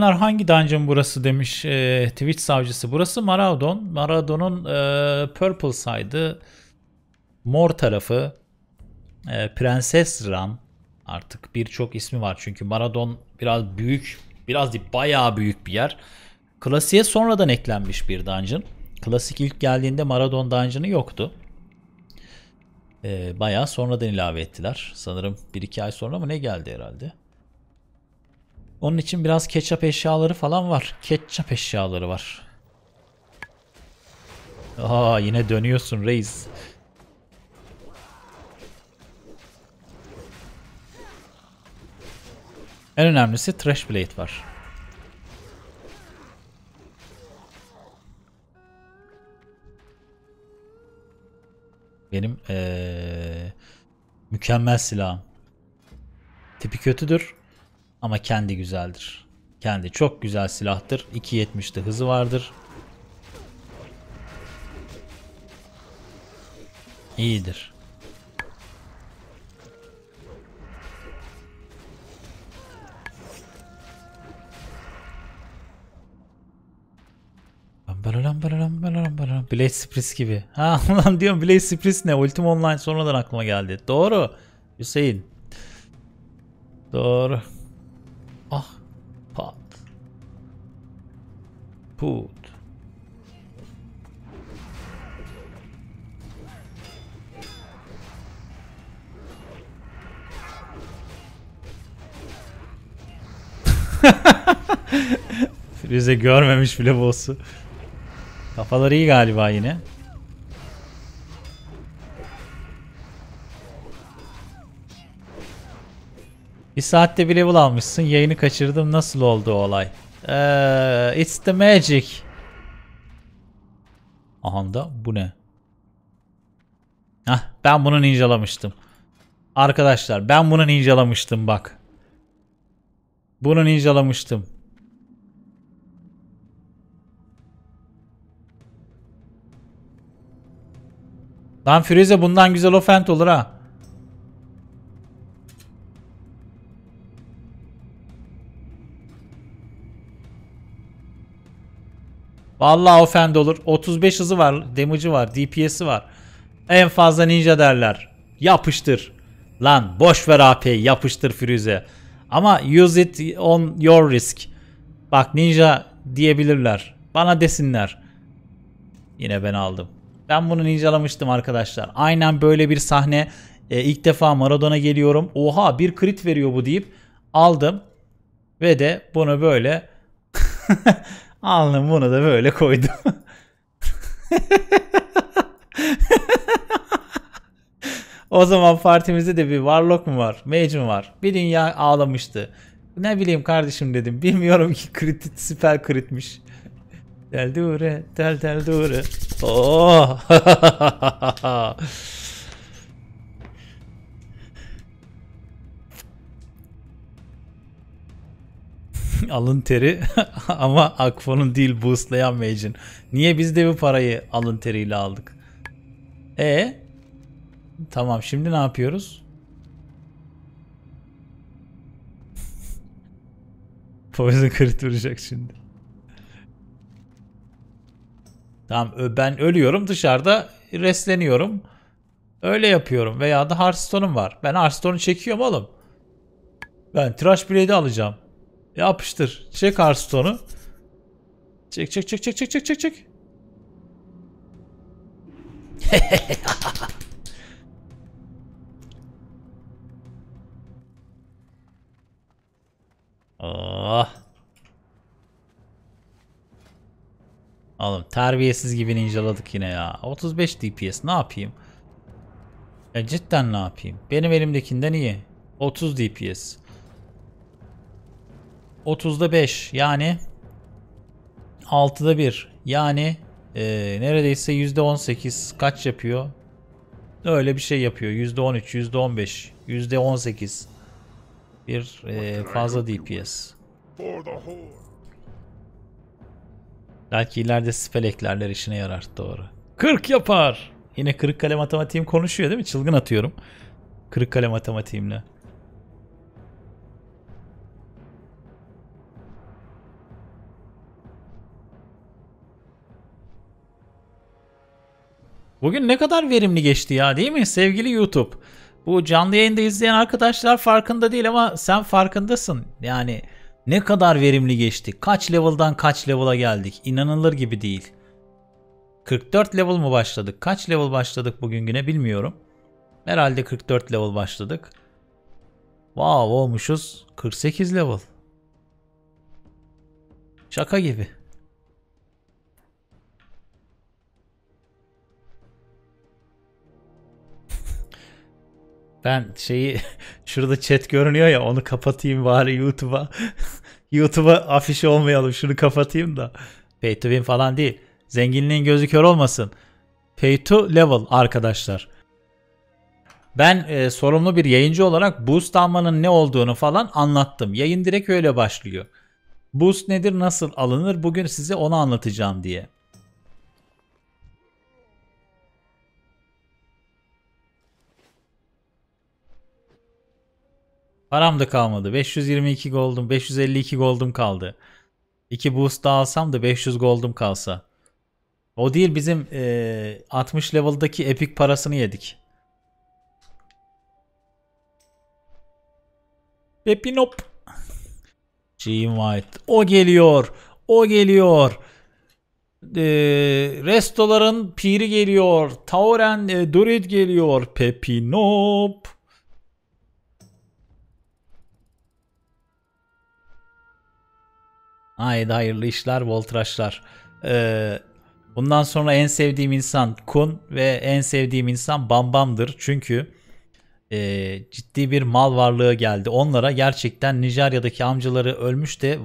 Yayınlar hangi dungeon burası demiş e, Twitch savcısı. Burası Maradon. Maradon'un e, Purple Side'ı, Mor tarafı, e, Prenses Ram artık birçok ismi var. Çünkü Maradon biraz büyük, biraz değil bayağı büyük bir yer. Klasiğe sonradan eklenmiş bir dungeon. Klasik ilk geldiğinde Maradon dungeon'ı yoktu. E, bayağı sonradan ilave ettiler. Sanırım 1-2 ay sonra mı ne geldi herhalde. Onun için biraz ketçap eşyaları falan var. Ketçap eşyaları var. Aa yine dönüyorsun reis. En önemlisi Trash Blade var. Benim ee, mükemmel silahım. Tipi kötüdür ama kendi güzeldir. Kendi çok güzel silahtır. 2.70'te hızı vardır. İyidir. Blade Spritz gibi. Ha [laughs] lan diyorum Blade Spritz ne? Ultim Online sonradan aklıma geldi. Doğru. Hüseyin. Doğru. Ah. Pat. Put. [laughs] Firuze görmemiş bile bossu. Kafaları iyi galiba yine. Bir saatte bir level almışsın. Yayını kaçırdım. Nasıl oldu olay? Ee, it's the magic. Aha da bu ne? Hah ben bunu incelamıştım. Arkadaşlar ben bunu incelamıştım. bak. Bunu incelamıştım. Lan Firuze bundan güzel ofent olur ha. Vallahi ofend olur. 35 hızı var. Damage'ı var. DPS'i var. En fazla ninja derler. Yapıştır. Lan boş ver AP, yapıştır Firuze. Ama use it on your risk. Bak ninja diyebilirler. Bana desinler. Yine ben aldım. Ben bunu ninjalamıştım arkadaşlar. Aynen böyle bir sahne. E, ilk defa Maradona geliyorum. Oha bir crit veriyor bu deyip aldım. Ve de bunu böyle [laughs] Aldım bunu da böyle koydum. o zaman partimizde de bir varlok mu var? Mage mi var? Bir dünya ağlamıştı. Ne bileyim kardeşim dedim. Bilmiyorum ki kritit süper kritmiş. Del dure, del del dure. Oh! [laughs] [laughs] alın teri [laughs] ama Akfon'un değil boostlayan mage'in. Niye biz de bu parayı alın teriyle aldık? E Tamam şimdi ne yapıyoruz? [laughs] Poison crit vuracak şimdi. Tamam ben ölüyorum dışarıda resleniyorum. Öyle yapıyorum veya da Hearthstone'um var. Ben Hearthstone'u çekiyorum oğlum. Ben Trash Blade'i alacağım. E, yapıştır. Çek Hearthstone'u. Çek çek çek çek çek çek çek çek. [laughs] Ah. Oğlum terbiyesiz gibi ninjaladık yine ya. 35 DPS ne yapayım? E cidden ne yapayım? Benim elimdekinden iyi. 30 DPS. 30'da 5 yani 6'da 1 yani e, neredeyse %18 kaç yapıyor? Öyle bir şey yapıyor. %13, %15, %18 bir e, fazla DPS. Belki ileride spell eklerler işine yarar doğru. 40 yapar. Yine kırık kale matematiğim konuşuyor değil mi? Çılgın atıyorum. Kırık kale matematiğimle. Bugün ne kadar verimli geçti ya değil mi sevgili YouTube? Bu canlı yayında izleyen arkadaşlar farkında değil ama sen farkındasın. Yani ne kadar verimli geçti, Kaç level'dan kaç level'a geldik. İnanılır gibi değil. 44 level mı başladık? Kaç level başladık bugün güne bilmiyorum. Herhalde 44 level başladık. Wow olmuşuz 48 level. Şaka gibi. Ben şeyi [laughs] şurada chat görünüyor ya onu kapatayım bari YouTube'a. [laughs] YouTube'a afiş olmayalım şunu kapatayım da. Pay to win falan değil. Zenginliğin gözü kör olmasın. Pay to level arkadaşlar. Ben e, sorumlu bir yayıncı olarak boost almanın ne olduğunu falan anlattım. Yayın direkt öyle başlıyor. Boost nedir, nasıl alınır? Bugün size onu anlatacağım diye. Param da kalmadı. 522 goldum, 552 goldum kaldı. 2 boost daha alsam da 500 goldum kalsa. O değil bizim e, 60 level'daki epic parasını yedik. Pepinop. Jean White. O geliyor. O geliyor. E, restoların piri geliyor. Tauren e, Durid geliyor. Pepinop. Haydi hayırlı işler, voltraşlar. Ee, bundan sonra en sevdiğim insan Kun ve en sevdiğim insan Bambam'dır. Çünkü e, ciddi bir mal varlığı geldi. Onlara gerçekten Nijerya'daki amcaları ölmüş de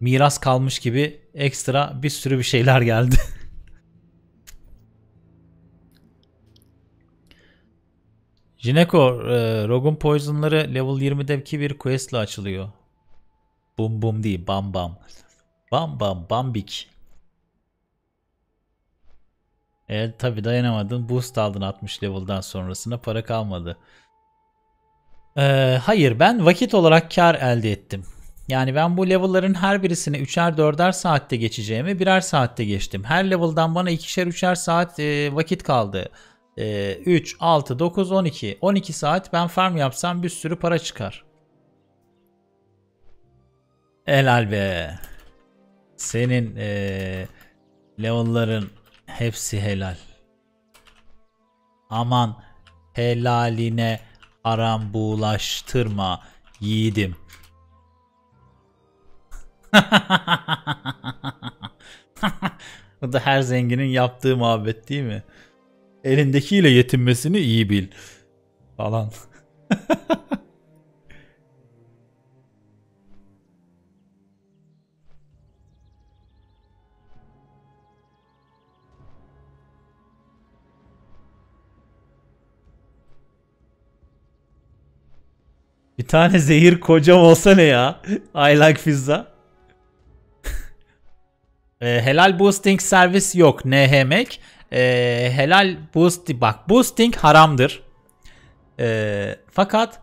miras kalmış gibi ekstra bir sürü bir şeyler geldi. [laughs] Jineko, e, Rogun Poison'ları level 20'deki bir quest ile açılıyor. Bum bum değil bam bam. Bam bam bambik. Eğer tabi dayanamadın boost aldın 60 level'dan sonrasına para kalmadı. Ee, hayır ben vakit olarak kar elde ettim. Yani ben bu level'ların her birisini 3'er 4'er saatte geçeceğimi birer saatte geçtim. Her level'dan bana 2'şer 3'er saat e, vakit kaldı. E, 3, 6, 9, 12. 12 saat ben farm yapsam bir sürü para çıkar. Helal be. Senin ee, level'ların hepsi helal. Aman helaline aram bulaştırma yiğidim. [laughs] Bu da her zenginin yaptığı muhabbet değil mi? Elindekiyle yetinmesini iyi bil. Falan. [laughs] Bir tane zehir kocam olsa ne ya? I like pizza. [laughs] e, helal boosting servis yok. NHMek. E, ee, helal boost bak boosting haramdır. E, fakat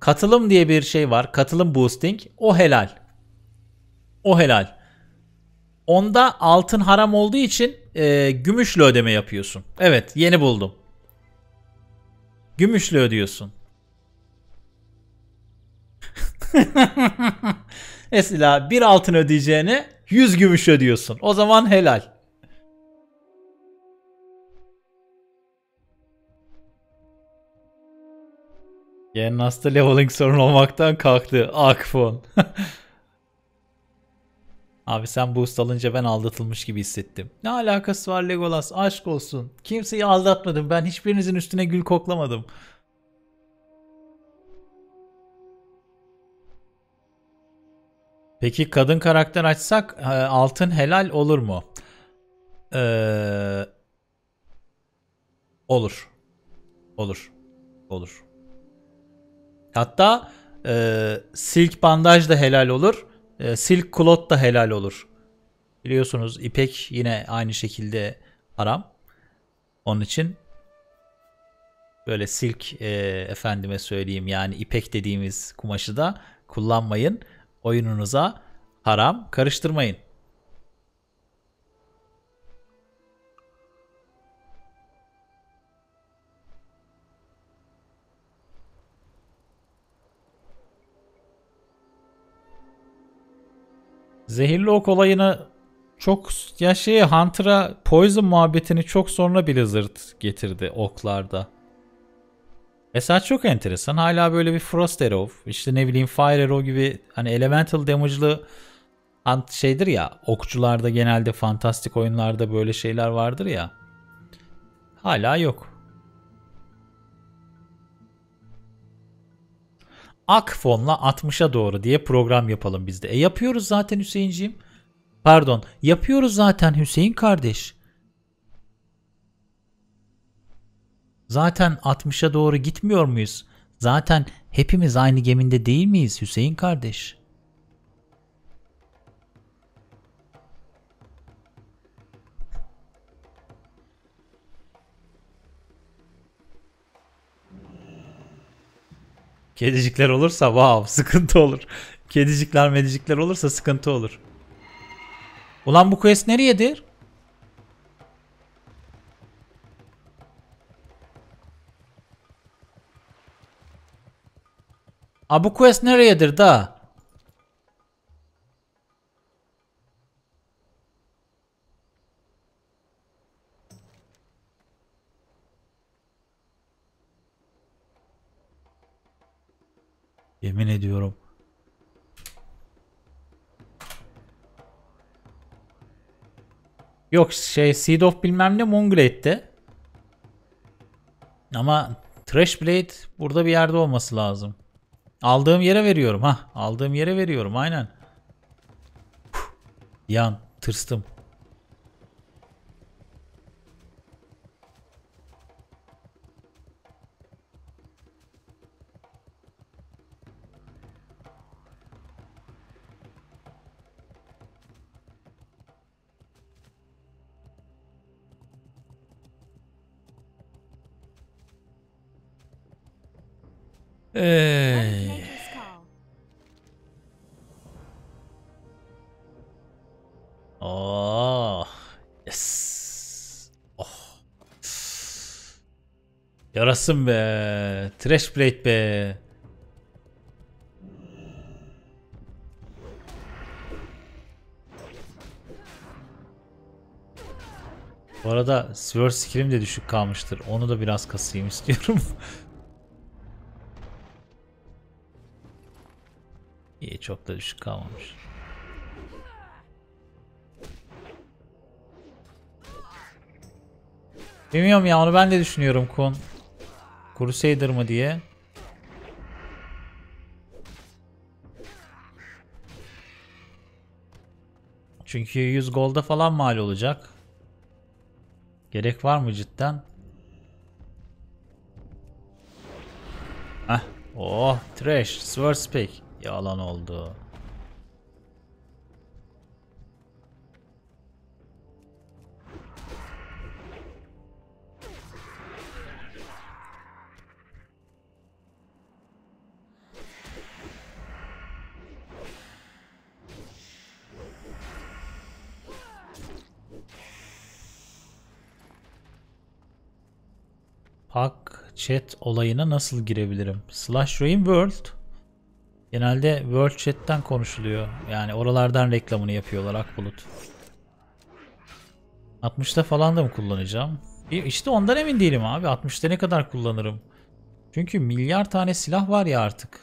katılım diye bir şey var. Katılım boosting o helal. O helal. Onda altın haram olduğu için e, gümüşle ödeme yapıyorsun. Evet yeni buldum. Gümüşle ödüyorsun. [laughs] Mesela bir altın ödeyeceğine 100 gümüş ödüyorsun. O zaman helal. Yennas'ta leveling sorun olmaktan kalktı. Akfon. [laughs] Abi sen boost alınca ben aldatılmış gibi hissettim. Ne alakası var Legolas aşk olsun. Kimseyi aldatmadım ben hiçbirinizin üstüne gül koklamadım. Peki kadın karakter açsak e, altın helal olur mu? Ee, olur. Olur. Olur. Hatta e, silk bandaj da helal olur. E, silk kulot da helal olur. Biliyorsunuz ipek yine aynı şekilde haram. Onun için böyle silk e, efendime söyleyeyim yani ipek dediğimiz kumaşı da kullanmayın. Oyununuza haram karıştırmayın. Zehirli ok olayını çok ya şey Hunter'a Poison muhabbetini çok sonra Blizzard getirdi oklarda. Mesela çok enteresan. Hala böyle bir Frost Arrow, işte ne bileyim Fire Arrow gibi hani Elemental Damage'lı şeydir ya. Okçularda genelde fantastik oyunlarda böyle şeyler vardır ya. Hala yok. Ak fonla 60'a doğru diye program yapalım biz de. E yapıyoruz zaten Hüseyinciğim. Pardon yapıyoruz zaten Hüseyin kardeş. Zaten 60'a doğru gitmiyor muyuz? Zaten hepimiz aynı geminde değil miyiz Hüseyin kardeş? Kedicikler olursa wow sıkıntı olur. Kedicikler medicikler olursa sıkıntı olur. Ulan bu quest nereyedir? Ha bu quest nereyedir da? Yemin ediyorum. Yok şey Seed of bilmem ne Moonglade'de. Ama Trash Blade burada bir yerde olması lazım. Aldığım yere veriyorum ha. Aldığım yere veriyorum aynen. Yan tırstım. Ee, oh. Yes. Oh. Yarasın be. Trash plate be. Bu arada Sword skill'im de düşük kalmıştır. Onu da biraz kasayım istiyorum. [laughs] İyi çok da düşük kalmamış. Bilmiyorum ya onu ben de düşünüyorum Kun. Crusader mı diye. Çünkü 100 golda falan mal olacak. Gerek var mı cidden? Ah Oh trash. Sword speak. Yalan oldu. Pak chat olayına nasıl girebilirim? Slash Rain World Genelde World Chat'ten konuşuluyor. Yani oralardan reklamını yapıyorlar Akbulut. 60'ta falan da mı kullanacağım? E, işte ondan emin değilim abi. 60'ta ne kadar kullanırım? Çünkü milyar tane silah var ya artık.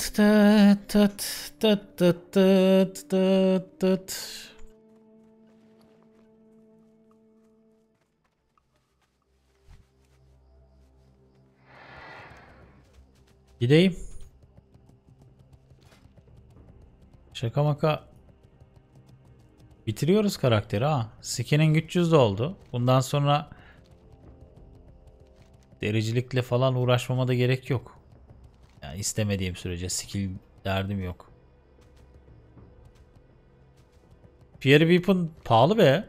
tıt tıt tıt tıt tıt tıt Gideyim. Şaka maka. Bitiriyoruz karakteri ha. Skin'in 300 de oldu. Bundan sonra dericilikle falan uğraşmama da gerek yok. Yani istemediğim sürece skill derdim yok. Pierre Weapon pahalı be.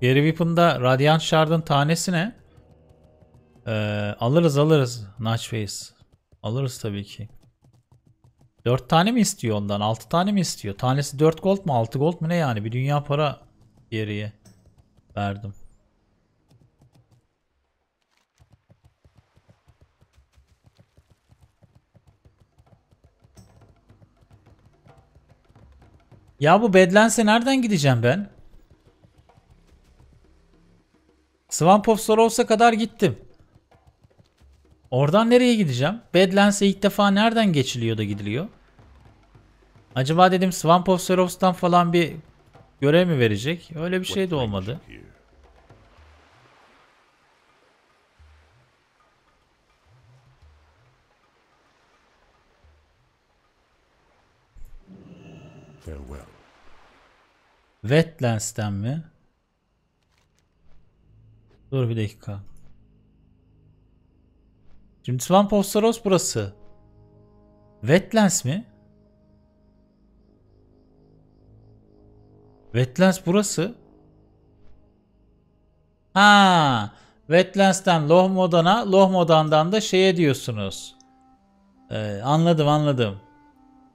Pierre Weapon'da Radiant Shard'ın tanesine ee, alırız alırız Notchface. Alırız tabii ki. 4 tane mi istiyor ondan? 6 tane mi istiyor? Tanesi 4 gold mu 6 gold mu ne yani? Bir dünya para geriye verdim. Ya bu Badlands'e nereden gideceğim ben? Swamp of Sorrows'a kadar gittim. Oradan nereye gideceğim? Badlands'e ilk defa nereden geçiliyor da gidiliyor? Acaba dedim Swamp of falan bir görev mi verecek? Öyle bir şey de olmadı. Wetlands'ten mi? Dur bir dakika. Şimdi Swamp of Sorrows burası. Wetlands mi? Wetlands burası. Ha, Wetlands'ten Lohmodan'a, Lohmodan'dan da şeye diyorsunuz. Ee, anladım, anladım.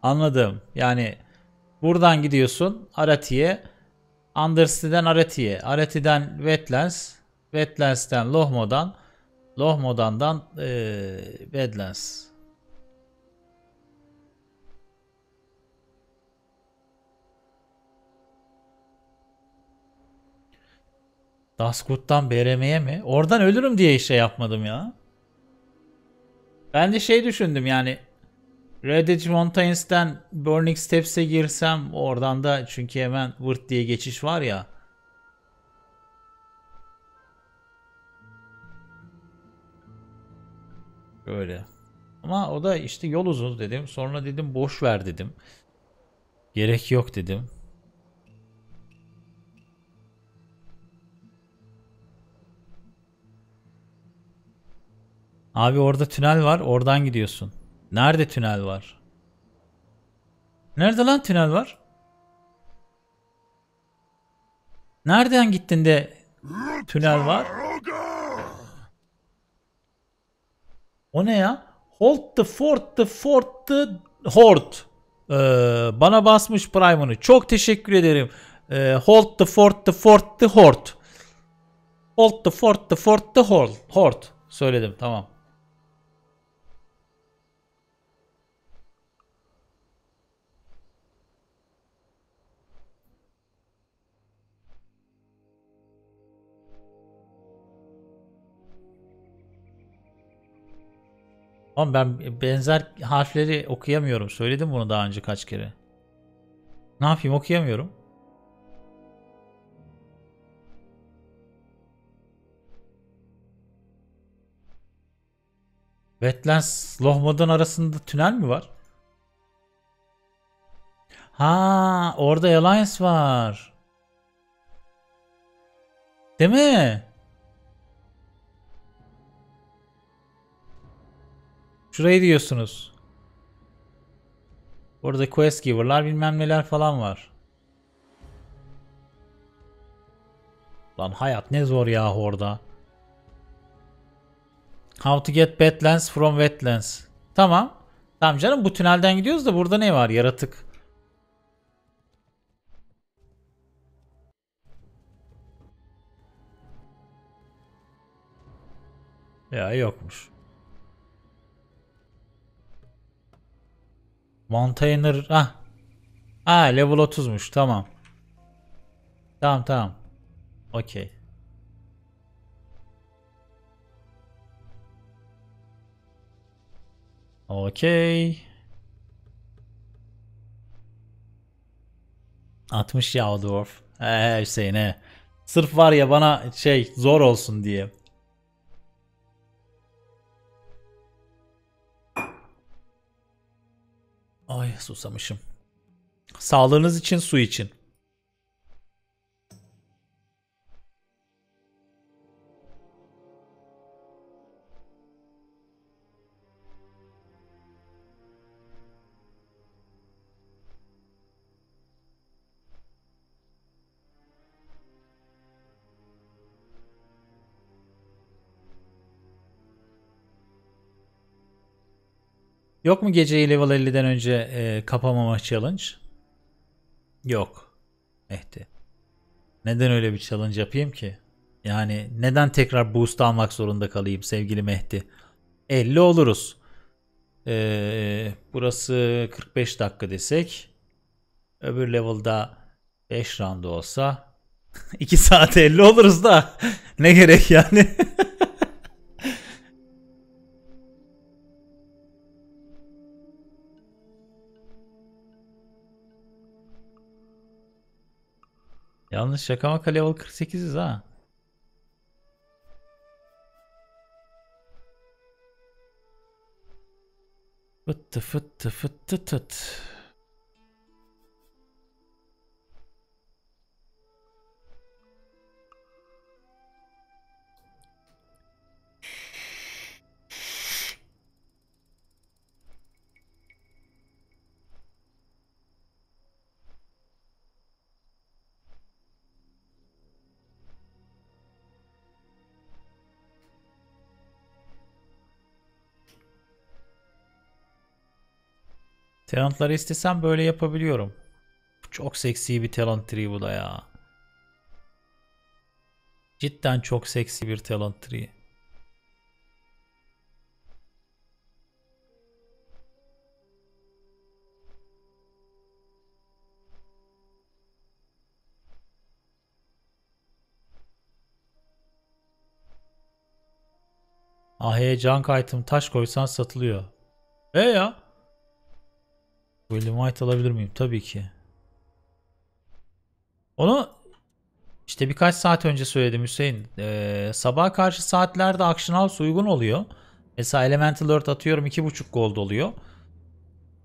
Anladım. Yani buradan gidiyorsun Arati'ye. Undersea'den Areti'ye, Areti'den Wetlands, Wetlands'ten Lohmo'dan, Lohmo'dan'dan ee, Badlands. Daskut'tan BRM'ye mi? Oradan ölürüm diye işe yapmadım ya. Ben de şey düşündüm yani Red Edge Montains'ten Burning Steps'e girsem oradan da çünkü hemen vırt diye geçiş var ya. Böyle. Ama o da işte yol uzun dedim. Sonra dedim boş ver dedim. Gerek yok dedim. Abi orada tünel var. Oradan gidiyorsun. Nerede tünel var? Nerede lan tünel var? Nereden gittin de tünel var? O ne ya? Hold the fort the fort the hort. Ee, bana basmış Prime'ını. Çok teşekkür ederim. Ee, hold the fort the fort the hort. Hold the fort the fort the hort. Hort. Söyledim tamam. Ama ben benzer harfleri okuyamıyorum. Söyledim bunu daha önce kaç kere. Ne yapayım okuyamıyorum. Wetlands Lohmadan arasında tünel mi var? Ha, orada Alliance var. Değil mi? Şurayı diyorsunuz. Orada quest giver'lar bilmem neler falan var. Lan hayat ne zor ya orada. How to get Badlands from Wetlands. Tamam. Tamam canım bu tünelden gidiyoruz da burada ne var yaratık. Ya yokmuş. Mountainer. Ah. Ha ah, level 30'muş. Tamam. Tamam tamam. Okey. Okey. 60 ya Dwarf. Ee, Hüseyin he. Sırf var ya bana şey zor olsun diye. Ay susamışım. Sağlığınız için su için. Yok mu geceyi level 50'den önce e, kapamama challenge? Yok. Mehdi. Neden öyle bir challenge yapayım ki? Yani neden tekrar boost almak zorunda kalayım sevgili Mehdi? 50 oluruz. Ee, burası 45 dakika desek. Öbür level'da 5 round olsa 2 [laughs] saat 50 oluruz da ne gerek yani? [laughs] Yalnız şaka maka level 48'iz ha. Fıttı fıttı fıttı tıt. Talentları istesem böyle yapabiliyorum. Çok seksi bir talent tree bu da ya. Cidden çok seksi bir talent tree. Ah'ye can item taş koysan satılıyor. E ya? William White alabilir miyim? Tabii ki. Onu işte birkaç saat önce söyledim Hüseyin. Ee, sabaha karşı saatlerde Action House uygun oluyor. Mesela Elemental Earth atıyorum 2.5 gold oluyor.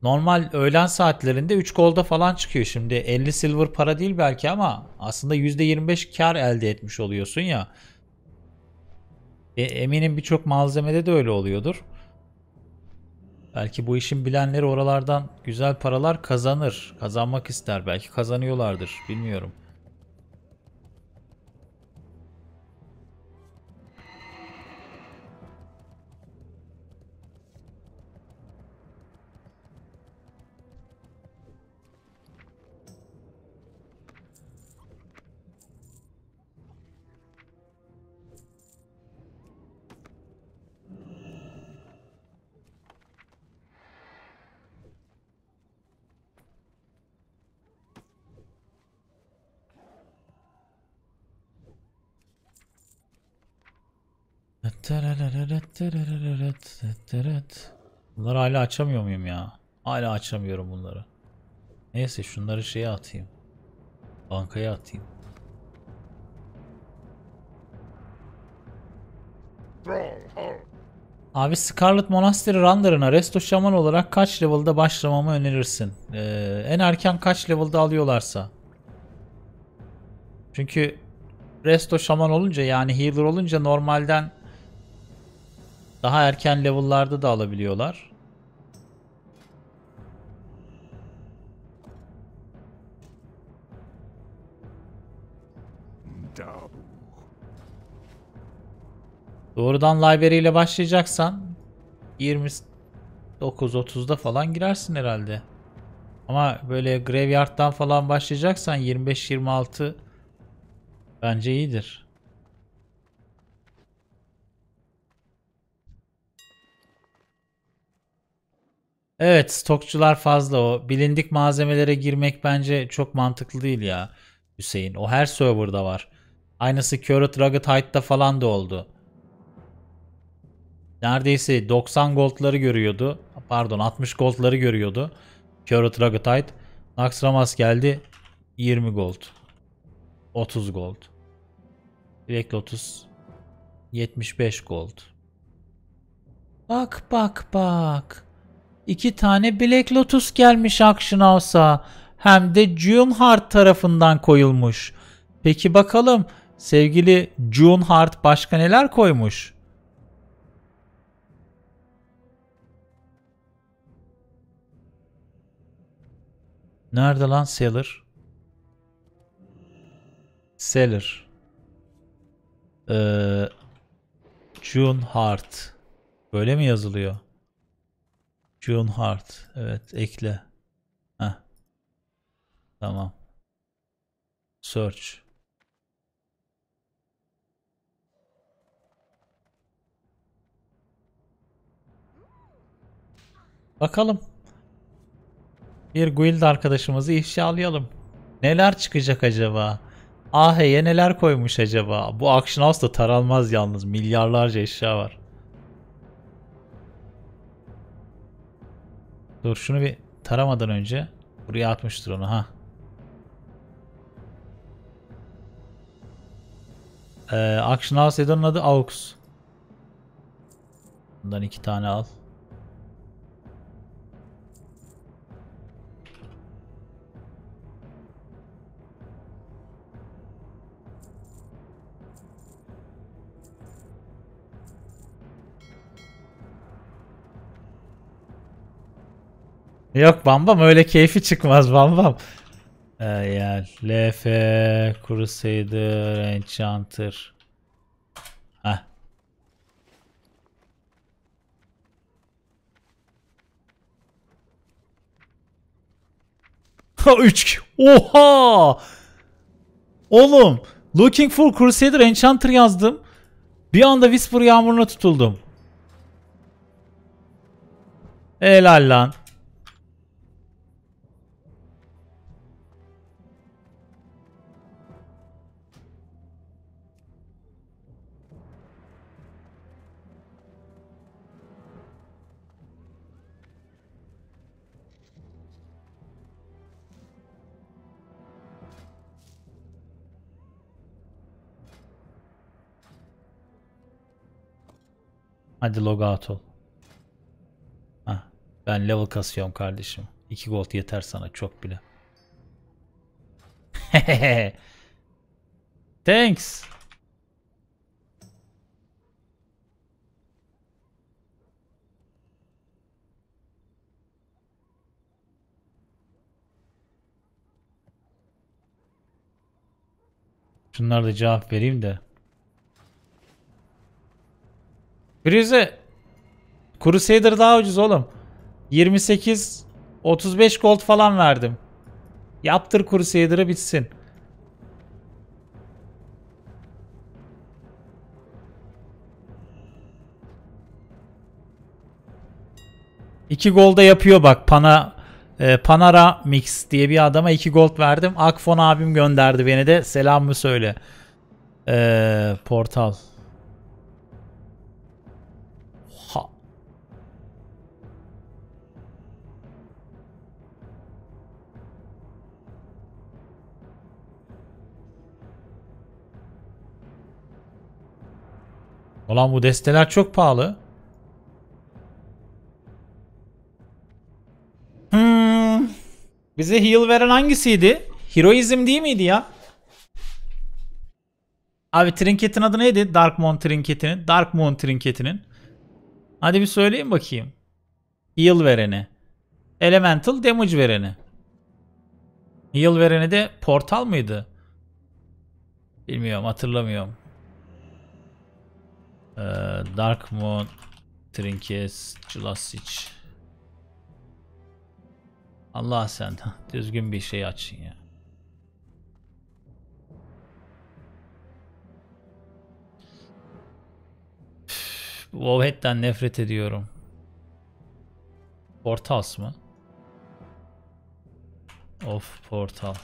Normal öğlen saatlerinde 3 golda falan çıkıyor şimdi. 50 silver para değil belki ama aslında %25 kar elde etmiş oluyorsun ya. E, eminim birçok malzemede de öyle oluyordur. Belki bu işin bilenleri oralardan güzel paralar kazanır. Kazanmak ister. Belki kazanıyorlardır. Bilmiyorum. Bunları hala açamıyor muyum ya? Hala açamıyorum bunları. Neyse şunları şeye atayım. Bankaya atayım. Abi Scarlet Monastery Runner'ına Resto Şaman olarak kaç level'da başlamamı önerirsin? Ee, en erken kaç level'da alıyorlarsa. Çünkü Resto Şaman olunca yani Healer olunca normalden daha erken level'larda da alabiliyorlar. Doğrudan library ile başlayacaksan 29-30'da falan girersin herhalde. Ama böyle graveyard'dan falan başlayacaksan 25-26 bence iyidir. Evet stokçular fazla o. Bilindik malzemelere girmek bence çok mantıklı değil ya Hüseyin. O her serverda var. Aynısı Current Rugged Height'ta falan da oldu. Neredeyse 90 goldları görüyordu. Pardon 60 goldları görüyordu. Current Rugged Height. Naxxramas geldi 20 gold. 30 gold. Direkt 30. 75 gold. Bak bak bak iki tane Black Lotus gelmiş Action House'a. Hem de June Hart tarafından koyulmuş. Peki bakalım sevgili June Hart başka neler koymuş? Nerede lan Sailor? Sailor. Ee, June Hart. Böyle mi yazılıyor? John Hart. Evet ekle. Heh. Tamam. Search. Bakalım. Bir guild arkadaşımızı ifşalayalım. Neler çıkacak acaba? AH'ye neler koymuş acaba? Bu Auction House da taralmaz yalnız. Milyarlarca eşya var. Dur şunu bir taramadan önce buraya atmıştır onu ha. Ee, Action House Edon'un adı Aux. Bundan iki tane al. Yok Bambam öyle keyfi çıkmaz Bambam. Ee, LF, Crusader, Enchanter. Heh. Ha 3 Oha! Oğlum, Looking for Crusader Enchanter yazdım. Bir anda Whisper yağmuruna tutuldum. Helal lan. Hadi logout ol. Heh, ben level kasıyorum kardeşim. 2 gold yeter sana çok bile. [laughs] Thanks. Şunlara da cevap vereyim de. Grize Crusader daha ucuz oğlum. 28 35 gold falan verdim. Yaptır Crusader'ı bitsin. İki golda yapıyor bak. Pana e, Panara Mix diye bir adama iki gold verdim. Akfon abim gönderdi beni de. selam mı söyle. E, portal. Ulan bu desteler çok pahalı. Hmm. Bize heal veren hangisiydi? Heroizm değil miydi ya? Abi trinketin adı neydi? Dark Moon trinketinin. Dark Moon trinketinin. Hadi bir söyleyin bakayım. Heal vereni. Elemental damage vereni. Heal vereni de portal mıydı? Bilmiyorum hatırlamıyorum. Ee, Dark Moon, Trinkes, Julassic. Allah sen [laughs] düzgün bir şey açın ya. Üf, Wowhead'den nefret ediyorum. Portals mı? Of portal.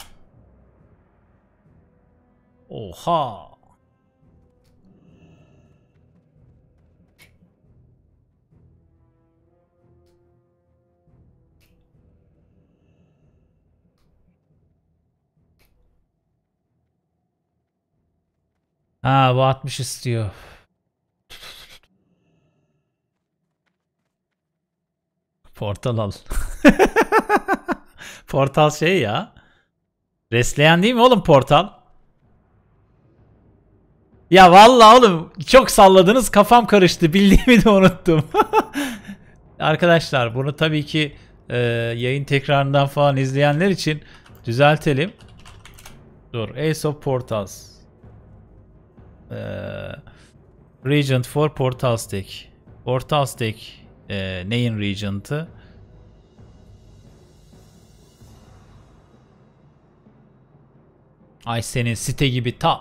Oha! Ha bu 60 istiyor. Portal al. [laughs] portal şey ya. Resleyen değil mi oğlum portal? Ya vallahi oğlum çok salladınız kafam karıştı. Bildiğimi de unuttum. [laughs] Arkadaşlar bunu tabii ki e, yayın tekrarından falan izleyenler için düzeltelim. Dur. Ace of Portals. Ee, Regent for Portal Stack. Portal Stack e, neyin Regent'ı? Ay senin site gibi ta.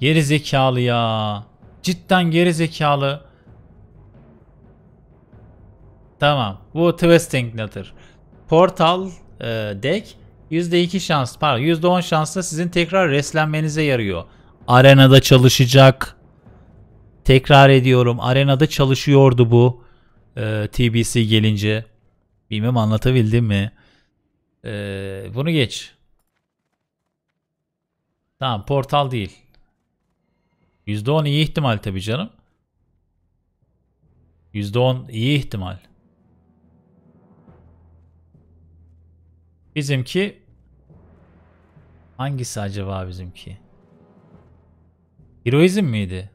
Geri zekalı ya. Cidden geri zekalı. Tamam. Bu Twisting nedir? Portal e, deck %2 şans, pardon %10 şansla sizin tekrar reslenmenize yarıyor. Arenada çalışacak. Tekrar ediyorum arenada çalışıyordu bu e, TBC gelince. Bilmem anlatabildim mi? E, bunu geç. Tamam portal değil. %10 iyi ihtimal tabii canım. %10 iyi ihtimal. Bizimki hangisi acaba bizimki? Heroism miydi?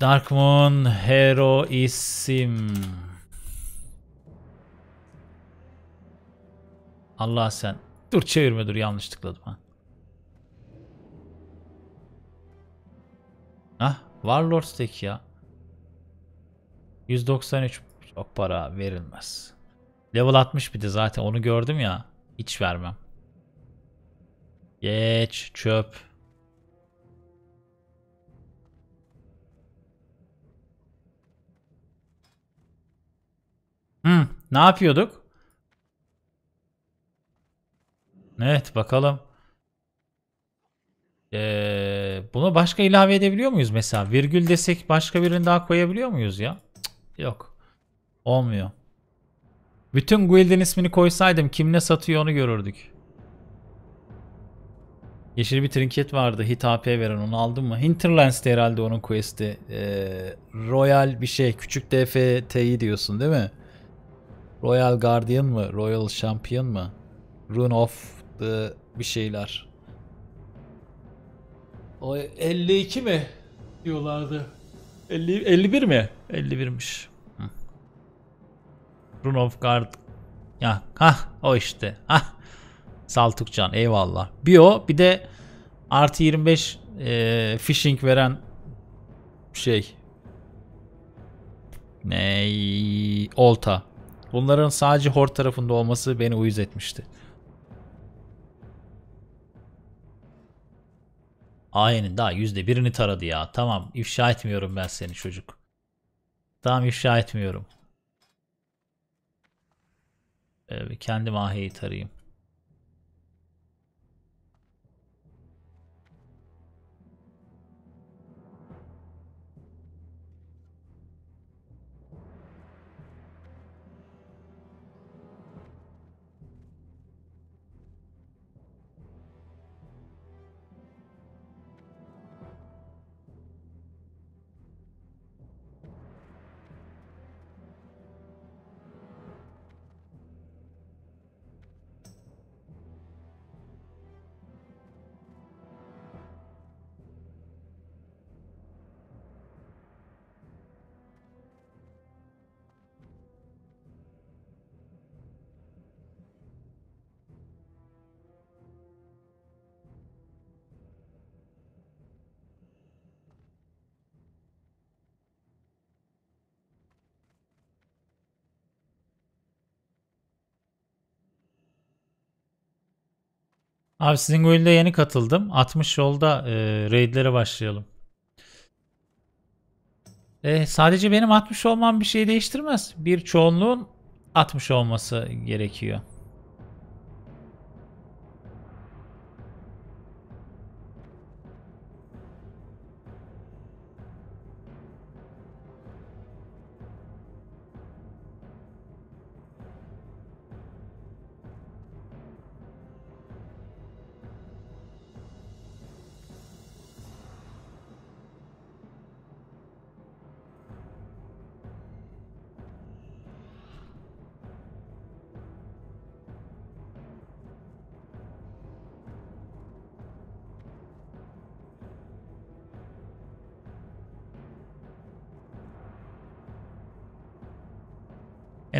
Dark Moon isim. Allah sen. Dur çevirme dur yanlış tıkladım ha. Ah Warlords'taki ya. 193 çok para verilmez. Level 60 bir de zaten onu gördüm ya. Hiç vermem. Geç çöp. Hmm, ne yapıyorduk? Evet bakalım. Ee, buna başka ilave edebiliyor muyuz mesela? Virgül desek başka birini daha koyabiliyor muyuz ya? Cık, yok. Olmuyor. Bütün guild'in ismini koysaydım kim ne satıyor onu görürdük. Yeşil bir trinket vardı hit AP veren onu aldın mı? Hinterlands'te herhalde onun quest'i. Ee, Royal bir şey. Küçük DFT'yi diyorsun değil mi? Royal Guardian mı? Royal Champion mı? Rune of the bir şeyler. O 52 mi diyorlardı. 50, 51 mi? 51'miş. Rune of Guard. Ya ha o işte. Ha Saltukcan eyvallah. Bio bir de artı 25 e, phishing veren şey ne olta. Bunların sadece hor tarafında olması beni uyuz etmişti. Aynen daha yüzde birini taradı ya. Tamam ifşa etmiyorum ben seni çocuk. Tamam ifşa etmiyorum. Evet, kendi mahiyi tarayayım. Abi sizin guild'e yeni katıldım. 60 yolda e, raidlere başlayalım. E, sadece benim 60 olmam bir şey değiştirmez. Bir çoğunluğun 60 olması gerekiyor.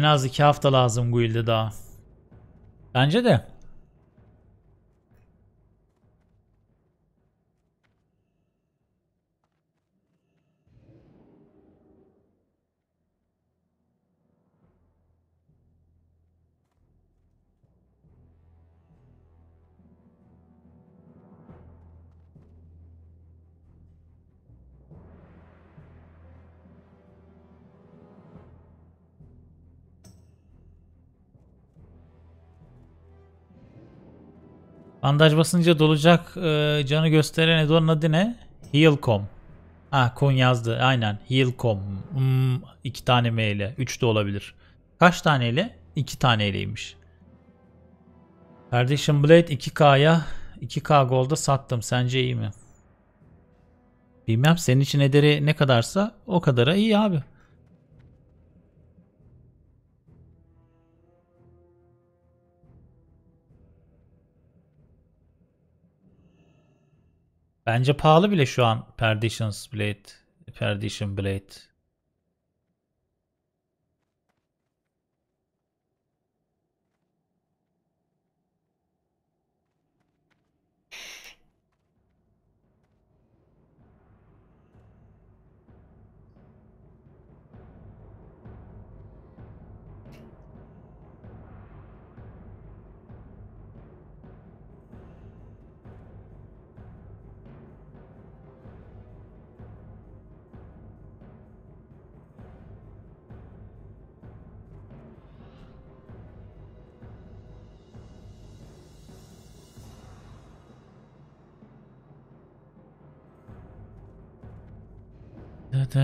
En az 2 hafta lazım guild'e daha. Bence de. Andaj basınca dolacak e, canı gösteren Edon'un adı ne? Heal.com. Ha Kon yazdı. Aynen. Heal.com. Hmm, iki tane M ile. Üç de olabilir. Kaç tane ile? İki tane ileymiş. Kardeşim Blade 2K'ya 2K Gold'a sattım. Sence iyi mi? Bilmem senin için ederi ne kadarsa o kadara iyi abi. Bence pahalı bile şu an Perdition's Blade. Perdition Blade.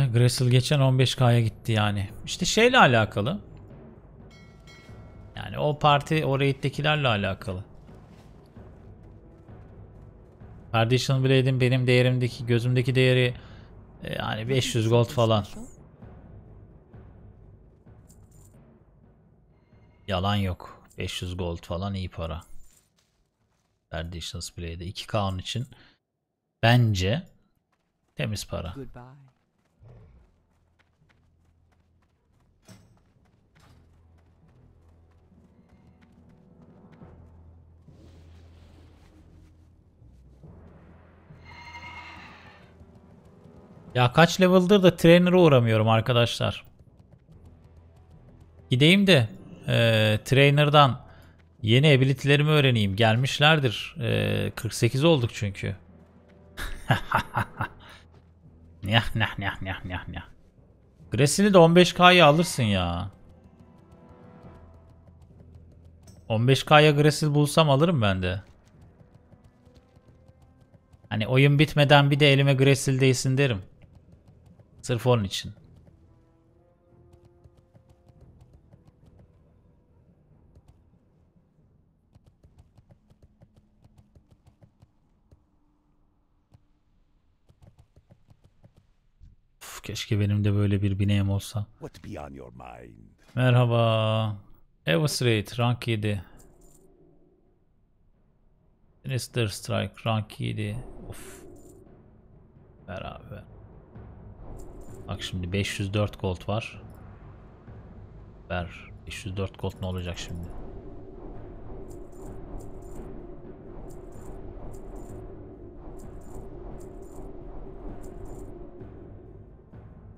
gitti. Gressel geçen 15K'ya gitti yani. İşte şeyle alakalı. Yani o parti o raid'dekilerle alakalı. Perdition Blade'in benim değerimdeki gözümdeki değeri e, yani 500 gold falan. Yalan yok. 500 gold falan iyi para. Perdition Blade'e 2K onun için bence temiz para. Goodbye. Ya kaç level'dır da trainer'a uğramıyorum arkadaşlar. Gideyim de e, trainer'dan yeni ability'lerimi öğreneyim. Gelmişlerdir. E, 48 olduk çünkü. [laughs] Nyah nyah nyah nyah nyah nyah. Gresini de 15K'ya alırsın ya. 15K'ya Gresil bulsam alırım ben de. Hani oyun bitmeden bir de elime Gresil değsin derim. Sırf onun için. Uf, keşke benim de böyle bir bineğim olsa. Merhaba. Evosrate rank 7. Sinister Strike rank 7. Of. Ver Bak şimdi 504 gold var. Ver. 504 gold ne olacak şimdi?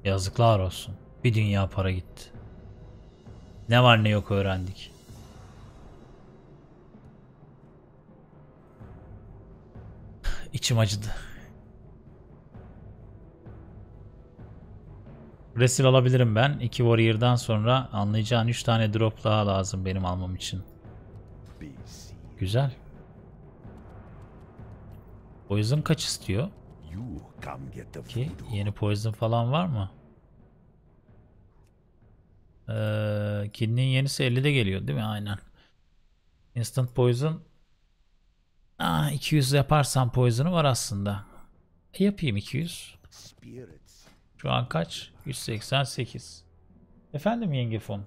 Yazıklar olsun. Bir dünya para gitti. Ne var ne yok öğrendik. İçim acıdı. Resil alabilirim ben. 2 Warrior'dan sonra anlayacağın 3 tane drop daha lazım benim almam için. Güzel. Poison kaç istiyor? Ki yeni poison falan var mı? Ee, Kidney'in yenisi de geliyor değil mi? Aynen. Instant poison. Aa, ah, 200 yaparsan poison'u var aslında. E, yapayım 200. Spirit. Şu an kaç? 188. Efendim yenge fon.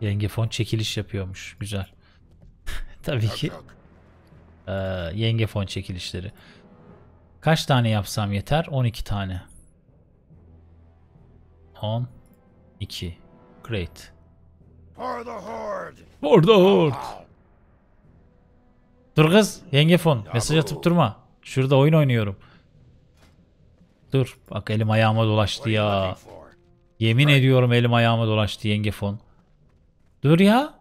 Yenge fon çekiliş yapıyormuş. Güzel. [laughs] Tabii ki. Ee, yenge fon çekilişleri. Kaç tane yapsam yeter? 12 tane. 10 2. Great. For the Horde. For the Horde. Dur kız. Yenge fon. Mesaj atıp durma. Şurada oyun oynuyorum. Dur. Bak elim ayağıma dolaştı ya. Yemin ediyorum elim ayağıma dolaştı yenge fon. Dur ya.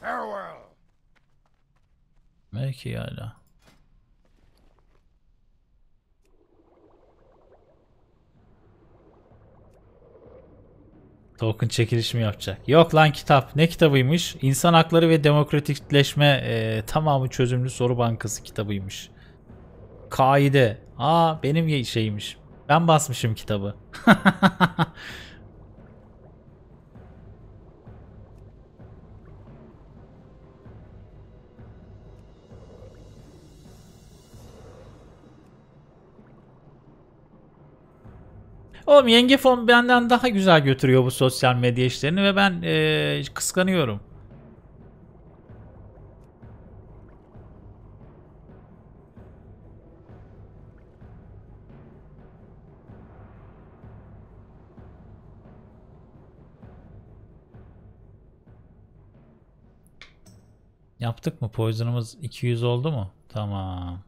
Farewell. Belki yayla. Token çekiliş mi yapacak? Yok lan kitap. Ne kitabıymış? İnsan Hakları ve Demokratikleşme e, Tamamı Çözümlü Soru Bankası kitabıymış. Kaide. Aa benim şeymiş. Ben basmışım kitabı. [laughs] Oğlum yenge fon benden daha güzel götürüyor bu sosyal medya işlerini ve ben ee, kıskanıyorum. Yaptık mı? Poison'ımız 200 oldu mu? Tamam.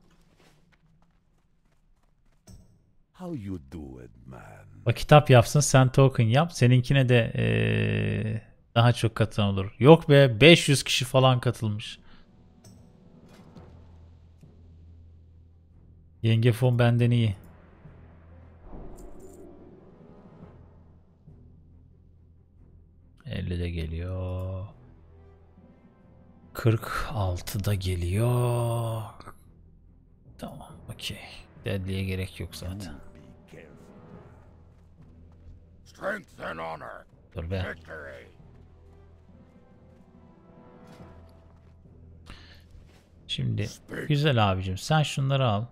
How you do it man? Bak kitap yapsın sen token yap. Seninkine de ee, daha çok katılan olur. Yok be 500 kişi falan katılmış. Yenge fon benden iyi. de geliyor. 46 da geliyor. Tamam, okey. Deadli'ye gerek yok zaten. Dur be. Şimdi güzel abicim sen şunları al.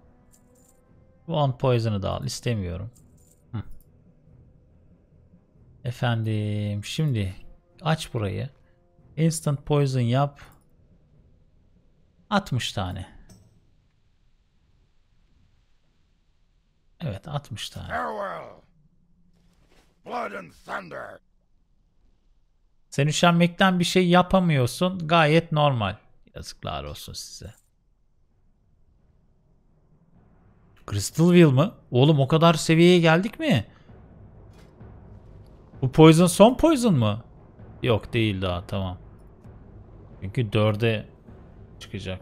One on poison'ı da al istemiyorum. Hı. Efendim şimdi aç burayı. Instant poison yap. 60 tane. Evet 60 tane. Farewell. Blood and thunder. Sen üşenmekten bir şey yapamıyorsun. Gayet normal. Yazıklar olsun size. Crystal Crystalville mı? Oğlum o kadar seviyeye geldik mi? Bu Poison son Poison mu? Yok değil daha tamam. Çünkü 4'e çıkacak.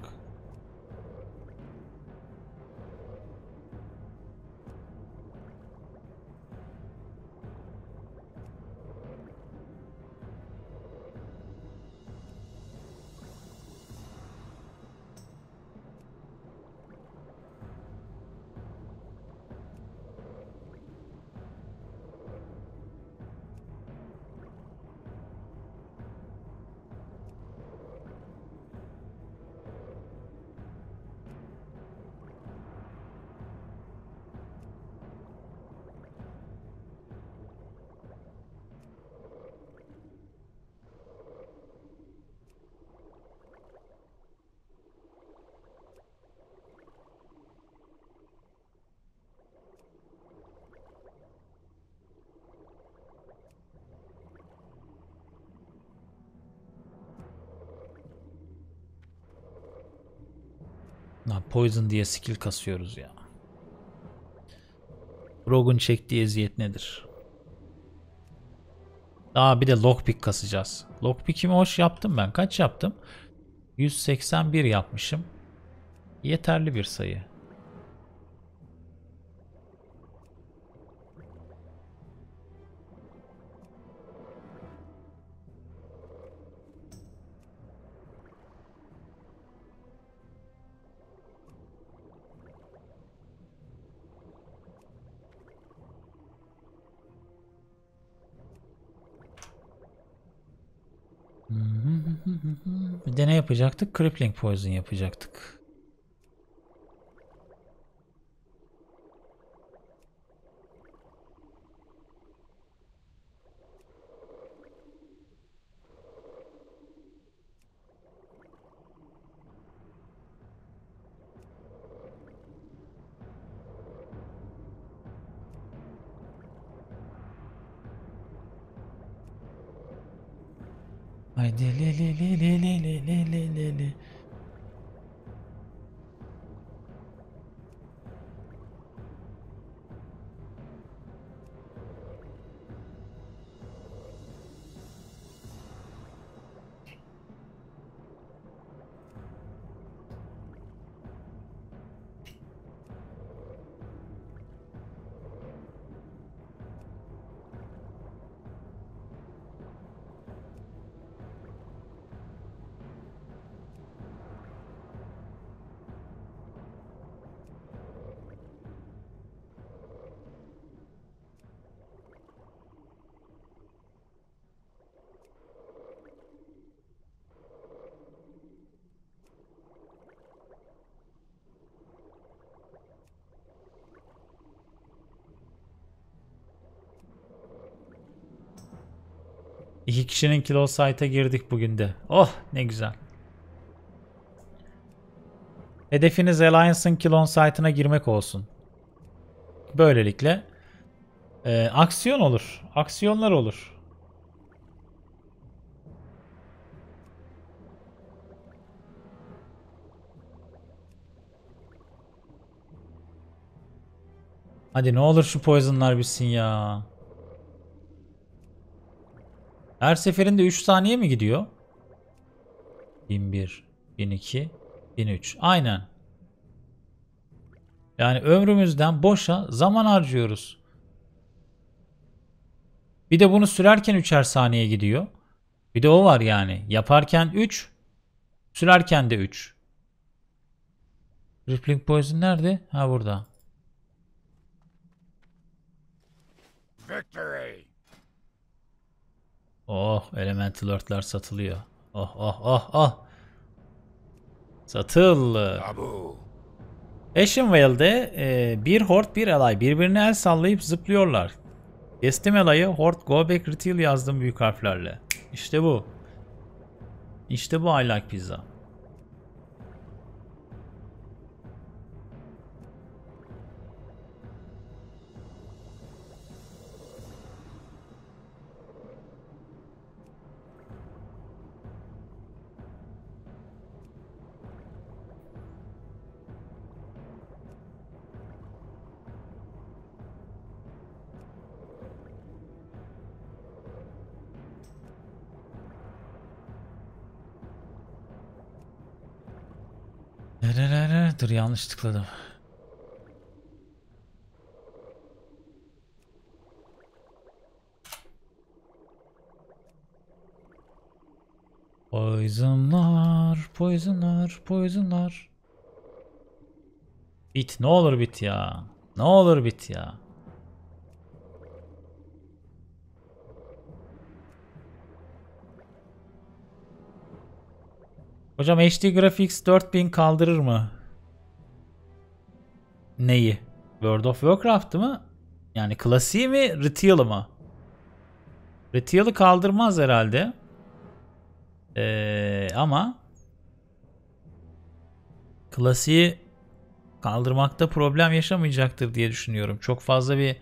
Poison diye skill kasıyoruz ya. Rogun çektiği eziyet nedir? Aa bir de lockpick kasacağız. Lockpick'imi hoş yaptım ben. Kaç yaptım? 181 yapmışım. Yeterli bir sayı. yapacaktık? Crippling Poison yapacaktık. Le, İki kişinin kilo site'a girdik bugün de. Oh ne güzel. Hedefiniz Alliance'ın kilon site'ına girmek olsun. Böylelikle e, aksiyon olur. Aksiyonlar olur. Hadi ne olur şu poisonlar bitsin ya. Her seferinde 3 saniye mi gidiyor? 1001, 1002, 1003. Aynen. Yani ömrümüzden boşa zaman harcıyoruz. Bir de bunu sürerken 3'er saniye gidiyor. Bir de o var yani. Yaparken 3, sürerken de 3. Rippling Poison nerede? Ha burada. Victory! Oh elemental earth'ler satılıyor. Oh oh oh oh. Satıl. Ashenvale'de e, bir hort bir alay birbirine el sallayıp zıplıyorlar. Kestim alayı hort go back retail yazdım büyük harflerle. İşte bu. İşte bu I like pizza. Dur yanlış tıkladım. Poisonlar, poisonlar, poisonlar. Bit ne olur bit ya. Ne olur bit ya. Hocam HD Graphics 4000 kaldırır mı? Neyi? World of Warcraft mı? Yani klasiği mi? Retail'ı mı? Retail'ı kaldırmaz herhalde. Ee, ama klasiği kaldırmakta problem yaşamayacaktır diye düşünüyorum. Çok fazla bir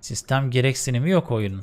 sistem gereksinimi yok oyunun.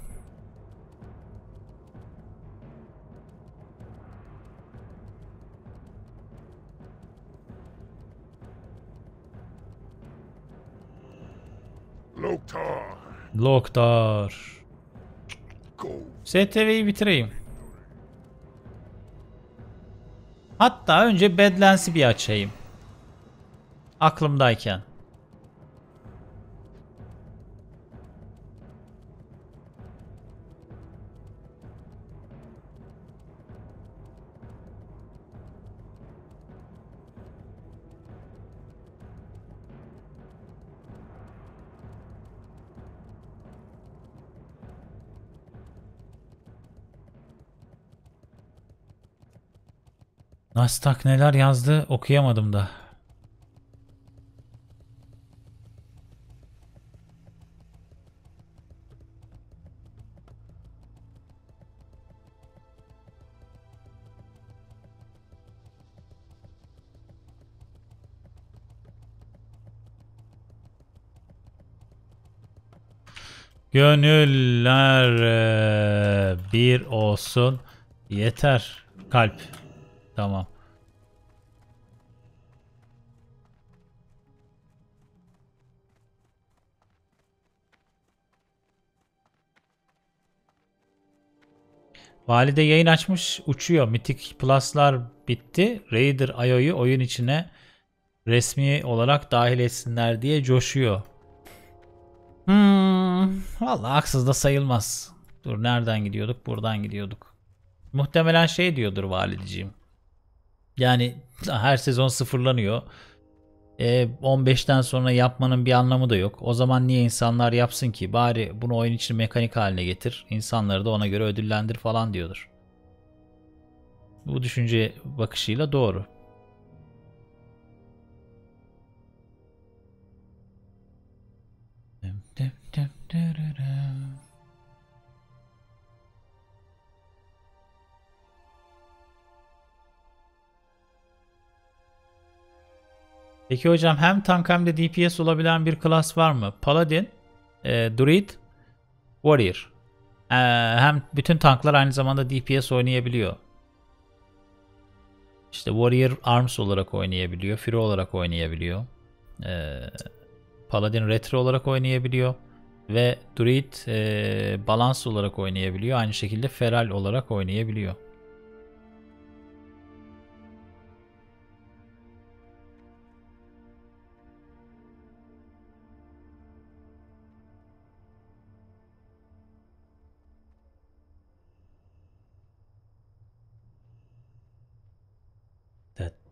Loktar. Loktar. STV'yi bitireyim. Hatta önce Badlands'i bir açayım. Aklımdayken. Nasdaq neler yazdı okuyamadım da. Gönüller e, bir olsun yeter kalp. Tamam. Valide yayın açmış uçuyor. Mitik Plus'lar bitti. Raider IO'yu oyun içine resmi olarak dahil etsinler diye coşuyor. Hmm, vallahi haksız da sayılmaz. Dur nereden gidiyorduk? Buradan gidiyorduk. Muhtemelen şey diyordur valideciğim. Yani her sezon sıfırlanıyor. E, 15'ten sonra yapmanın bir anlamı da yok. O zaman niye insanlar yapsın ki? Bari bunu oyun için mekanik haline getir. İnsanları da ona göre ödüllendir falan diyordur. Bu düşünce bakışıyla doğru. Dim dim dim dim dim. Peki hocam hem tank hem de DPS olabilen bir klas var mı? Paladin, e, Druid, Warrior. E, hem bütün tanklar aynı zamanda DPS oynayabiliyor. İşte Warrior Arms olarak oynayabiliyor. Fury olarak oynayabiliyor. E, Paladin Retro olarak oynayabiliyor. Ve Druid e, Balance olarak oynayabiliyor. Aynı şekilde Feral olarak oynayabiliyor.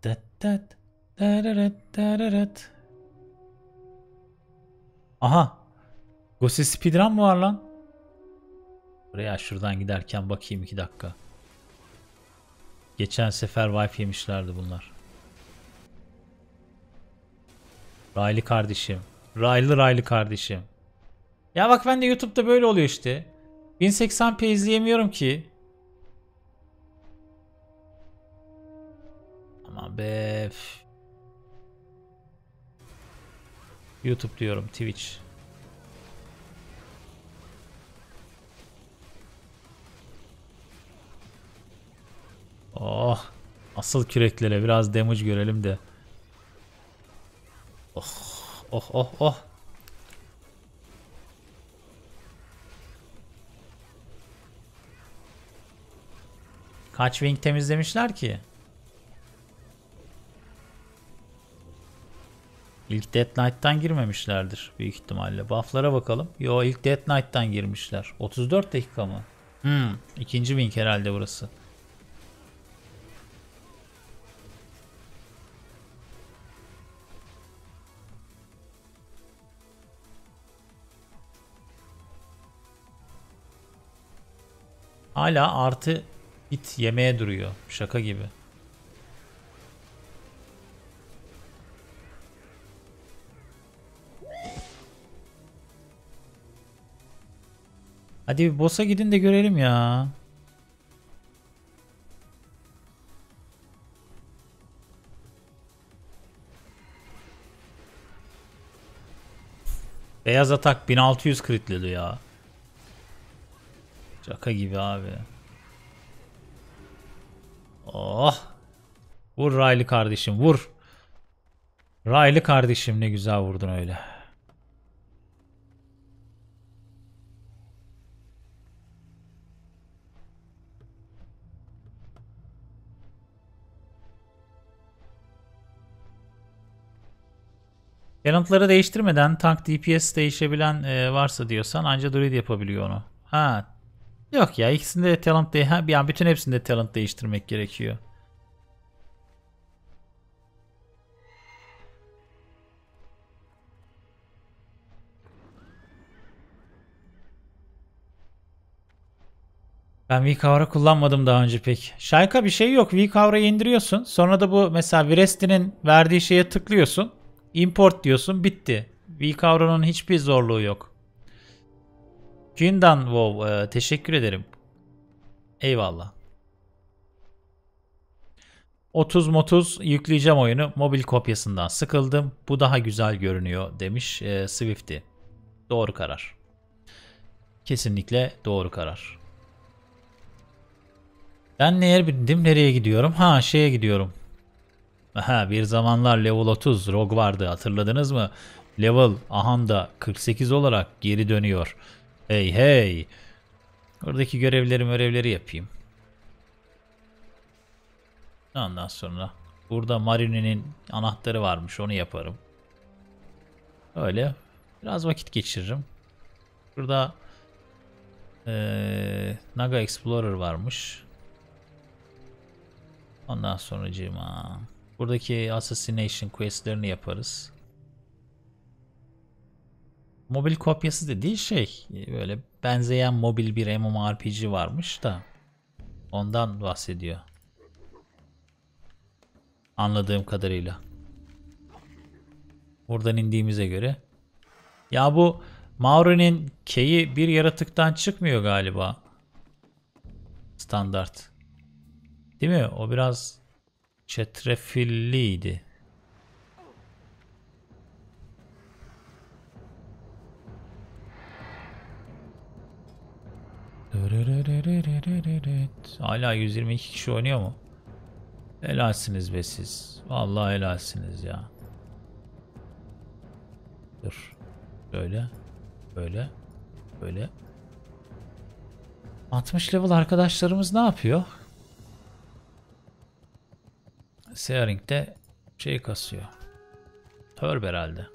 Dat dat. Dararat dararat. Aha. Gose speedrun mı var lan? Buraya şuradan giderken bakayım iki dakika. Geçen sefer wife yemişlerdi bunlar. Riley kardeşim. Riley Riley kardeşim. Ya bak ben de YouTube'da böyle oluyor işte. 1080p izleyemiyorum ki. Ama YouTube diyorum Twitch. Oh. Asıl küreklere biraz damage görelim de. Oh. Oh oh oh. Kaç wing temizlemişler ki? İlk Dead Knight'tan girmemişlerdir büyük ihtimalle. Buff'lara bakalım. Yo ilk Dead Knight'tan girmişler. 34 dakika mı? Hmm, ikinci win herhalde burası. Hala artı bit yemeye duruyor. Şaka gibi. Hadi bir boss'a gidin de görelim ya. Beyaz atak 1600 kritledi ya. Şaka gibi abi. Oh. Vur Riley kardeşim vur. Riley kardeşim ne güzel vurdun öyle. Talentları değiştirmeden tank DPS değişebilen e, varsa diyorsan anca druid yapabiliyor onu. Ha. Yok ya ikisinde de talent değil. Ha, yani bütün hepsinde talent değiştirmek gerekiyor. Ben V-Cover'ı kullanmadım daha önce pek. Şayka bir şey yok. V-Cover'ı indiriyorsun. Sonra da bu mesela Vrest'inin verdiği şeye tıklıyorsun. Import diyorsun bitti. V kavramının hiçbir zorluğu yok. Jindan WoW e, teşekkür ederim. Eyvallah. 30 motuz yükleyeceğim oyunu mobil kopyasından sıkıldım. Bu daha güzel görünüyor demiş e, Swift'i. Doğru karar. Kesinlikle doğru karar. Ben neye bindim? Nereye gidiyorum? Ha şeye gidiyorum. Aha, bir zamanlar level 30 Rogue vardı hatırladınız mı? Level Ahanda 48 olarak geri dönüyor. Hey hey. Oradaki görevleri görevleri yapayım. Ondan sonra burada Marine'nin anahtarı varmış onu yaparım. Öyle biraz vakit geçiririm. Burada ee, Naga Explorer varmış. Ondan sonra cima. Buradaki assassination questlerini yaparız. Mobil kopyası dediği şey böyle benzeyen mobil bir MMORPG varmış da ondan bahsediyor. Anladığım kadarıyla. Buradan indiğimize göre. Ya bu Mauri'nin keyi bir yaratıktan çıkmıyor galiba. Standart. Değil mi? O biraz çetrefilliydi. Hala 122 kişi oynuyor mu? Helalsiniz be siz. Vallahi helalsiniz ya. Dur. Böyle. Böyle. Böyle. 60 level arkadaşlarımız ne yapıyor? Searing de şey kasıyor. Turb herhalde.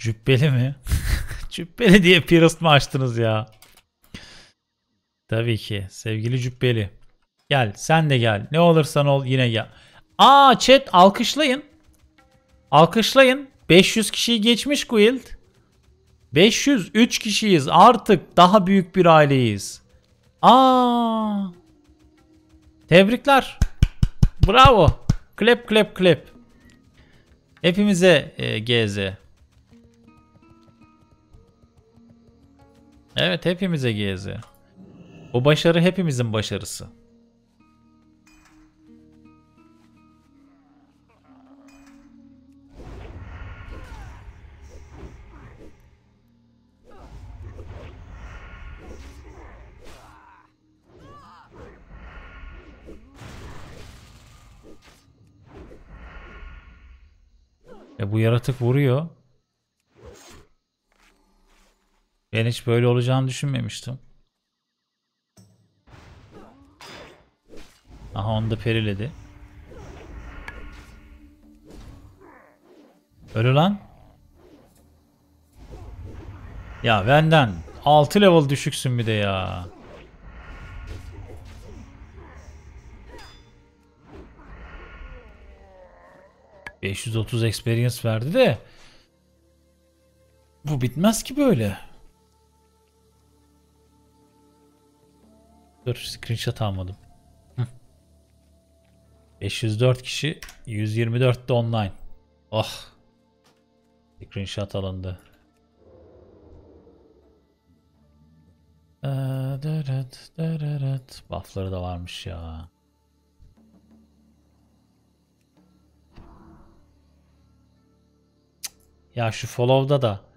Cübbeli mi? [laughs] cübbeli diye Pierce mı açtınız ya? Tabii ki. Sevgili Cübbeli. Gel sen de gel. Ne olursan ol yine gel. Aa chat alkışlayın. Alkışlayın. 500 kişiyi geçmiş Guild. 503 kişiyiz. Artık daha büyük bir aileyiz. Aa! Tebrikler. Bravo. Klep klep klep. Hepimize e, GZ. Evet hepimize gezi. Bu başarı hepimizin başarısı. E bu yaratık vuruyor. Ben hiç böyle olacağını düşünmemiştim. Aha onu da periledi. Ölü lan. Ya benden 6 level düşüksün bir de ya. ...530 experience verdi de... ...bu bitmez ki böyle. Dur screenshot almadım. 504 kişi 124 de online. Oh. Screenshot alındı. Ee, dırıt, dırıt. Buff'ları da varmış ya. Ya şu follow'da da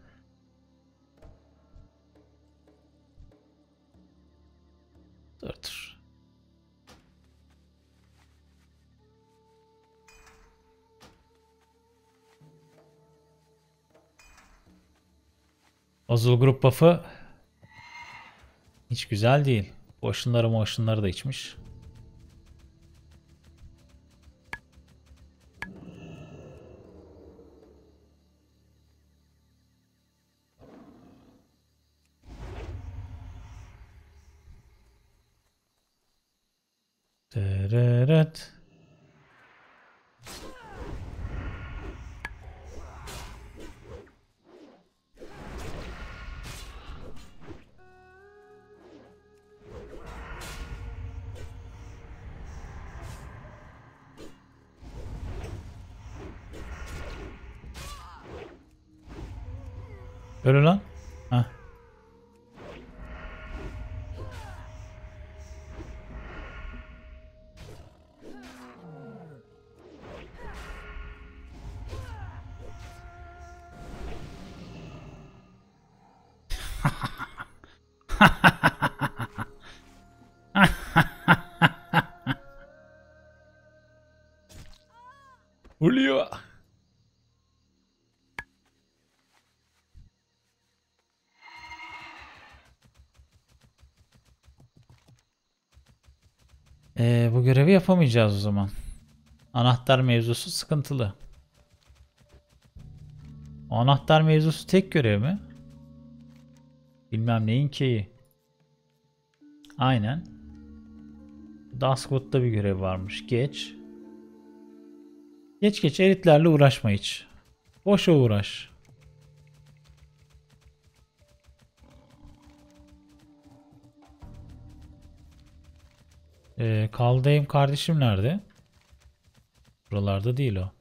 Dört. Azul grup buff'ı hiç güzel değil. Boşunları moşunları da içmiş. Dırırıt. lan. yapamayacağız o zaman. Anahtar mevzusu sıkıntılı. O anahtar mevzusu tek görev mi? Bilmem neyin keyi. Aynen. Duskwood'da bir görev varmış. Geç. Geç geç eritlerle uğraşma hiç. Boşa uğraş. Ee, kaldayım kardeşim nerede? Buralarda değil o.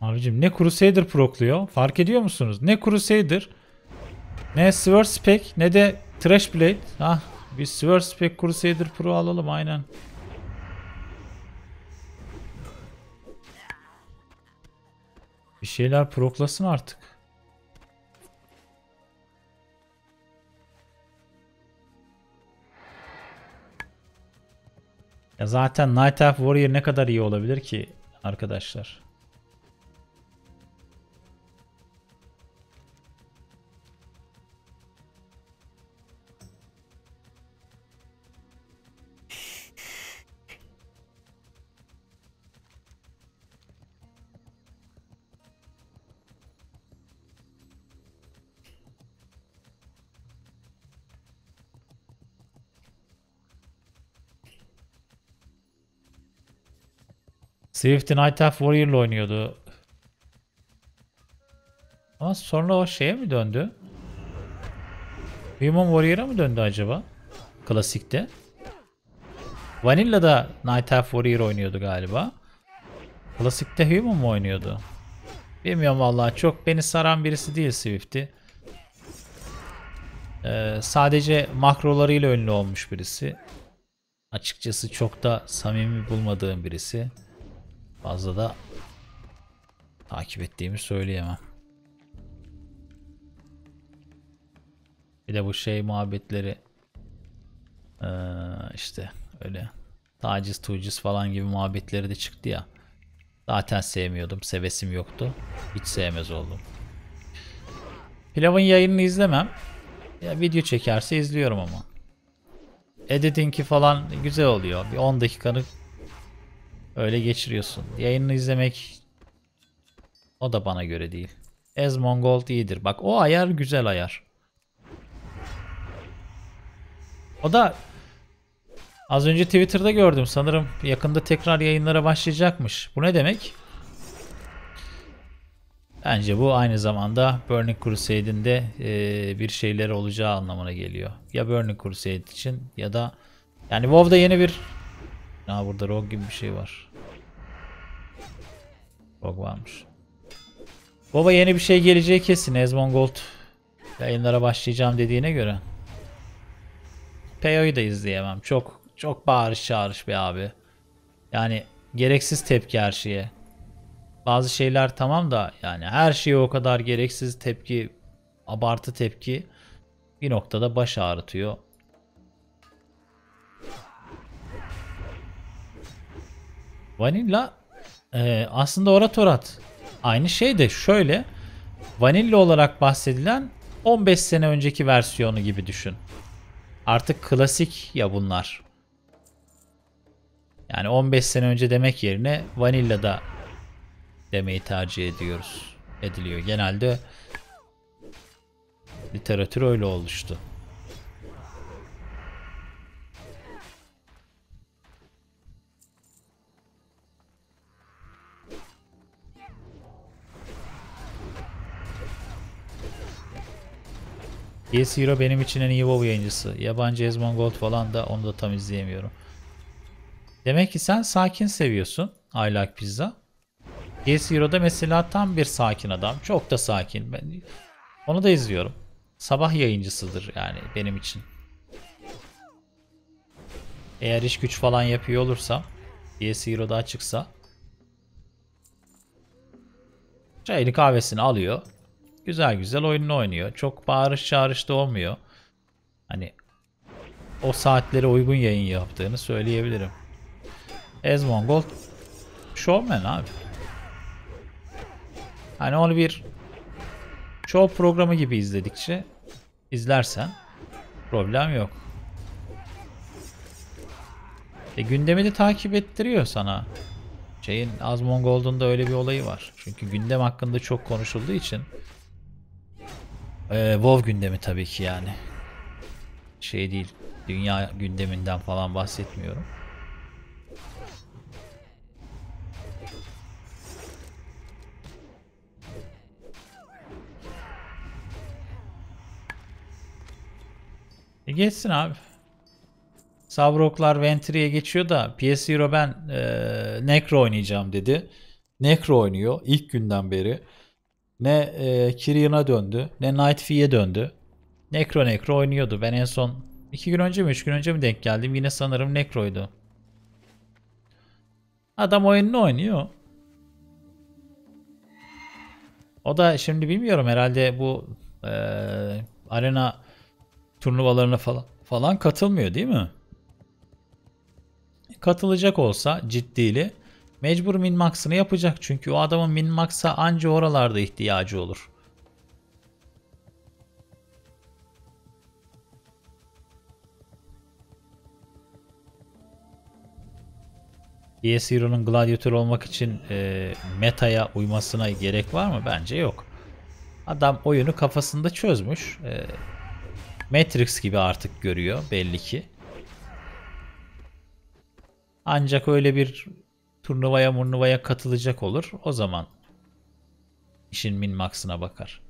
Abicim ne Crusader prokluyor. Fark ediyor musunuz? Ne Crusader ne Sword Spec ne de Trash Blade. Ah bir Swerve Spec Crusader Pro alalım aynen. Bir şeyler proklasın artık. Ya zaten Night Elf Warrior ne kadar iyi olabilir ki arkadaşlar. Swift Night Elf Warrior'la oynuyordu. Ama sonra o şeye mi döndü? Human Warrior'a mı döndü acaba? Klasikte. Vanilla'da Night Elf Warrior oynuyordu galiba. Klasikte Human mı oynuyordu? Bilmiyorum vallahi çok beni saran birisi değil Swift'i. Ee, sadece makrolarıyla ünlü olmuş birisi. Açıkçası çok da samimi bulmadığım birisi. Fazla da takip ettiğimi söyleyemem. Bir de bu şey muhabbetleri işte öyle taciz tuciz falan gibi muhabbetleri de çıktı ya. Zaten sevmiyordum. Sevesim yoktu. Hiç sevmez oldum. Pilavın yayınını izlemem. Ya video çekerse izliyorum ama. Editing'i falan güzel oluyor. Bir 10 dakikanı Öyle geçiriyorsun. Yayını izlemek o da bana göre değil. Ez Mongol iyidir. Bak o ayar güzel ayar. O da az önce Twitter'da gördüm. Sanırım yakında tekrar yayınlara başlayacakmış. Bu ne demek? Bence bu aynı zamanda Burning Crusade'in de e, bir şeyler olacağı anlamına geliyor. Ya Burning Crusade için ya da yani WoW'da yeni bir Aa burada rog gibi bir şey var. Rog varmış. Baba yeni bir şey geleceği kesin Ezmon Gold. Yayınlara başlayacağım dediğine göre. Peyo'yu da izleyemem. Çok çok bağırış çağırış bir abi. Yani gereksiz tepki her şeye. Bazı şeyler tamam da yani her şeye o kadar gereksiz tepki, abartı tepki bir noktada baş ağrıtıyor. Vanilla e, aslında oratorat. Aynı şey de şöyle. Vanilla olarak bahsedilen 15 sene önceki versiyonu gibi düşün. Artık klasik ya bunlar. Yani 15 sene önce demek yerine vanilla da demeyi tercih ediyoruz. Ediliyor. Genelde literatür öyle oluştu. Yes Hero benim için en iyi WoW yayıncısı. Yabancı Ezmon Gold falan da onu da tam izleyemiyorum. Demek ki sen sakin seviyorsun. I like pizza. Yes Hero'da mesela tam bir sakin adam. Çok da sakin. Ben onu da izliyorum. Sabah yayıncısıdır yani benim için. Eğer iş güç falan yapıyor olursam Yes Hero'da açıksa çayını kahvesini alıyor güzel güzel oyununu oynuyor. Çok bağırış çağırış da olmuyor. Hani o saatlere uygun yayın yaptığını söyleyebilirim. Ezmongol showman abi. Hani onu bir show programı gibi izledikçe izlersen problem yok. E, gündemi de takip ettiriyor sana. Şeyin Azmongold'un da öyle bir olayı var. Çünkü gündem hakkında çok konuşulduğu için ee, WoW gündemi tabii ki yani. Şey değil. Dünya gündeminden falan bahsetmiyorum. E geçsin abi. Savroklar Ventry'e geçiyor da PS Hero ben e, Necro oynayacağım dedi. Necro oynuyor ilk günden beri ne e, Kirion'a döndü, ne Night Fee'ye döndü. Necro Necro oynuyordu. Ben en son 2 gün önce mi 3 gün önce mi denk geldim? Yine sanırım Necro'ydu. Adam oyununu oynuyor. O da şimdi bilmiyorum herhalde bu e, arena turnuvalarına falan falan katılmıyor değil mi? Katılacak olsa ciddiyle. Mecbur min max'ını yapacak çünkü o adamın min max'a anca oralarda ihtiyacı olur. DS Hero'nun gladyatör olmak için e, metaya uymasına gerek var mı? Bence yok. Adam oyunu kafasında çözmüş. E, Matrix gibi artık görüyor belli ki. Ancak öyle bir turnuvaya murnuvaya katılacak olur. O zaman işin min maksına bakar.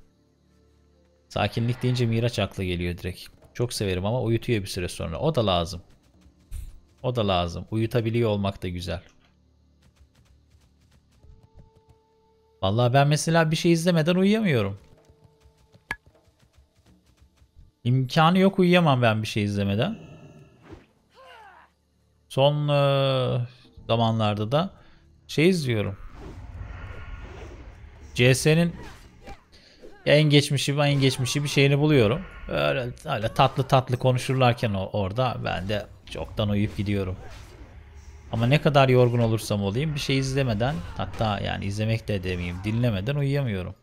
Sakinlik deyince Miraç aklı geliyor direkt. Çok severim ama uyutuyor bir süre sonra. O da lazım. O da lazım. Uyutabiliyor olmak da güzel. Vallahi ben mesela bir şey izlemeden uyuyamıyorum. İmkanı yok uyuyamam ben bir şey izlemeden. Son zamanlarda da şey izliyorum. CS'nin en geçmişi en geçmişi bir şeyini buluyorum. Öyle, öyle tatlı tatlı konuşurlarken orada ben de çoktan uyuyup gidiyorum. Ama ne kadar yorgun olursam olayım bir şey izlemeden hatta yani izlemek de demeyeyim dinlemeden uyuyamıyorum.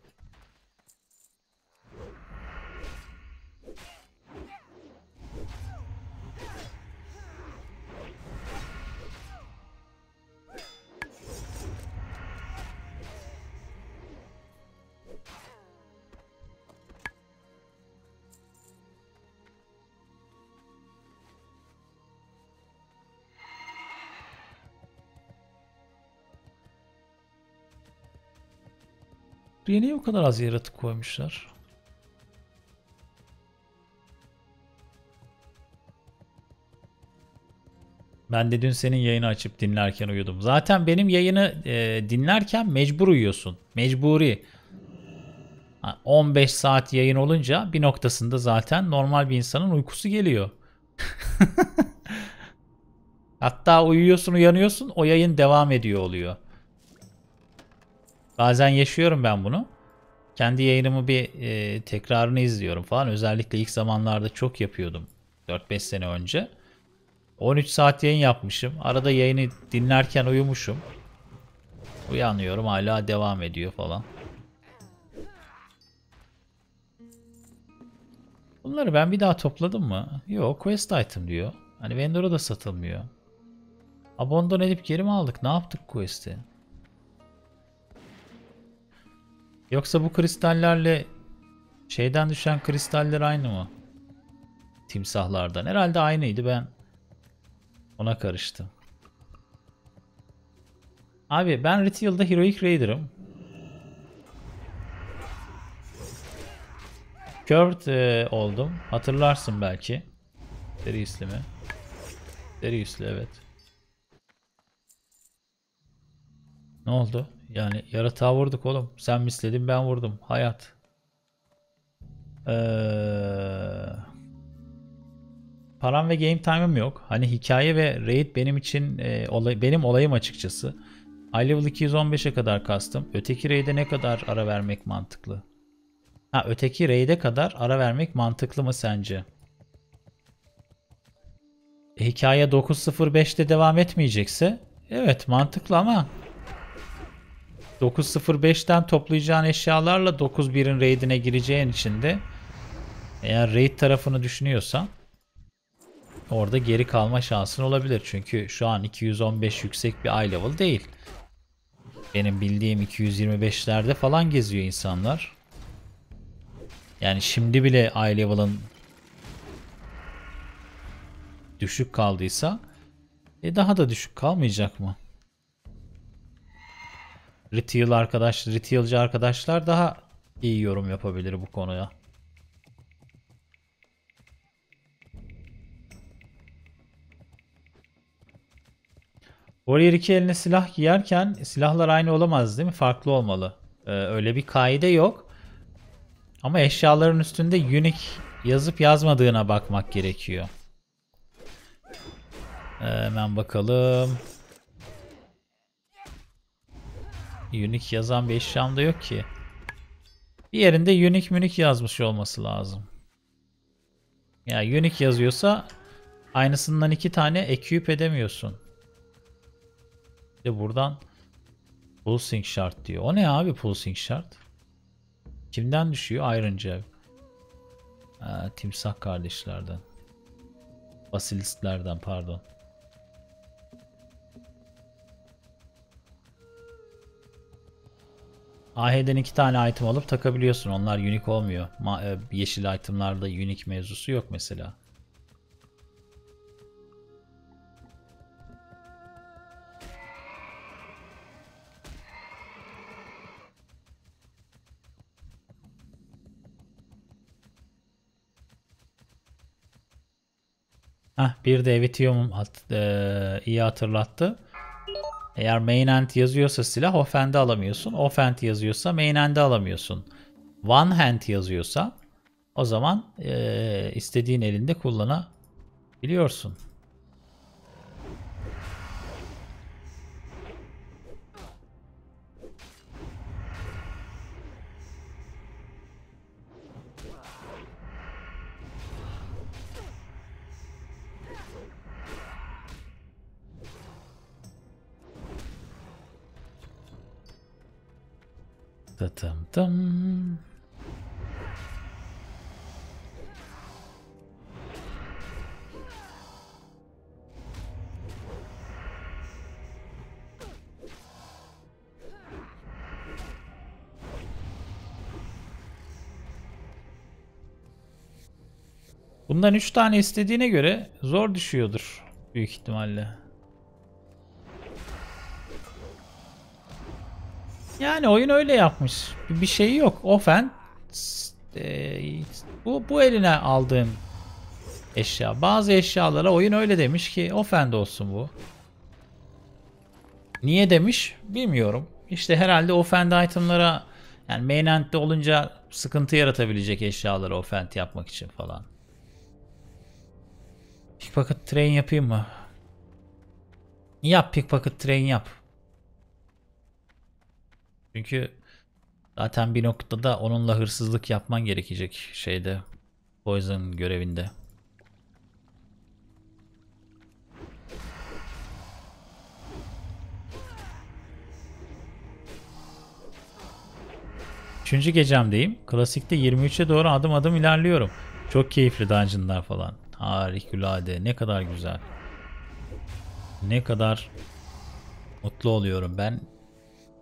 Buraya niye o kadar az yaratık koymuşlar? Ben de dün senin yayını açıp dinlerken uyudum. Zaten benim yayını e, dinlerken mecbur uyuyorsun. Mecburi. 15 saat yayın olunca bir noktasında zaten normal bir insanın uykusu geliyor. [laughs] Hatta uyuyorsun uyanıyorsun o yayın devam ediyor oluyor. Bazen yaşıyorum ben bunu. Kendi yayınımı bir e, tekrarını izliyorum falan. Özellikle ilk zamanlarda çok yapıyordum. 4-5 sene önce. 13 saat yayın yapmışım. Arada yayını dinlerken uyumuşum. Uyanıyorum hala devam ediyor falan. Bunları ben bir daha topladım mı? Yok quest item diyor. Hani vendor'a da satılmıyor. Abandon edip geri mi aldık? Ne yaptık quest'i? Yoksa bu kristallerle şeyden düşen kristaller aynı mı? Timsahlardan. Herhalde aynıydı ben ona karıştım. Abi ben Retail'da Heroic Raider'ım. Curved e, oldum. Hatırlarsın belki. Derius'li mi? Derius'li evet. Ne oldu? Yani yaratığa vurduk oğlum. Sen misledin ben vurdum. Hayat. Ee, param ve game time'ım yok. Hani hikaye ve raid benim için e, olay, benim olayım açıkçası. High level 215'e kadar kastım. Öteki raid'e ne kadar ara vermek mantıklı? Ha öteki raid'e kadar ara vermek mantıklı mı sence? E, hikaye 9.05'te devam etmeyecekse evet mantıklı ama 9.05'ten toplayacağın eşyalarla 9.1'in raidine gireceğin için de eğer raid tarafını düşünüyorsan orada geri kalma şansın olabilir. Çünkü şu an 215 yüksek bir eye level değil. Benim bildiğim 225'lerde falan geziyor insanlar. Yani şimdi bile eye level'ın düşük kaldıysa e daha da düşük kalmayacak mı? retail arkadaş, retailci arkadaşlar daha iyi yorum yapabilir bu konuya. Warrior 2 eline silah giyerken silahlar aynı olamaz değil mi? Farklı olmalı. Ee, öyle bir kaide yok. Ama eşyaların üstünde unique yazıp yazmadığına bakmak gerekiyor. Ee, hemen bakalım. Unique yazan bir eşyam da yok ki. Bir yerinde Unique Münik yazmış olması lazım. Ya yani Unique yazıyorsa aynısından iki tane eküp edemiyorsun. İşte buradan Pulsing şart diyor. O ne abi Pulsing şart? Kimden düşüyor? Iron Jaw. Timsah kardeşlerden. Basilistlerden pardon. AH'den iki tane item alıp takabiliyorsun. Onlar unique olmuyor. Ma e, yeşil itemlarda unique mevzusu yok mesela. Heh, bir de Evitium'um hat, e, iyi hatırlattı. Eğer main hand yazıyorsa silah offhand'e alamıyorsun. Offhand yazıyorsa main mainhand'e alamıyorsun. One hand yazıyorsa o zaman e, istediğin elinde kullanabiliyorsun. Da tam tam. Bundan 3 tane istediğine göre zor düşüyordur büyük ihtimalle. Yani oyun öyle yapmış. Bir şeyi yok. Ofen e, bu, bu eline aldığın eşya. Bazı eşyalara oyun öyle demiş ki ofen de olsun bu. Niye demiş bilmiyorum. İşte herhalde offend itemlara yani mainlandde olunca sıkıntı yaratabilecek eşyaları offend yapmak için falan. Pickpocket train yapayım mı? Yap pickpocket train yap. Çünkü zaten bir noktada onunla hırsızlık yapman gerekecek şeyde. Poison görevinde. Üçüncü gecemdeyim. Klasikte 23'e doğru adım adım ilerliyorum. Çok keyifli dungeonlar falan. Harikulade. Ne kadar güzel. Ne kadar mutlu oluyorum ben.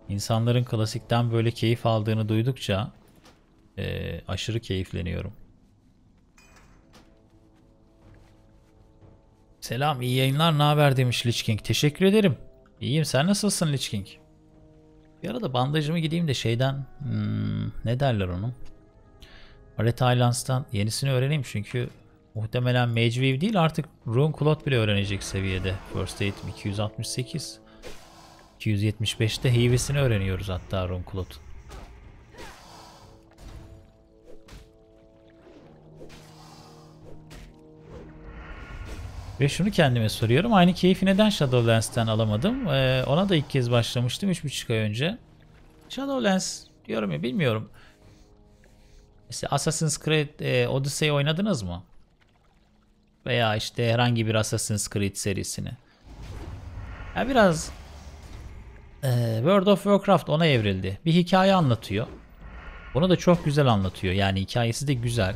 İnsanların klasikten böyle keyif aldığını duydukça e, aşırı keyifleniyorum. Selam iyi yayınlar ne haber demiş Lich King. Teşekkür ederim. İyiyim sen nasılsın Lich King? Bir arada bandajımı gideyim de şeyden hmm, ne derler onu? Red Islands'tan yenisini öğreneyim çünkü muhtemelen Mageweave değil artık Rune Cloud bile öğrenecek seviyede. First Aid 268. 275'te hivesini öğreniyoruz hatta Ronkulot'un. Ve şunu kendime soruyorum. Aynı keyfi neden Shadowlands'ten alamadım? Ee, ona da ilk kez başlamıştım 3,5 ay önce. Shadowlands diyorum ya bilmiyorum. Mesela Assassin's Creed e, Odyssey oynadınız mı? Veya işte herhangi bir Assassin's Creed serisini. Ya biraz ee, World of Warcraft ona evrildi. Bir hikaye anlatıyor. Bunu da çok güzel anlatıyor. Yani hikayesi de güzel.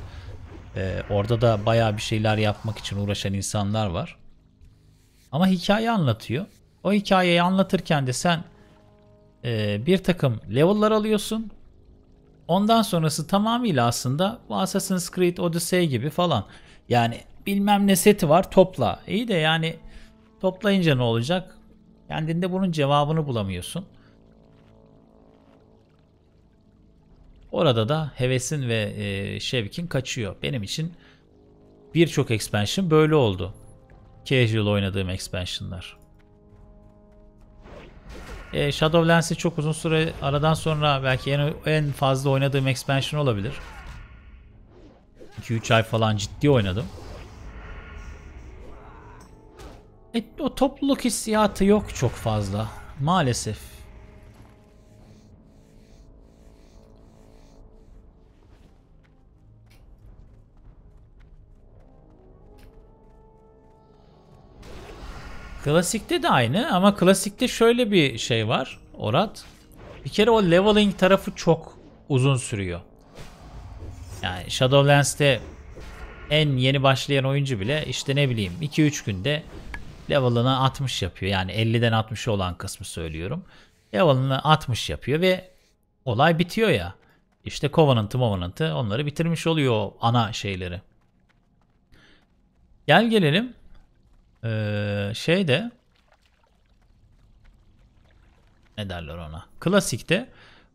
E, orada da baya bir şeyler yapmak için uğraşan insanlar var. Ama hikaye anlatıyor. O hikayeyi anlatırken de sen e, bir takım level'lar alıyorsun. Ondan sonrası tamamıyla aslında bu Assassin's Creed Odyssey gibi falan. Yani bilmem ne seti var topla. İyi de yani toplayınca ne olacak? Kendinde bunun cevabını bulamıyorsun. Orada da hevesin ve e, şevkin kaçıyor. Benim için birçok expansion böyle oldu. Casual oynadığım expansionlar. E, Shadowlands'i çok uzun süre aradan sonra belki en, en fazla oynadığım expansion olabilir. 2-3 ay falan ciddi oynadım. E, o topluluk hissiyatı yok çok fazla. Maalesef. Klasikte de aynı ama klasikte şöyle bir şey var Orat. Bir kere o leveling tarafı çok uzun sürüyor. Yani Shadowlands'te en yeni başlayan oyuncu bile işte ne bileyim 2-3 günde level'ını 60 yapıyor. Yani 50'den 60 olan kısmı söylüyorum. Level'ını 60 yapıyor ve olay bitiyor ya. İşte Covenant'ı Movenant'ı onları bitirmiş oluyor ana şeyleri. Gel gelelim ee, şeyde ne derler ona? Klasikte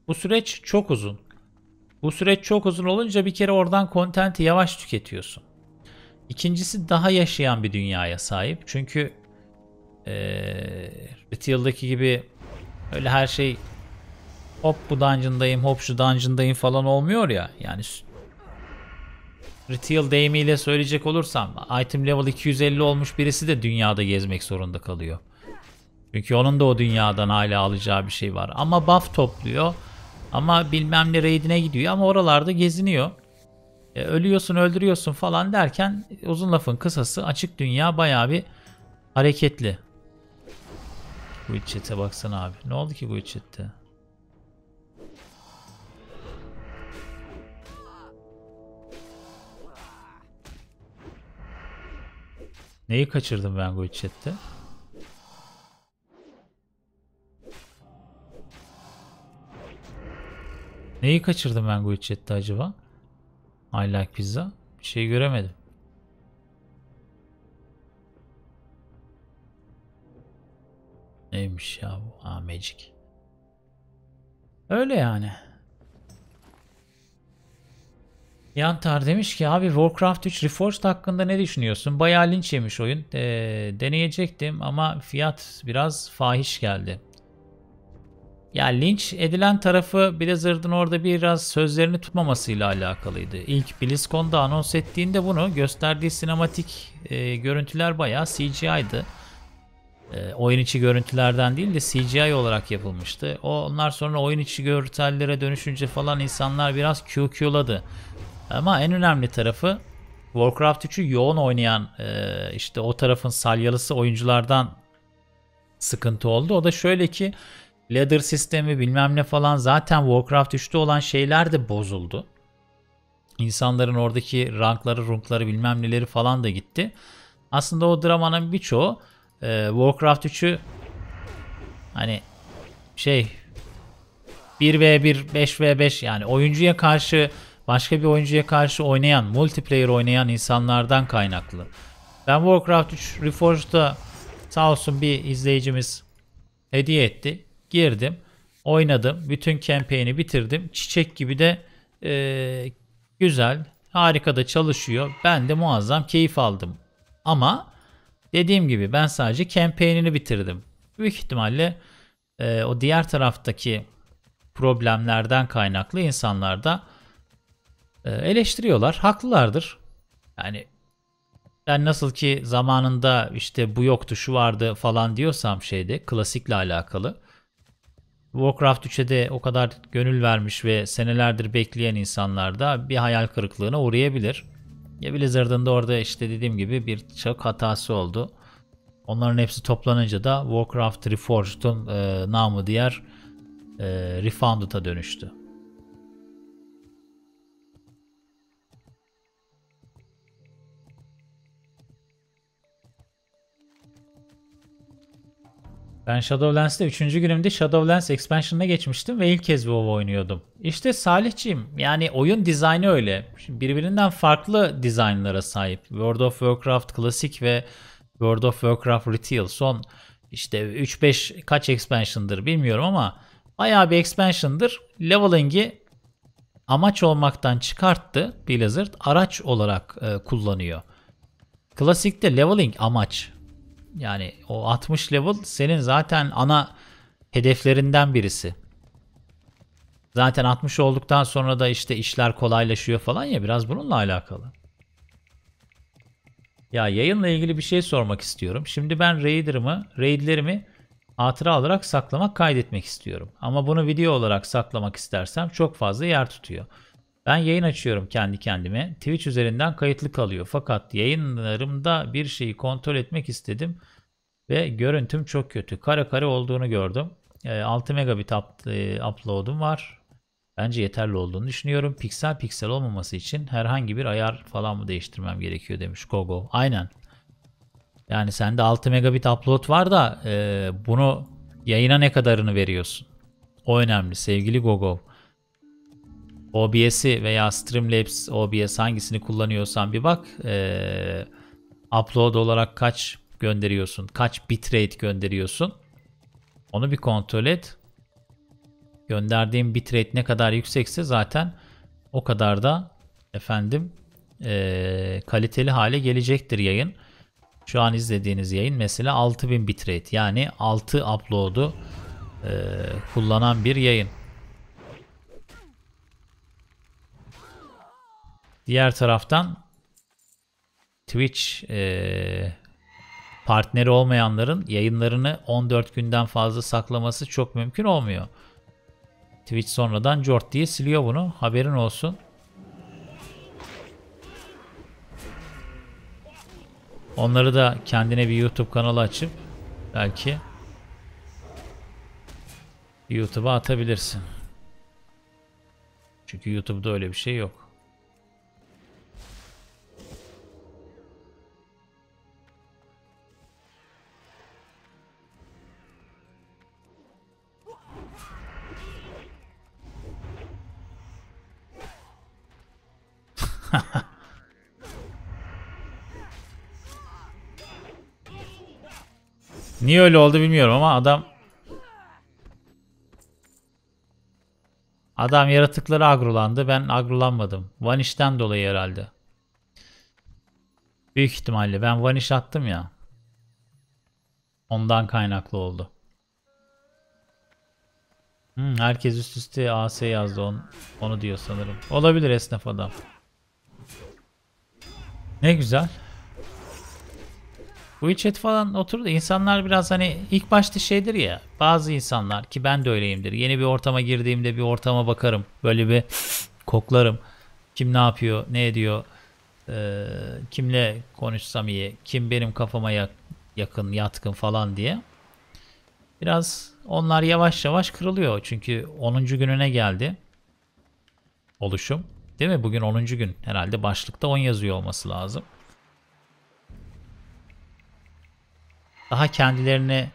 bu süreç çok uzun. Bu süreç çok uzun olunca bir kere oradan kontenti yavaş tüketiyorsun. İkincisi daha yaşayan bir dünyaya sahip. Çünkü ee, Retail'daki gibi öyle her şey hop bu dungeon'dayım hop şu dungeon'dayım falan olmuyor ya. Yani Retail deyimiyle söyleyecek olursam item level 250 olmuş birisi de dünyada gezmek zorunda kalıyor. Çünkü onun da o dünyadan hala alacağı bir şey var. Ama buff topluyor. Ama bilmem ne raidine gidiyor ama oralarda geziniyor. E, ölüyorsun öldürüyorsun falan derken uzun lafın kısası açık dünya baya bir hareketli. Guild chat'e baksana abi. Ne oldu ki Guild chat'te? Neyi kaçırdım ben Guild chat'te? Neyi kaçırdım ben Guild chat'te acaba? I like pizza. Bir şey göremedim. Neymiş ya bu? Aa Magic. Öyle yani. Yantar demiş ki abi Warcraft 3 Reforged hakkında ne düşünüyorsun? Bayağı linç yemiş oyun. E, deneyecektim ama fiyat biraz fahiş geldi. Ya linç edilen tarafı Blizzard'ın orada biraz sözlerini tutmamasıyla alakalıydı. İlk BlizzCon'da anons ettiğinde bunu gösterdiği sinematik e, görüntüler bayağı CGI'dı. Ee, oyun içi görüntülerden değil de CGI olarak yapılmıştı. Onlar sonra oyun içi görüntülere dönüşünce falan insanlar biraz QQ'ladı. Ama en önemli tarafı Warcraft 3'ü yoğun oynayan e, işte o tarafın salyalısı oyunculardan sıkıntı oldu. O da şöyle ki ladder sistemi bilmem ne falan zaten Warcraft 3'te olan şeyler de bozuldu. İnsanların oradaki rankları, runkları bilmem neleri falan da gitti. Aslında o dramanın birçoğu e, Warcraft 3'ü hani şey 1v1 5v5 yani oyuncuya karşı başka bir oyuncuya karşı oynayan multiplayer oynayan insanlardan kaynaklı. Ben Warcraft 3 Reforged'da sağ olsun bir izleyicimiz hediye etti. Girdim, oynadım, bütün campaign'i bitirdim. Çiçek gibi de e, güzel, harika da çalışıyor. Ben de muazzam keyif aldım. Ama Dediğim gibi ben sadece campaign'ini bitirdim. Büyük ihtimalle e, o diğer taraftaki problemlerden kaynaklı insanlar da e, eleştiriyorlar. Haklılardır. Yani ben nasıl ki zamanında işte bu yoktu şu vardı falan diyorsam şeyde klasikle alakalı. Warcraft 3'e de o kadar gönül vermiş ve senelerdir bekleyen insanlar da bir hayal kırıklığına uğrayabilir. Ya Blizzard'ın da orada işte dediğim gibi bir çok hatası oldu. Onların hepsi toplanınca da Warcraft Reforged'un e, namı diğer e, Refounded'a dönüştü. Ben Shadowlands'te 3. günümde Shadowlands Expansion'ına geçmiştim ve ilk kez WoW oynuyordum. İşte Salihciğim yani oyun dizaynı öyle. Şimdi birbirinden farklı dizaynlara sahip. World of Warcraft klasik ve World of Warcraft Retail son işte 3-5 kaç expansion'dır bilmiyorum ama bayağı bir expansion'dır. Leveling'i amaç olmaktan çıkarttı Blizzard araç olarak e, kullanıyor. Klasikte leveling amaç. Yani o 60 level senin zaten ana hedeflerinden birisi. Zaten 60 olduktan sonra da işte işler kolaylaşıyor falan ya biraz bununla alakalı. Ya yayınla ilgili bir şey sormak istiyorum. Şimdi ben Raider'ımı, Raid'lerimi hatıra olarak saklamak, kaydetmek istiyorum. Ama bunu video olarak saklamak istersem çok fazla yer tutuyor. Ben yayın açıyorum kendi kendime. Twitch üzerinden kayıtlı kalıyor. Fakat yayınlarımda bir şeyi kontrol etmek istedim ve görüntüm çok kötü. Kara kara olduğunu gördüm. 6 ee, megabit e, upload'um var. Bence yeterli olduğunu düşünüyorum. Piksel piksel olmaması için herhangi bir ayar falan mı değiştirmem gerekiyor demiş Gogo. Aynen. Yani sende 6 megabit upload var da e, bunu yayına ne kadarını veriyorsun? O önemli sevgili Gogo. OBS'i veya Streamlabs OBS hangisini kullanıyorsan bir bak. Ee, upload olarak kaç gönderiyorsun? Kaç bitrate gönderiyorsun? Onu bir kontrol et. Gönderdiğim bitrate ne kadar yüksekse zaten o kadar da efendim e, kaliteli hale gelecektir yayın. Şu an izlediğiniz yayın mesela 6000 bitrate yani 6 upload'u e, kullanan bir yayın. Diğer taraftan Twitch e, partneri olmayanların yayınlarını 14 günden fazla saklaması çok mümkün olmuyor. Twitch sonradan Jort diye siliyor bunu. Haberin olsun. Onları da kendine bir YouTube kanalı açıp belki YouTube'a atabilirsin. Çünkü YouTube'da öyle bir şey yok. [laughs] Niye öyle oldu bilmiyorum ama adam Adam yaratıkları agrolandı. Ben agrolanmadım. Vanish'ten dolayı herhalde. Büyük ihtimalle ben vanish attım ya. Ondan kaynaklı oldu. Hmm, herkes üst üste AS yazdı. On, onu diyor sanırım. Olabilir esnaf adam. Ne güzel. Bu chat falan oturdu. İnsanlar biraz hani ilk başta şeydir ya. Bazı insanlar ki ben de öyleyimdir. Yeni bir ortama girdiğimde bir ortama bakarım. Böyle bir koklarım. Kim ne yapıyor, ne ediyor? Ee, kimle konuşsam iyi? Kim benim kafama yak yakın, yatkın falan diye. Biraz onlar yavaş yavaş kırılıyor. Çünkü 10. gününe geldi oluşum. Değil mi? Bugün 10. gün. Herhalde başlıkta 10 yazıyor olması lazım. Daha kendilerine,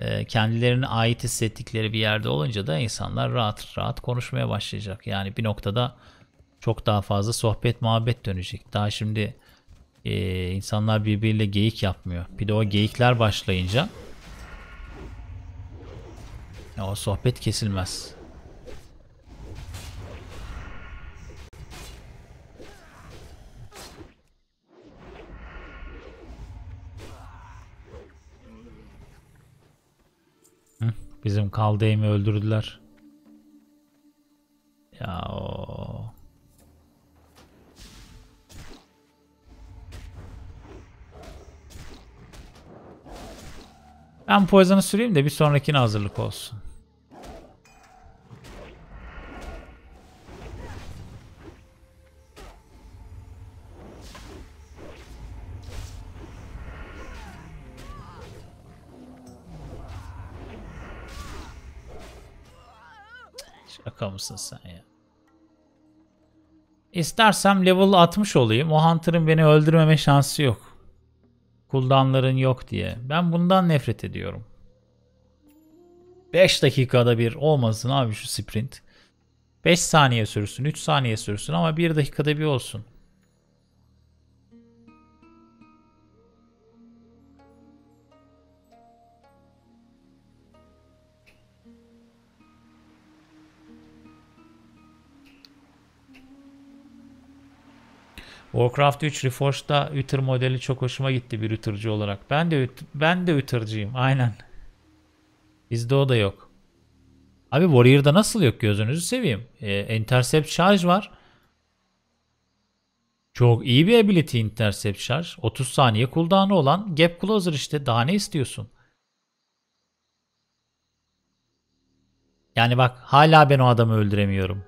e, kendilerine ait hissettikleri bir yerde olunca da insanlar rahat rahat konuşmaya başlayacak. Yani bir noktada çok daha fazla sohbet muhabbet dönecek. Daha şimdi e, insanlar birbiriyle geyik yapmıyor. Bir de o geyikler başlayınca o sohbet kesilmez. Bizim Kaldeymi öldürdüler. Ya o. Ben Poison'ı süreyim de bir sonrakine hazırlık olsun. şaka mısın sen ya? İstersem level 60 olayım. O Hunter'ın beni öldürmeme şansı yok. Kuldanların yok diye. Ben bundan nefret ediyorum. 5 dakikada bir olmasın abi şu sprint. 5 saniye sürsün, 3 saniye sürsün ama 1 dakikada bir olsun. Warcraft 3 Reforged'da Ütür modeli çok hoşuma gitti bir ütürcü olarak. Ben de ben de ütürcüyüm aynen. Bizde o da yok. Abi Warrior'da nasıl yok gözünüzü seveyim. E, intercept Charge var. Çok iyi bir ability Intercept Charge. 30 saniye cooldown'ı olan Gap Closer işte. Daha ne istiyorsun? Yani bak hala ben o adamı öldüremiyorum.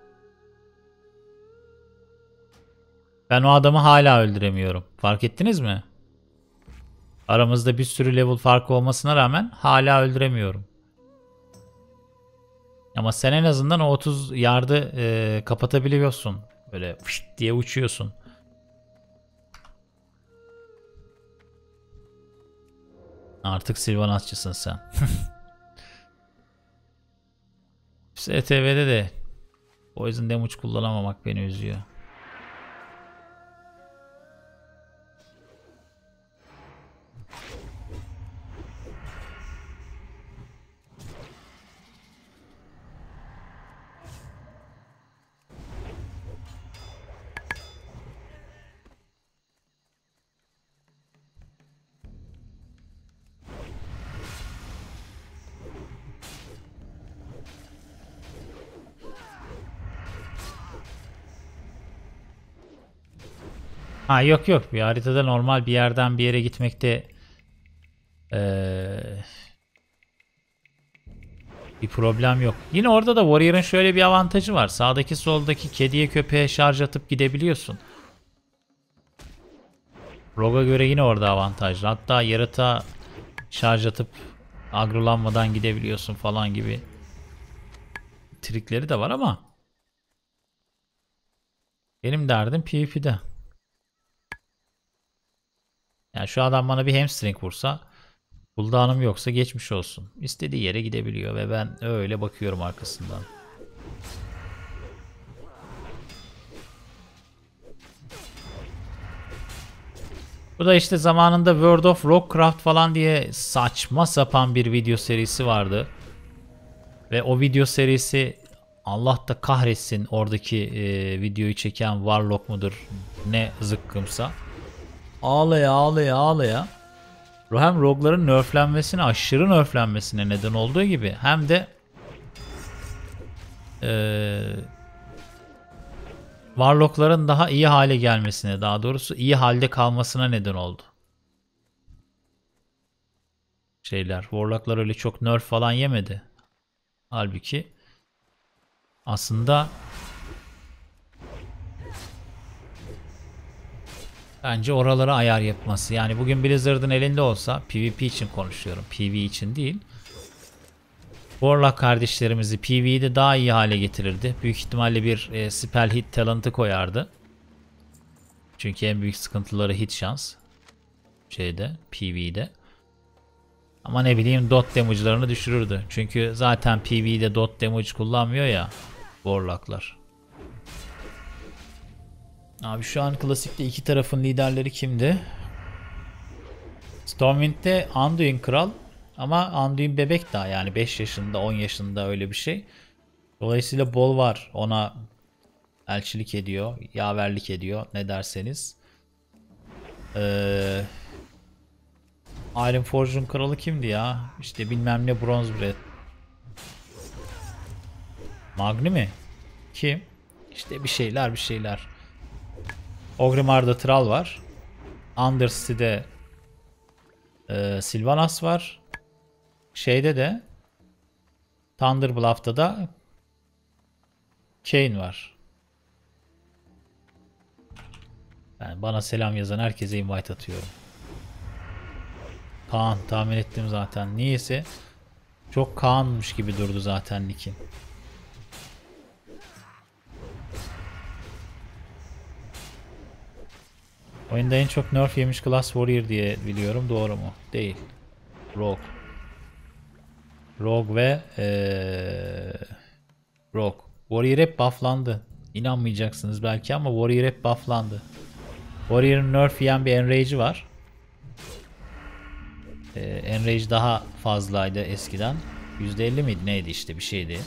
Ben o adamı hala öldüremiyorum. Fark ettiniz mi? Aramızda bir sürü level farkı olmasına rağmen hala öldüremiyorum. Ama sen en azından o 30 yardı e, kapatabiliyorsun. Böyle fışt diye uçuyorsun. Artık Silvanasçısın sen. STV'de [laughs] e de Poison Damage kullanamamak beni üzüyor. Ha yok yok bir haritada normal bir yerden bir yere gitmekte ee, bir problem yok. Yine orada da Warrior'ın şöyle bir avantajı var. Sağdaki soldaki kediye köpeğe şarj atıp gidebiliyorsun. Rogue'a göre yine orada avantajlı. Hatta yarata şarj atıp agrolanmadan gidebiliyorsun falan gibi trikleri de var ama benim derdim PvP'de. Yani şu adam bana bir hamstring vursa cooldown'um yoksa geçmiş olsun. İstediği yere gidebiliyor ve ben öyle bakıyorum arkasından. Bu da işte zamanında World of Rockcraft falan diye saçma sapan bir video serisi vardı. Ve o video serisi Allah da kahretsin oradaki e, videoyu çeken Warlock mudur ne zıkkımsa ağlaya ağlaya ağlaya hem rogların nerflenmesine aşırı nerflenmesine neden olduğu gibi hem de ee, Warlock'ların daha iyi hale gelmesine daha doğrusu iyi halde kalmasına neden oldu. Şeyler Warlock'lar öyle çok nerf falan yemedi. Halbuki aslında Bence oralara ayar yapması. Yani bugün Blizzard'ın elinde olsa PvP için konuşuyorum. PV için değil. Warlock kardeşlerimizi PvE'yi de daha iyi hale getirirdi. Büyük ihtimalle bir e, spell hit talent'ı koyardı. Çünkü en büyük sıkıntıları hit şans. Şeyde Pv'de. Ama ne bileyim dot damage'larını düşürürdü. Çünkü zaten Pv'de dot damage kullanmıyor ya Warlock'lar. Abi şu an klasikte iki tarafın liderleri kimdi? Stormwind'de Anduin kral ama Anduin bebek daha yani 5 yaşında 10 yaşında öyle bir şey. Dolayısıyla bol var ona elçilik ediyor, yaverlik ediyor ne derseniz. Ee, Iron kralı kimdi ya? İşte bilmem ne Bronze Magni mi? Kim? İşte bir şeyler bir şeyler. Ogrimar'da Tral var. Undercity'de e, Sylvanas var. Şeyde de Thunderbluff'ta da Kane var. Yani bana selam yazan herkese invite atıyorum. Kaan tahmin ettim zaten. Niyesi çok Kaan'mış gibi durdu zaten Nick'in. Oyunda en çok nerf yemiş Glass Warrior diye biliyorum. Doğru mu? Değil. Rogue. Rogue ve ee, Rogue. Warrior hep bufflandı. İnanmayacaksınız belki ama Warrior hep bufflandı. Warrior'ın nerf yiyen bir Enrage'i var. Ee, Enrage daha fazlaydı eskiden. %50 miydi neydi işte bir şeydi.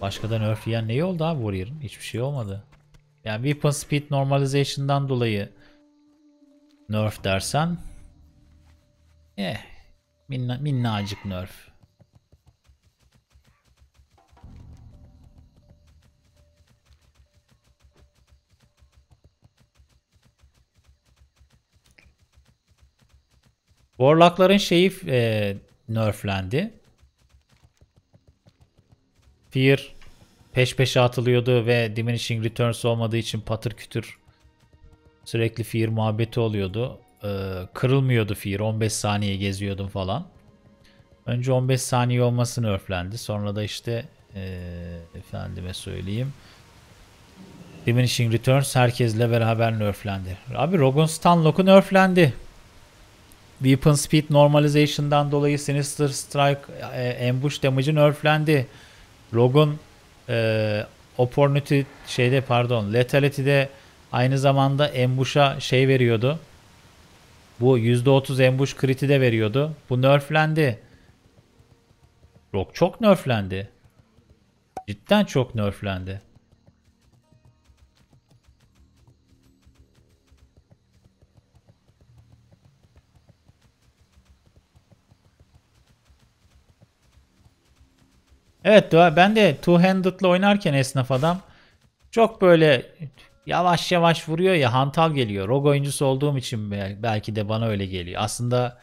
Başkadan nerf yiyen neyi oldu abi Warrior'ın? Hiçbir şey olmadı. Yani weapon speed normalization'dan dolayı nerf dersen eh minna, minnacık nerf. Warlock'ların şeyi e, nerflendi. Fear peş peşe atılıyordu ve diminishing returns olmadığı için patır kütür sürekli fiir muhabbeti oluyordu. Ee, kırılmıyordu fiir. 15 saniye geziyordum falan. Önce 15 saniye olmasını örflendi. Sonra da işte ee, efendime söyleyeyim. Diminishing Returns herkesle beraber nerflendi. Abi Rogon Stanlock'u nerflendi. Weapon Speed Normalization'dan dolayı Sinister Strike e, Ambush Damage'ı nerflendi. Rogon e, Opportunity şeyde pardon de aynı zamanda Embuş'a şey veriyordu. Bu %30 Embuş kriti de veriyordu. Bu nerflendi. Rock çok nerflendi. Cidden çok nerflendi. Evet ben de two-handed'la oynarken esnaf adam çok böyle yavaş yavaş vuruyor ya hantal geliyor. Rogue oyuncusu olduğum için belki de bana öyle geliyor. Aslında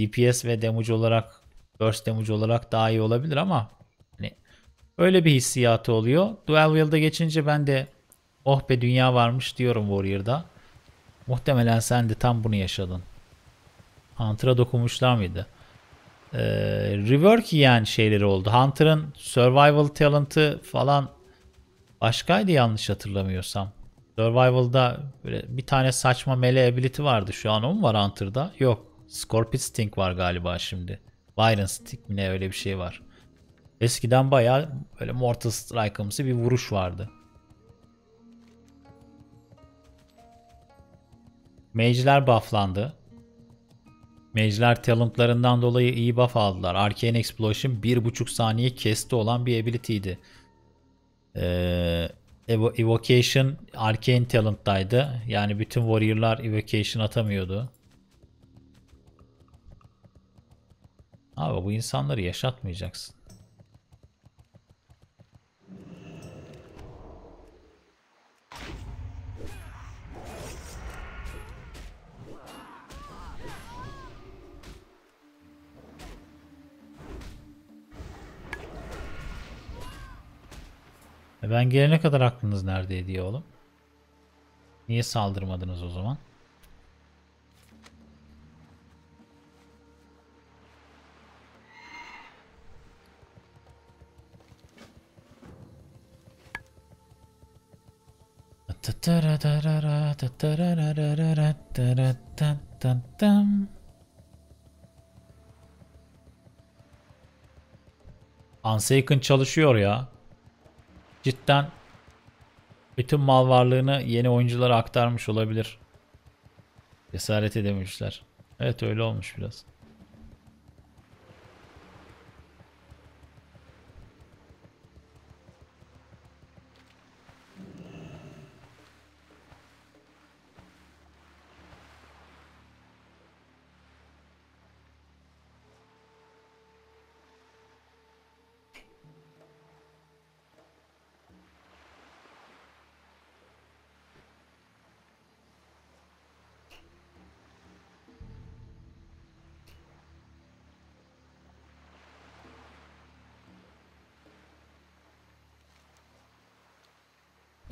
DPS ve damage olarak burst damage olarak daha iyi olabilir ama hani öyle bir hissiyatı oluyor. Dual Wield'a geçince ben de oh be dünya varmış diyorum Warrior'da. Muhtemelen sen de tam bunu yaşadın. Hunter'a dokunmuşlar mıydı? e, rework yiyen şeyleri oldu. Hunter'ın survival talent'ı falan başkaydı yanlış hatırlamıyorsam. Survival'da böyle bir tane saçma melee ability vardı. Şu an o mu var Hunter'da? Yok. Scorpion Sting var galiba şimdi. Byron Sting mi ne öyle bir şey var. Eskiden bayağı böyle Mortal Strike'ımsı bir vuruş vardı. Mage'ler bufflandı. Mage'ler talentlarından dolayı iyi buff aldılar. Arcane Explosion 1.5 saniye kesti olan bir ability'ydi. Ee, Evocation Arcane Talent'taydı. Yani bütün Warrior'lar Evocation atamıyordu. Abi bu insanları yaşatmayacaksın. E, ben gelene kadar aklınız neredeydi ya oğlum? Niye saldırmadınız o zaman? Unsaken çalışıyor ya cidden bütün mal varlığını yeni oyunculara aktarmış olabilir. Cesaret edememişler. Evet öyle olmuş biraz.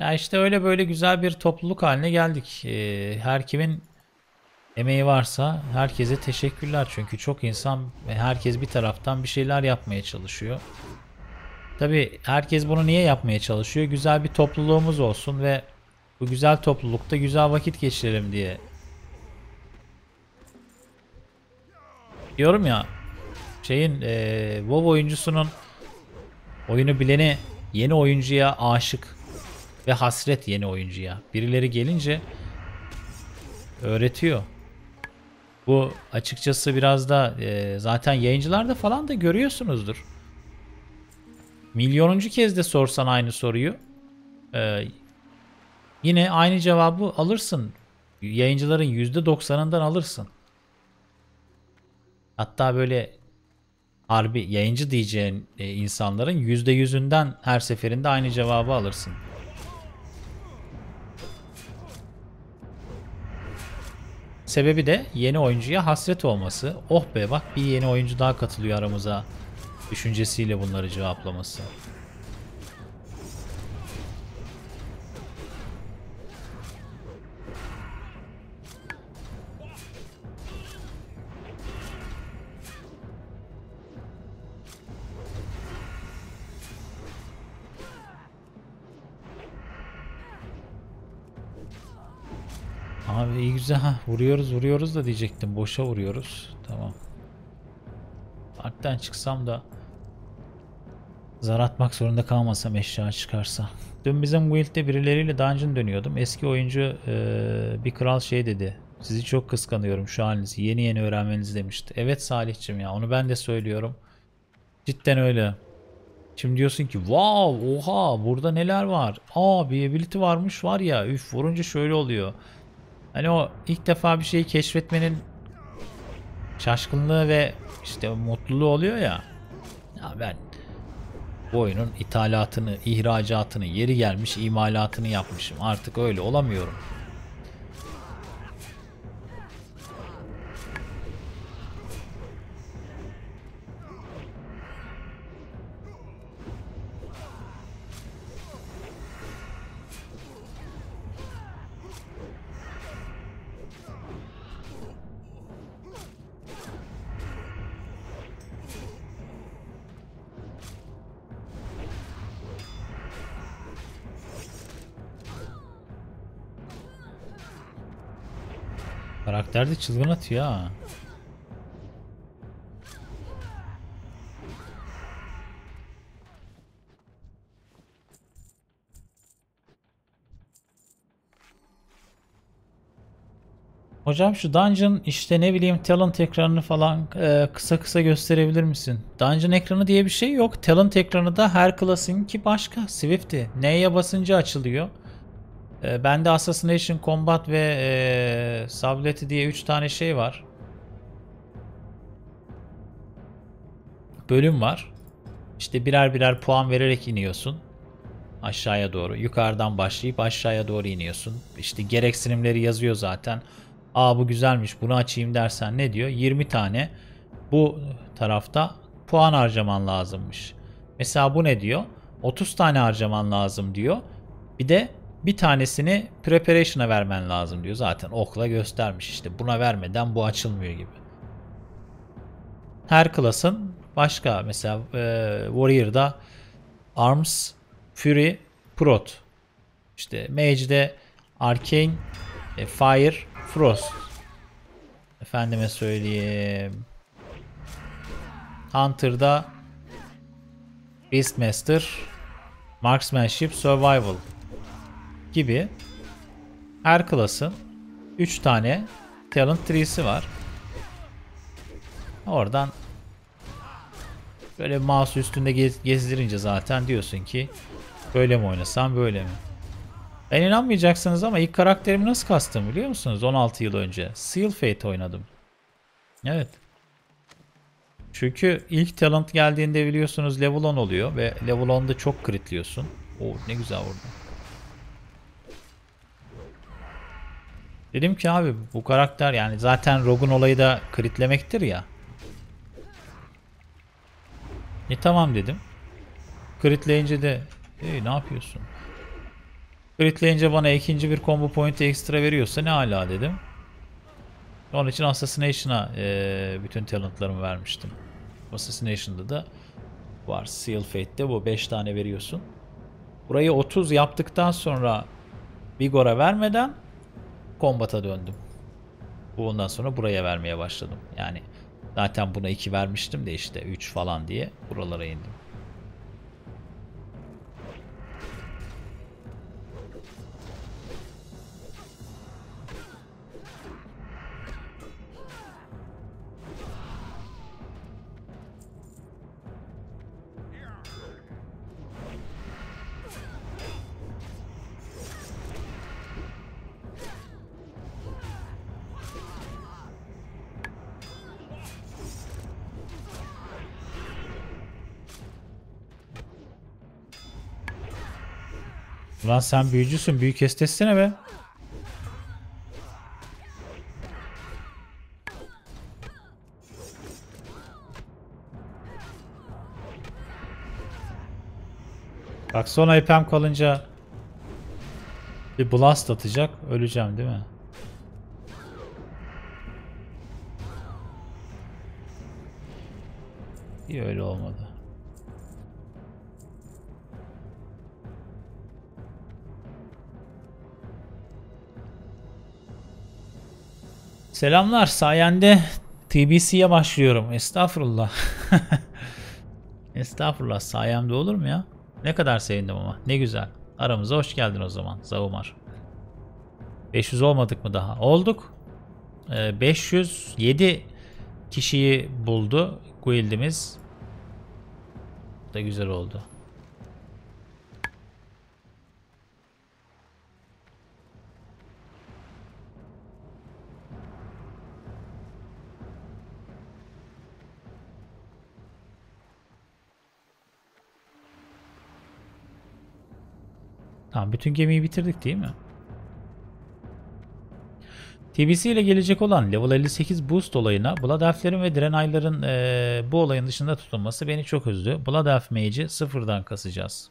Ya işte öyle böyle güzel bir topluluk haline geldik. Ee, her kimin emeği varsa herkese teşekkürler. Çünkü çok insan ve herkes bir taraftan bir şeyler yapmaya çalışıyor. Tabi herkes bunu niye yapmaya çalışıyor? Güzel bir topluluğumuz olsun ve bu güzel toplulukta güzel vakit geçirelim diye. Diyorum ya şeyin e, WoW oyuncusunun oyunu bileni yeni oyuncuya aşık ve hasret yeni oyuncuya. Birileri gelince öğretiyor. Bu açıkçası biraz da e, zaten yayıncılarda falan da görüyorsunuzdur. Milyonuncu kez de sorsan aynı soruyu e, yine aynı cevabı alırsın. Yayıncıların %90'ından alırsın. Hatta böyle harbi yayıncı diyeceğin e, insanların %100'ünden her seferinde aynı cevabı alırsın. Sebebi de yeni oyuncuya hasret olması. Oh be bak bir yeni oyuncu daha katılıyor aramıza düşüncesiyle bunları cevaplaması. Abi iyi güzel. ha vuruyoruz vuruyoruz da diyecektim. Boşa vuruyoruz. Tamam. Parktan çıksam da zar atmak zorunda kalmasam eşya çıkarsa. Dün bizim guild'de birileriyle dungeon dönüyordum. Eski oyuncu ee, bir kral şey dedi. Sizi çok kıskanıyorum şu halinizi. Yeni yeni öğrenmeniz demişti. Evet Salihçim ya onu ben de söylüyorum. Cidden öyle. Şimdi diyorsun ki wow oha burada neler var. Aa bir ability varmış var ya üf vurunca şöyle oluyor. Hani o ilk defa bir şeyi keşfetmenin şaşkınlığı ve işte mutluluğu oluyor ya. Ya ben bu oyunun ithalatını, ihracatını, yeri gelmiş imalatını yapmışım. Artık öyle olamıyorum. Karakter de çılgın atıyor ha. Hocam şu dungeon işte ne bileyim talent ekranını falan e, kısa kısa gösterebilir misin? Dungeon ekranı diye bir şey yok. Talent ekranı da her klasın ki başka. Swift'i. N'ye basınca açılıyor. E, bende Assassination, Combat ve e, Sableti diye 3 tane şey var. Bölüm var. İşte birer birer puan vererek iniyorsun. Aşağıya doğru. Yukarıdan başlayıp aşağıya doğru iniyorsun. İşte gereksinimleri yazıyor zaten. Aa bu güzelmiş bunu açayım dersen ne diyor? 20 tane bu tarafta puan harcaman lazımmış. Mesela bu ne diyor? 30 tane harcaman lazım diyor. Bir de bir tanesini preparation'a vermen lazım diyor. Zaten okla göstermiş işte. Buna vermeden bu açılmıyor gibi. Her klasın başka mesela e, Warrior'da Arms, Fury, Prot. İşte Mage'de Arcane, e, Fire, Frost. Efendime söyleyeyim. Hunter'da Beastmaster, Marksmanship, Survival gibi her klasın 3 tane talent tree'si var. Oradan böyle mouse üstünde gez, gezdirince zaten diyorsun ki böyle mi oynasam böyle mi? Ben inanmayacaksınız ama ilk karakterimi nasıl kastım biliyor musunuz? 16 yıl önce. Seal Fate oynadım. Evet. Çünkü ilk talent geldiğinde biliyorsunuz level 10 oluyor ve level 10'da çok kritliyorsun. Oo ne güzel vurdun. Dedim ki abi bu karakter yani zaten Rogue'un olayı da kritlemektir ya. E tamam dedim. Kritleyince de hey ne yapıyorsun? Kritleyince bana ikinci bir combo pointi ekstra veriyorsa ne hala dedim. Onun için Assassination'a e, bütün talentlarımı vermiştim. Assassination'da da var. Seal Fate'de bu 5 tane veriyorsun. Burayı 30 yaptıktan sonra Vigor'a vermeden kombata döndüm. ondan sonra buraya vermeye başladım. Yani zaten buna 2 vermiştim de işte 3 falan diye buralara indim. Ulan sen büyücüsün. Büyü kestesine be. Bak son IP'm kalınca bir blast atacak. Öleceğim değil mi? İyi öyle olmadı. Selamlar sayende TBC'ye başlıyorum. Estağfurullah. [laughs] Estağfurullah sayemde olur mu ya? Ne kadar sevindim ama. Ne güzel. Aramıza hoş geldin o zaman Zavumar. 500 olmadık mı daha? Olduk. 507 ee, kişiyi buldu guildimiz. Da güzel oldu. Tamam bütün gemiyi bitirdik değil mi? TBC ile gelecek olan level 58 boost olayına Blood Elf'lerin ve Drenay'ların e, bu olayın dışında tutulması beni çok üzdü. Blood Elf Mage'i sıfırdan kasacağız.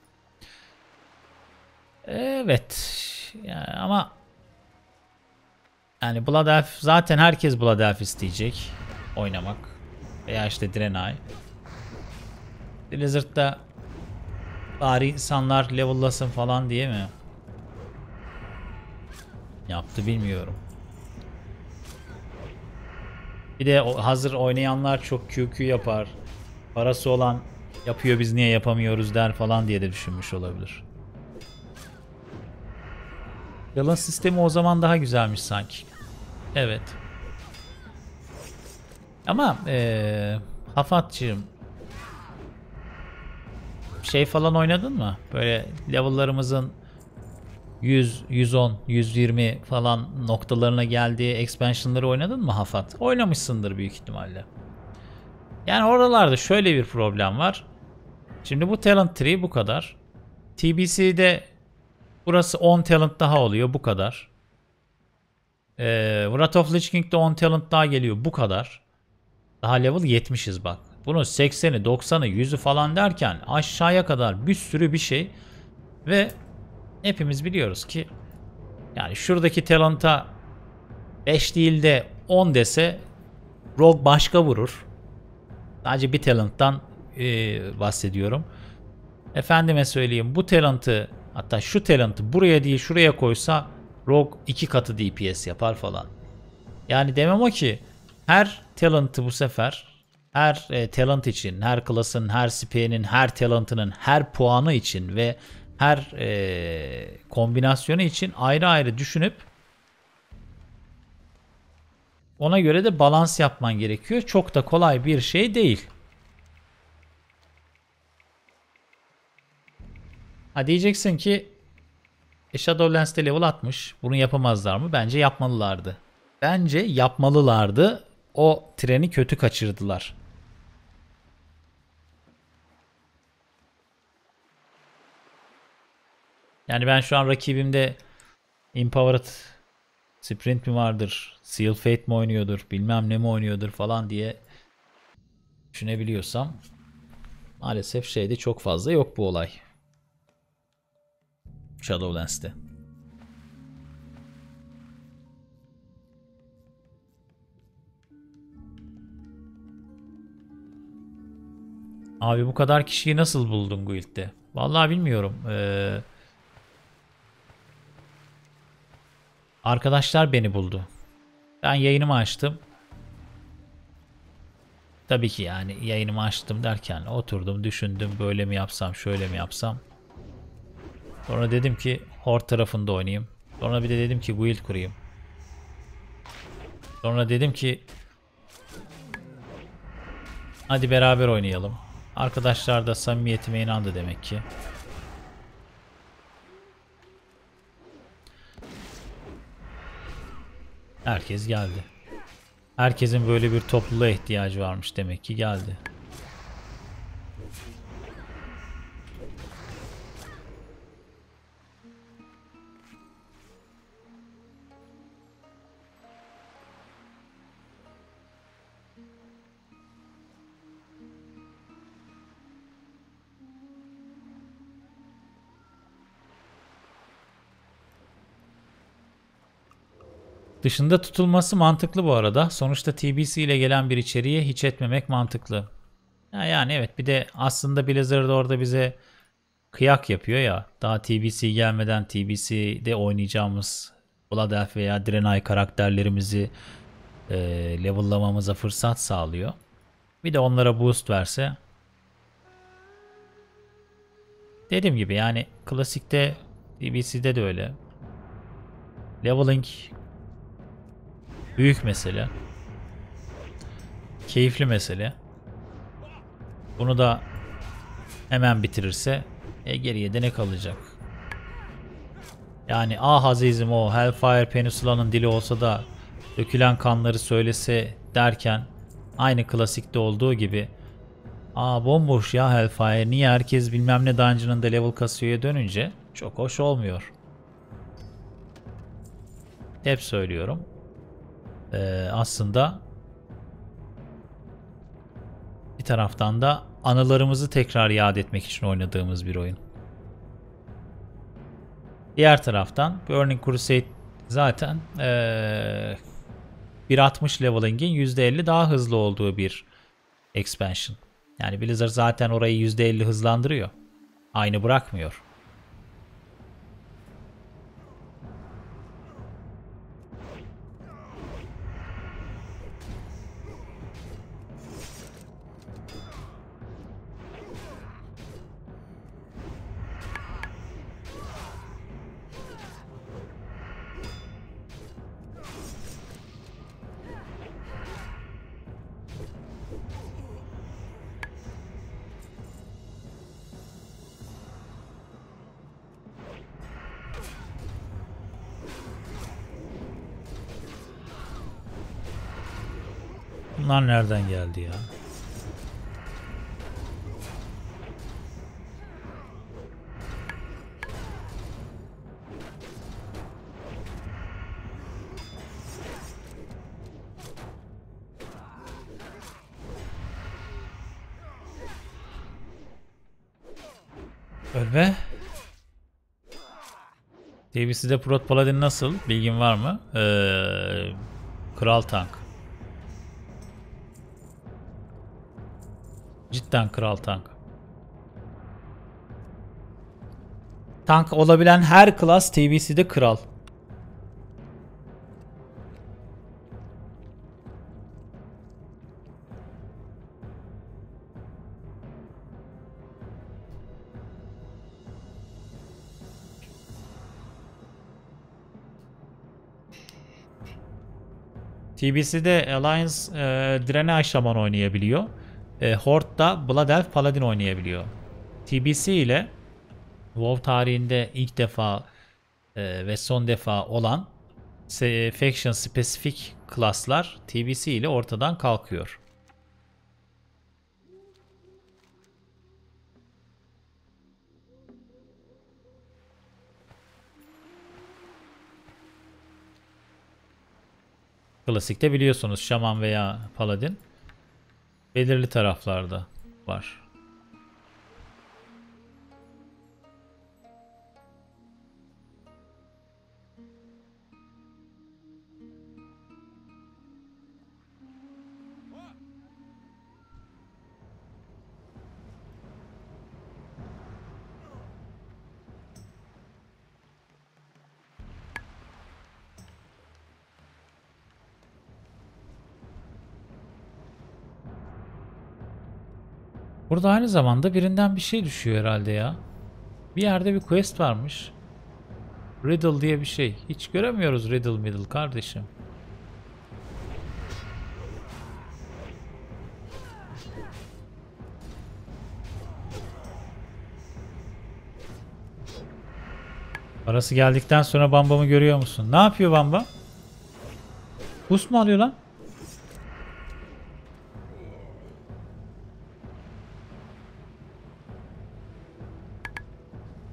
Evet. Yani ama yani Blood Elf zaten herkes Blood Elf isteyecek oynamak. Veya işte Drenay. Blizzard'da Bari insanlar level'lasın falan diye mi? Yaptı bilmiyorum. Bir de hazır oynayanlar çok QQ yapar. Parası olan yapıyor biz niye yapamıyoruz der falan diye de düşünmüş olabilir. Yalan sistemi o zaman daha güzelmiş sanki. Evet. Ama ee, Hafatçığım şey falan oynadın mı? Böyle level'larımızın 100, 110, 120 falan noktalarına geldiği expansion'ları oynadın mı Hafat? Oynamışsındır büyük ihtimalle. Yani oralarda şöyle bir problem var. Şimdi bu talent tree bu kadar. TBC'de burası 10 talent daha oluyor bu kadar. Ee, Wrath of Lich King'de 10 talent daha geliyor bu kadar. Daha level 70'iz bak. Bunun 80'i, 90'ı, 100'ü falan derken aşağıya kadar bir sürü bir şey ve hepimiz biliyoruz ki yani şuradaki talenta 5 değil de 10 dese Rogue başka vurur. Sadece bir talent'tan e, bahsediyorum. Efendime söyleyeyim bu talent'ı hatta şu talent'ı buraya değil şuraya koysa Rogue 2 katı DPS yapar falan. Yani demem o ki her talent'ı bu sefer her e, talent için, her klasın, her spenin, her talentının, her puanı için ve her e, kombinasyonu için ayrı ayrı düşünüp ona göre de balans yapman gerekiyor. Çok da kolay bir şey değil. Ha diyeceksin ki e Shadowlands'te level atmış. Bunu yapamazlar mı? Bence yapmalılardı. Bence yapmalılardı. O treni kötü kaçırdılar. Yani ben şu an rakibimde Empowered Sprint mi vardır? Seal Fate mi oynuyordur? Bilmem ne mi oynuyordur falan diye düşünebiliyorsam maalesef şeyde çok fazla yok bu olay. Shadowlands'te. Abi bu kadar kişiyi nasıl buldun guild'de? Vallahi bilmiyorum. Eee Arkadaşlar beni buldu. Ben yayınımı açtım. Tabii ki yani yayınımı açtım derken oturdum düşündüm böyle mi yapsam şöyle mi yapsam. Sonra dedim ki hor tarafında oynayayım. Sonra bir de dedim ki guild kurayım. Sonra dedim ki hadi beraber oynayalım. Arkadaşlar da samimiyetime inandı demek ki. Herkes geldi. Herkesin böyle bir topluluğa ihtiyacı varmış demek ki geldi. Dışında tutulması mantıklı bu arada. Sonuçta TBC ile gelen bir içeriye hiç etmemek mantıklı. Ya yani evet bir de aslında Blizzard orada bize kıyak yapıyor ya. Daha TBC gelmeden TBC'de oynayacağımız Oladelf veya Drenay karakterlerimizi e, level'lamamıza fırsat sağlıyor. Bir de onlara boost verse. Dediğim gibi yani klasikte DBC'de de öyle. Leveling Büyük mesele. Keyifli mesele. Bunu da hemen bitirirse e, geriye de ne kalacak? Yani ah azizim o Hellfire Peninsula'nın dili olsa da dökülen kanları söylese derken aynı klasikte olduğu gibi Aa bomboş ya Hellfire niye herkes bilmem ne da level kasıyor'ya dönünce çok hoş olmuyor. Hep söylüyorum e, aslında bir taraftan da anılarımızı tekrar yad etmek için oynadığımız bir oyun. Diğer taraftan Burning Crusade zaten ee, 1.60 leveling'in %50 daha hızlı olduğu bir expansion. Yani Blizzard zaten orayı %50 hızlandırıyor. Aynı bırakmıyor. Bunlar nereden geldi ya? Ölme. DBC'de Prot Paladin nasıl? Bilgin var mı? Ee, Kral Tank. Cidden kral tank. Tank olabilen her klas TBC'de kral. TBC'de Alliance e, direne aşlaman oynayabiliyor e, Horde'da Blood Elf Paladin oynayabiliyor. TBC ile WoW tarihinde ilk defa e, ve son defa olan e, faction specific klaslar TBC ile ortadan kalkıyor. Klasikte biliyorsunuz şaman veya paladin belirli taraflarda var. Burada aynı zamanda birinden bir şey düşüyor herhalde ya. Bir yerde bir quest varmış. Riddle diye bir şey. Hiç göremiyoruz Riddle Middle kardeşim. Parası geldikten sonra Bamba'mı görüyor musun? Ne yapıyor Bamba? Bus mu alıyor lan?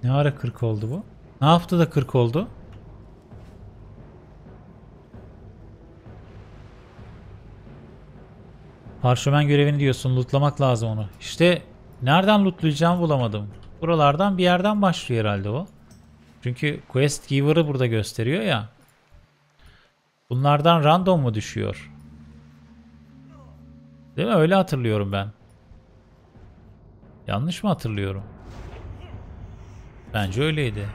Ne ara 40 oldu bu? Ne yaptı da 40 oldu? Parşömen görevini diyorsun. Lootlamak lazım onu. İşte nereden lootlayacağımı bulamadım. Buralardan bir yerden başlıyor herhalde o. Çünkü quest giver'ı burada gösteriyor ya. Bunlardan random mu düşüyor? Değil mi? Öyle hatırlıyorum ben. Yanlış mı hatırlıyorum? Bence öyleydi.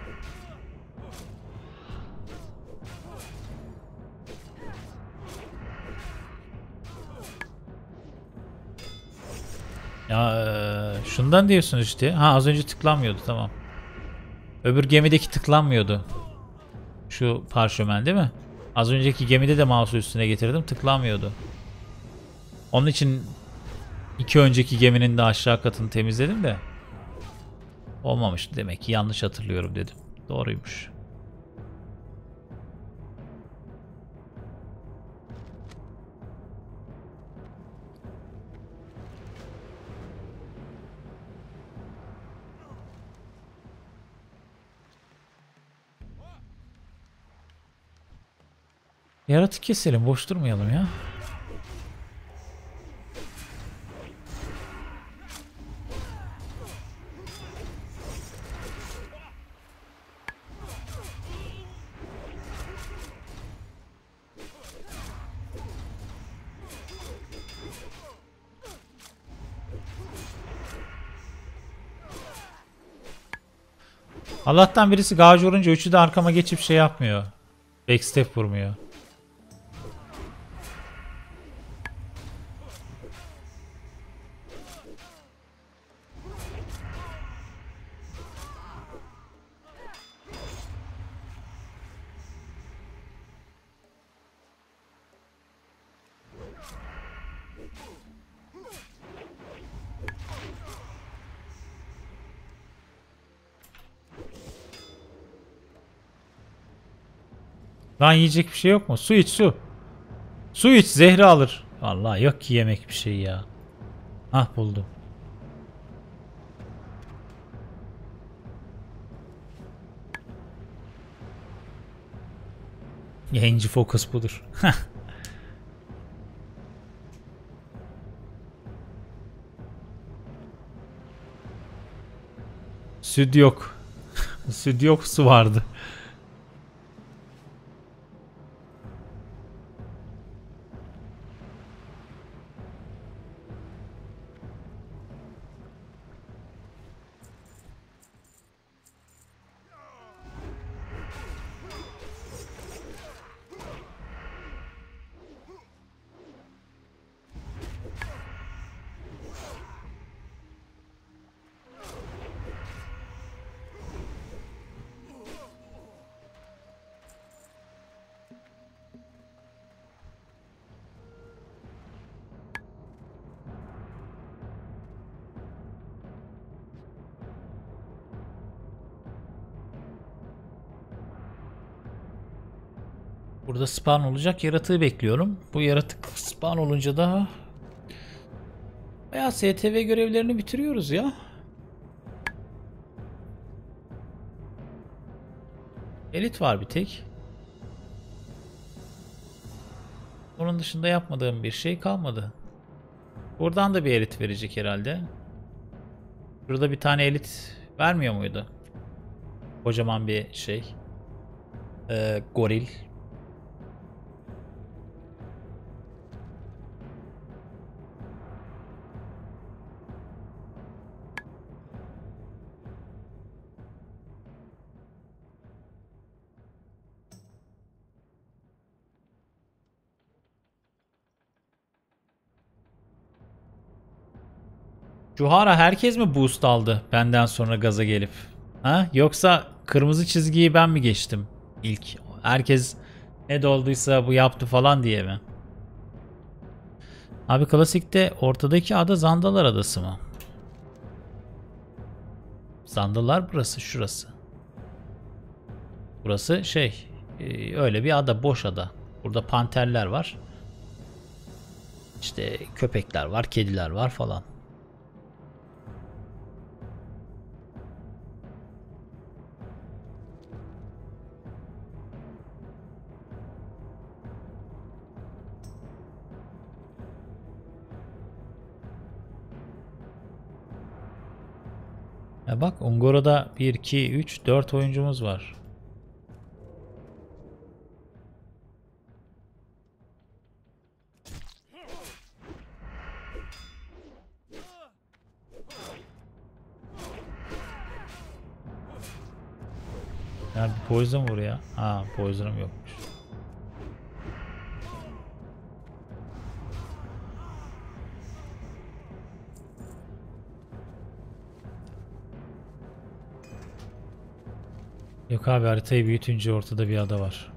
Ya şundan diyorsun işte. Ha az önce tıklanmıyordu tamam. Öbür gemideki tıklanmıyordu. Şu parşömen değil mi? Az önceki gemide de mouse üstüne getirdim tıklanmıyordu. Onun için iki önceki geminin de aşağı katını temizledim de. Olmamış demek ki yanlış hatırlıyorum dedim. Doğruymuş. Yaratık keselim boş durmayalım ya. Allah'tan birisi gavcı vurunca üçü de arkama geçip şey yapmıyor. Backstep vurmuyor. Lan yiyecek bir şey yok mu? Su iç su. Su iç zehri alır. Allah yok ki yemek bir şey ya. Ah buldum. Yayıncı focus budur. [laughs] Süt yok. [laughs] Süt yok su vardı. spawn olacak yaratığı bekliyorum. Bu yaratık spawn olunca da veya STV görevlerini bitiriyoruz ya. Elit var bir tek. Onun dışında yapmadığım bir şey kalmadı. Buradan da bir elit verecek herhalde. Burada bir tane elit vermiyor muydu? Kocaman bir şey. Ee, goril. Cuhara herkes mi boost aldı benden sonra gaza gelip? Ha? Yoksa kırmızı çizgiyi ben mi geçtim ilk? Herkes ne dolduysa bu yaptı falan diye mi? Abi klasikte ortadaki ada Zandalar Adası mı? Zandalar burası, şurası. Burası şey, e, öyle bir ada, boş ada. Burada panterler var. İşte köpekler var, kediler var falan. Ya e bak Ungora'da 1, 2, 3, 4 oyuncumuz var. Ya bir poison vur ya. Ha poison'ım yok. Yok abi haritayı büyütünce ortada bir ada var.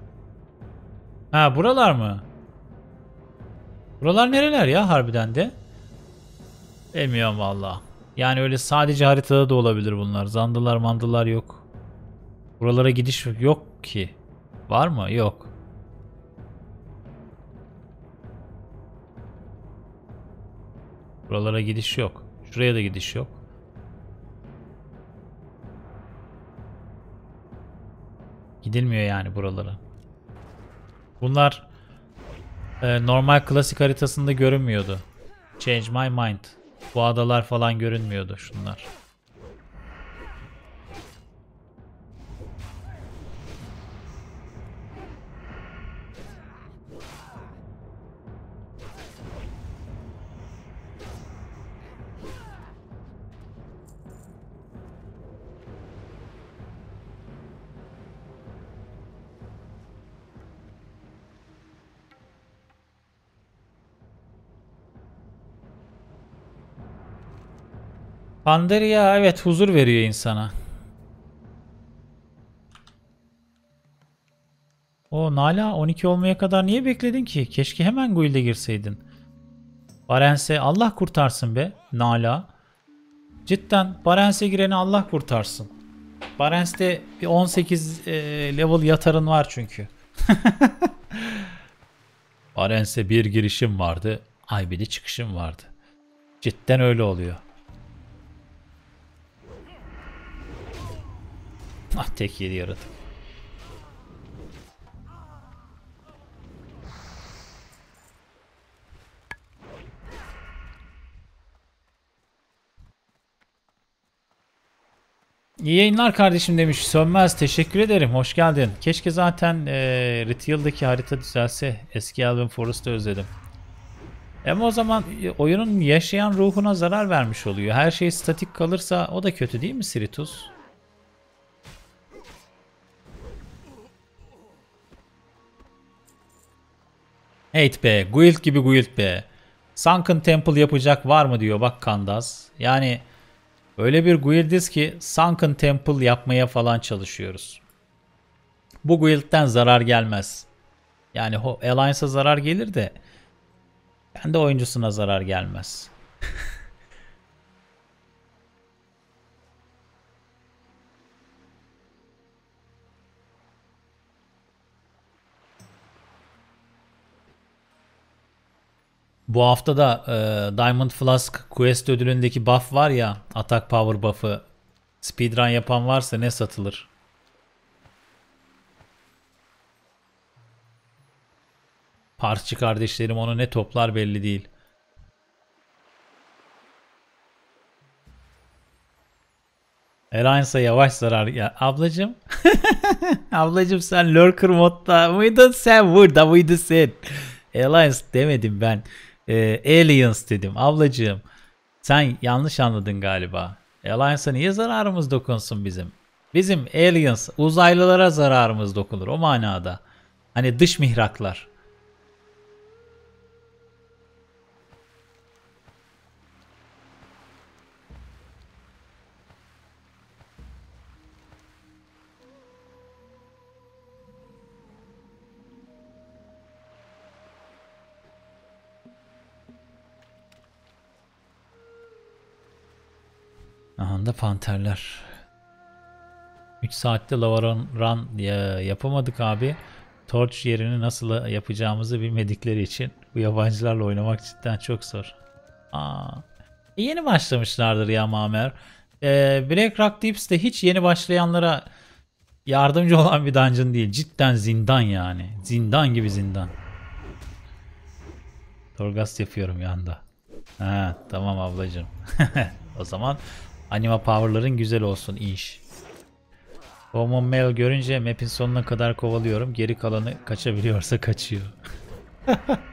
Ha buralar mı? Buralar nereler ya harbiden de? Bilmiyorum valla. Yani öyle sadece haritada da olabilir bunlar. Zandılar mandılar yok. Buralara gidiş yok ki. Var mı? Yok. Buralara gidiş yok. Şuraya da gidiş yok. Gidilmiyor yani buralara. Bunlar e, normal klasik haritasında görünmüyordu. Change my mind. Bu adalar falan görünmüyordu şunlar. Pandaria evet huzur veriyor insana. O Nala 12 olmaya kadar niye bekledin ki? Keşke hemen guild'e girseydin. Barense Allah kurtarsın be Nala. Cidden Barense gireni Allah kurtarsın. Barens'te bir 18 e, level yatarın var çünkü. [laughs] Barens'e bir girişim vardı. Ay bir de çıkışım vardı. Cidden öyle oluyor. Ah tek yedi yaratık. İyi yayınlar kardeşim demiş. Sönmez teşekkür ederim. Hoş geldin. Keşke zaten e, Retail'deki harita düzelse. Eski albüm Forest'ı özledim. Ama o zaman e, oyunun yaşayan ruhuna zarar vermiş oluyor. Her şey statik kalırsa o da kötü değil mi Siritus? Evet be Guilt gibi Guilt be. Sunken Temple yapacak var mı diyor bak Kandas. Yani öyle bir guildiz ki Sunken Temple yapmaya falan çalışıyoruz. Bu guildden zarar gelmez. Yani Alliance'a zarar gelir de ben de oyuncusuna zarar gelmez. [laughs] Bu hafta da e, Diamond Flask Quest ödülündeki buff var ya atak Power buff'ı speedrun yapan varsa ne satılır? Parçı kardeşlerim onu ne toplar belli değil. Alliance'a yavaş zarar ya. Ablacım. [laughs] Ablacım sen lurker modda mıydın sen burada mıydın sen? Alliance demedim ben e, Aliens dedim. Ablacığım sen yanlış anladın galiba. Alliance'a niye zararımız dokunsun bizim? Bizim aliens, uzaylılara zararımız dokunur o manada. Hani dış mihraklar. Aha da panterler. 3 saatte lavaron run ya, yapamadık abi. Torch yerini nasıl yapacağımızı bilmedikleri için bu yabancılarla oynamak cidden çok zor. Aa. E yeni başlamışlardır ya Mamer. Ee, Black Rock Deeps de hiç yeni başlayanlara yardımcı olan bir dungeon değil. Cidden zindan yani. Zindan gibi zindan. Torgast yapıyorum yanda. Ha, tamam ablacığım. [laughs] o zaman Anima powerların güzel olsun inş. Common Mail görünce map'in sonuna kadar kovalıyorum. Geri kalanı kaçabiliyorsa kaçıyor. [laughs]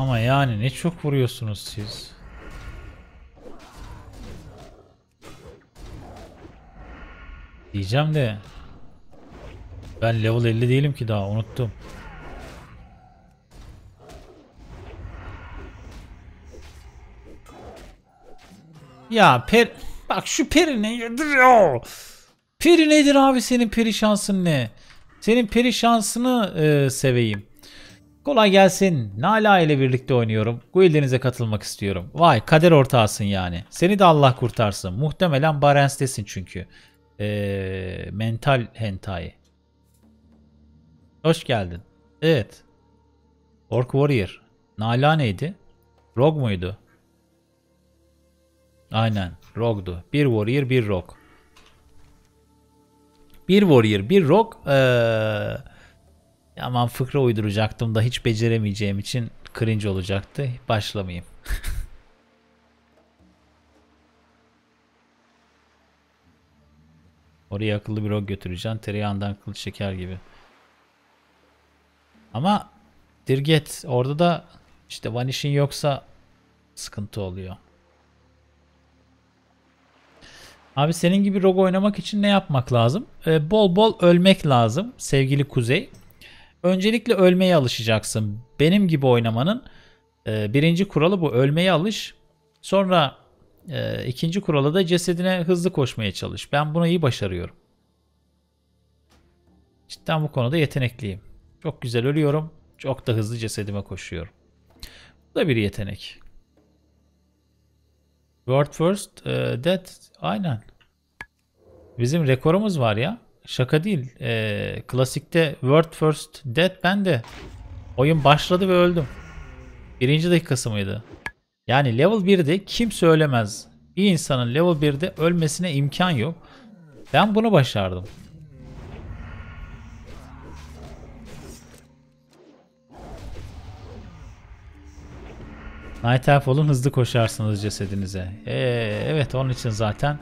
Ama yani ne çok vuruyorsunuz siz. Diyeceğim de ben level 50 değilim ki daha unuttum. Ya per bak şu peri ne? o? Peri nedir abi senin peri şansın ne? Senin peri şansını e, seveyim. Kolay gelsin. Nala ile birlikte oynuyorum. Guildinize katılmak istiyorum. Vay kader ortağısın yani. Seni de Allah kurtarsın. Muhtemelen Barens'tesin çünkü. Ee, mental hentai. Hoş geldin. Evet. Ork Warrior. Nala neydi? Rogue muydu? Aynen. Rogue'du. Bir Warrior, bir Rogue. Bir Warrior, bir Rogue. Ee, aman fıkra uyduracaktım da hiç beceremeyeceğim için cringe olacaktı. Başlamayayım. [laughs] Oraya akıllı bir rog götüreceğim. Tereyağından kılıç şeker gibi. Ama Dirget orada da işte vanish'in yoksa sıkıntı oluyor. Abi senin gibi rog oynamak için ne yapmak lazım? Ee, bol bol ölmek lazım sevgili Kuzey. Öncelikle ölmeye alışacaksın. Benim gibi oynamanın e, birinci kuralı bu. Ölmeye alış. Sonra e, ikinci kuralı da cesedine hızlı koşmaya çalış. Ben bunu iyi başarıyorum. Cidden bu konuda yetenekliyim. Çok güzel ölüyorum. Çok da hızlı cesedime koşuyorum. Bu da bir yetenek. World First, uh, Dead, aynen. Bizim rekorumuz var ya. Şaka değil. Ee, klasikte World First Dead ben de oyun başladı ve öldüm. Birinci dakikası mıydı? Yani level 1'de kim söylemez? Bir insanın level 1'de ölmesine imkan yok. Ben bunu başardım. Night Elf olun hızlı koşarsınız cesedinize. Ee, evet onun için zaten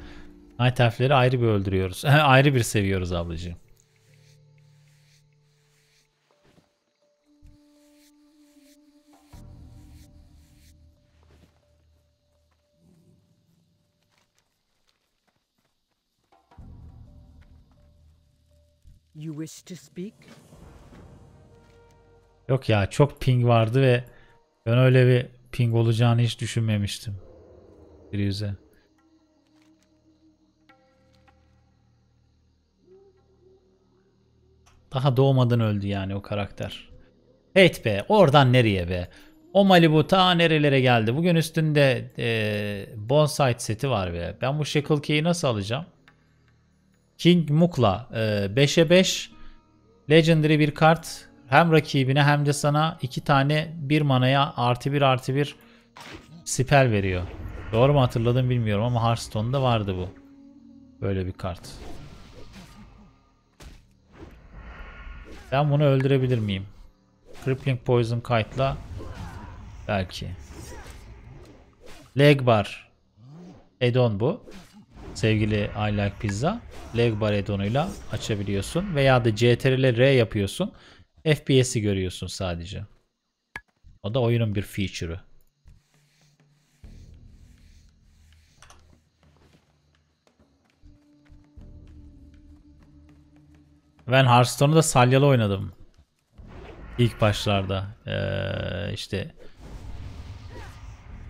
Night Elf'leri ayrı bir öldürüyoruz. ayrı bir seviyoruz ablacığım. You wish to speak? Yok ya çok ping vardı ve ben öyle bir ping olacağını hiç düşünmemiştim. Bir yüze. Daha doğmadan öldü yani o karakter. Evet be oradan nereye be. O Malibu ta nerelere geldi. Bugün üstünde e, Bonsite seti var be. Ben bu Shackle Key'i nasıl alacağım? King Mukla e, 5'e 5 Legendary bir kart. Hem rakibine hem de sana iki tane bir manaya artı bir artı bir spell veriyor. Doğru mu hatırladım bilmiyorum ama Hearthstone'da vardı bu. Böyle bir kart. Ben bunu öldürebilir miyim? Crippling Poison Kite'la belki. Leg Bar Edon bu. Sevgili I Like Pizza. Leg Bar Edon'uyla açabiliyorsun. Veya da CTRL ile R yapıyorsun. FPS'i görüyorsun sadece. O da oyunun bir feature'ı. Ben Hearthstone'u da salyalı oynadım. İlk başlarda. Ee, işte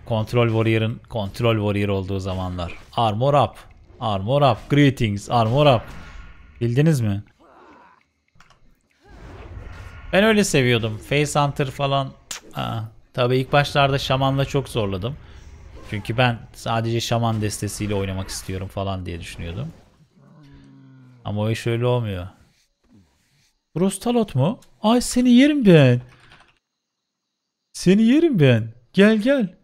Control Warrior'ın Control Warrior olduğu zamanlar. Armor up. Armor up. Greetings. Armor up. Bildiniz mi? Ben öyle seviyordum. Face Hunter falan. Aa, tabii ilk başlarda şamanla çok zorladım. Çünkü ben sadece şaman destesiyle oynamak istiyorum falan diye düşünüyordum. Ama o iş öyle olmuyor. Burası Talot mu? Ay seni yerim ben. Seni yerim ben. Gel gel.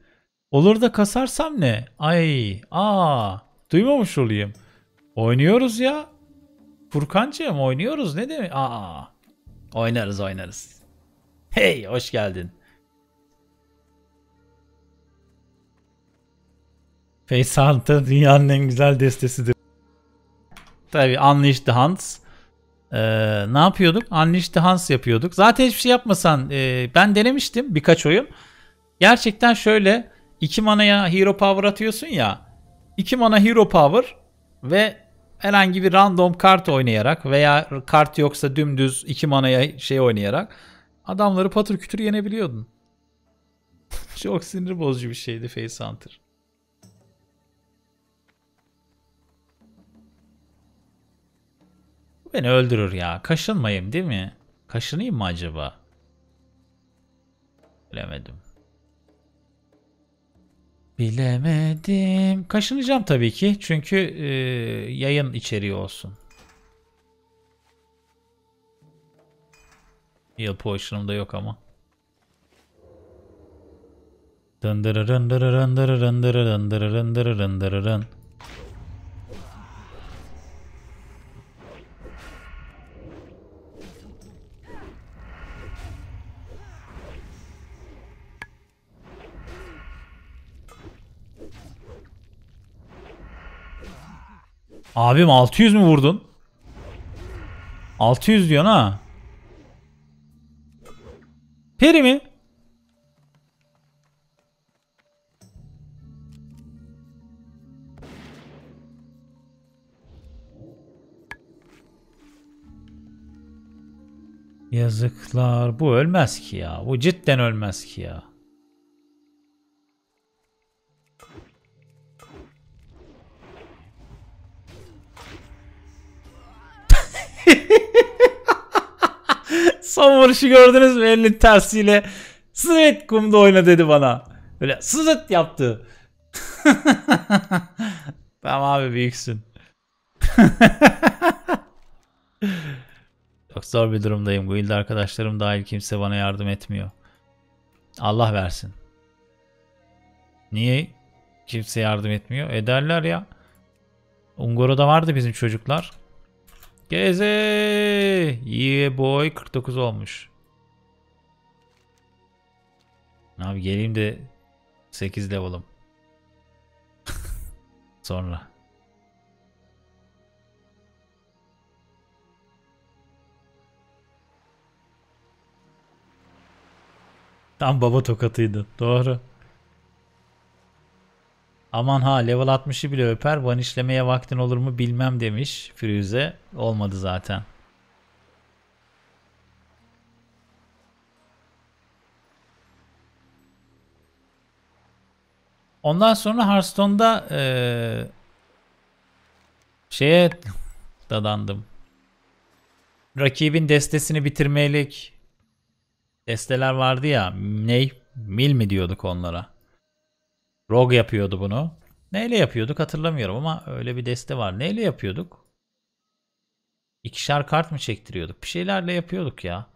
Olur da kasarsam ne? Ay, aa, duymamış olayım. Oynuyoruz ya. Furkancığım oynuyoruz ne demek? Aa, oynarız oynarız. Hey, hoş geldin. Face Hunter dünyanın en güzel destesidir. Tabi Unleash the Hunts. Ee, ne yapıyorduk? Unleashed Hans yapıyorduk. Zaten hiçbir şey yapmasan e, ben denemiştim birkaç oyun. Gerçekten şöyle 2 manaya hero power atıyorsun ya. 2 mana hero power ve herhangi bir random kart oynayarak veya kart yoksa dümdüz iki manaya şey oynayarak adamları patır kütür yenebiliyordun. [laughs] Çok sinir bozucu bir şeydi Face Hunter. Beni öldürür ya. Kaşınmayayım değil mi? Kaşınayım mı acaba? Bilemedim. Bilemedim. Kaşınacağım tabii ki. Çünkü e, yayın içeriği olsun. Heal potion'ım da yok ama. Dındırırın Abim 600 mü vurdun? 600 diyorsun ha. Peri mi? Yazıklar. Bu ölmez ki ya. Bu cidden ölmez ki ya. [laughs] Son vuruşu gördünüz mü elinin tersiyle Sızıt kumda oyna dedi bana. Böyle sızıt yaptı. [laughs] tamam abi büyüksün. [laughs] Çok zor bir durumdayım. bu ilde arkadaşlarım dahil kimse bana yardım etmiyor. Allah versin. Niye kimse yardım etmiyor? Ederler ya. Ungoro'da vardı bizim çocuklar. Geze. Yeah boy 49 olmuş. Abi geleyim de 8 level'ım. [laughs] Sonra. Tam baba tokatıydı. Doğru. Aman ha level 60'ı bile öper. Vanişlemeye vaktin olur mu bilmem demiş Firuze. Olmadı zaten. Ondan sonra Hearthstone'da ee, şeye [laughs] dadandım. Rakibin destesini bitirmelik desteler vardı ya. Ney? Mil mi diyorduk onlara? Rogue yapıyordu bunu. Neyle yapıyorduk hatırlamıyorum ama öyle bir deste var. Neyle yapıyorduk? İkişer kart mı çektiriyorduk? Bir şeylerle yapıyorduk ya.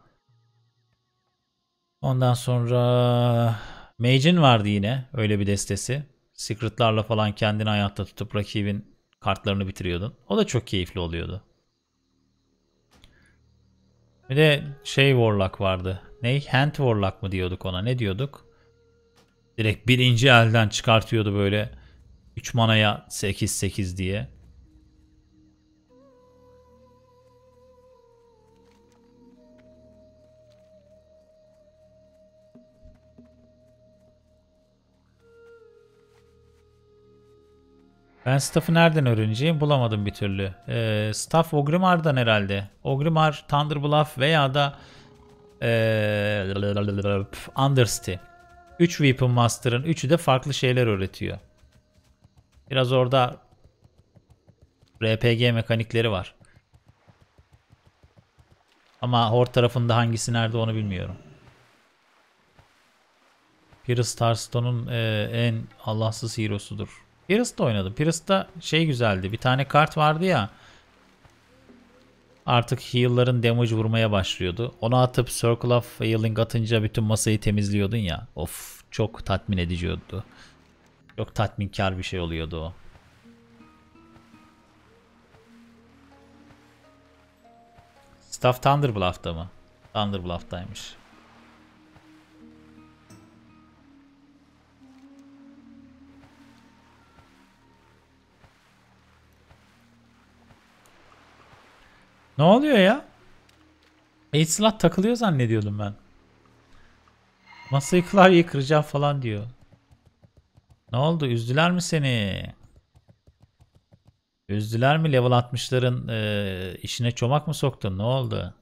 Ondan sonra Mage'in vardı yine öyle bir destesi. Secret'larla falan kendini hayatta tutup rakibin kartlarını bitiriyordun. O da çok keyifli oluyordu. Bir de şey Warlock vardı. Ney? Hand Warlock mı diyorduk ona? Ne diyorduk? Direkt birinci elden çıkartıyordu böyle. 3 manaya 8-8 diye. Ben staff'ı nereden öğreneceğim bulamadım bir türlü. Ee, staff Ogrimar'dan herhalde. Ogrimar, Thunderbluff veya da ee, Understee. 3 Weapon Master'ın 3'ü de farklı şeyler öğretiyor. Biraz orada RPG mekanikleri var. Ama Horde tarafında hangisi nerede onu bilmiyorum. Pyrrhus Tarstone'un e, en Allahsız hero'sudur. Pyrrhus'ta oynadım. Pyrrhus'ta şey güzeldi. Bir tane kart vardı ya artık heal'ların damage vurmaya başlıyordu. Onu atıp Circle of Healing atınca bütün masayı temizliyordun ya. Of çok tatmin ediciyordu. oldu. Çok tatminkar bir şey oluyordu o. Staff Thunderbluff'ta mı? Thunderbluff'taymış. Ne oluyor ya? Aid slot takılıyor zannediyordum ben. Masayı klavyeyi kıracağım falan diyor. Ne oldu? Üzdüler mi seni? Üzdüler mi level 60'ların e, işine çomak mı soktun? Ne oldu?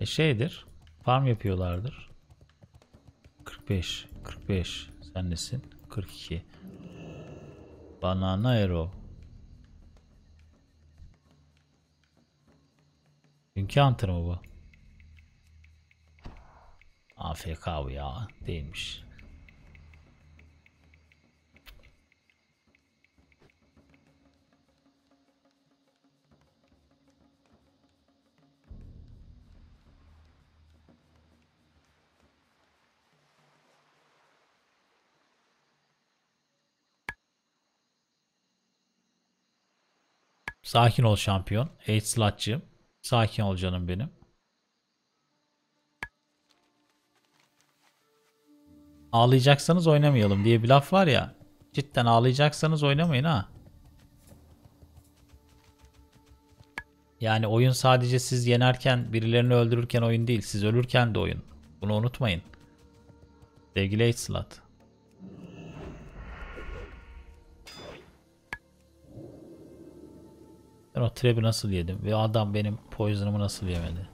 E şeydir. Farm yapıyorlardır. 45. 45. Sen nesin? 42. Banana Arrow. Dünkü hunter bu? AFK bu ya. Değilmiş. Sakin ol şampiyon. 8 slotçı. Sakin ol canım benim. Ağlayacaksanız oynamayalım diye bir laf var ya. Cidden ağlayacaksanız oynamayın ha. Yani oyun sadece siz yenerken, birilerini öldürürken oyun değil. Siz ölürken de oyun. Bunu unutmayın. Sevgili 8 slot. Ben o trap'i nasıl yedim ve adam benim poisonumu nasıl yemedi?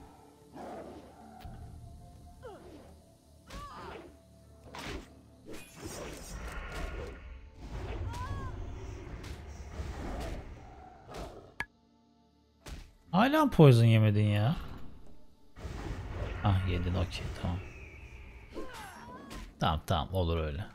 Hala poison yemedin ya. Ah yedin okey tamam. Tamam tamam olur öyle.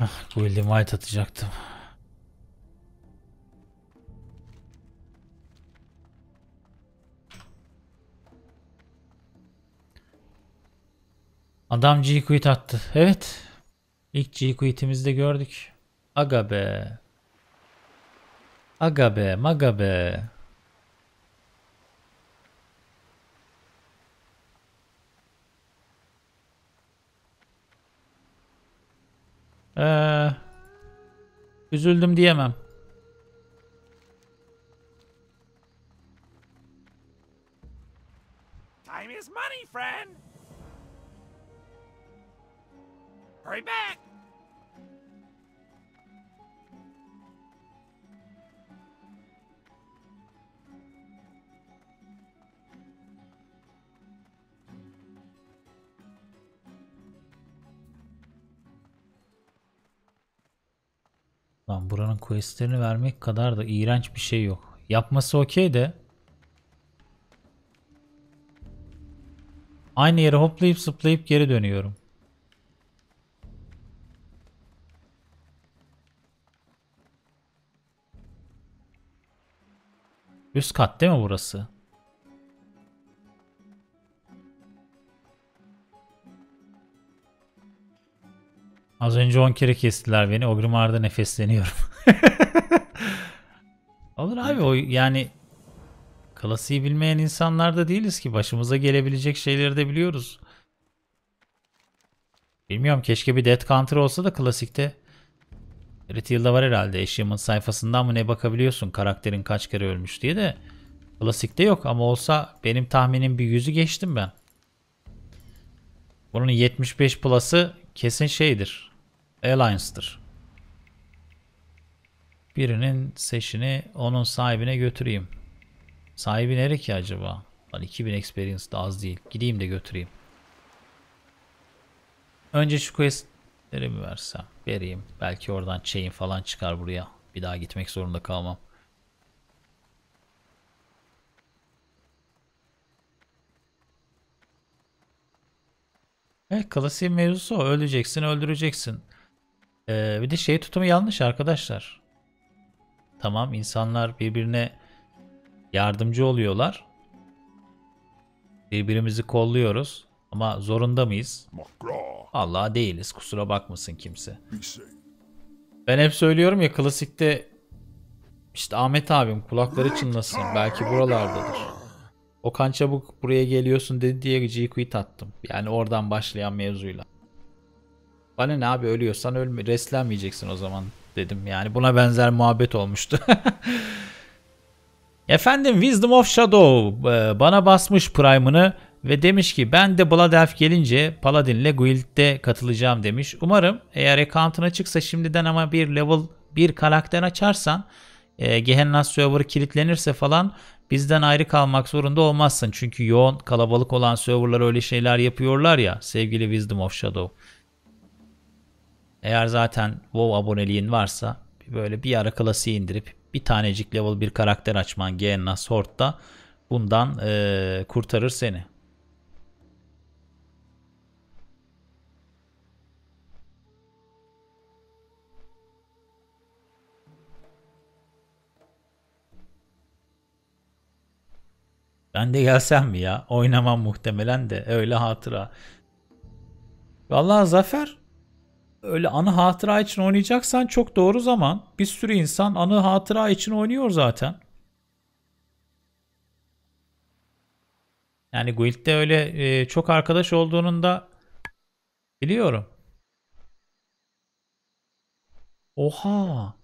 Guild ah, invite atacaktım. Adam G-Quit attı. Evet. İlk G-Quit'imizi de gördük. Aga be. Aga be, maga be. Ee, üzüldüm diyemem. Time is money, friend. Hurry back. Lan buranın questlerini vermek kadar da iğrenç bir şey yok. Yapması okey de. Aynı yere hoplayıp zıplayıp geri dönüyorum. Üst kat değil mi burası? Az önce 10 kere kestiler beni. O Grimar'da nefesleniyorum. [laughs] Olur abi o yani klasiği bilmeyen insanlar da değiliz ki. Başımıza gelebilecek şeyleri de biliyoruz. Bilmiyorum keşke bir Dead Counter olsa da klasikte. Retail'da var herhalde. Eşyamın sayfasından mı ne bakabiliyorsun karakterin kaç kere ölmüş diye de. Klasikte yok ama olsa benim tahminim bir yüzü geçtim ben. Bunun 75 plus'ı kesin şeydir. Alliance'dır. Birinin seçini onun sahibine götüreyim. Sahibi nere ki acaba? Lan 2000 experience de az değil. Gideyim de götüreyim. Önce şu questleri mi versem? Vereyim. Belki oradan chain falan çıkar buraya. Bir daha gitmek zorunda kalmam. E klasik mevzusu o. Öleceksin, öldüreceksin. Ee, bir de şey tutumu yanlış arkadaşlar. Tamam insanlar birbirine yardımcı oluyorlar. Birbirimizi kolluyoruz ama zorunda mıyız? Allah değiliz kusura bakmasın kimse. Ben hep söylüyorum ya klasikte işte Ahmet abim kulakları çınlasın belki buralardadır. Okan Çabuk buraya geliyorsun dedi diye G-Quit attım. Yani oradan başlayan mevzuyla. Bana ne abi ölüyorsan ölme, reslenmeyeceksin o zaman dedim. Yani buna benzer muhabbet olmuştu. [laughs] Efendim Wisdom of Shadow e, bana basmış Prime'ını ve demiş ki ben de Blood Elf gelince Paladin'le Guild'de katılacağım demiş. Umarım eğer account'ına çıksa şimdiden ama bir level bir karakter açarsan e, Gehennas server kilitlenirse falan bizden ayrı kalmak zorunda olmazsın. Çünkü yoğun kalabalık olan serverlar öyle şeyler yapıyorlar ya sevgili Wisdom of Shadow. Eğer zaten WoW aboneliğin varsa böyle bir ara klasiği indirip bir tanecik level bir karakter açman Genna Sword'da bundan e, kurtarır seni. Ben de gelsem mi ya? Oynamam muhtemelen de öyle hatıra. Vallahi Zafer öyle anı hatıra için oynayacaksan çok doğru zaman. Bir sürü insan anı hatıra için oynuyor zaten. Yani Guild'de öyle e, çok arkadaş olduğunun da biliyorum. Oha.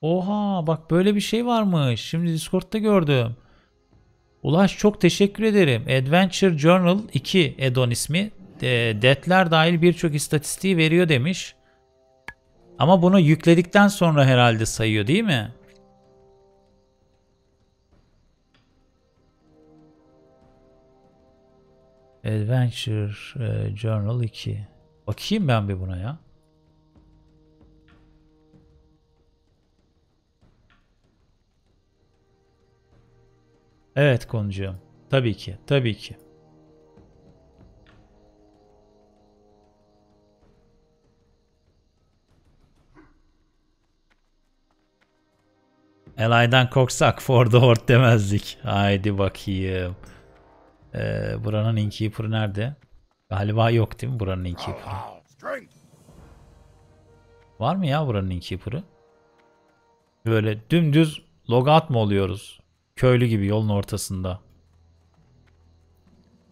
Oha bak böyle bir şey varmış. Şimdi Discord'da gördüm. Ulaş çok teşekkür ederim. Adventure Journal 2 Edon ismi detler dahil birçok istatistiği veriyor demiş. Ama bunu yükledikten sonra herhalde sayıyor değil mi? Adventure e, Journal 2. Bakayım ben bir buna ya. Evet konucuğum. Tabii ki, tabii ki. Elay'dan korksak Ford'a Ford [laughs] demezdik. Haydi bakayım. Ee, buranın Innkeeper'ı nerede? Galiba yok değil mi buranın Innkeeper'ı? Oh, Var mı ya buranın Innkeeper'ı? Böyle dümdüz logat mı oluyoruz? Köylü gibi yolun ortasında.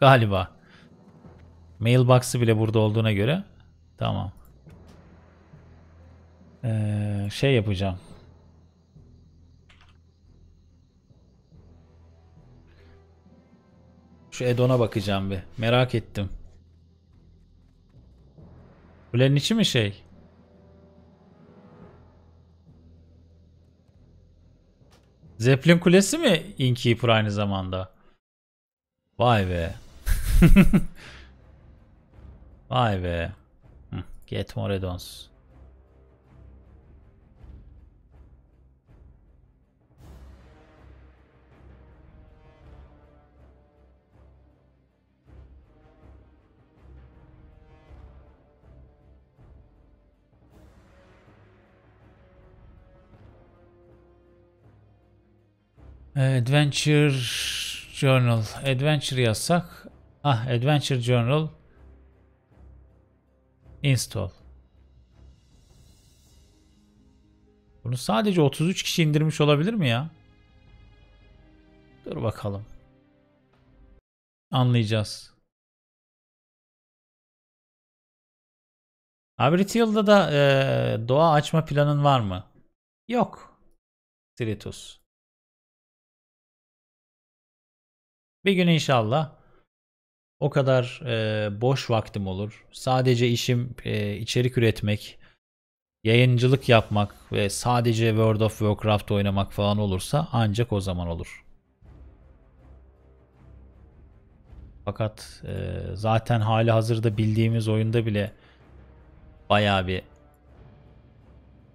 Galiba. Mailbox'ı bile burada olduğuna göre. Tamam. Ee, şey yapacağım. Şu Edon'a bakacağım bir. Merak ettim. Kulenin içi mi şey? Zeppelin Kulesi mi Innkeeper aynı zamanda? Vay be. [laughs] Vay be. Get more add Adventure Journal. Adventure yazsak. Ah Adventure Journal. Install. Bunu sadece 33 kişi indirmiş olabilir mi ya? Dur bakalım. Anlayacağız. Abi Retail'da da e, doğa açma planın var mı? Yok. Siritus. Bir gün inşallah o kadar e, boş vaktim olur. Sadece işim e, içerik üretmek, yayıncılık yapmak ve sadece World of Warcraft oynamak falan olursa ancak o zaman olur. Fakat e, zaten hali hazırda bildiğimiz oyunda bile baya bir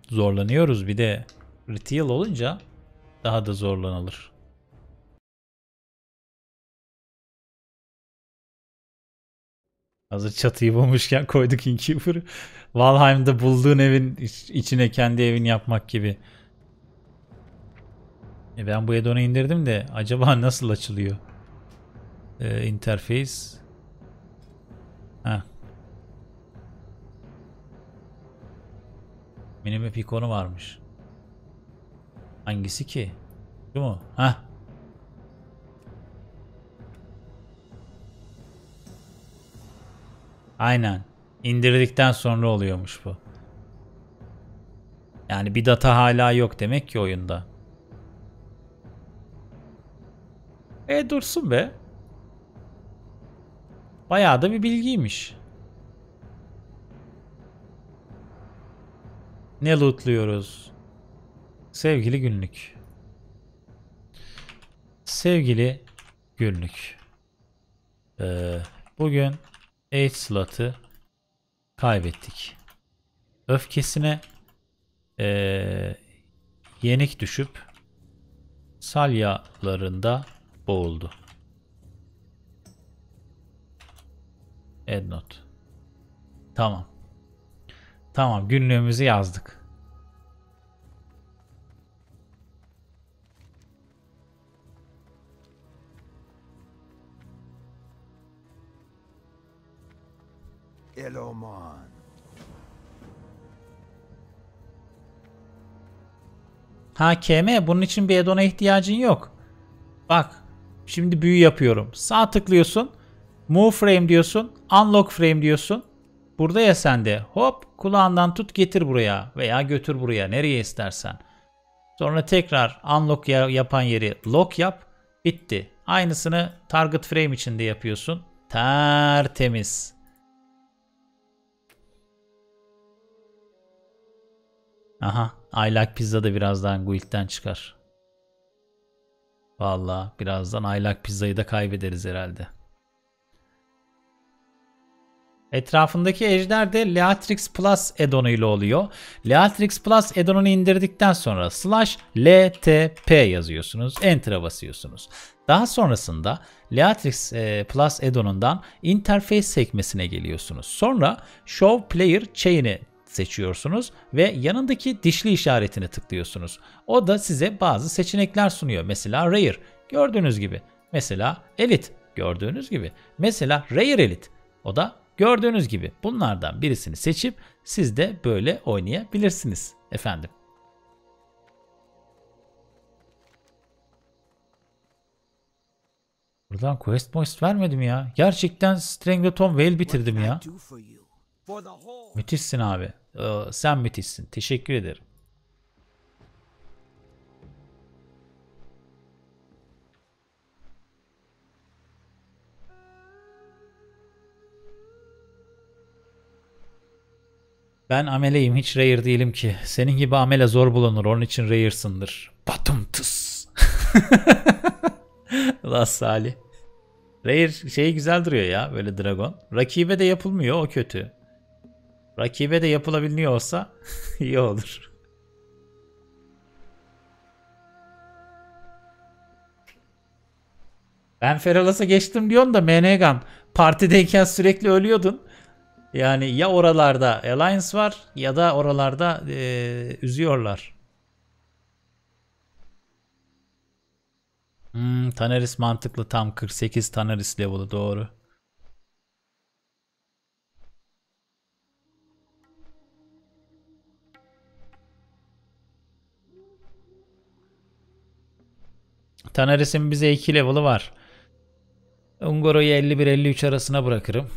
zorlanıyoruz. Bir de Retail olunca daha da zorlanılır. Hazır çatıyı bulmuşken koyduk Innkeeper'ı. Valheim'da bulduğun evin içine kendi evin yapmak gibi. E ben bu addon'u indirdim de acaba [laughs] nasıl açılıyor? Ee, interface. Heh. Minimap ikonu varmış. Hangisi ki? Şu mu? Hah. Aynen. İndirdikten sonra oluyormuş bu. Yani bir data hala yok demek ki oyunda. E dursun be. Bayağı da bir bilgiymiş. Ne lootluyoruz? Sevgili günlük. Sevgili günlük. Ee, bugün 8 slot'ı kaybettik. Öfkesine ee, yenik düşüp salyalarında boğuldu. Ednot. Tamam. Tamam günlüğümüzü yazdık. Eloman. Ha KM bunun için bir edona ihtiyacın yok. Bak şimdi büyü yapıyorum. Sağ tıklıyorsun. Move frame diyorsun. Unlock frame diyorsun. Burada ya sende. Hop kulağından tut getir buraya veya götür buraya nereye istersen. Sonra tekrar unlock ya yapan yeri lock yap. Bitti. Aynısını target frame içinde yapıyorsun. Tertemiz. Aha. I like pizza da birazdan guild'den çıkar. Valla birazdan I like pizzayı da kaybederiz herhalde. Etrafındaki ejder de Leatrix Plus addonu ile oluyor. Leatrix Plus addonunu indirdikten sonra slash LTP yazıyorsunuz. Enter'a basıyorsunuz. Daha sonrasında Leatrix e, Plus addonundan interface sekmesine geliyorsunuz. Sonra Show Player Chain'i seçiyorsunuz ve yanındaki dişli işaretine tıklıyorsunuz. O da size bazı seçenekler sunuyor. Mesela Rare gördüğünüz gibi. Mesela Elite gördüğünüz gibi. Mesela Rare Elite o da gördüğünüz gibi. Bunlardan birisini seçip siz de böyle oynayabilirsiniz efendim. Buradan quest moist vermedim ya. Gerçekten Strangleton Whale bitirdim ya. Müthişsin abi. Ee, sen müthişsin. Teşekkür ederim. Ben ameleyim hiç rare değilim ki. Senin gibi amele zor bulunur onun için rare'sındır. Batım tıs. La [laughs] Salih. Rare şey güzel duruyor ya böyle dragon. Rakibe de yapılmıyor o kötü. Rakibe de yapılabiliyor olsa [laughs] iyi olur. Ben Feralas'a geçtim diyorsun da Menegan partideyken sürekli ölüyordun. Yani ya oralarda Alliance var ya da oralarda ee, üzüyorlar. Hmm, Tanaris mantıklı tam 48 Tanaris level'ı doğru. Tanaris'in bize 2 level'ı var. Ungoro'yu 51-53 arasına bırakırım.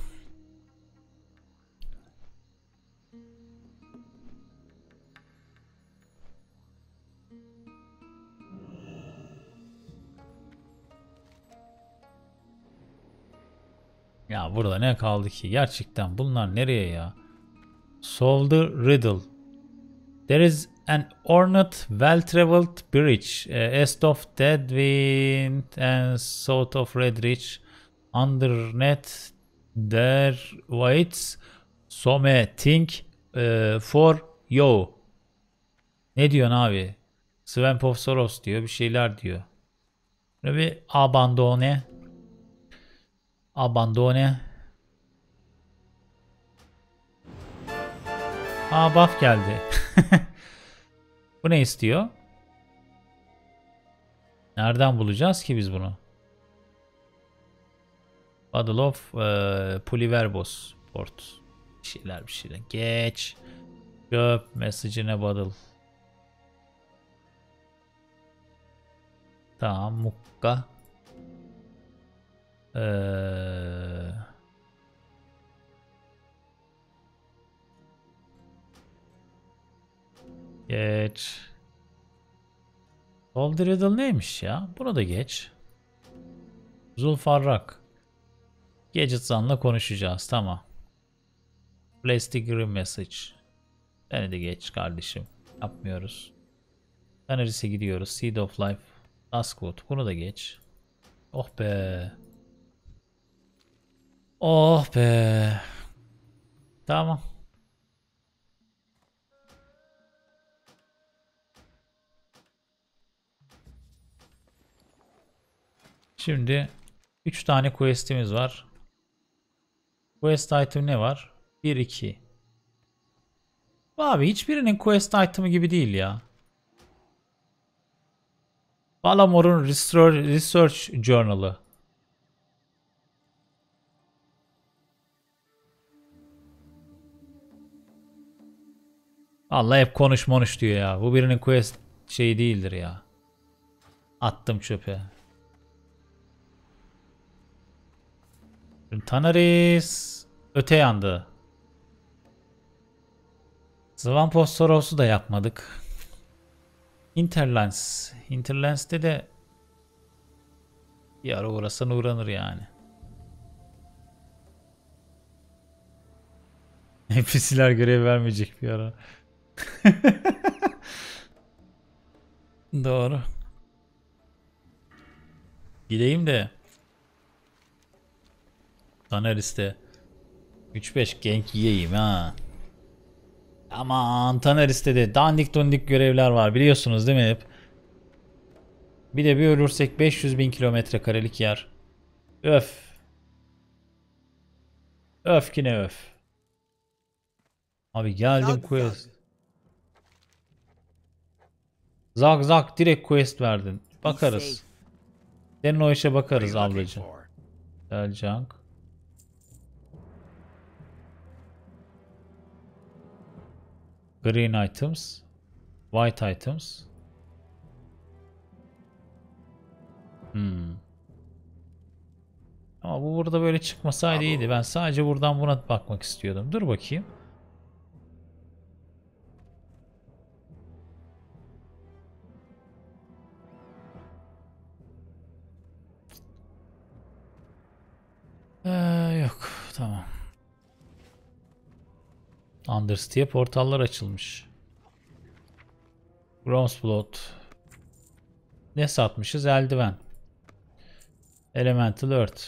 Ya burada ne kaldı ki? Gerçekten bunlar nereye ya? Solve the riddle. There is an ornate, well-traveled bridge, uh, east of Deadwind and south of Redridge. Underneath there waits something uh, eh, for you. Ne diyorsun abi? Swamp of Soros diyor, bir şeyler diyor. Böyle bir abandone. Abandone. Aa buff geldi. [laughs] Bu ne istiyor? Nereden bulacağız ki biz bunu? Battle of e, Puliverbos port. Bir şeyler bir şeyler. Geç. Göp mesajına battle. Tamam mukka. Eee... Geç. Old the riddle neymiş ya? Bunu da geç. Zulfarrak. Gadget Zan'la konuşacağız. Tamam. Plastic Rim Message. Beni de geç kardeşim. Yapmıyoruz. Tanrısı gidiyoruz. Seed of Life. Duskwood. Bunu da geç. Oh be. Oh be. Tamam. Şimdi 3 tane quest'imiz var. Quest item ne var? 1 2. Abi hiçbirinin quest item'ı gibi değil ya. Balamor'un Research Journal'ı. Allah hep konuş monuş diyor ya. Bu birinin quest şeyi değildir ya. Attım çöpe. Tanaris öte yandı. Zvan Postoros'u da yapmadık. Interlands. Interlands'te de bir ara uğrasan uğranır yani. Hepsiler [laughs] görev vermeyecek bir ara. [laughs] Doğru. Gideyim de Taner iste. 3-5 genk yiyeyim ha. Aman Taner istedi. Dandik dundik görevler var biliyorsunuz değil mi hep? Bir de bir ölürsek 500 bin kilometre karelik yer. Öf. Öf yine öf. Abi geldim zak, quest. Zak. zak zak direkt quest verdin. Bakarız. Senin o işe bakarız ablacığım. Gel junk. Green items. White items. Hmm. Ama bu burada böyle çıkmasaydı iyiydi. Ben sadece buradan buna bakmak istiyordum. Dur bakayım. Ee, yok. Tamam. Understeer portallar açılmış. Bronze Ne satmışız? Eldiven. Elemental Earth.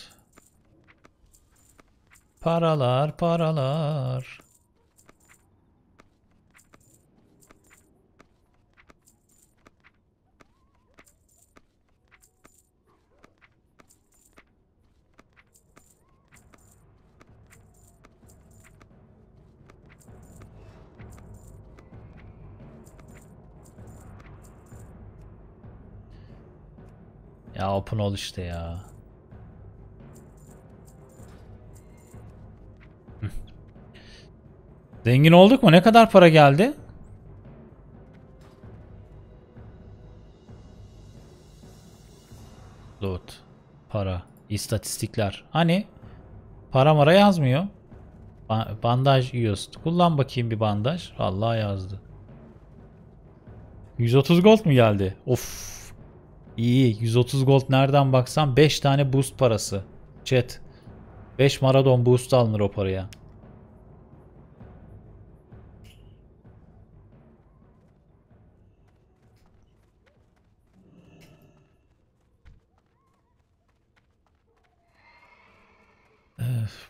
Paralar paralar. Ya open ol işte ya. Zengin olduk mu? Ne kadar para geldi? Loot. Para. istatistikler. Hani? Para mara yazmıyor. Ba bandaj yiyoruz. Kullan bakayım bir bandaj. Allah yazdı. 130 gold mu geldi? Of. İyi. 130 gold nereden baksan 5 tane boost parası. Chat. 5 Maradon boost alınır o paraya.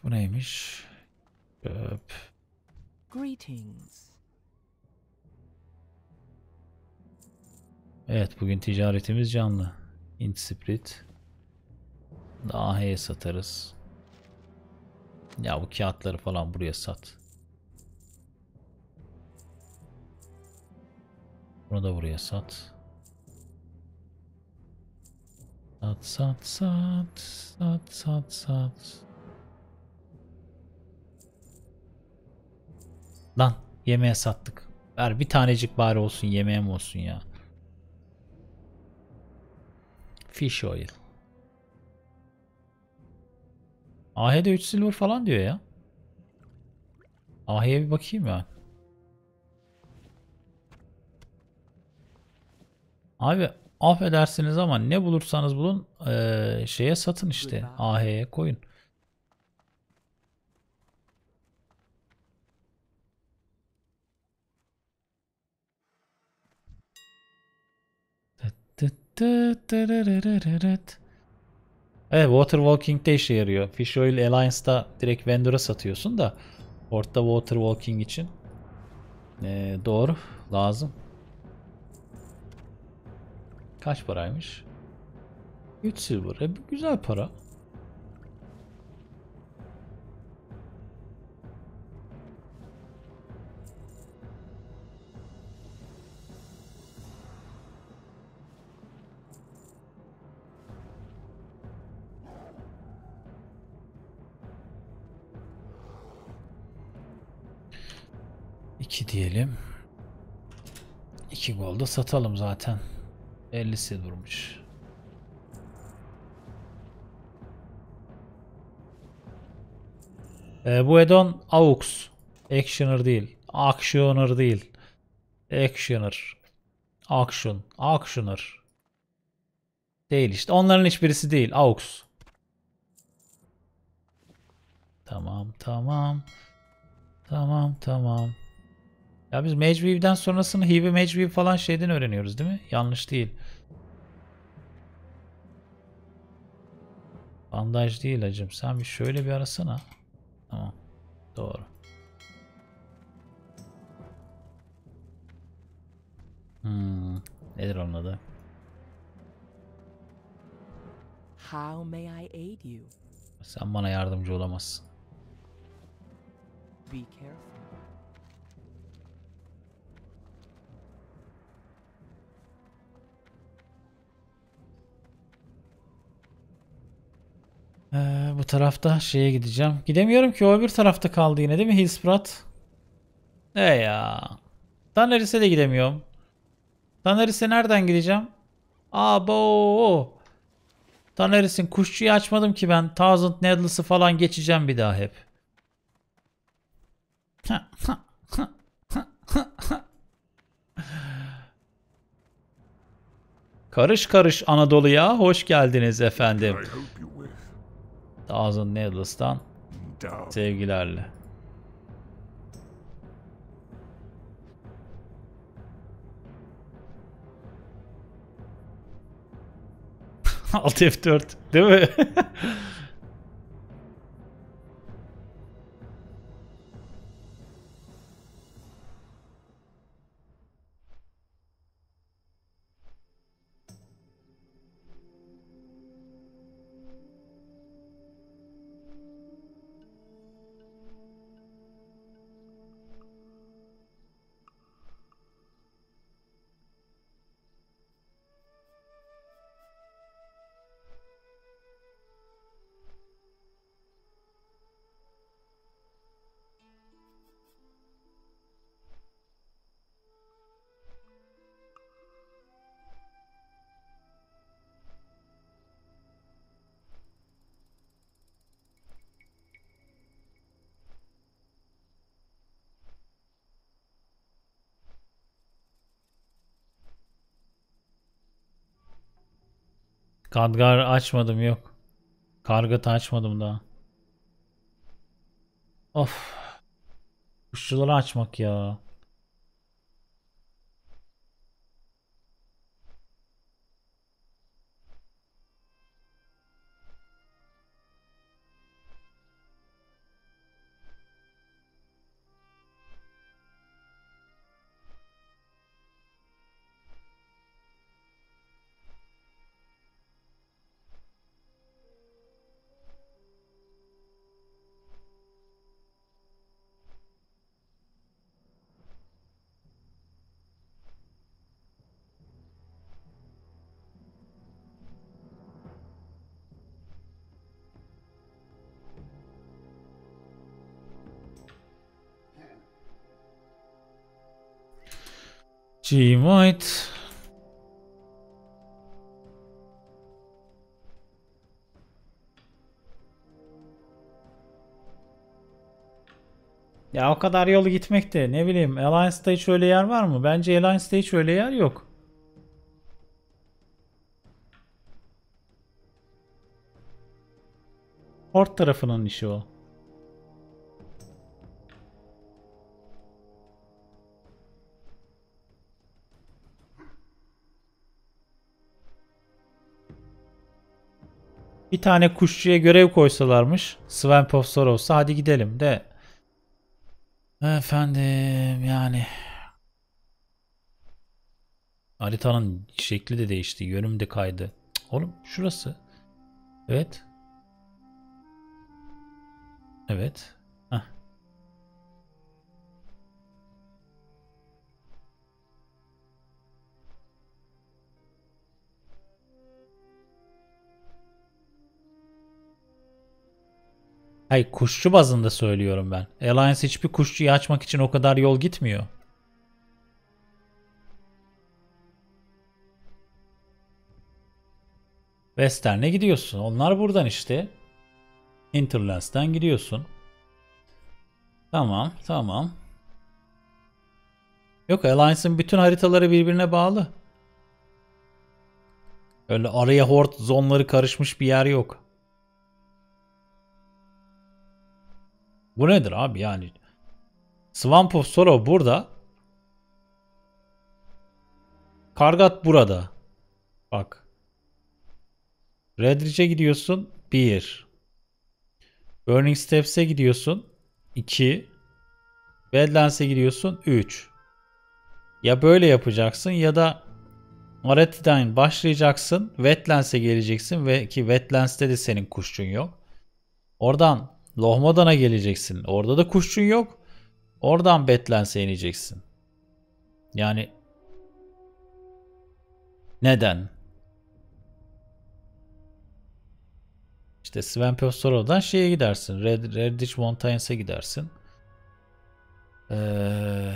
bu neymiş? Öp. Greetings. Evet bugün ticaretimiz canlı. Int Spirit. Dahe'ye satarız. Ya bu kağıtları falan buraya sat. Bunu da buraya sat. Sat sat sat sat sat sat. Lan yemeğe sattık. Ver bir tanecik bari olsun yemeğe mi olsun ya. Fish oil. AH'de 3 silver falan diyor ya. AH'ye bir bakayım ya. Abi affedersiniz ama ne bulursanız bulun ee, şeye satın işte. AH'ye koyun. Evet Water Walking'de işe yarıyor. Fish Oil Alliance'da direkt vendor'a satıyorsun da Orta Water Walking için. Ee, doğru. Lazım. Kaç paraymış? 3 silver. E, güzel para. 2 diyelim. 2 gol da satalım zaten. 50'si durmuş. E, bu edon AUX. Actioner değil. Actioner değil. Actioner. Action. Actioner. Değil işte. Onların hiçbirisi değil. AUX. Tamam tamam. Tamam tamam. Ya biz Mecvi'den sonrasını Hive Mecvi falan şeyden öğreniyoruz değil mi? Yanlış değil. Bandaj değil acım. Sen bir şöyle bir arasana. Tamam. Doğru. Hmm. Nedir onun adı? How may I aid you? Sen bana yardımcı olamazsın. Be careful. Ee, bu tarafta şeye gideceğim. Gidemiyorum ki o bir tarafta kaldı yine değil mi Hillsprat? E ya. Tanneris'e de gidemiyorum. Tanneris'e nereden gideceğim? Abo. Tanneris'in kuşçuyu açmadım ki ben. Thousand Needles'ı falan geçeceğim bir daha hep. karış karış Anadolu'ya hoş geldiniz efendim. Thousand Needles'tan sevgilerle. [laughs] Alt F4 değil mi? [laughs] Kadgar açmadım yok. Kargıt açmadım daha. Of. Kuşçuları açmak ya. G White. Ya o kadar yolu gitmekte. Ne bileyim Alliance'da hiç öyle yer var mı? Bence Alliance'da hiç öyle yer yok. Port tarafının işi o. Bir tane kuşçuya görev koysalarmış. Sven Profesör olsa hadi gidelim de. Efendim yani. Haritanın şekli de değişti. Yönüm de kaydı. Oğlum şurası. Evet. Evet. Hayır kuşçu bazında söylüyorum ben. Alliance hiçbir kuşçuyu açmak için o kadar yol gitmiyor. Western'e gidiyorsun. Onlar buradan işte. Interlands'ten gidiyorsun. Tamam, tamam. Yok Alliance'ın bütün haritaları birbirine bağlı. Öyle araya hort zonları karışmış bir yer yok. Bu nedir abi yani? Swamp of Sorrow burada. Kargat burada. Bak. Redridge'e gidiyorsun. 1. Burning Steps'e gidiyorsun. 2. Badlands'e gidiyorsun. 3. Ya böyle yapacaksın ya da Aretidine başlayacaksın. Wetlands'e geleceksin ve ki Wetlands'te de senin kuşçun yok. Oradan Lohmadan'a geleceksin. Orada da kuşçun yok. Oradan Betlense ineceksin. Yani neden? İşte Sven Pestoro'dan şeye gidersin. Red, Redditch Montaign's'e gidersin. Ee,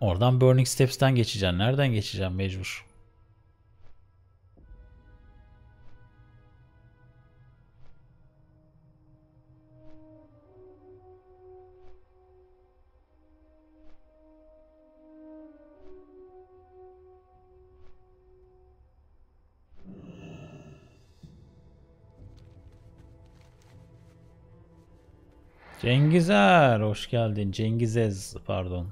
oradan Burning Steps'ten geçeceksin. Nereden geçeceksin mecbur? Cengizer, hoş geldin. Cengizez pardon.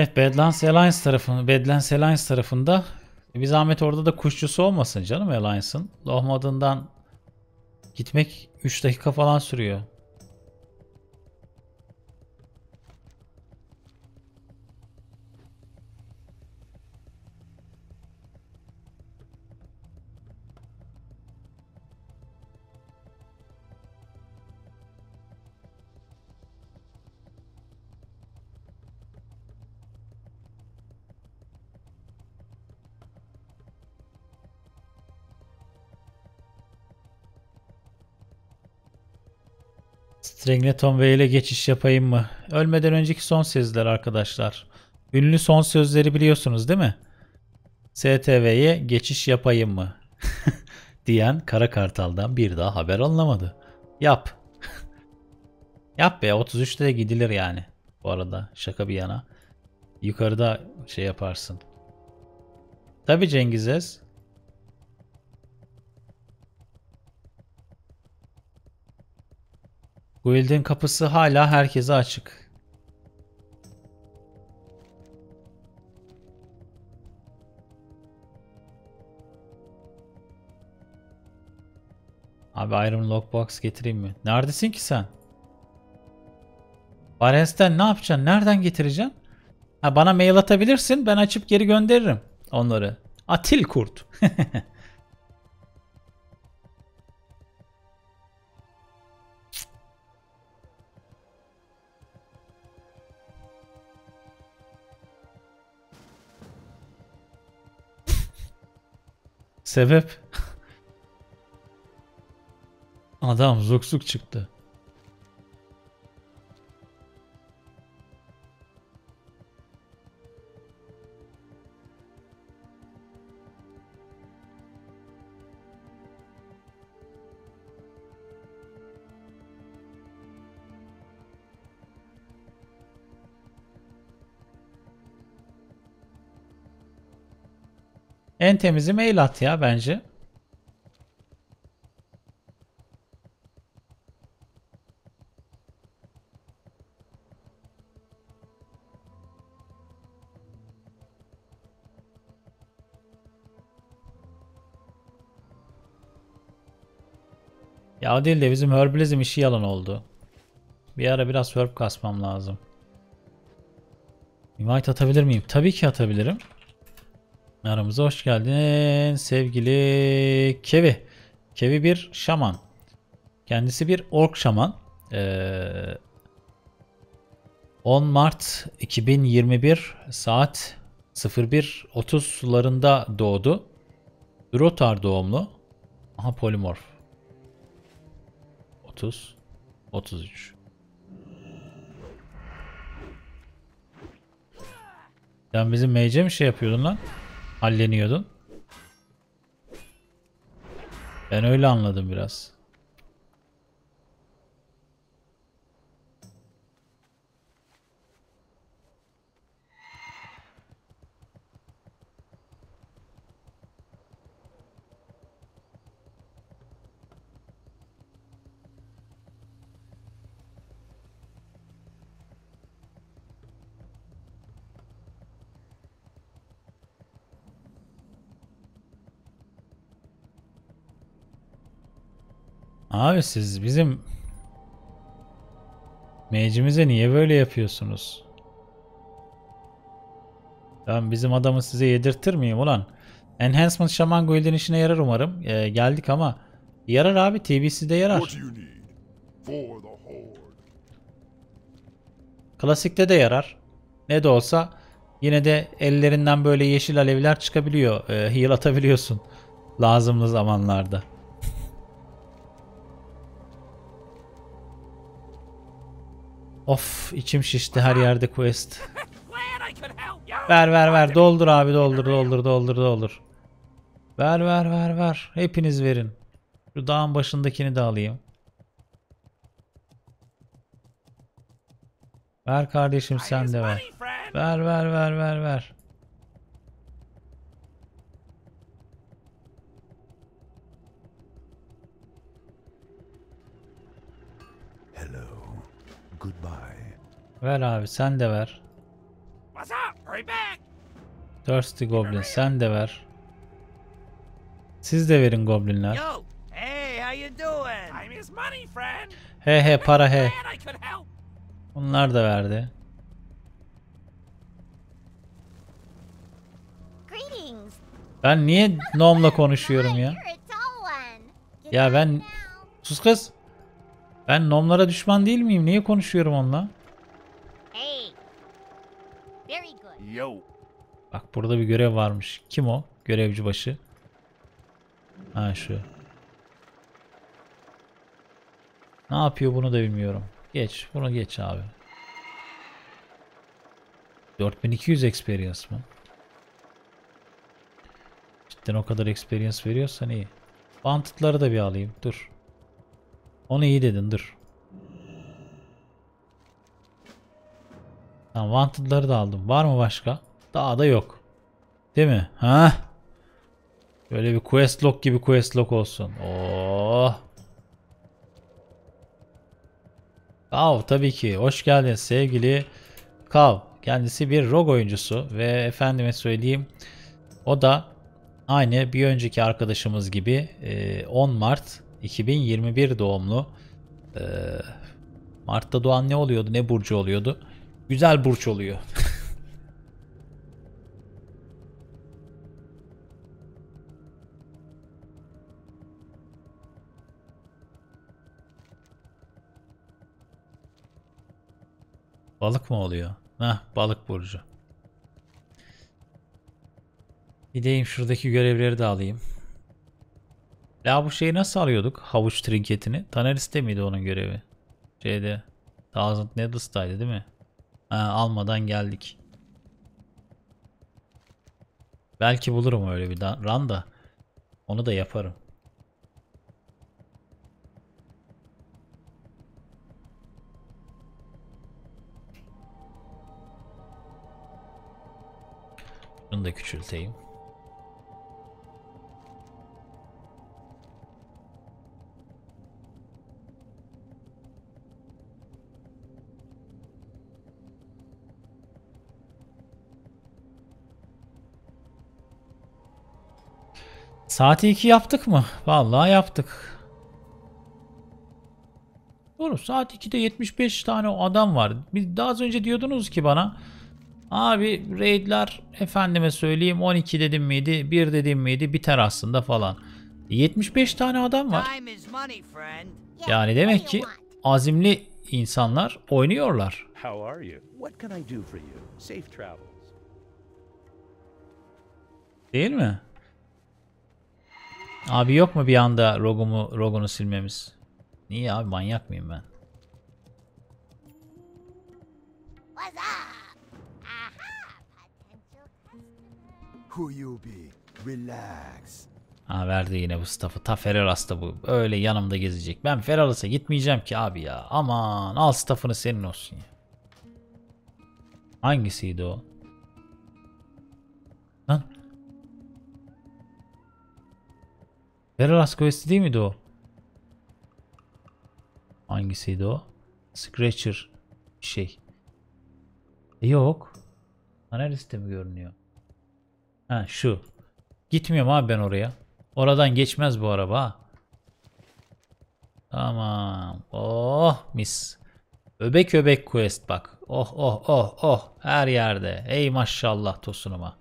Evet Badlands Alliance tarafını, Badlands Alliance tarafında bir zahmet orada da kuşçusu olmasın canım Alliance'ın. Lohmad'ından gitmek 3 dakika falan sürüyor. Stringleton Vale'e geçiş yapayım mı? Ölmeden önceki son sözler arkadaşlar. Ünlü son sözleri biliyorsunuz değil mi? STV'ye geçiş yapayım mı? [laughs] diyen Kara Kartal'dan bir daha haber alınamadı. Yap. [laughs] Yap be 33'te de gidilir yani. Bu arada şaka bir yana. Yukarıda şey yaparsın. Tabi Cengiz Ez. Guild'in kapısı hala herkese açık. Abi Iron Lockbox getireyim mi? Neredesin ki sen? Bares'ten ne yapacaksın? Nereden getireceksin? Ha, bana mail atabilirsin. Ben açıp geri gönderirim onları. Atil kurt. [laughs] Sebep? Adam zoksuk çıktı. En temizi mail at ya bence. Ya değil de bizim herbalizm işi yalan oldu. Bir ara biraz herb kasmam lazım. Invite atabilir miyim? Tabii ki atabilirim. Aramıza hoş geldin sevgili Kevi. Kevi bir şaman. Kendisi bir ork şaman. Ee, 10 Mart 2021 saat 01.30 sularında doğdu. Rotar doğumlu. Aha polimorf. 30 33 Sen bizim mage'e mi şey yapıyordun lan? halleniyordu. Ben öyle anladım biraz. Abi siz bizim Mecimize niye böyle yapıyorsunuz? Ben bizim adamı size yedirtir miyim ulan? Enhancement Shaman Guild'in işine yarar umarım. Ee, geldik ama yarar abi TBC'de yarar. Klasikte de yarar. Ne de olsa yine de ellerinden böyle yeşil alevler çıkabiliyor. Ee, heal atabiliyorsun lazımlı zamanlarda. Of içim şişti her yerde quest. [laughs] Ver ver ver doldur abi doldur doldur doldur doldur. Ver ver ver ver. Hepiniz verin. Şu dağın başındakini de alayım. Ver kardeşim sen de ver. Ver ver ver ver ver. Ver abi sen de ver. Thirsty Goblin sen de ver. Siz de verin goblinler. Yo, hey, how you doing? I'm his money friend. He he para he. Bunlar da verdi. Ben niye Nom'la konuşuyorum ya? Ya ben sus kız. Ben Nom'lara düşman değil miyim? Niye konuşuyorum onunla? Yo. Bak burada bir görev varmış. Kim o? Görevci başı. Ha şu. Ne yapıyor bunu da bilmiyorum. Geç. Bunu geç abi. 4200 experience mı? Cidden o kadar experience veriyorsan iyi. Bantitları da bir alayım. Dur. Onu iyi dedin. Dur. Tamam Wanted'ları da aldım. Var mı başka? Daha da yok. Değil mi? Ha? Böyle bir quest log gibi quest log olsun. Oh. Kav tabii ki. Hoş geldin sevgili Kav. Kendisi bir ROG oyuncusu ve efendime söyleyeyim o da aynı bir önceki arkadaşımız gibi 10 e, Mart 2021 doğumlu. E, Mart'ta doğan ne oluyordu? Ne burcu oluyordu? güzel burç oluyor. [laughs] Balık mı oluyor? Heh, balık burcu. Gideyim şuradaki görevleri de alayım. Ya bu şeyi nasıl alıyorduk? Havuç trinketini. Taneris'te miydi onun görevi? Şeyde. Thousand Needles'taydı değil mi? Ha, almadan geldik. Belki bulurum öyle bir run da. Onu da yaparım. Bunu da küçülteyim. Saati 2 yaptık mı? Vallahi yaptık. Doğru saat 2'de 75 tane o adam var. Biz daha az önce diyordunuz ki bana abi raidler efendime söyleyeyim 12 dedim miydi 1 dedim miydi biter aslında falan. 75 e, tane adam var. Yani demek ki azimli insanlar oynuyorlar. Değil mi? Abi yok mu bir anda rogumu, rogunu silmemiz? Niye abi manyak mıyım ben? Who you be? Relax. Ha verdi yine bu staffı. Ta da bu. Öyle yanımda gezecek. Ben Ferraras'a gitmeyeceğim ki abi ya. Aman al staffını senin olsun ya. Hangisiydi o? Veralas quest değil miydi o? Hangisiydi o? Scratcher şey. E, yok. Analiste mi görünüyor? Ha şu. Gitmiyorum abi ben oraya. Oradan geçmez bu araba. Tamam. Oh mis. Öbek öbek quest bak. Oh oh oh oh. Her yerde. Ey maşallah tosunuma.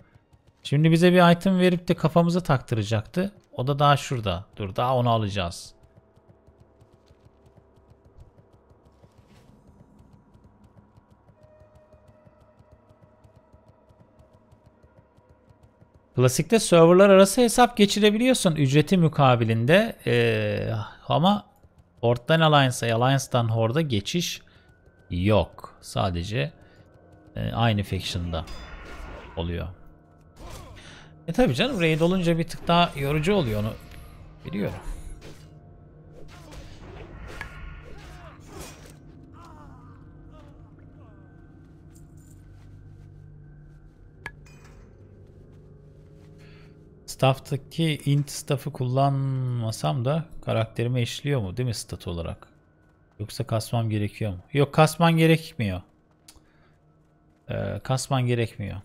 Şimdi bize bir item verip de kafamıza taktıracaktı. O da daha şurada. Dur daha onu alacağız. Klasikte serverlar arası hesap geçirebiliyorsun ücreti mukabilinde ee, ama Horde'dan Alliance'a, Alliance'dan Horde'a geçiş yok. Sadece e, aynı faction'da oluyor. E tabi canım raid olunca bir tık daha yorucu oluyor onu biliyorum. Staff'taki int staff'ı kullanmasam da karakterime işliyor mu değil mi stat olarak? Yoksa kasmam gerekiyor mu? Yok kasman gerekmiyor. Ee, kasman gerekmiyor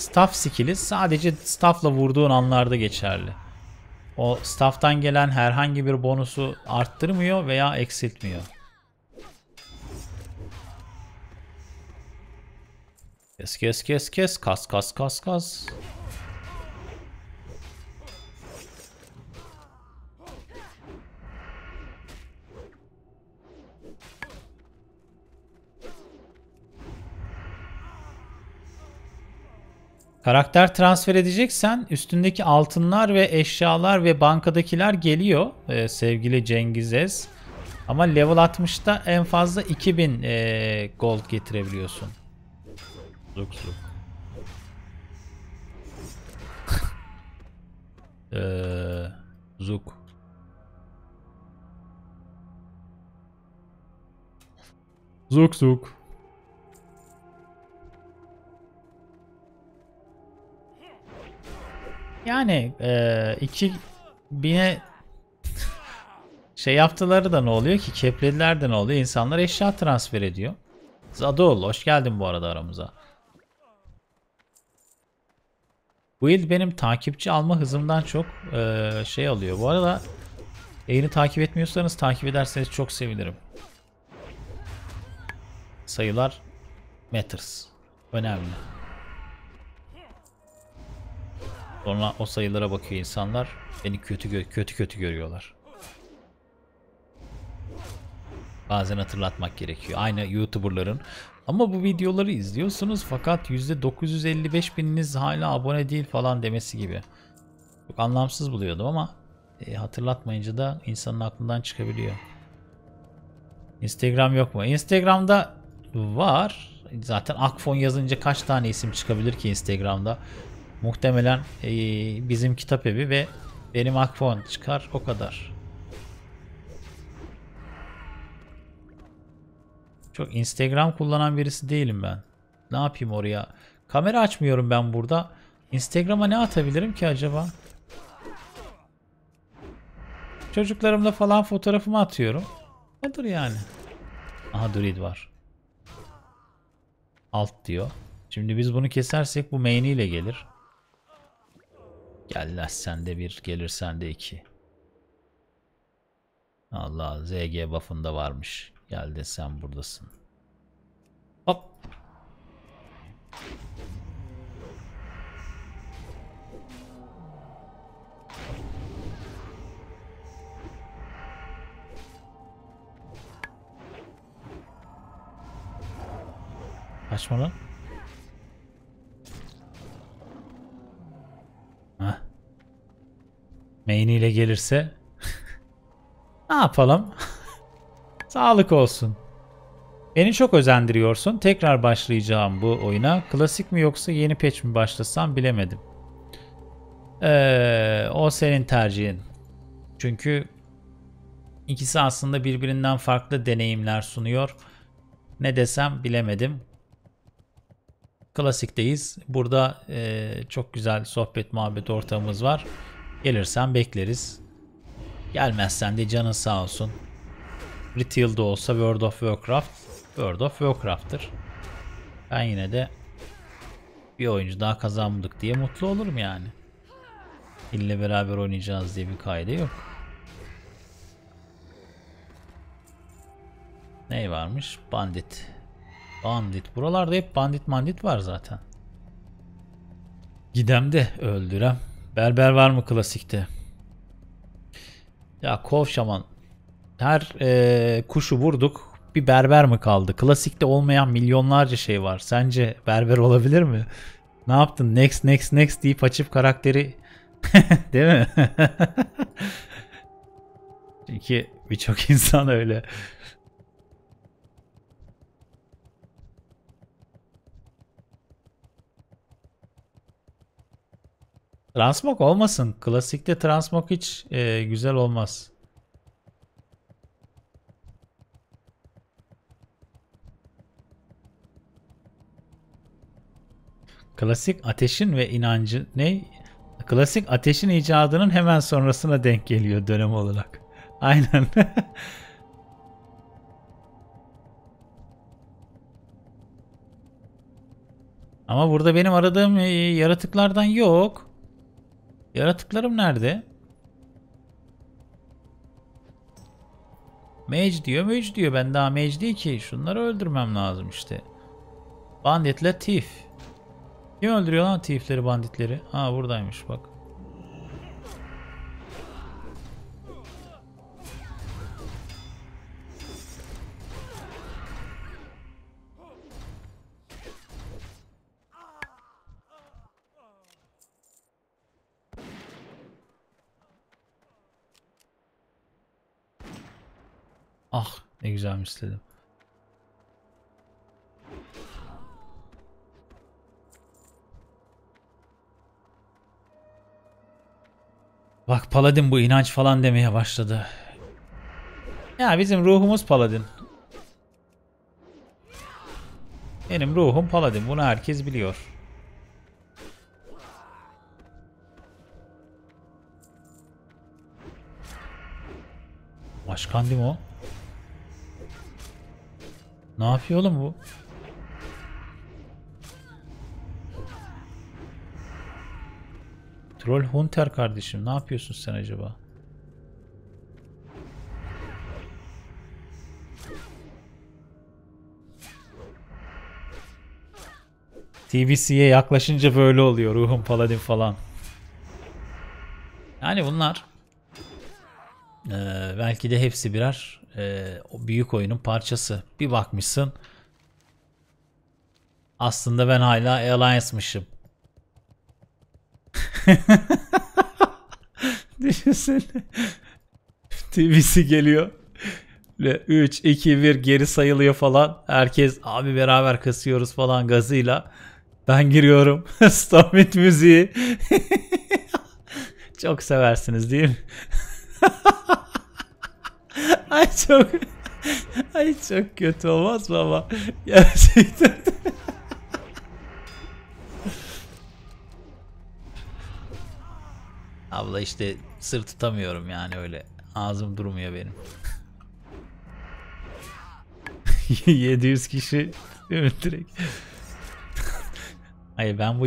staff skill'i sadece staff'la vurduğun anlarda geçerli. O staff'tan gelen herhangi bir bonusu arttırmıyor veya eksiltmiyor. Kes kes kes kes kas kas kas kas. Karakter transfer edeceksen üstündeki altınlar ve eşyalar ve bankadakiler geliyor ee, sevgili Cengiz Ez. Ama level 60'ta en fazla 2000 e, gold getirebiliyorsun. Zuk zuk. ee, zuk. Zuk zuk. Yani e, iki bine şey yaptıları da ne oluyor ki keplediler de ne oluyor? İnsanlar eşya transfer ediyor. Zadoğlu hoş geldin bu arada aramıza. Bu il benim takipçi alma hızımdan çok e, şey alıyor. Bu arada yayını takip etmiyorsanız takip ederseniz çok sevinirim. Sayılar matters. Önemli. Sonra o sayılara bakıyor insanlar. Beni kötü kötü kötü görüyorlar. Bazen hatırlatmak gerekiyor. Aynı YouTuber'ların. Ama bu videoları izliyorsunuz fakat %955 bininiz hala abone değil falan demesi gibi. Çok anlamsız buluyordum ama e, hatırlatmayınca da insanın aklından çıkabiliyor. Instagram yok mu? Instagram'da var. Zaten Akfon yazınca kaç tane isim çıkabilir ki Instagram'da? Muhtemelen e, bizim kitap evi ve benim akfon çıkar o kadar. Çok Instagram kullanan birisi değilim ben. Ne yapayım oraya? Kamera açmıyorum ben burada. Instagram'a ne atabilirim ki acaba? Çocuklarımla falan fotoğrafımı atıyorum. Nedir yani? Aha Druid var. Alt diyor. Şimdi biz bunu kesersek bu main'iyle gelir sen de bir, gelir de iki. Allah ZG buff'ında varmış. Gel de sen buradasın. Hop. Kaçma lan. Heh. ile gelirse [laughs] ne yapalım? [laughs] Sağlık olsun. Beni çok özendiriyorsun. Tekrar başlayacağım bu oyuna. Klasik mi yoksa yeni patch mi başlasam bilemedim. Ee, o senin tercihin. Çünkü ikisi aslında birbirinden farklı deneyimler sunuyor. Ne desem bilemedim klasikteyiz. Burada e, çok güzel sohbet muhabbet ortamımız var. Gelirsen bekleriz. Gelmezsen de canın sağ olsun. Retail de olsa World of Warcraft, World of Warcraft'tır. Ben yine de bir oyuncu daha kazandık diye mutlu olurum yani. İlle beraber oynayacağız diye bir kaide yok. Ney varmış? Bandit. Bandit. Buralarda hep bandit mandit var zaten. Gidem de öldürem. Berber var mı klasikte? Ya kovşaman. Her ee, kuşu vurduk. Bir berber mi kaldı? Klasikte olmayan milyonlarca şey var. Sence berber olabilir mi? ne yaptın? Next next next deyip açıp karakteri [laughs] Değil mi? [laughs] Çünkü birçok insan öyle. Transmog olmasın. Klasikte transmog hiç e, güzel olmaz. Klasik ateşin ve inancı ne? Klasik ateşin icadının hemen sonrasına denk geliyor dönem olarak. [laughs] Aynen. [laughs] Ama burada benim aradığım e, yaratıklardan yok. Yaratıklarım nerede? Mage diyor, mage diyor. Ben daha mage değil ki. Şunları öldürmem lazım işte. Banditler tif. Kim öldürüyor lan tifleri, banditleri? Ha buradaymış bak. Ah ne güzel misledim. Bak Paladin bu inanç falan demeye başladı. Ya bizim ruhumuz Paladin. Benim ruhum Paladin. Bunu herkes biliyor. Başkan değil mi o? Ne yapıyor oğlum bu? Troll Hunter kardeşim ne yapıyorsun sen acaba? TBC'ye yaklaşınca böyle oluyor ruhum paladin falan. Yani bunlar e, belki de hepsi birer e, o büyük oyunun parçası. Bir bakmışsın aslında ben hala Alliance'mışım. [laughs] Düşünsene. TV'si geliyor. 3, 2, 1 geri sayılıyor falan. Herkes abi beraber kasıyoruz falan gazıyla. Ben giriyorum. [laughs] Stomit müziği. [laughs] Çok seversiniz değil mi? Ay çok Ay çok kötü olmaz mı ama gerçekten Abla işte sır tutamıyorum yani öyle. Ağzım durmuyor benim. 700 [laughs] kişi değil mi direkt? Hayır ben bu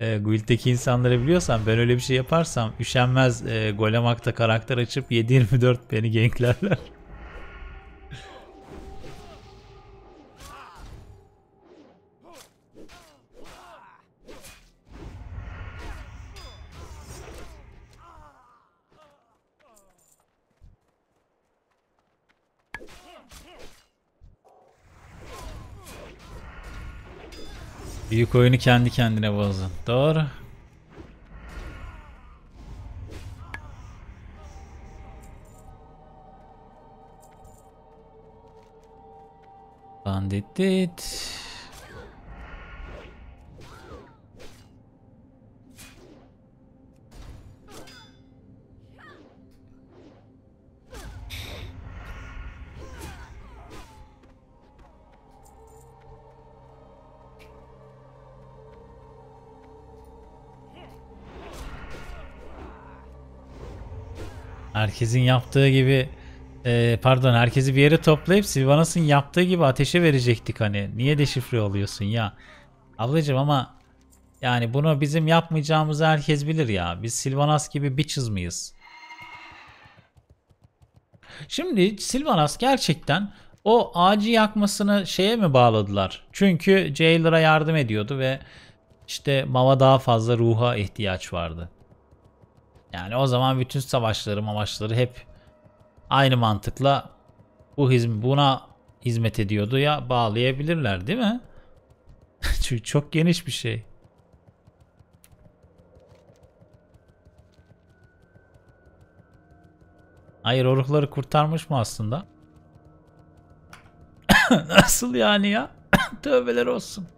e, guild'deki insanları biliyorsam ben öyle bir şey yaparsam üşenmez e, golemakta karakter açıp 7-24 beni ganklerler. Büyük oyunu kendi kendine bozdun. Doğru. Bandit. Herkesin yaptığı gibi e, pardon herkesi bir yere toplayıp Silvanas'ın yaptığı gibi ateşe verecektik hani. Niye deşifre oluyorsun ya? Ablacım ama yani bunu bizim yapmayacağımızı herkes bilir ya. Biz Silvanas gibi bitches mıyız? Şimdi Silvanas gerçekten o ağacı yakmasını şeye mi bağladılar? Çünkü Jailer'a yardım ediyordu ve işte Mava daha fazla ruha ihtiyaç vardı. Yani o zaman bütün savaşları amaçları hep aynı mantıkla bu hizm buna hizmet ediyordu ya bağlayabilirler değil mi? [laughs] Çünkü çok geniş bir şey. Hayır orukları kurtarmış mı aslında? [coughs] Nasıl yani ya? [coughs] Tövbeler olsun.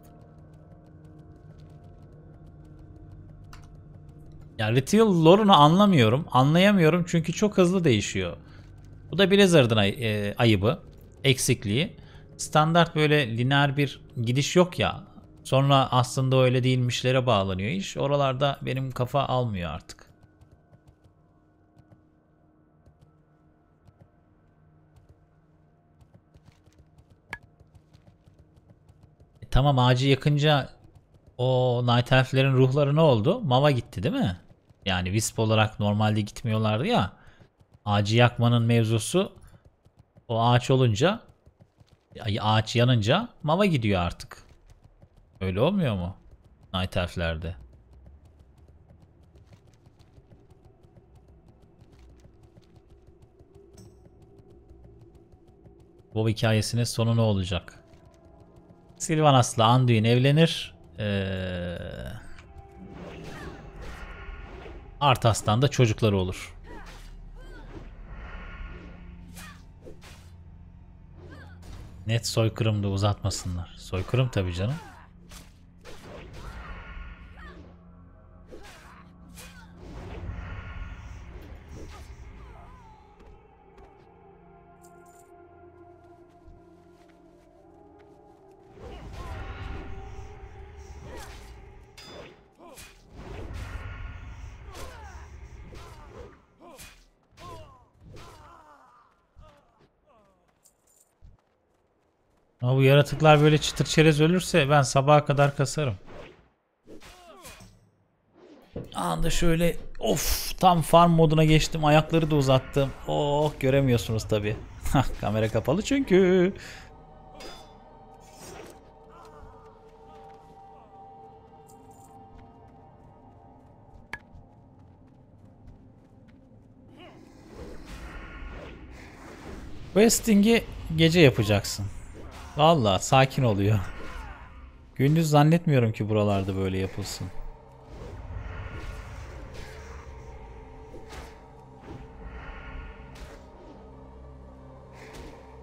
Ya Retail lore'unu anlamıyorum. Anlayamıyorum çünkü çok hızlı değişiyor. Bu da Blizzard'ın ay e, ayıbı. Eksikliği. Standart böyle lineer bir gidiş yok ya. Sonra aslında öyle değilmişlere bağlanıyor iş. Oralarda benim kafa almıyor artık. E, tamam ağacı yakınca o Night Elf'lerin ruhları ne oldu? Mava gitti değil mi? Yani Wisp olarak normalde gitmiyorlardı ya. Ağacı yakmanın mevzusu o ağaç olunca ağaç yanınca mava gidiyor artık. Öyle olmuyor mu? Night Elf'lerde. Bob hikayesinin sonu ne olacak? Sylvanas'la Anduin evlenir. Eee... Artas'tan da çocukları olur. Net soykırım da uzatmasınlar. Soykırım tabii canım. Ama bu yaratıklar böyle çıtır çerez ölürse ben sabaha kadar kasarım. Anda şöyle of tam farm moduna geçtim ayakları da uzattım. Oh göremiyorsunuz tabi. [laughs] Kamera kapalı çünkü. Questing'i gece yapacaksın. Valla sakin oluyor. Gündüz zannetmiyorum ki buralarda böyle yapılsın.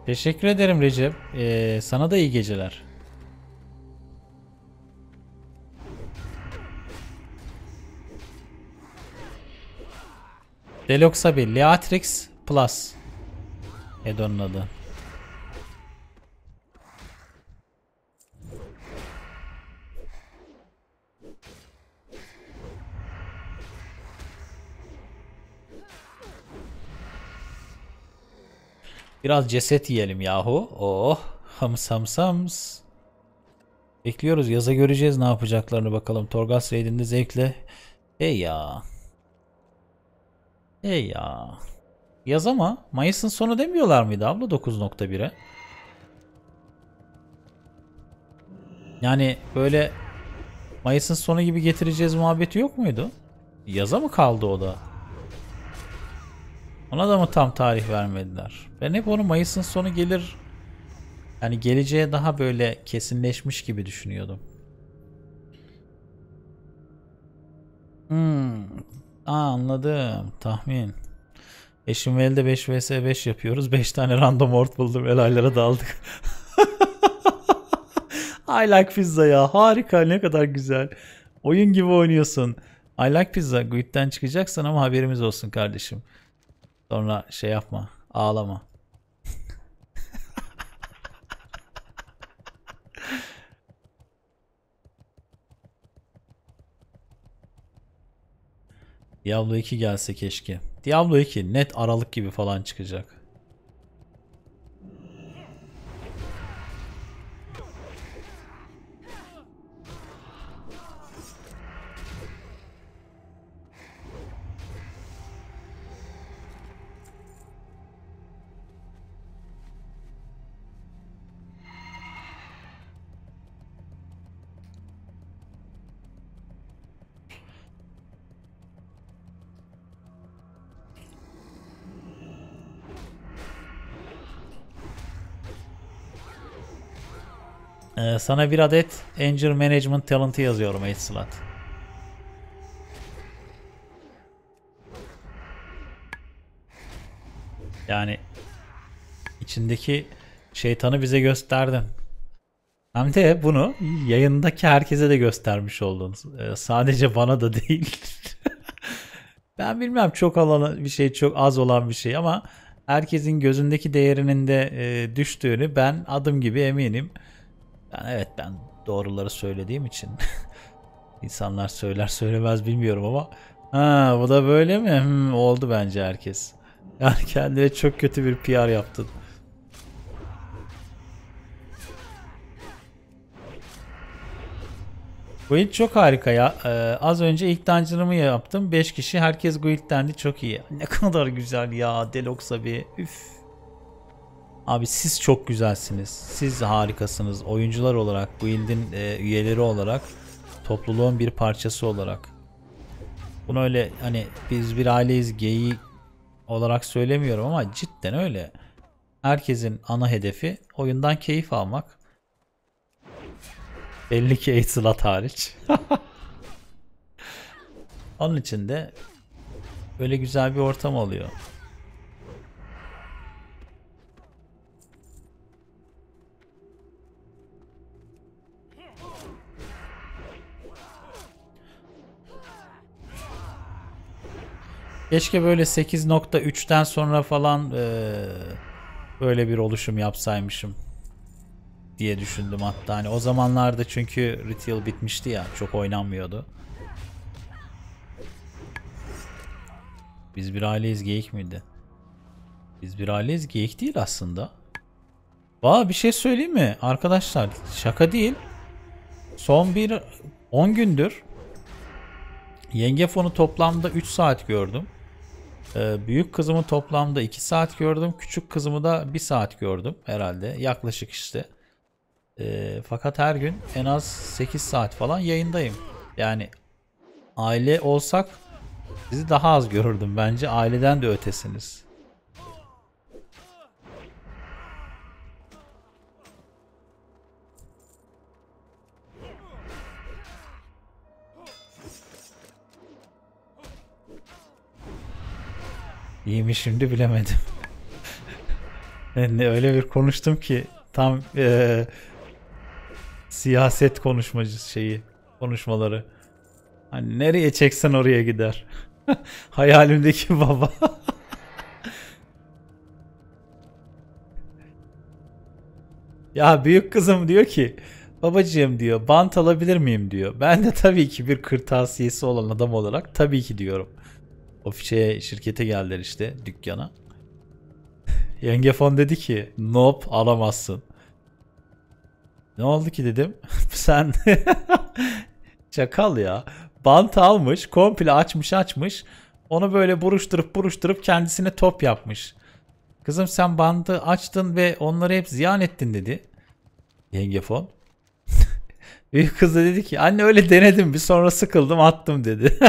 Teşekkür ederim Recep. Ee, sana da iyi geceler. Deluxe abi. Leatrix Plus. Edon'un adı. Biraz ceset yiyelim yahu. Oh. Hams hams hams. Bekliyoruz. Yaza göreceğiz ne yapacaklarını bakalım. Torgas Raid'inde zevkle. Hey ya. Hey ya. Yaz ama Mayıs'ın sonu demiyorlar mıydı abla 9.1'e? Yani böyle Mayıs'ın sonu gibi getireceğiz muhabbeti yok muydu? Yaza mı kaldı o da? Ona da mı tam tarih vermediler? Ben hep onu Mayıs'ın sonu gelir yani geleceğe daha böyle kesinleşmiş gibi düşünüyordum. Hmm. Aa, anladım. Tahmin. Eşim ve elde 5 vs 5 yapıyoruz. 5 tane random ort buldum. El daldık. [laughs] I like pizza ya. Harika. Ne kadar güzel. Oyun gibi oynuyorsun. I like pizza. Guild'den çıkacaksan ama haberimiz olsun kardeşim. Sonra şey yapma. Ağlama. Diablo 2 gelse keşke. Diablo 2 net Aralık gibi falan çıkacak. Ee, sana bir adet Angel Management Talent'ı yazıyorum 8 slot. Yani içindeki şeytanı bize gösterdin. Hem de bunu yayındaki herkese de göstermiş oldun. Ee, sadece bana da değil. [laughs] ben bilmem çok olan bir şey çok az olan bir şey ama herkesin gözündeki değerinin de e, düştüğünü ben adım gibi eminim. Ben evet ben doğruları söylediğim için [laughs] insanlar söyler söylemez bilmiyorum ama ha bu da böyle mi? Hmm, oldu bence herkes. Yani kendine çok kötü bir PR yaptın. Guild çok harika ya. Ee, az önce ilk dungeon'ımı yaptım. 5 kişi herkes guild'dendi çok iyi. Ne kadar güzel ya. Deluxe bir üf. Abi siz çok güzelsiniz. Siz harikasınız. Oyuncular olarak, guild'in e, üyeleri olarak, topluluğun bir parçası olarak. Bunu öyle hani biz bir aileyiz geyi olarak söylemiyorum ama cidden öyle. Herkesin ana hedefi oyundan keyif almak. Belli ki Aetsilat hariç. [laughs] Onun için de böyle güzel bir ortam oluyor. Keşke böyle 8.3'ten sonra falan e, böyle bir oluşum yapsaymışım diye düşündüm hatta. Hani o zamanlarda çünkü Retail bitmişti ya çok oynanmıyordu. Biz bir aileyiz geyik miydi? Biz bir aileyiz geyik değil aslında. Valla bir şey söyleyeyim mi? Arkadaşlar şaka değil. Son bir 10 gündür yenge fonu toplamda 3 saat gördüm. Ee, büyük kızımı toplamda 2 saat gördüm. Küçük kızımı da 1 saat gördüm herhalde. Yaklaşık işte. E, fakat her gün en az 8 saat falan yayındayım. Yani aile olsak sizi daha az görürdüm bence. Aileden de ötesiniz. İyi mi şimdi bilemedim. yani öyle bir konuştum ki tam ee, siyaset konuşmacı şeyi konuşmaları. Hani nereye çeksen oraya gider. [laughs] Hayalimdeki baba. [laughs] ya büyük kızım diyor ki babacığım diyor bant alabilir miyim diyor. Ben de tabii ki bir kırtasiyesi olan adam olarak tabii ki diyorum ofise şirkete geldiler işte dükkana. [laughs] Yenge fon dedi ki nope alamazsın. Ne oldu ki dedim. [laughs] Sen [laughs] çakal ya. Bant almış komple açmış açmış. Onu böyle buruşturup buruşturup kendisine top yapmış. Kızım sen bandı açtın ve onları hep ziyan ettin dedi. Yenge fon. Büyük kız da dedi ki anne öyle denedim bir sonra sıkıldım attım dedi.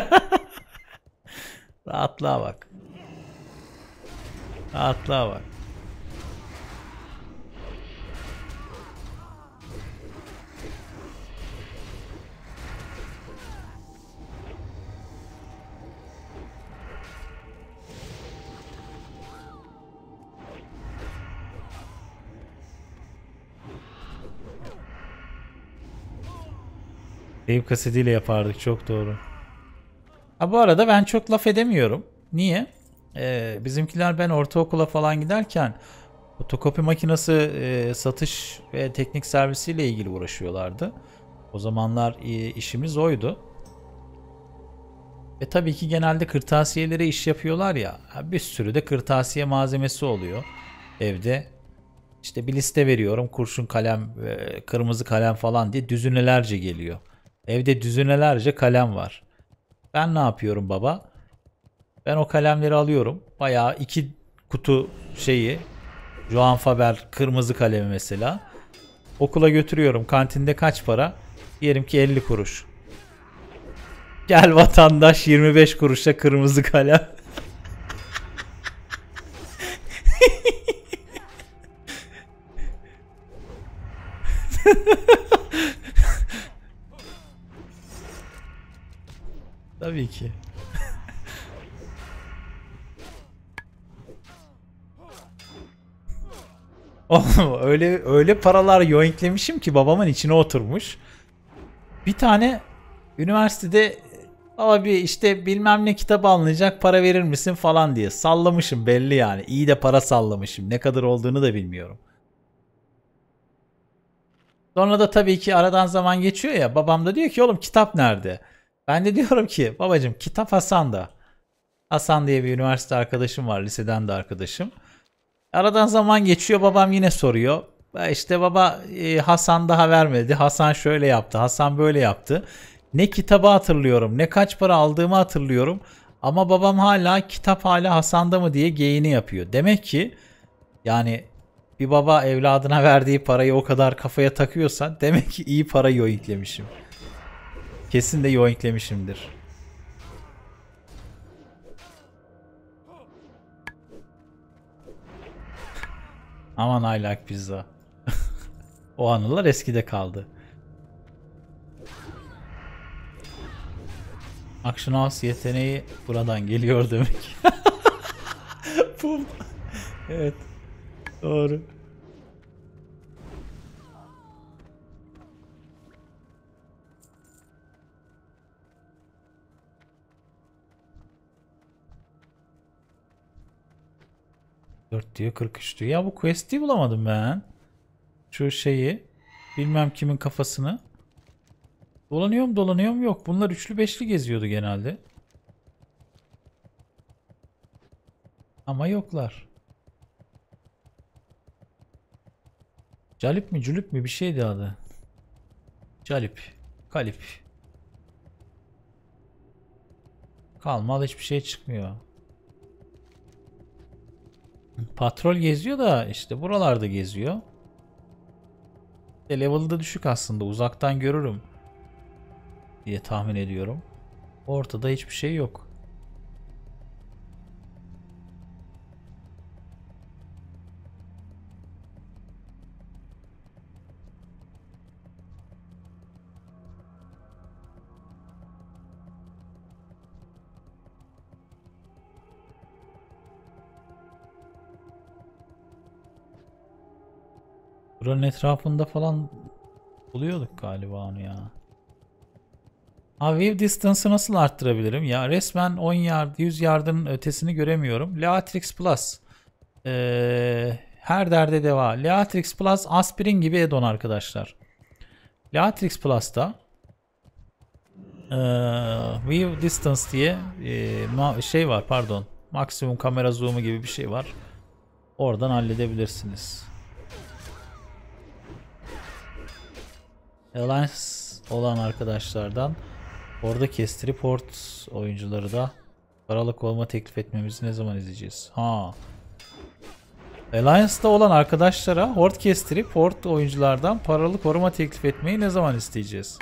Rahatlığa bak. Rahatlığa bak. Deyip kasetiyle yapardık çok doğru. Ha bu arada ben çok laf edemiyorum. Niye? Ee, bizimkiler ben ortaokula falan giderken fotokopi makinesi e, satış ve teknik servisiyle ilgili uğraşıyorlardı. O zamanlar e, işimiz oydu. Ve tabii ki genelde kırtasiyelere iş yapıyorlar ya. Bir sürü de kırtasiye malzemesi oluyor evde. İşte bir liste veriyorum kurşun kalem, e, kırmızı kalem falan diye düzinelerce geliyor. Evde düzinelerce kalem var. Ben ne yapıyorum baba? Ben o kalemleri alıyorum. Bayağı iki kutu şeyi. Joan Faber kırmızı kalemi mesela. Okula götürüyorum. Kantinde kaç para? Diyelim ki 50 kuruş. Gel vatandaş 25 kuruşa kırmızı kalem. [laughs] Tabii ki. [laughs] Oğlum öyle öyle paralar yoinklemişim ki babamın içine oturmuş. Bir tane üniversitede abi işte bilmem ne kitabı alınacak para verir misin falan diye sallamışım belli yani. İyi de para sallamışım. Ne kadar olduğunu da bilmiyorum. Sonra da tabii ki aradan zaman geçiyor ya babam da diyor ki oğlum kitap nerede? Ben de diyorum ki babacım kitap Hasan'da. Hasan diye bir üniversite arkadaşım var. Liseden de arkadaşım. Aradan zaman geçiyor. Babam yine soruyor. İşte baba e, Hasan daha vermedi. Hasan şöyle yaptı. Hasan böyle yaptı. Ne kitabı hatırlıyorum. Ne kaç para aldığımı hatırlıyorum. Ama babam hala kitap hala Hasan'da mı diye geyini yapıyor. Demek ki yani bir baba evladına verdiği parayı o kadar kafaya takıyorsa demek ki iyi para yoyiklemişim. Kesin de yoinklemişimdir. Aman I like pizza. [laughs] o anılar eskide kaldı. Action House yeteneği buradan geliyor demek. [laughs] evet. Doğru. 4 diyor 43 diyor. Ya bu quest'i bulamadım ben. Şu şeyi. Bilmem kimin kafasını. Dolanıyorum dolanıyorum yok. Bunlar üçlü beşli geziyordu genelde. Ama yoklar. Calip mi cülüp mi bir şeydi adı. Calip. Kalip. Kalmalı hiçbir şey çıkmıyor. Patrol geziyor da işte buralarda geziyor. İşte level da düşük aslında uzaktan görürüm diye tahmin ediyorum. Ortada hiçbir şey yok. Buranın etrafında falan buluyorduk galiba onu ya. Abi wave distance'ı nasıl arttırabilirim? Ya resmen 10 yard, 100 yardın ötesini göremiyorum. Leatrix Plus. Ee, her derde deva. Leatrix Plus aspirin gibi edon arkadaşlar. Leatrix Plus'ta e, ee, View Distance diye e, şey var pardon. Maksimum kamera zoom'u gibi bir şey var. Oradan halledebilirsiniz. Alliance olan arkadaşlardan orada kestirip port oyuncuları da paralık olma teklif etmemizi ne zaman izleyeceğiz? Ha. Alliance'da olan arkadaşlara hort kestirip port oyunculardan paralı koruma teklif etmeyi ne zaman isteyeceğiz?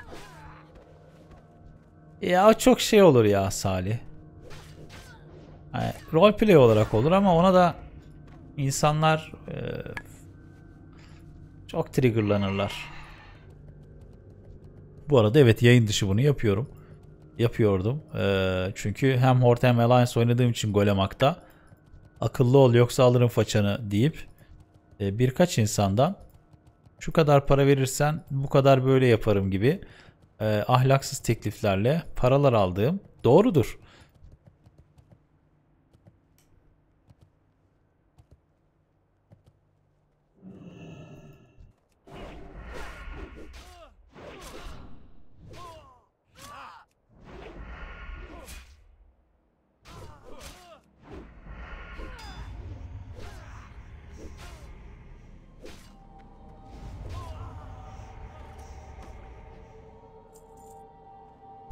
Ya çok şey olur ya Salih. Yani roleplay olarak olur ama ona da insanlar e, çok triggerlanırlar. Bu arada evet yayın dışı bunu yapıyorum. Yapıyordum. Ee, çünkü hem Hort hem Alliance oynadığım için Golemak'ta akıllı ol yoksa alırım façanı deyip e, birkaç insandan şu kadar para verirsen bu kadar böyle yaparım gibi e, ahlaksız tekliflerle paralar aldığım doğrudur.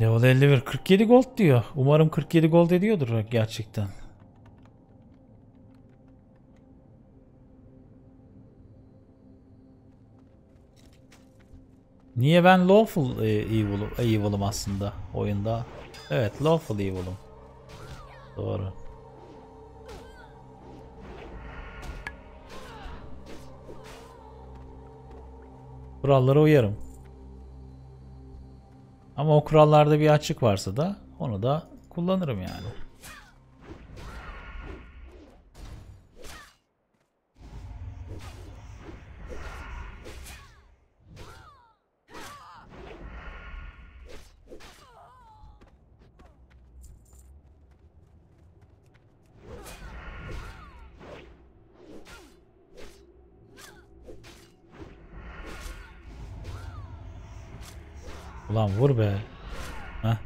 Level 51 47 gold diyor. Umarım 47 gold ediyordur gerçekten. Niye ben lawful e, evil'ım evil aslında oyunda? Evet lawful evil'ım. Doğru. Kurallara uyarım. Ama o kurallarda bir açık varsa da onu da kullanırım yani. Ulan vur be. Heh.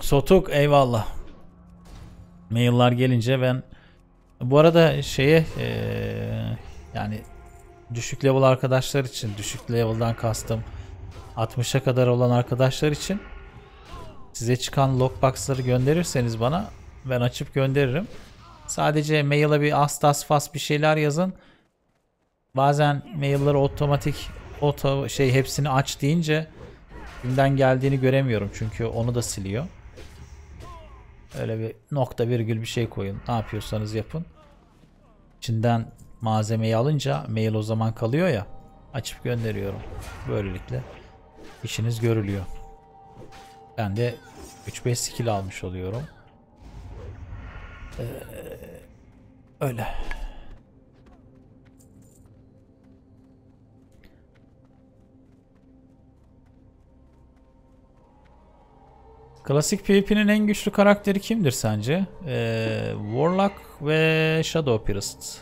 Sotuk eyvallah. Mailler gelince ben bu arada şeye ee, yani düşük level arkadaşlar için düşük level'dan kastım 60'a kadar olan arkadaşlar için size çıkan lockbox'ları gönderirseniz bana ben açıp gönderirim. Sadece mail'a bir astas fas bir şeyler yazın. Bazen mail'ları otomatik oto şey hepsini aç deyince kimden geldiğini göremiyorum çünkü onu da siliyor. Öyle bir nokta virgül bir şey koyun. Ne yapıyorsanız yapın. İçinden malzemeyi alınca mail o zaman kalıyor ya. Açıp gönderiyorum. Böylelikle işiniz görülüyor. Ben de 3-5 skill almış oluyorum. Ee, öyle. Klasik PvP'nin en güçlü karakteri kimdir sence? Ee, Warlock ve Shadow Priest.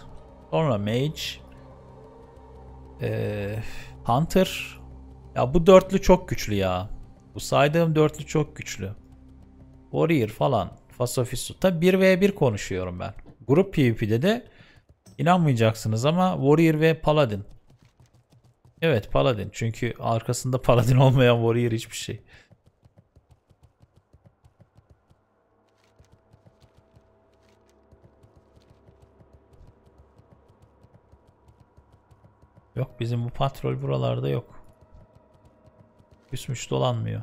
Sonra Mage. Ee, Hunter. Ya bu dörtlü çok güçlü ya. Bu saydığım dörtlü çok güçlü. Warrior falan. Fasofisu. Tabi 1v1 konuşuyorum ben. Grup PvP'de de inanmayacaksınız ama Warrior ve Paladin. Evet Paladin. Çünkü arkasında [laughs] Paladin olmayan Warrior hiçbir şey. Yok bizim bu patrol buralarda yok. Küsmüş dolanmıyor.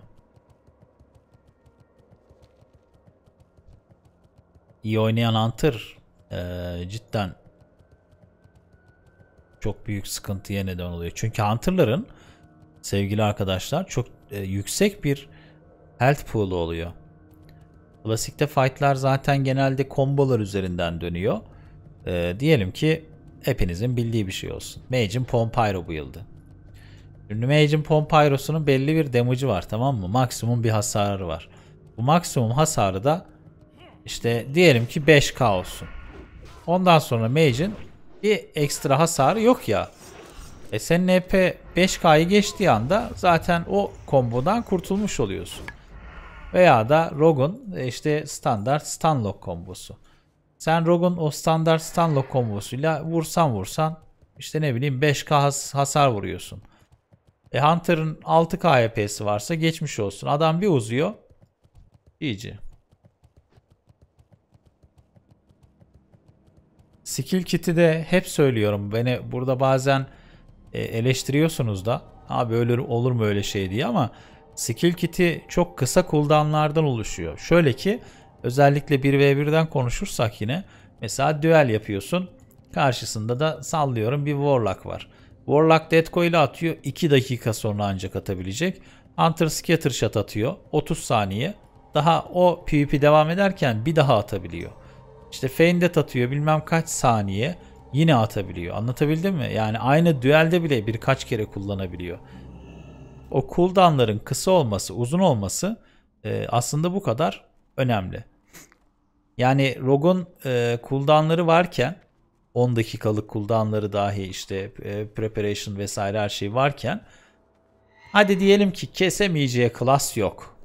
İyi oynayan Hunter ee, cidden çok büyük sıkıntıya neden oluyor. Çünkü Hunter'ların sevgili arkadaşlar çok e, yüksek bir health pool'u oluyor. Klasikte fight'lar zaten genelde kombolar üzerinden dönüyor. E, diyelim ki hepinizin bildiği bir şey olsun. Mage'in Pompyro bu yıldı. Ünlü Mage'in Pompyros'unun belli bir damage'ı var tamam mı? Maksimum bir hasarı var. Bu maksimum hasarı da işte diyelim ki 5k olsun. Ondan sonra Mage'in bir ekstra hasarı yok ya. E senin EP 5K'yı geçtiği anda zaten o kombodan kurtulmuş oluyorsun. Veya da Rogue'un e, işte standart Stunlock kombosu. Sen Rogue'un o standart Stunlock kombosuyla vursan vursan işte ne bileyim 5K has hasar vuruyorsun. E Hunter'ın 6 KHP'si varsa geçmiş olsun. Adam bir uzuyor. İyice. Skill kit'i de hep söylüyorum. Beni burada bazen e, eleştiriyorsunuz da. Abi öyle olur mu öyle şey diye ama skill kit'i çok kısa cooldownlardan oluşuyor. Şöyle ki özellikle 1v1'den konuşursak yine mesela düel yapıyorsun. Karşısında da sallıyorum bir warlock var. Warlock Dead Coil'i e atıyor. 2 dakika sonra ancak atabilecek. Hunter Scatter Shot atıyor. 30 saniye. Daha o PvP devam ederken bir daha atabiliyor. İşte Feindet atıyor bilmem kaç saniye yine atabiliyor. Anlatabildim mi? Yani aynı düelde bile birkaç kere kullanabiliyor. O cooldownların kısa olması, uzun olması e, aslında bu kadar önemli. Yani Rogue'un e, cooldownları varken 10 dakikalık cooldownları dahi işte e, preparation vesaire her şey varken hadi diyelim ki kesemeyeceği klas yok.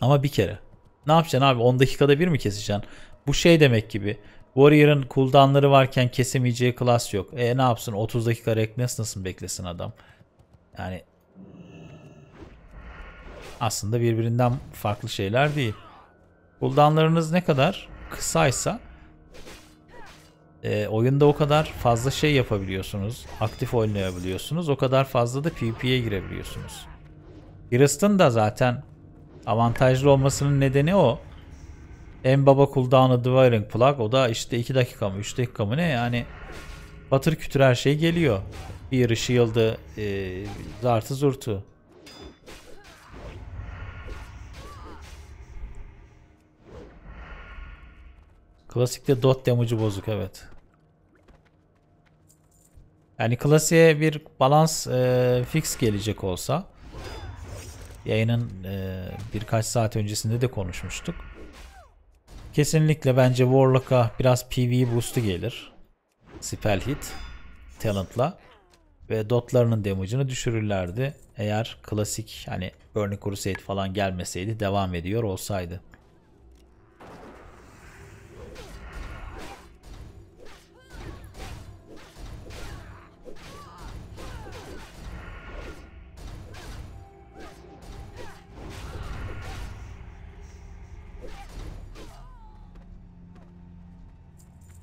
Ama bir kere. Ne yapacaksın abi 10 dakikada bir mi keseceksin? Bu şey demek gibi. Warrior'ın cooldownları varken kesemeyeceği klas yok. E ne yapsın 30 dakika Reknes nasıl beklesin adam? Yani aslında birbirinden farklı şeyler değil. Cooldownlarınız ne kadar kısaysa e, oyunda o kadar fazla şey yapabiliyorsunuz. Aktif oynayabiliyorsunuz. O kadar fazla da PvP'ye girebiliyorsunuz. Hearth'ın da zaten avantajlı olmasının nedeni o. En baba cooldown'ı Dwelling Plug. O da işte 2 dakika mı 3 dakika mı ne yani batır kütür her şey geliyor. Bir shield'ı e, zartı zurtu. Klasikte dot damage'ı bozuk evet. Yani klasiğe bir balans e, fix gelecek olsa yayının e, birkaç saat öncesinde de konuşmuştuk. Kesinlikle bence Warlock'a biraz PV boost'u gelir. Spell hit talent'la ve dotlarının damage'ını düşürürlerdi. Eğer klasik hani Burning Crusade falan gelmeseydi devam ediyor olsaydı.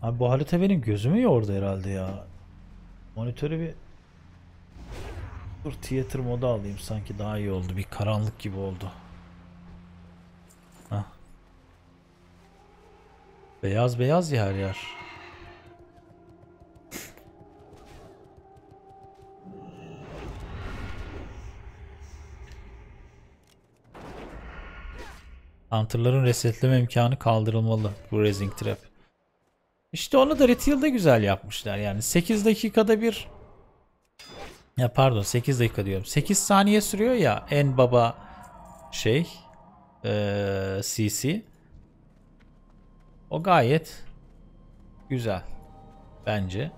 Abi bu harita benim gözümü yordu herhalde ya. Monitörü bir Dur theater modu alayım sanki daha iyi oldu. Bir karanlık gibi oldu. Hah. Beyaz beyaz ya her yer. Hunter'ların resetleme imkanı kaldırılmalı bu Raising Trap. İşte onu da Retail'de güzel yapmışlar yani. 8 dakikada bir ya pardon 8 dakika diyorum. 8 saniye sürüyor ya en baba şey ee, CC. O gayet güzel bence.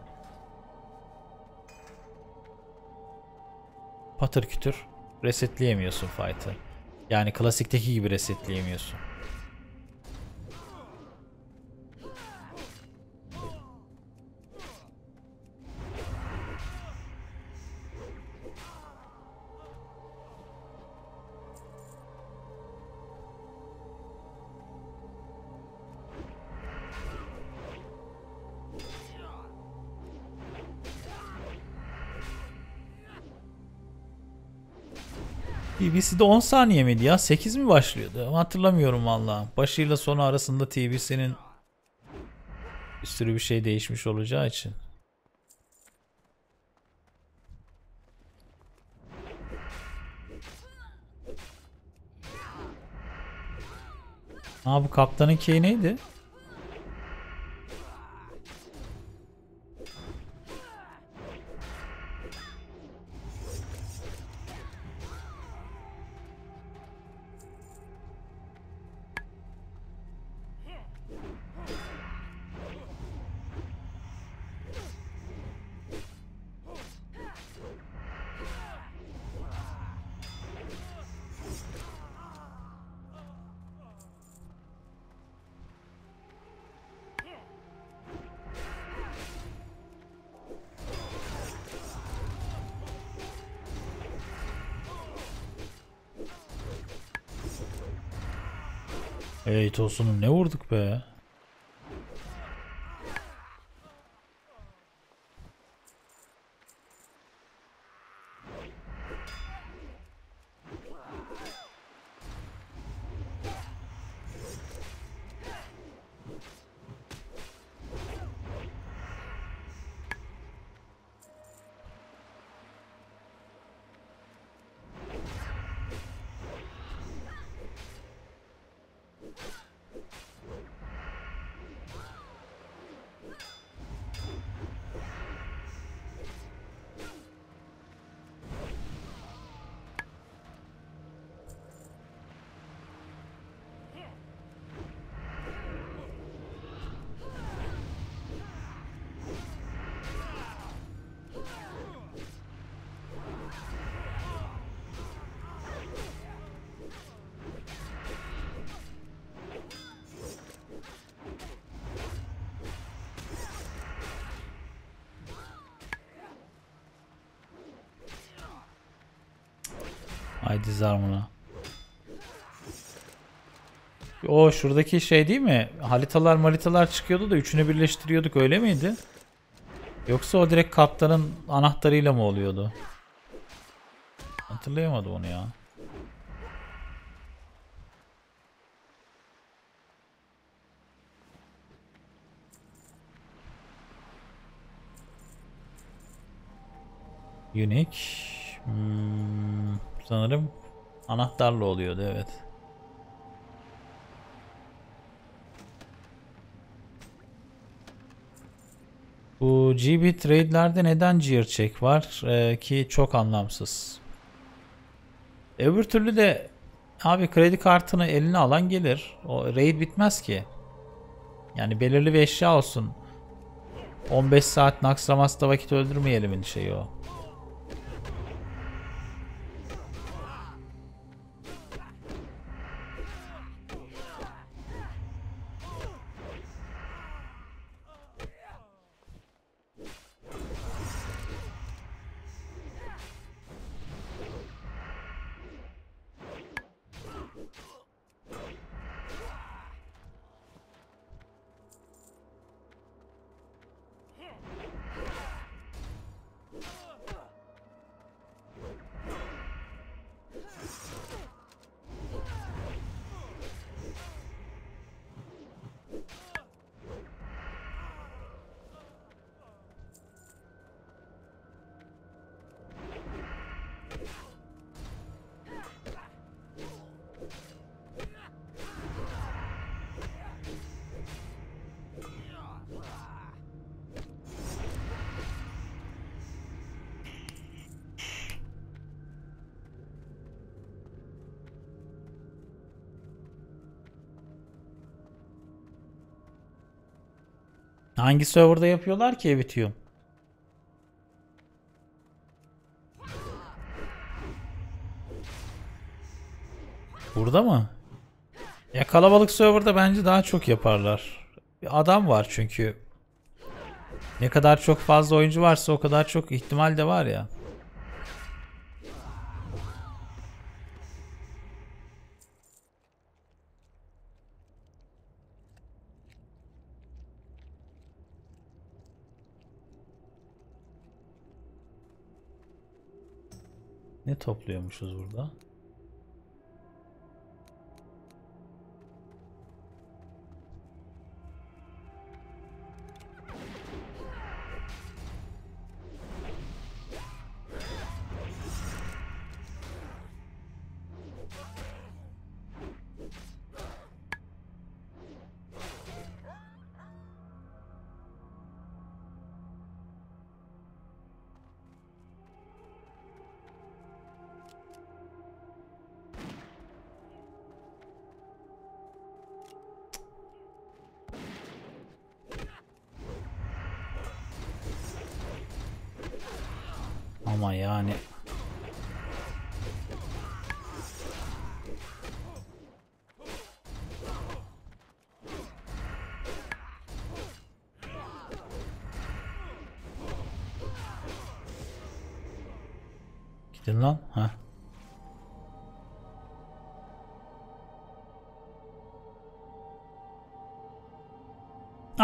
Patır kütür resetleyemiyorsun fight'ı. Yani klasikteki gibi resetleyemiyorsun. TBC'de 10 saniye miydi ya? 8 mi başlıyordu? Hatırlamıyorum valla. Başıyla sonu arasında TBC'nin bir sürü bir şey değişmiş olacağı için. Aa bu kaptanın key neydi? Elite olsun ne vurduk be. disarmor'a. O şuradaki şey değil mi? Halitalar Malitalar çıkıyordu da üçünü birleştiriyorduk öyle miydi? Yoksa o direkt kaptanın anahtarıyla mı oluyordu? Hatırlayamadım onu ya. Unique. Hmm, sanırım Anahtarla oluyordu evet. Bu GB trade'lerde neden gear check var ee, ki çok anlamsız. Öbür türlü de abi kredi kartını eline alan gelir. O raid bitmez ki. Yani belirli bir eşya olsun. 15 saat Naxxramas'ta vakit öldürmeyelim'in şeyi o. Hangi serverda yapıyorlar ki Evitium? Burada mı? Ya kalabalık serverda bence daha çok yaparlar. Bir adam var çünkü. Ne kadar çok fazla oyuncu varsa o kadar çok ihtimal de var ya. topluyormuşuz burada.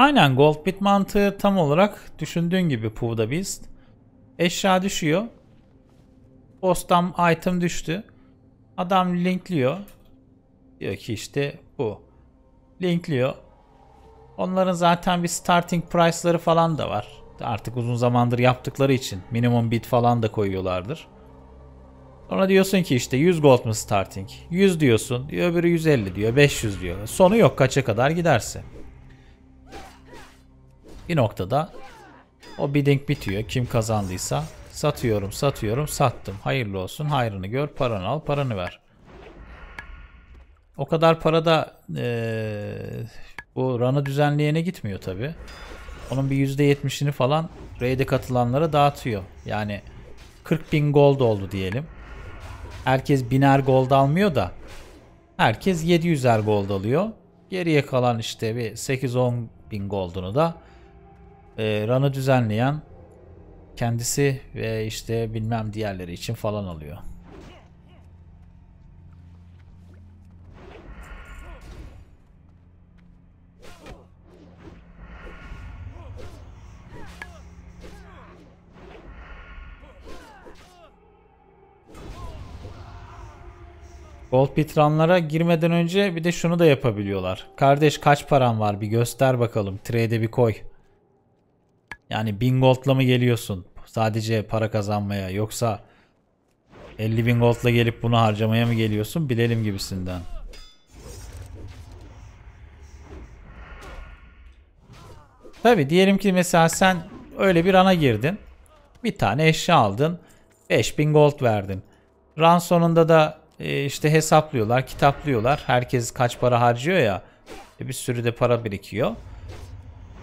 Aynen gold bit mantığı tam olarak düşündüğün gibi Puda Beast. Eşya düşüyor. Postam item düştü. Adam linkliyor. Diyor ki işte bu. Linkliyor. Onların zaten bir starting price'ları falan da var. Artık uzun zamandır yaptıkları için minimum bit falan da koyuyorlardır. Sonra diyorsun ki işte 100 gold mu starting? 100 diyorsun. diyor Öbürü 150 diyor, 500 diyor. Sonu yok kaça kadar giderse bir noktada o bidding bitiyor. Kim kazandıysa satıyorum satıyorum sattım. Hayırlı olsun hayrını gör paranı al paranı ver. O kadar para da ee, bu run'ı düzenleyene gitmiyor tabi. Onun bir %70'ini falan raid'e katılanlara dağıtıyor. Yani 40 bin gold oldu diyelim. Herkes biner gold almıyor da herkes 700'er gold alıyor. Geriye kalan işte bir 8-10 bin goldunu da e, run'ı düzenleyen kendisi ve işte bilmem diğerleri için falan alıyor. Gold pitranlara girmeden önce bir de şunu da yapabiliyorlar. Kardeş kaç paran var bir göster bakalım. Trade'e bir koy. Yani 1000 gold'la mı geliyorsun sadece para kazanmaya yoksa 50 bin gold'la gelip bunu harcamaya mı geliyorsun bilelim gibisinden. Tabi diyelim ki mesela sen öyle bir ana girdin. Bir tane eşya aldın. 5000 gold verdin. Run sonunda da e, işte hesaplıyorlar, kitaplıyorlar. Herkes kaç para harcıyor ya. E, bir sürü de para birikiyor.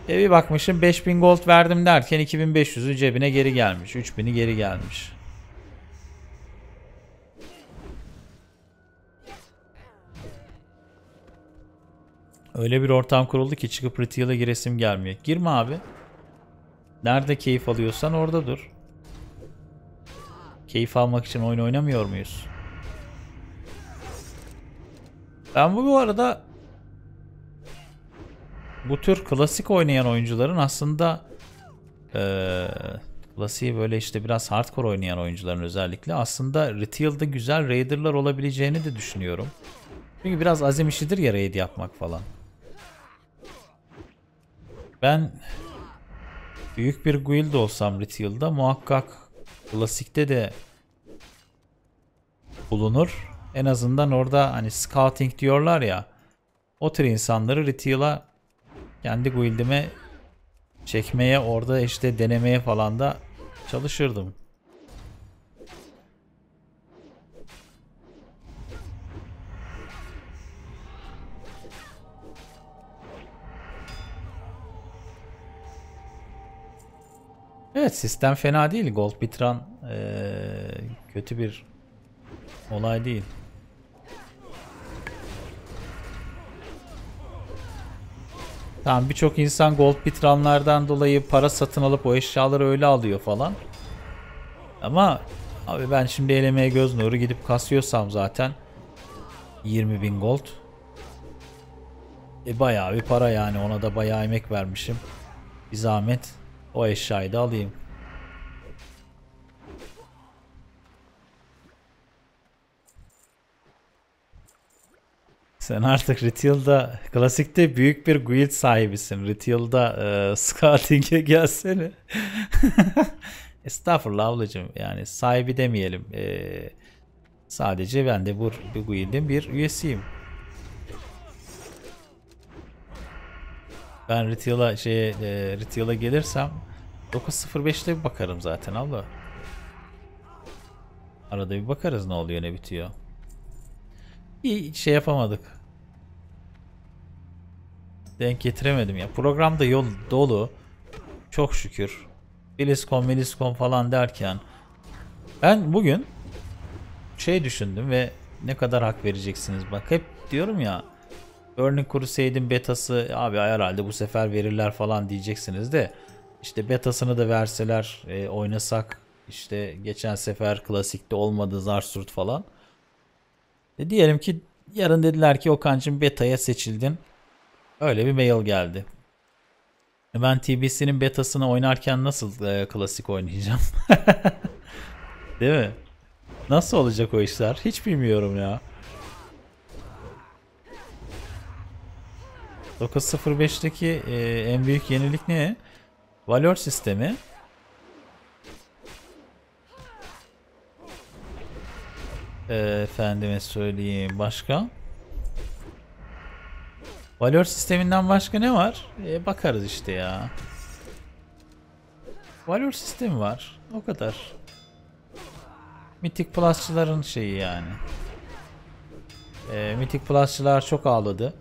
E bir bakmışım 5000 gold verdim derken 2500'ü cebine geri gelmiş. 3000'i geri gelmiş. Öyle bir ortam kuruldu ki çıkıp Ritial'a giresim gelmiyor. Girme abi. Nerede keyif alıyorsan orada dur. Keyif almak için oyun oynamıyor muyuz? Ben bu arada bu tür klasik oynayan oyuncuların aslında ee, klasiği böyle işte biraz hardcore oynayan oyuncuların özellikle aslında Retail'da güzel Raider'lar olabileceğini de düşünüyorum. Çünkü biraz azim işidir ya raid yapmak falan. Ben büyük bir guild olsam Retail'da muhakkak klasikte de bulunur. En azından orada hani scouting diyorlar ya. O tür insanları Retail'a kendi guildime çekmeye orada işte denemeye falan da çalışırdım. Evet sistem fena değil. Gold Bitran ee, kötü bir olay değil. Tamam birçok insan gold bitranlardan dolayı para satın alıp o eşyaları öyle alıyor falan. Ama abi ben şimdi elemeye göz nuru gidip kasıyorsam zaten 20 bin gold. E bayağı bir para yani ona da bayağı emek vermişim. Bir zahmet o eşyayı da alayım. Sen artık Retail'da klasikte büyük bir guild sahibisin. Retail'da e, scouting'e gelsene. [laughs] Estağfurullah ablacığım yani sahibi demeyelim. E, sadece ben de bu, bu guild'in bir üyesiyim. Ben Retail'a şey e, Retail'a gelirsem 9.05'te bir bakarım zaten abla. Arada bir bakarız ne oluyor ne bitiyor. İyi şey yapamadık denk getiremedim ya. Programda yol dolu. Çok şükür. Biliscom, Biliscom falan derken. Ben bugün şey düşündüm ve ne kadar hak vereceksiniz. Bak hep diyorum ya. Burning Crusade'in betası abi herhalde bu sefer verirler falan diyeceksiniz de. işte betasını da verseler e, oynasak işte geçen sefer klasikte olmadı Zarsurt falan. E diyelim ki yarın dediler ki Okan'cım betaya seçildin. Öyle bir mail geldi. Ben TBC'nin betasını oynarken nasıl e, klasik oynayacağım? [laughs] Değil mi? Nasıl olacak o işler? Hiç bilmiyorum ya. 9.05'teki e, en büyük yenilik ne? Valor sistemi. E, efendime söyleyeyim. Başka? Başka? Valor sisteminden başka ne var? E, bakarız işte ya. Valor sistemi var. O kadar. Mythic Plus'çıların şeyi yani. E, Mythic Plus'çılar çok ağladı.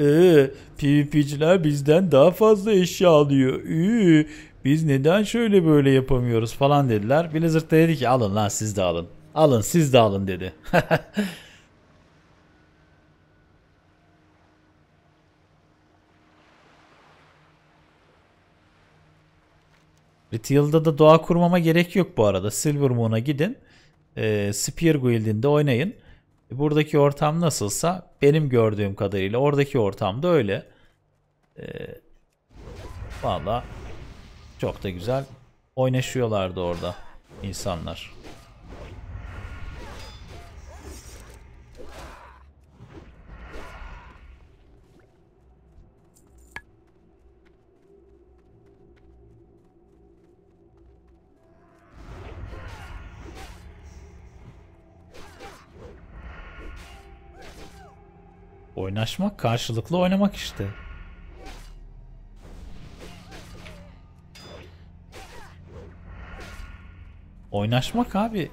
Ee, PvP'ciler bizden daha fazla eşya alıyor. Ee, biz neden şöyle böyle yapamıyoruz falan dediler. Blizzard da dedi ki alın lan siz de alın. Alın siz de alın dedi. [laughs] Retial'da da doğa kurmama gerek yok bu arada. Silver Moon'a gidin. E, Spear Guild'inde oynayın. Buradaki ortam nasılsa benim gördüğüm kadarıyla oradaki ortam da öyle. E, ee, Valla çok da güzel oynaşıyorlardı orada insanlar. Oynaşmak karşılıklı oynamak işte. Oynaşmak abi.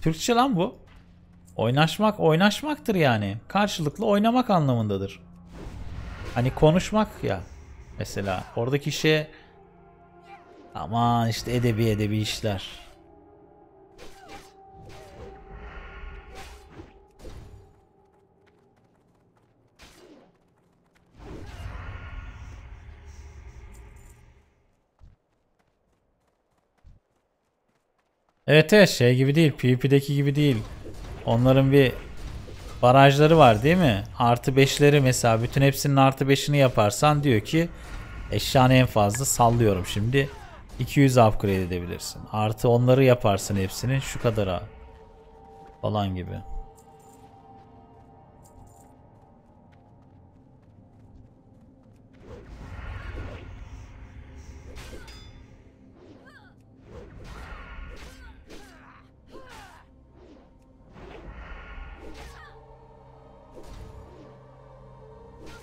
Türkçe lan bu. Oynaşmak oynaşmaktır yani. Karşılıklı oynamak anlamındadır. Hani konuşmak ya. Mesela oradaki şey aman işte edebi edebi işler. Evet evet şey gibi değil. PvP'deki gibi değil. Onların bir barajları var değil mi? Artı 5'leri mesela bütün hepsinin artı 5'ini yaparsan diyor ki eşyanı en fazla sallıyorum şimdi 200 upgrade edebilirsin. Artı onları yaparsın hepsinin, şu kadara falan gibi.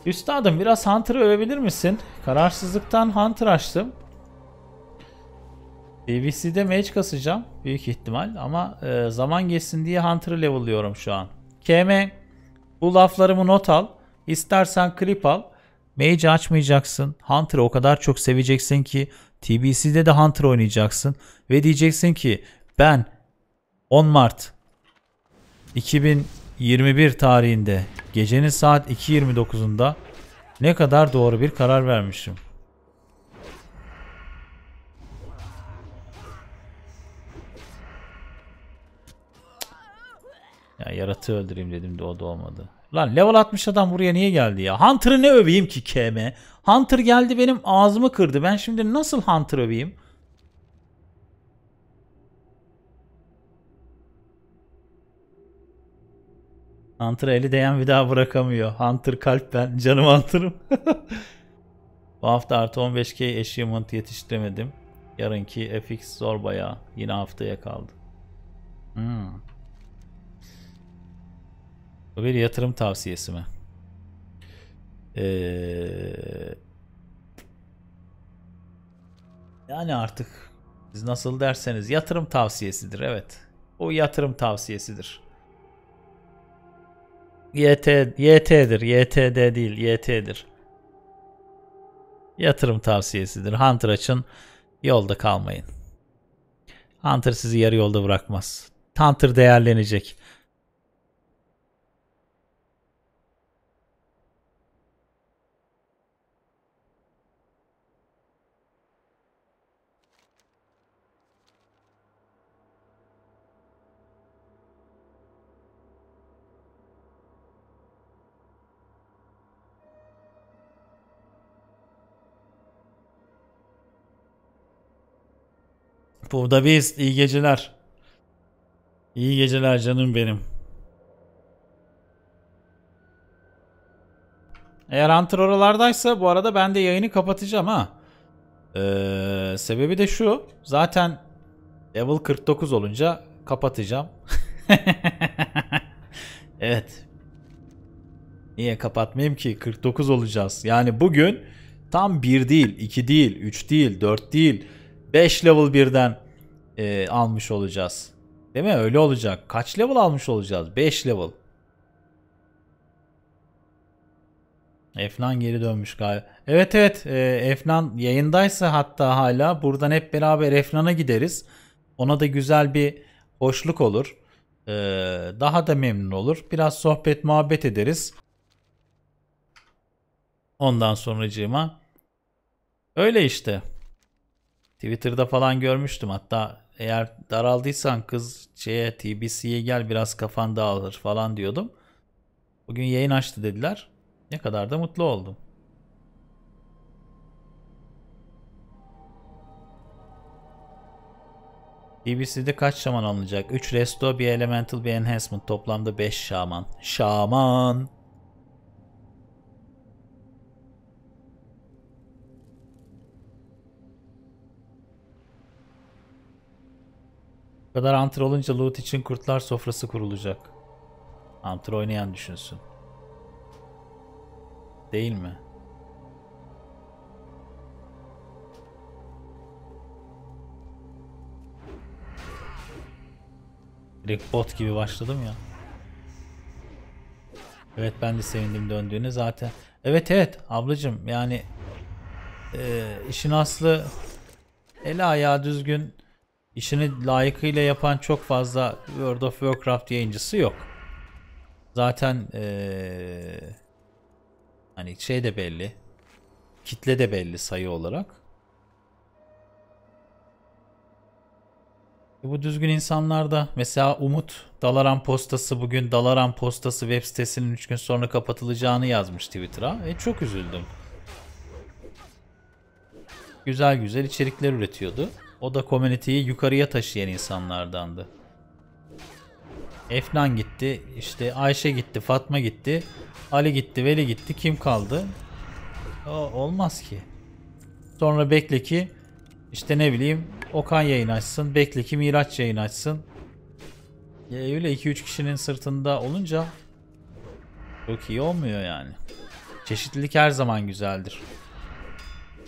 Üstadım biraz Hunter'ı övebilir misin? Kararsızlıktan Hunter açtım. BBC'de mage kasacağım büyük ihtimal ama e, zaman geçsin diye Hunter'ı level'lıyorum şu an. KM bu laflarımı not al. İstersen klip al. Mage açmayacaksın. Hunter'ı o kadar çok seveceksin ki TBC'de de Hunter oynayacaksın. Ve diyeceksin ki ben 10 Mart 2000 21 tarihinde gecenin saat 2.29'unda ne kadar doğru bir karar vermişim. Ya yaratığı öldüreyim dedim de o da olmadı. Lan level 60 adam buraya niye geldi ya? Hunter'ı ne öveyim ki KM? Hunter geldi benim ağzımı kırdı. Ben şimdi nasıl Hunter öveyim? Hunter'a eli değen bir daha bırakamıyor. Hunter kalp ben. Canım Hunter'ım. [laughs] Bu hafta artı 15k achievement yetiştiremedim. Yarınki FX zor bayağı. Yine haftaya kaldı. Hmm. Bu bir yatırım tavsiyesi mi? Ee, yani artık siz nasıl derseniz yatırım tavsiyesidir evet. O yatırım tavsiyesidir. YT, YT'dir. YTD değil. YT'dir. Yatırım tavsiyesidir. Hunter açın. Yolda kalmayın. Hunter sizi yarı yolda bırakmaz. Hunter değerlenecek. Burada biz. İyi geceler. İyi geceler canım benim. Eğer Hunter oralardaysa bu arada ben de yayını kapatacağım ha. Ee, sebebi de şu. Zaten level 49 olunca kapatacağım. [laughs] evet. Niye kapatmayayım ki? 49 olacağız. Yani bugün tam 1 değil, 2 değil, 3 değil, 4 değil, 5 level birden e, almış olacağız. Değil mi? Öyle olacak. Kaç level almış olacağız? 5 level. Efnan geri dönmüş galiba. Evet evet e, Efnan yayındaysa hatta hala buradan hep beraber Efnan'a gideriz. Ona da güzel bir hoşluk olur. E, daha da memnun olur. Biraz sohbet muhabbet ederiz. Ondan sonracığıma. Öyle işte. Twitter'da falan görmüştüm hatta eğer daraldıysan kız şeye TBC'ye gel biraz kafan dağılır falan diyordum. Bugün yayın açtı dediler. Ne kadar da mutlu oldum. BBC'de kaç şaman alınacak? 3 resto, bir elemental, bir enhancement. Toplamda 5 şaman. Şaman! kadar antır olunca loot için kurtlar sofrası kurulacak. Antır oynayan düşünsün. Değil mi? Direkt bot gibi başladım ya. Evet ben de sevindim döndüğüne zaten. Evet evet ablacım yani e, işin aslı el ayağı düzgün işini layıkıyla yapan çok fazla World of Warcraft yayıncısı yok. Zaten ee, hani şey de belli. Kitle de belli sayı olarak. Bu düzgün insanlar da mesela Umut Dalaran postası bugün Dalaran postası web sitesinin 3 gün sonra kapatılacağını yazmış Twitter'a. E çok üzüldüm. Güzel güzel içerikler üretiyordu. O da komüniteyi yukarıya taşıyan insanlardandı. Efnan gitti, işte Ayşe gitti, Fatma gitti, Ali gitti, Veli gitti. Kim kaldı? O, olmaz ki. Sonra bekle ki işte ne bileyim Okan yayın açsın, bekle ki Miraç yayın açsın. Ya öyle 2-3 kişinin sırtında olunca çok iyi olmuyor yani. Çeşitlilik her zaman güzeldir.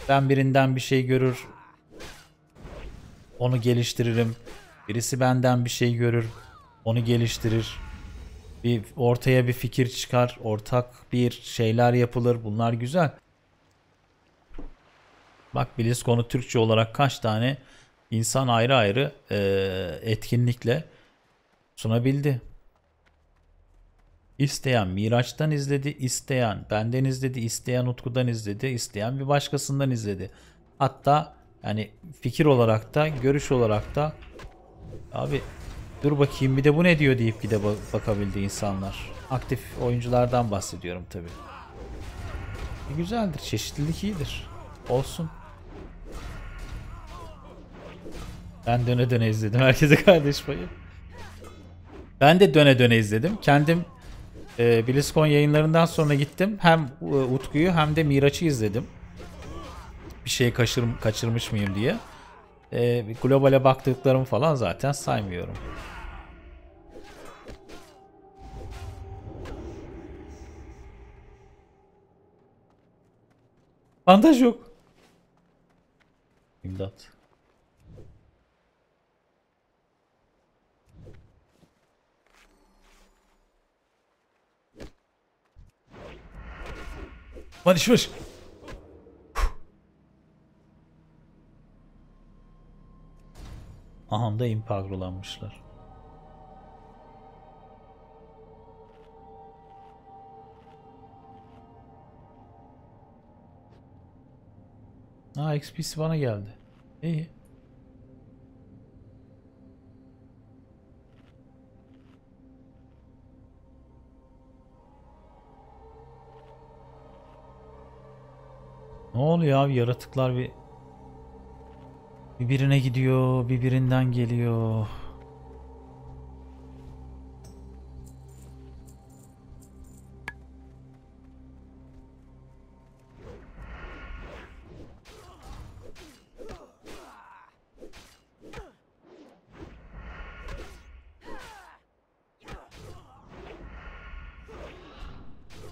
Ben birinden bir şey görür, onu geliştiririm. Birisi benden bir şey görür. Onu geliştirir. Bir ortaya bir fikir çıkar. Ortak bir şeyler yapılır. Bunlar güzel. Bak BlizzCon'u Türkçe olarak kaç tane insan ayrı ayrı e, etkinlikle sunabildi. İsteyen Miraç'tan izledi, isteyen benden izledi, isteyen Utku'dan izledi, isteyen bir başkasından izledi. Hatta yani fikir olarak da görüş olarak da abi dur bakayım bir de bu ne diyor deyip gide bak bakabildi insanlar. Aktif oyunculardan bahsediyorum tabi. E güzeldir çeşitlilik iyidir. Olsun. Ben döne döne izledim [laughs] herkese kardeş payı. Ben de döne döne izledim. Kendim e, BlizzCon yayınlarından sonra gittim. Hem e, Utku'yu hem de Miraç'ı izledim bir şey kaçır, kaçırmış mıyım diye. E, globale baktıklarımı falan zaten saymıyorum. Bandaj yok. İmdat. Barış barış. Aham'da impagrolanmışlar. Ha XP'si bana geldi. İyi. Ne oluyor abi yaratıklar bir Birbirine gidiyor, birbirinden geliyor.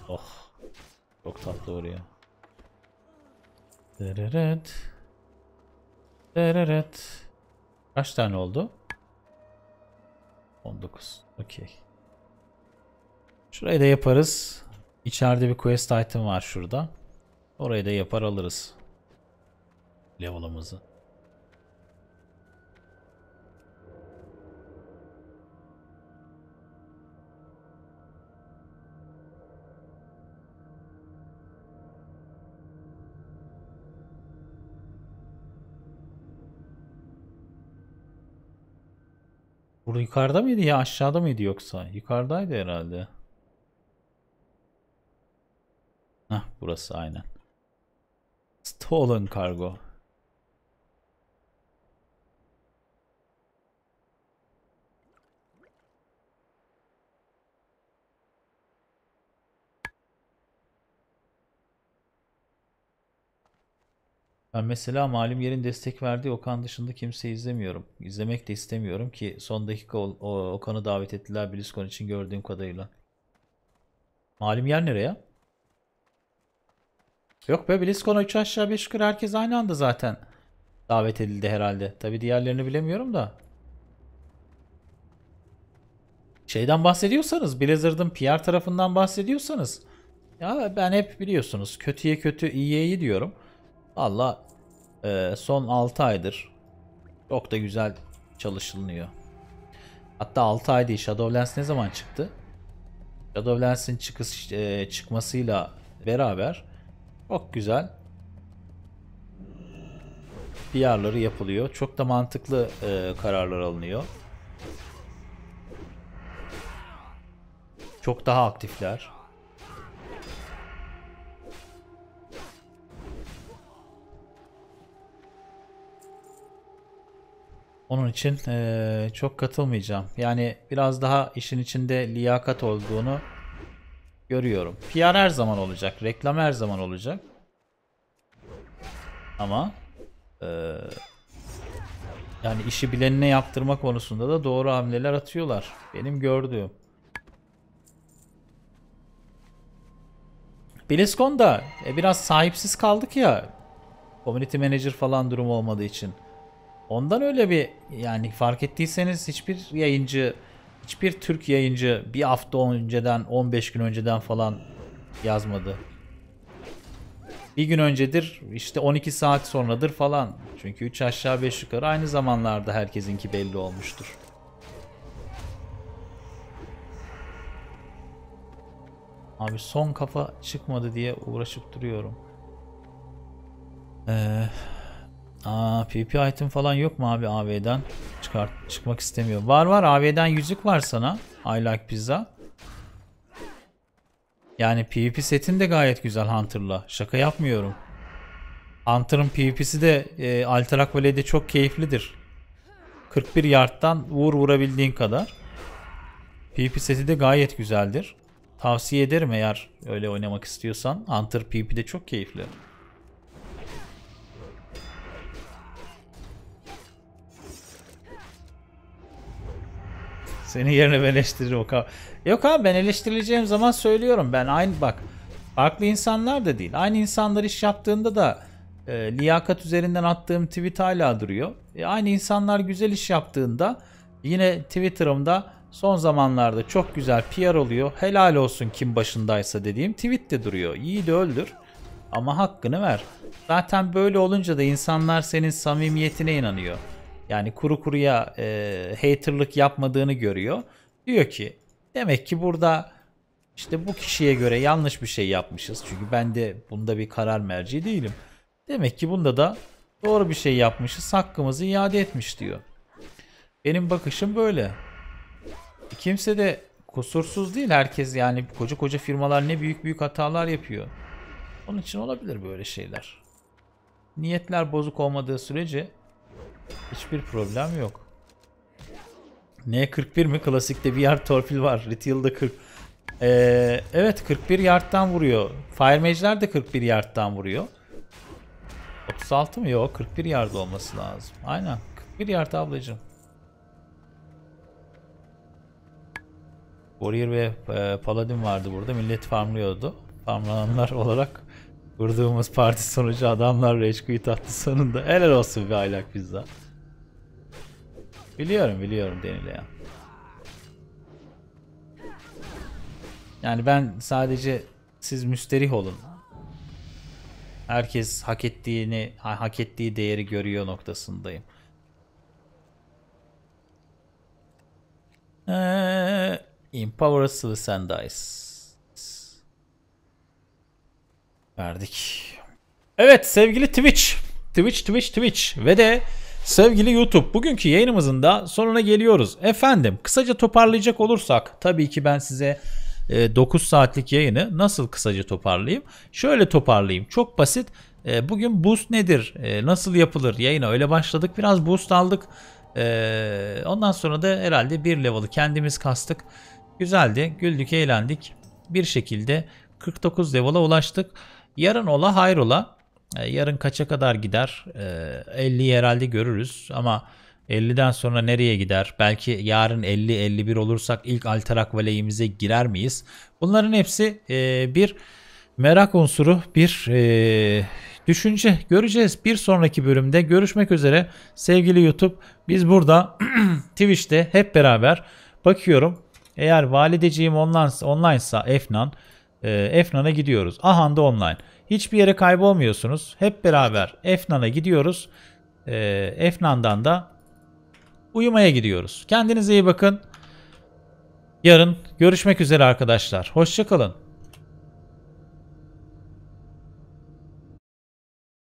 Oh. Çok tatlı oraya. Dırırıt. Dereret. Kaç tane oldu? 19. Okey. Şurayı da yaparız. İçeride bir quest item var şurada. Orayı da yapar alırız. Level'ımızı. Burada yukarıda mıydı ya aşağıda mıydı yoksa? Yukarıdaydı herhalde. Hah burası aynen. Stolen kargo. Ha mesela malum yerin destek verdiği Okan dışında kimseyi izlemiyorum. İzlemek de istemiyorum ki son dakika o, o, Okan'ı davet ettiler BlizzCon için gördüğüm kadarıyla. Malum yer nereye? Yok be BlizzCon'a 3 aşağı 5 yukarı herkes aynı anda zaten davet edildi herhalde. Tabi diğerlerini bilemiyorum da. Şeyden bahsediyorsanız, Blizzard'ın PR tarafından bahsediyorsanız. Ya ben hep biliyorsunuz kötüye kötü iyiye iyi diyorum. Allah e, son 6 aydır çok da güzel çalışılıyor. Hatta 6 ay değil Shadowlands ne zaman çıktı? Shadowlands'in çıkış, e, çıkmasıyla beraber çok güzel PR'ları yapılıyor. Çok da mantıklı e, kararlar alınıyor. Çok daha aktifler. Onun için e, çok katılmayacağım. Yani biraz daha işin içinde liyakat olduğunu görüyorum. PR her zaman olacak. Reklam her zaman olacak. Ama e, yani işi bilenine yaptırma konusunda da doğru hamleler atıyorlar. Benim gördüğüm. BlizzCon'da e, biraz sahipsiz kaldık ya. Community Manager falan durum olmadığı için. Ondan öyle bir yani fark ettiyseniz hiçbir yayıncı, hiçbir Türk yayıncı bir hafta önceden, 15 gün önceden falan yazmadı. Bir gün öncedir, işte 12 saat sonradır falan. Çünkü 3 aşağı 5 yukarı aynı zamanlarda herkesinki belli olmuştur. Abi son kafa çıkmadı diye uğraşıp duruyorum. Eee... Aa PP item falan yok mu abi AV'den? Çıkart çıkmak istemiyor. Var var AV'den yüzük var sana. I like pizza. Yani PvP setin de gayet güzel Hunter'la. Şaka yapmıyorum. Hunter'ın PvP'si de e, Altarak Valley'de çok keyiflidir. 41 yardtan vur vurabildiğin kadar. PvP seti de gayet güzeldir. Tavsiye ederim eğer öyle oynamak istiyorsan. Hunter PvP'de çok keyifli. Seni yerine ben eleştiririm o kadar. Yok abi ben eleştirileceğim zaman söylüyorum. Ben aynı bak farklı insanlar da değil. Aynı insanlar iş yaptığında da e, liyakat üzerinden attığım tweet hala duruyor. E, aynı insanlar güzel iş yaptığında yine Twitter'ımda son zamanlarda çok güzel PR oluyor. Helal olsun kim başındaysa dediğim tweet de duruyor. Yiğidi öldür ama hakkını ver. Zaten böyle olunca da insanlar senin samimiyetine inanıyor yani kuru kuruya e, haterlık yapmadığını görüyor. Diyor ki demek ki burada işte bu kişiye göre yanlış bir şey yapmışız. Çünkü ben de bunda bir karar merci değilim. Demek ki bunda da doğru bir şey yapmışız. Hakkımızı iade etmiş diyor. Benim bakışım böyle. Kimse de kusursuz değil herkes yani koca koca firmalar ne büyük büyük hatalar yapıyor. Onun için olabilir böyle şeyler. Niyetler bozuk olmadığı sürece Hiçbir problem yok. N41 mi? Klasikte bir yard torpil var. Retail'da 40. Ee, evet 41 yardtan vuruyor. Fire de 41 yardtan vuruyor. 36 mı? Yok 41 yard olması lazım. Aynen 41 yard ablacığım. Warrior ve e, Paladin vardı burada. Millet farmlıyordu. Farmlananlar [laughs] olarak Kurduğumuz parti sonucu adamlar Reşku'yu tattı sonunda. Helal olsun bir aylak pizza. Biliyorum biliyorum denileyen. Yani ben sadece siz müsterih olun. Herkes hak ettiğini, hak ettiği değeri görüyor noktasındayım. Ee, empower Slice Dice. Verdik. Evet sevgili Twitch. Twitch, Twitch, Twitch ve de sevgili YouTube. Bugünkü yayınımızın da sonuna geliyoruz. Efendim kısaca toparlayacak olursak tabii ki ben size 9 e, saatlik yayını nasıl kısaca toparlayayım? Şöyle toparlayayım. Çok basit. E, bugün boost nedir? E, nasıl yapılır? Yayına öyle başladık. Biraz boost aldık. Ondan sonra da herhalde bir level'ı kendimiz kastık. Güzeldi. Güldük, eğlendik. Bir şekilde 49 level'a ulaştık. Yarın ola hayrola. E, yarın kaça kadar gider? 50 e, herhalde görürüz ama 50'den sonra nereye gider? Belki yarın 50-51 olursak ilk alterak valeyimize girer miyiz? Bunların hepsi e, bir merak unsuru, bir düşünce. Göreceğiz bir sonraki bölümde. Görüşmek üzere sevgili YouTube. Biz burada [clears throat] Twitch'te hep beraber bakıyorum. Eğer valideciğim online, online'sa Efnan, e, Efnan'a gidiyoruz. Ahanda Online. Hiçbir yere kaybolmuyorsunuz. Hep beraber Efnan'a gidiyoruz. E, Efnan'dan da uyumaya gidiyoruz. Kendinize iyi bakın. Yarın görüşmek üzere arkadaşlar. Hoşçakalın.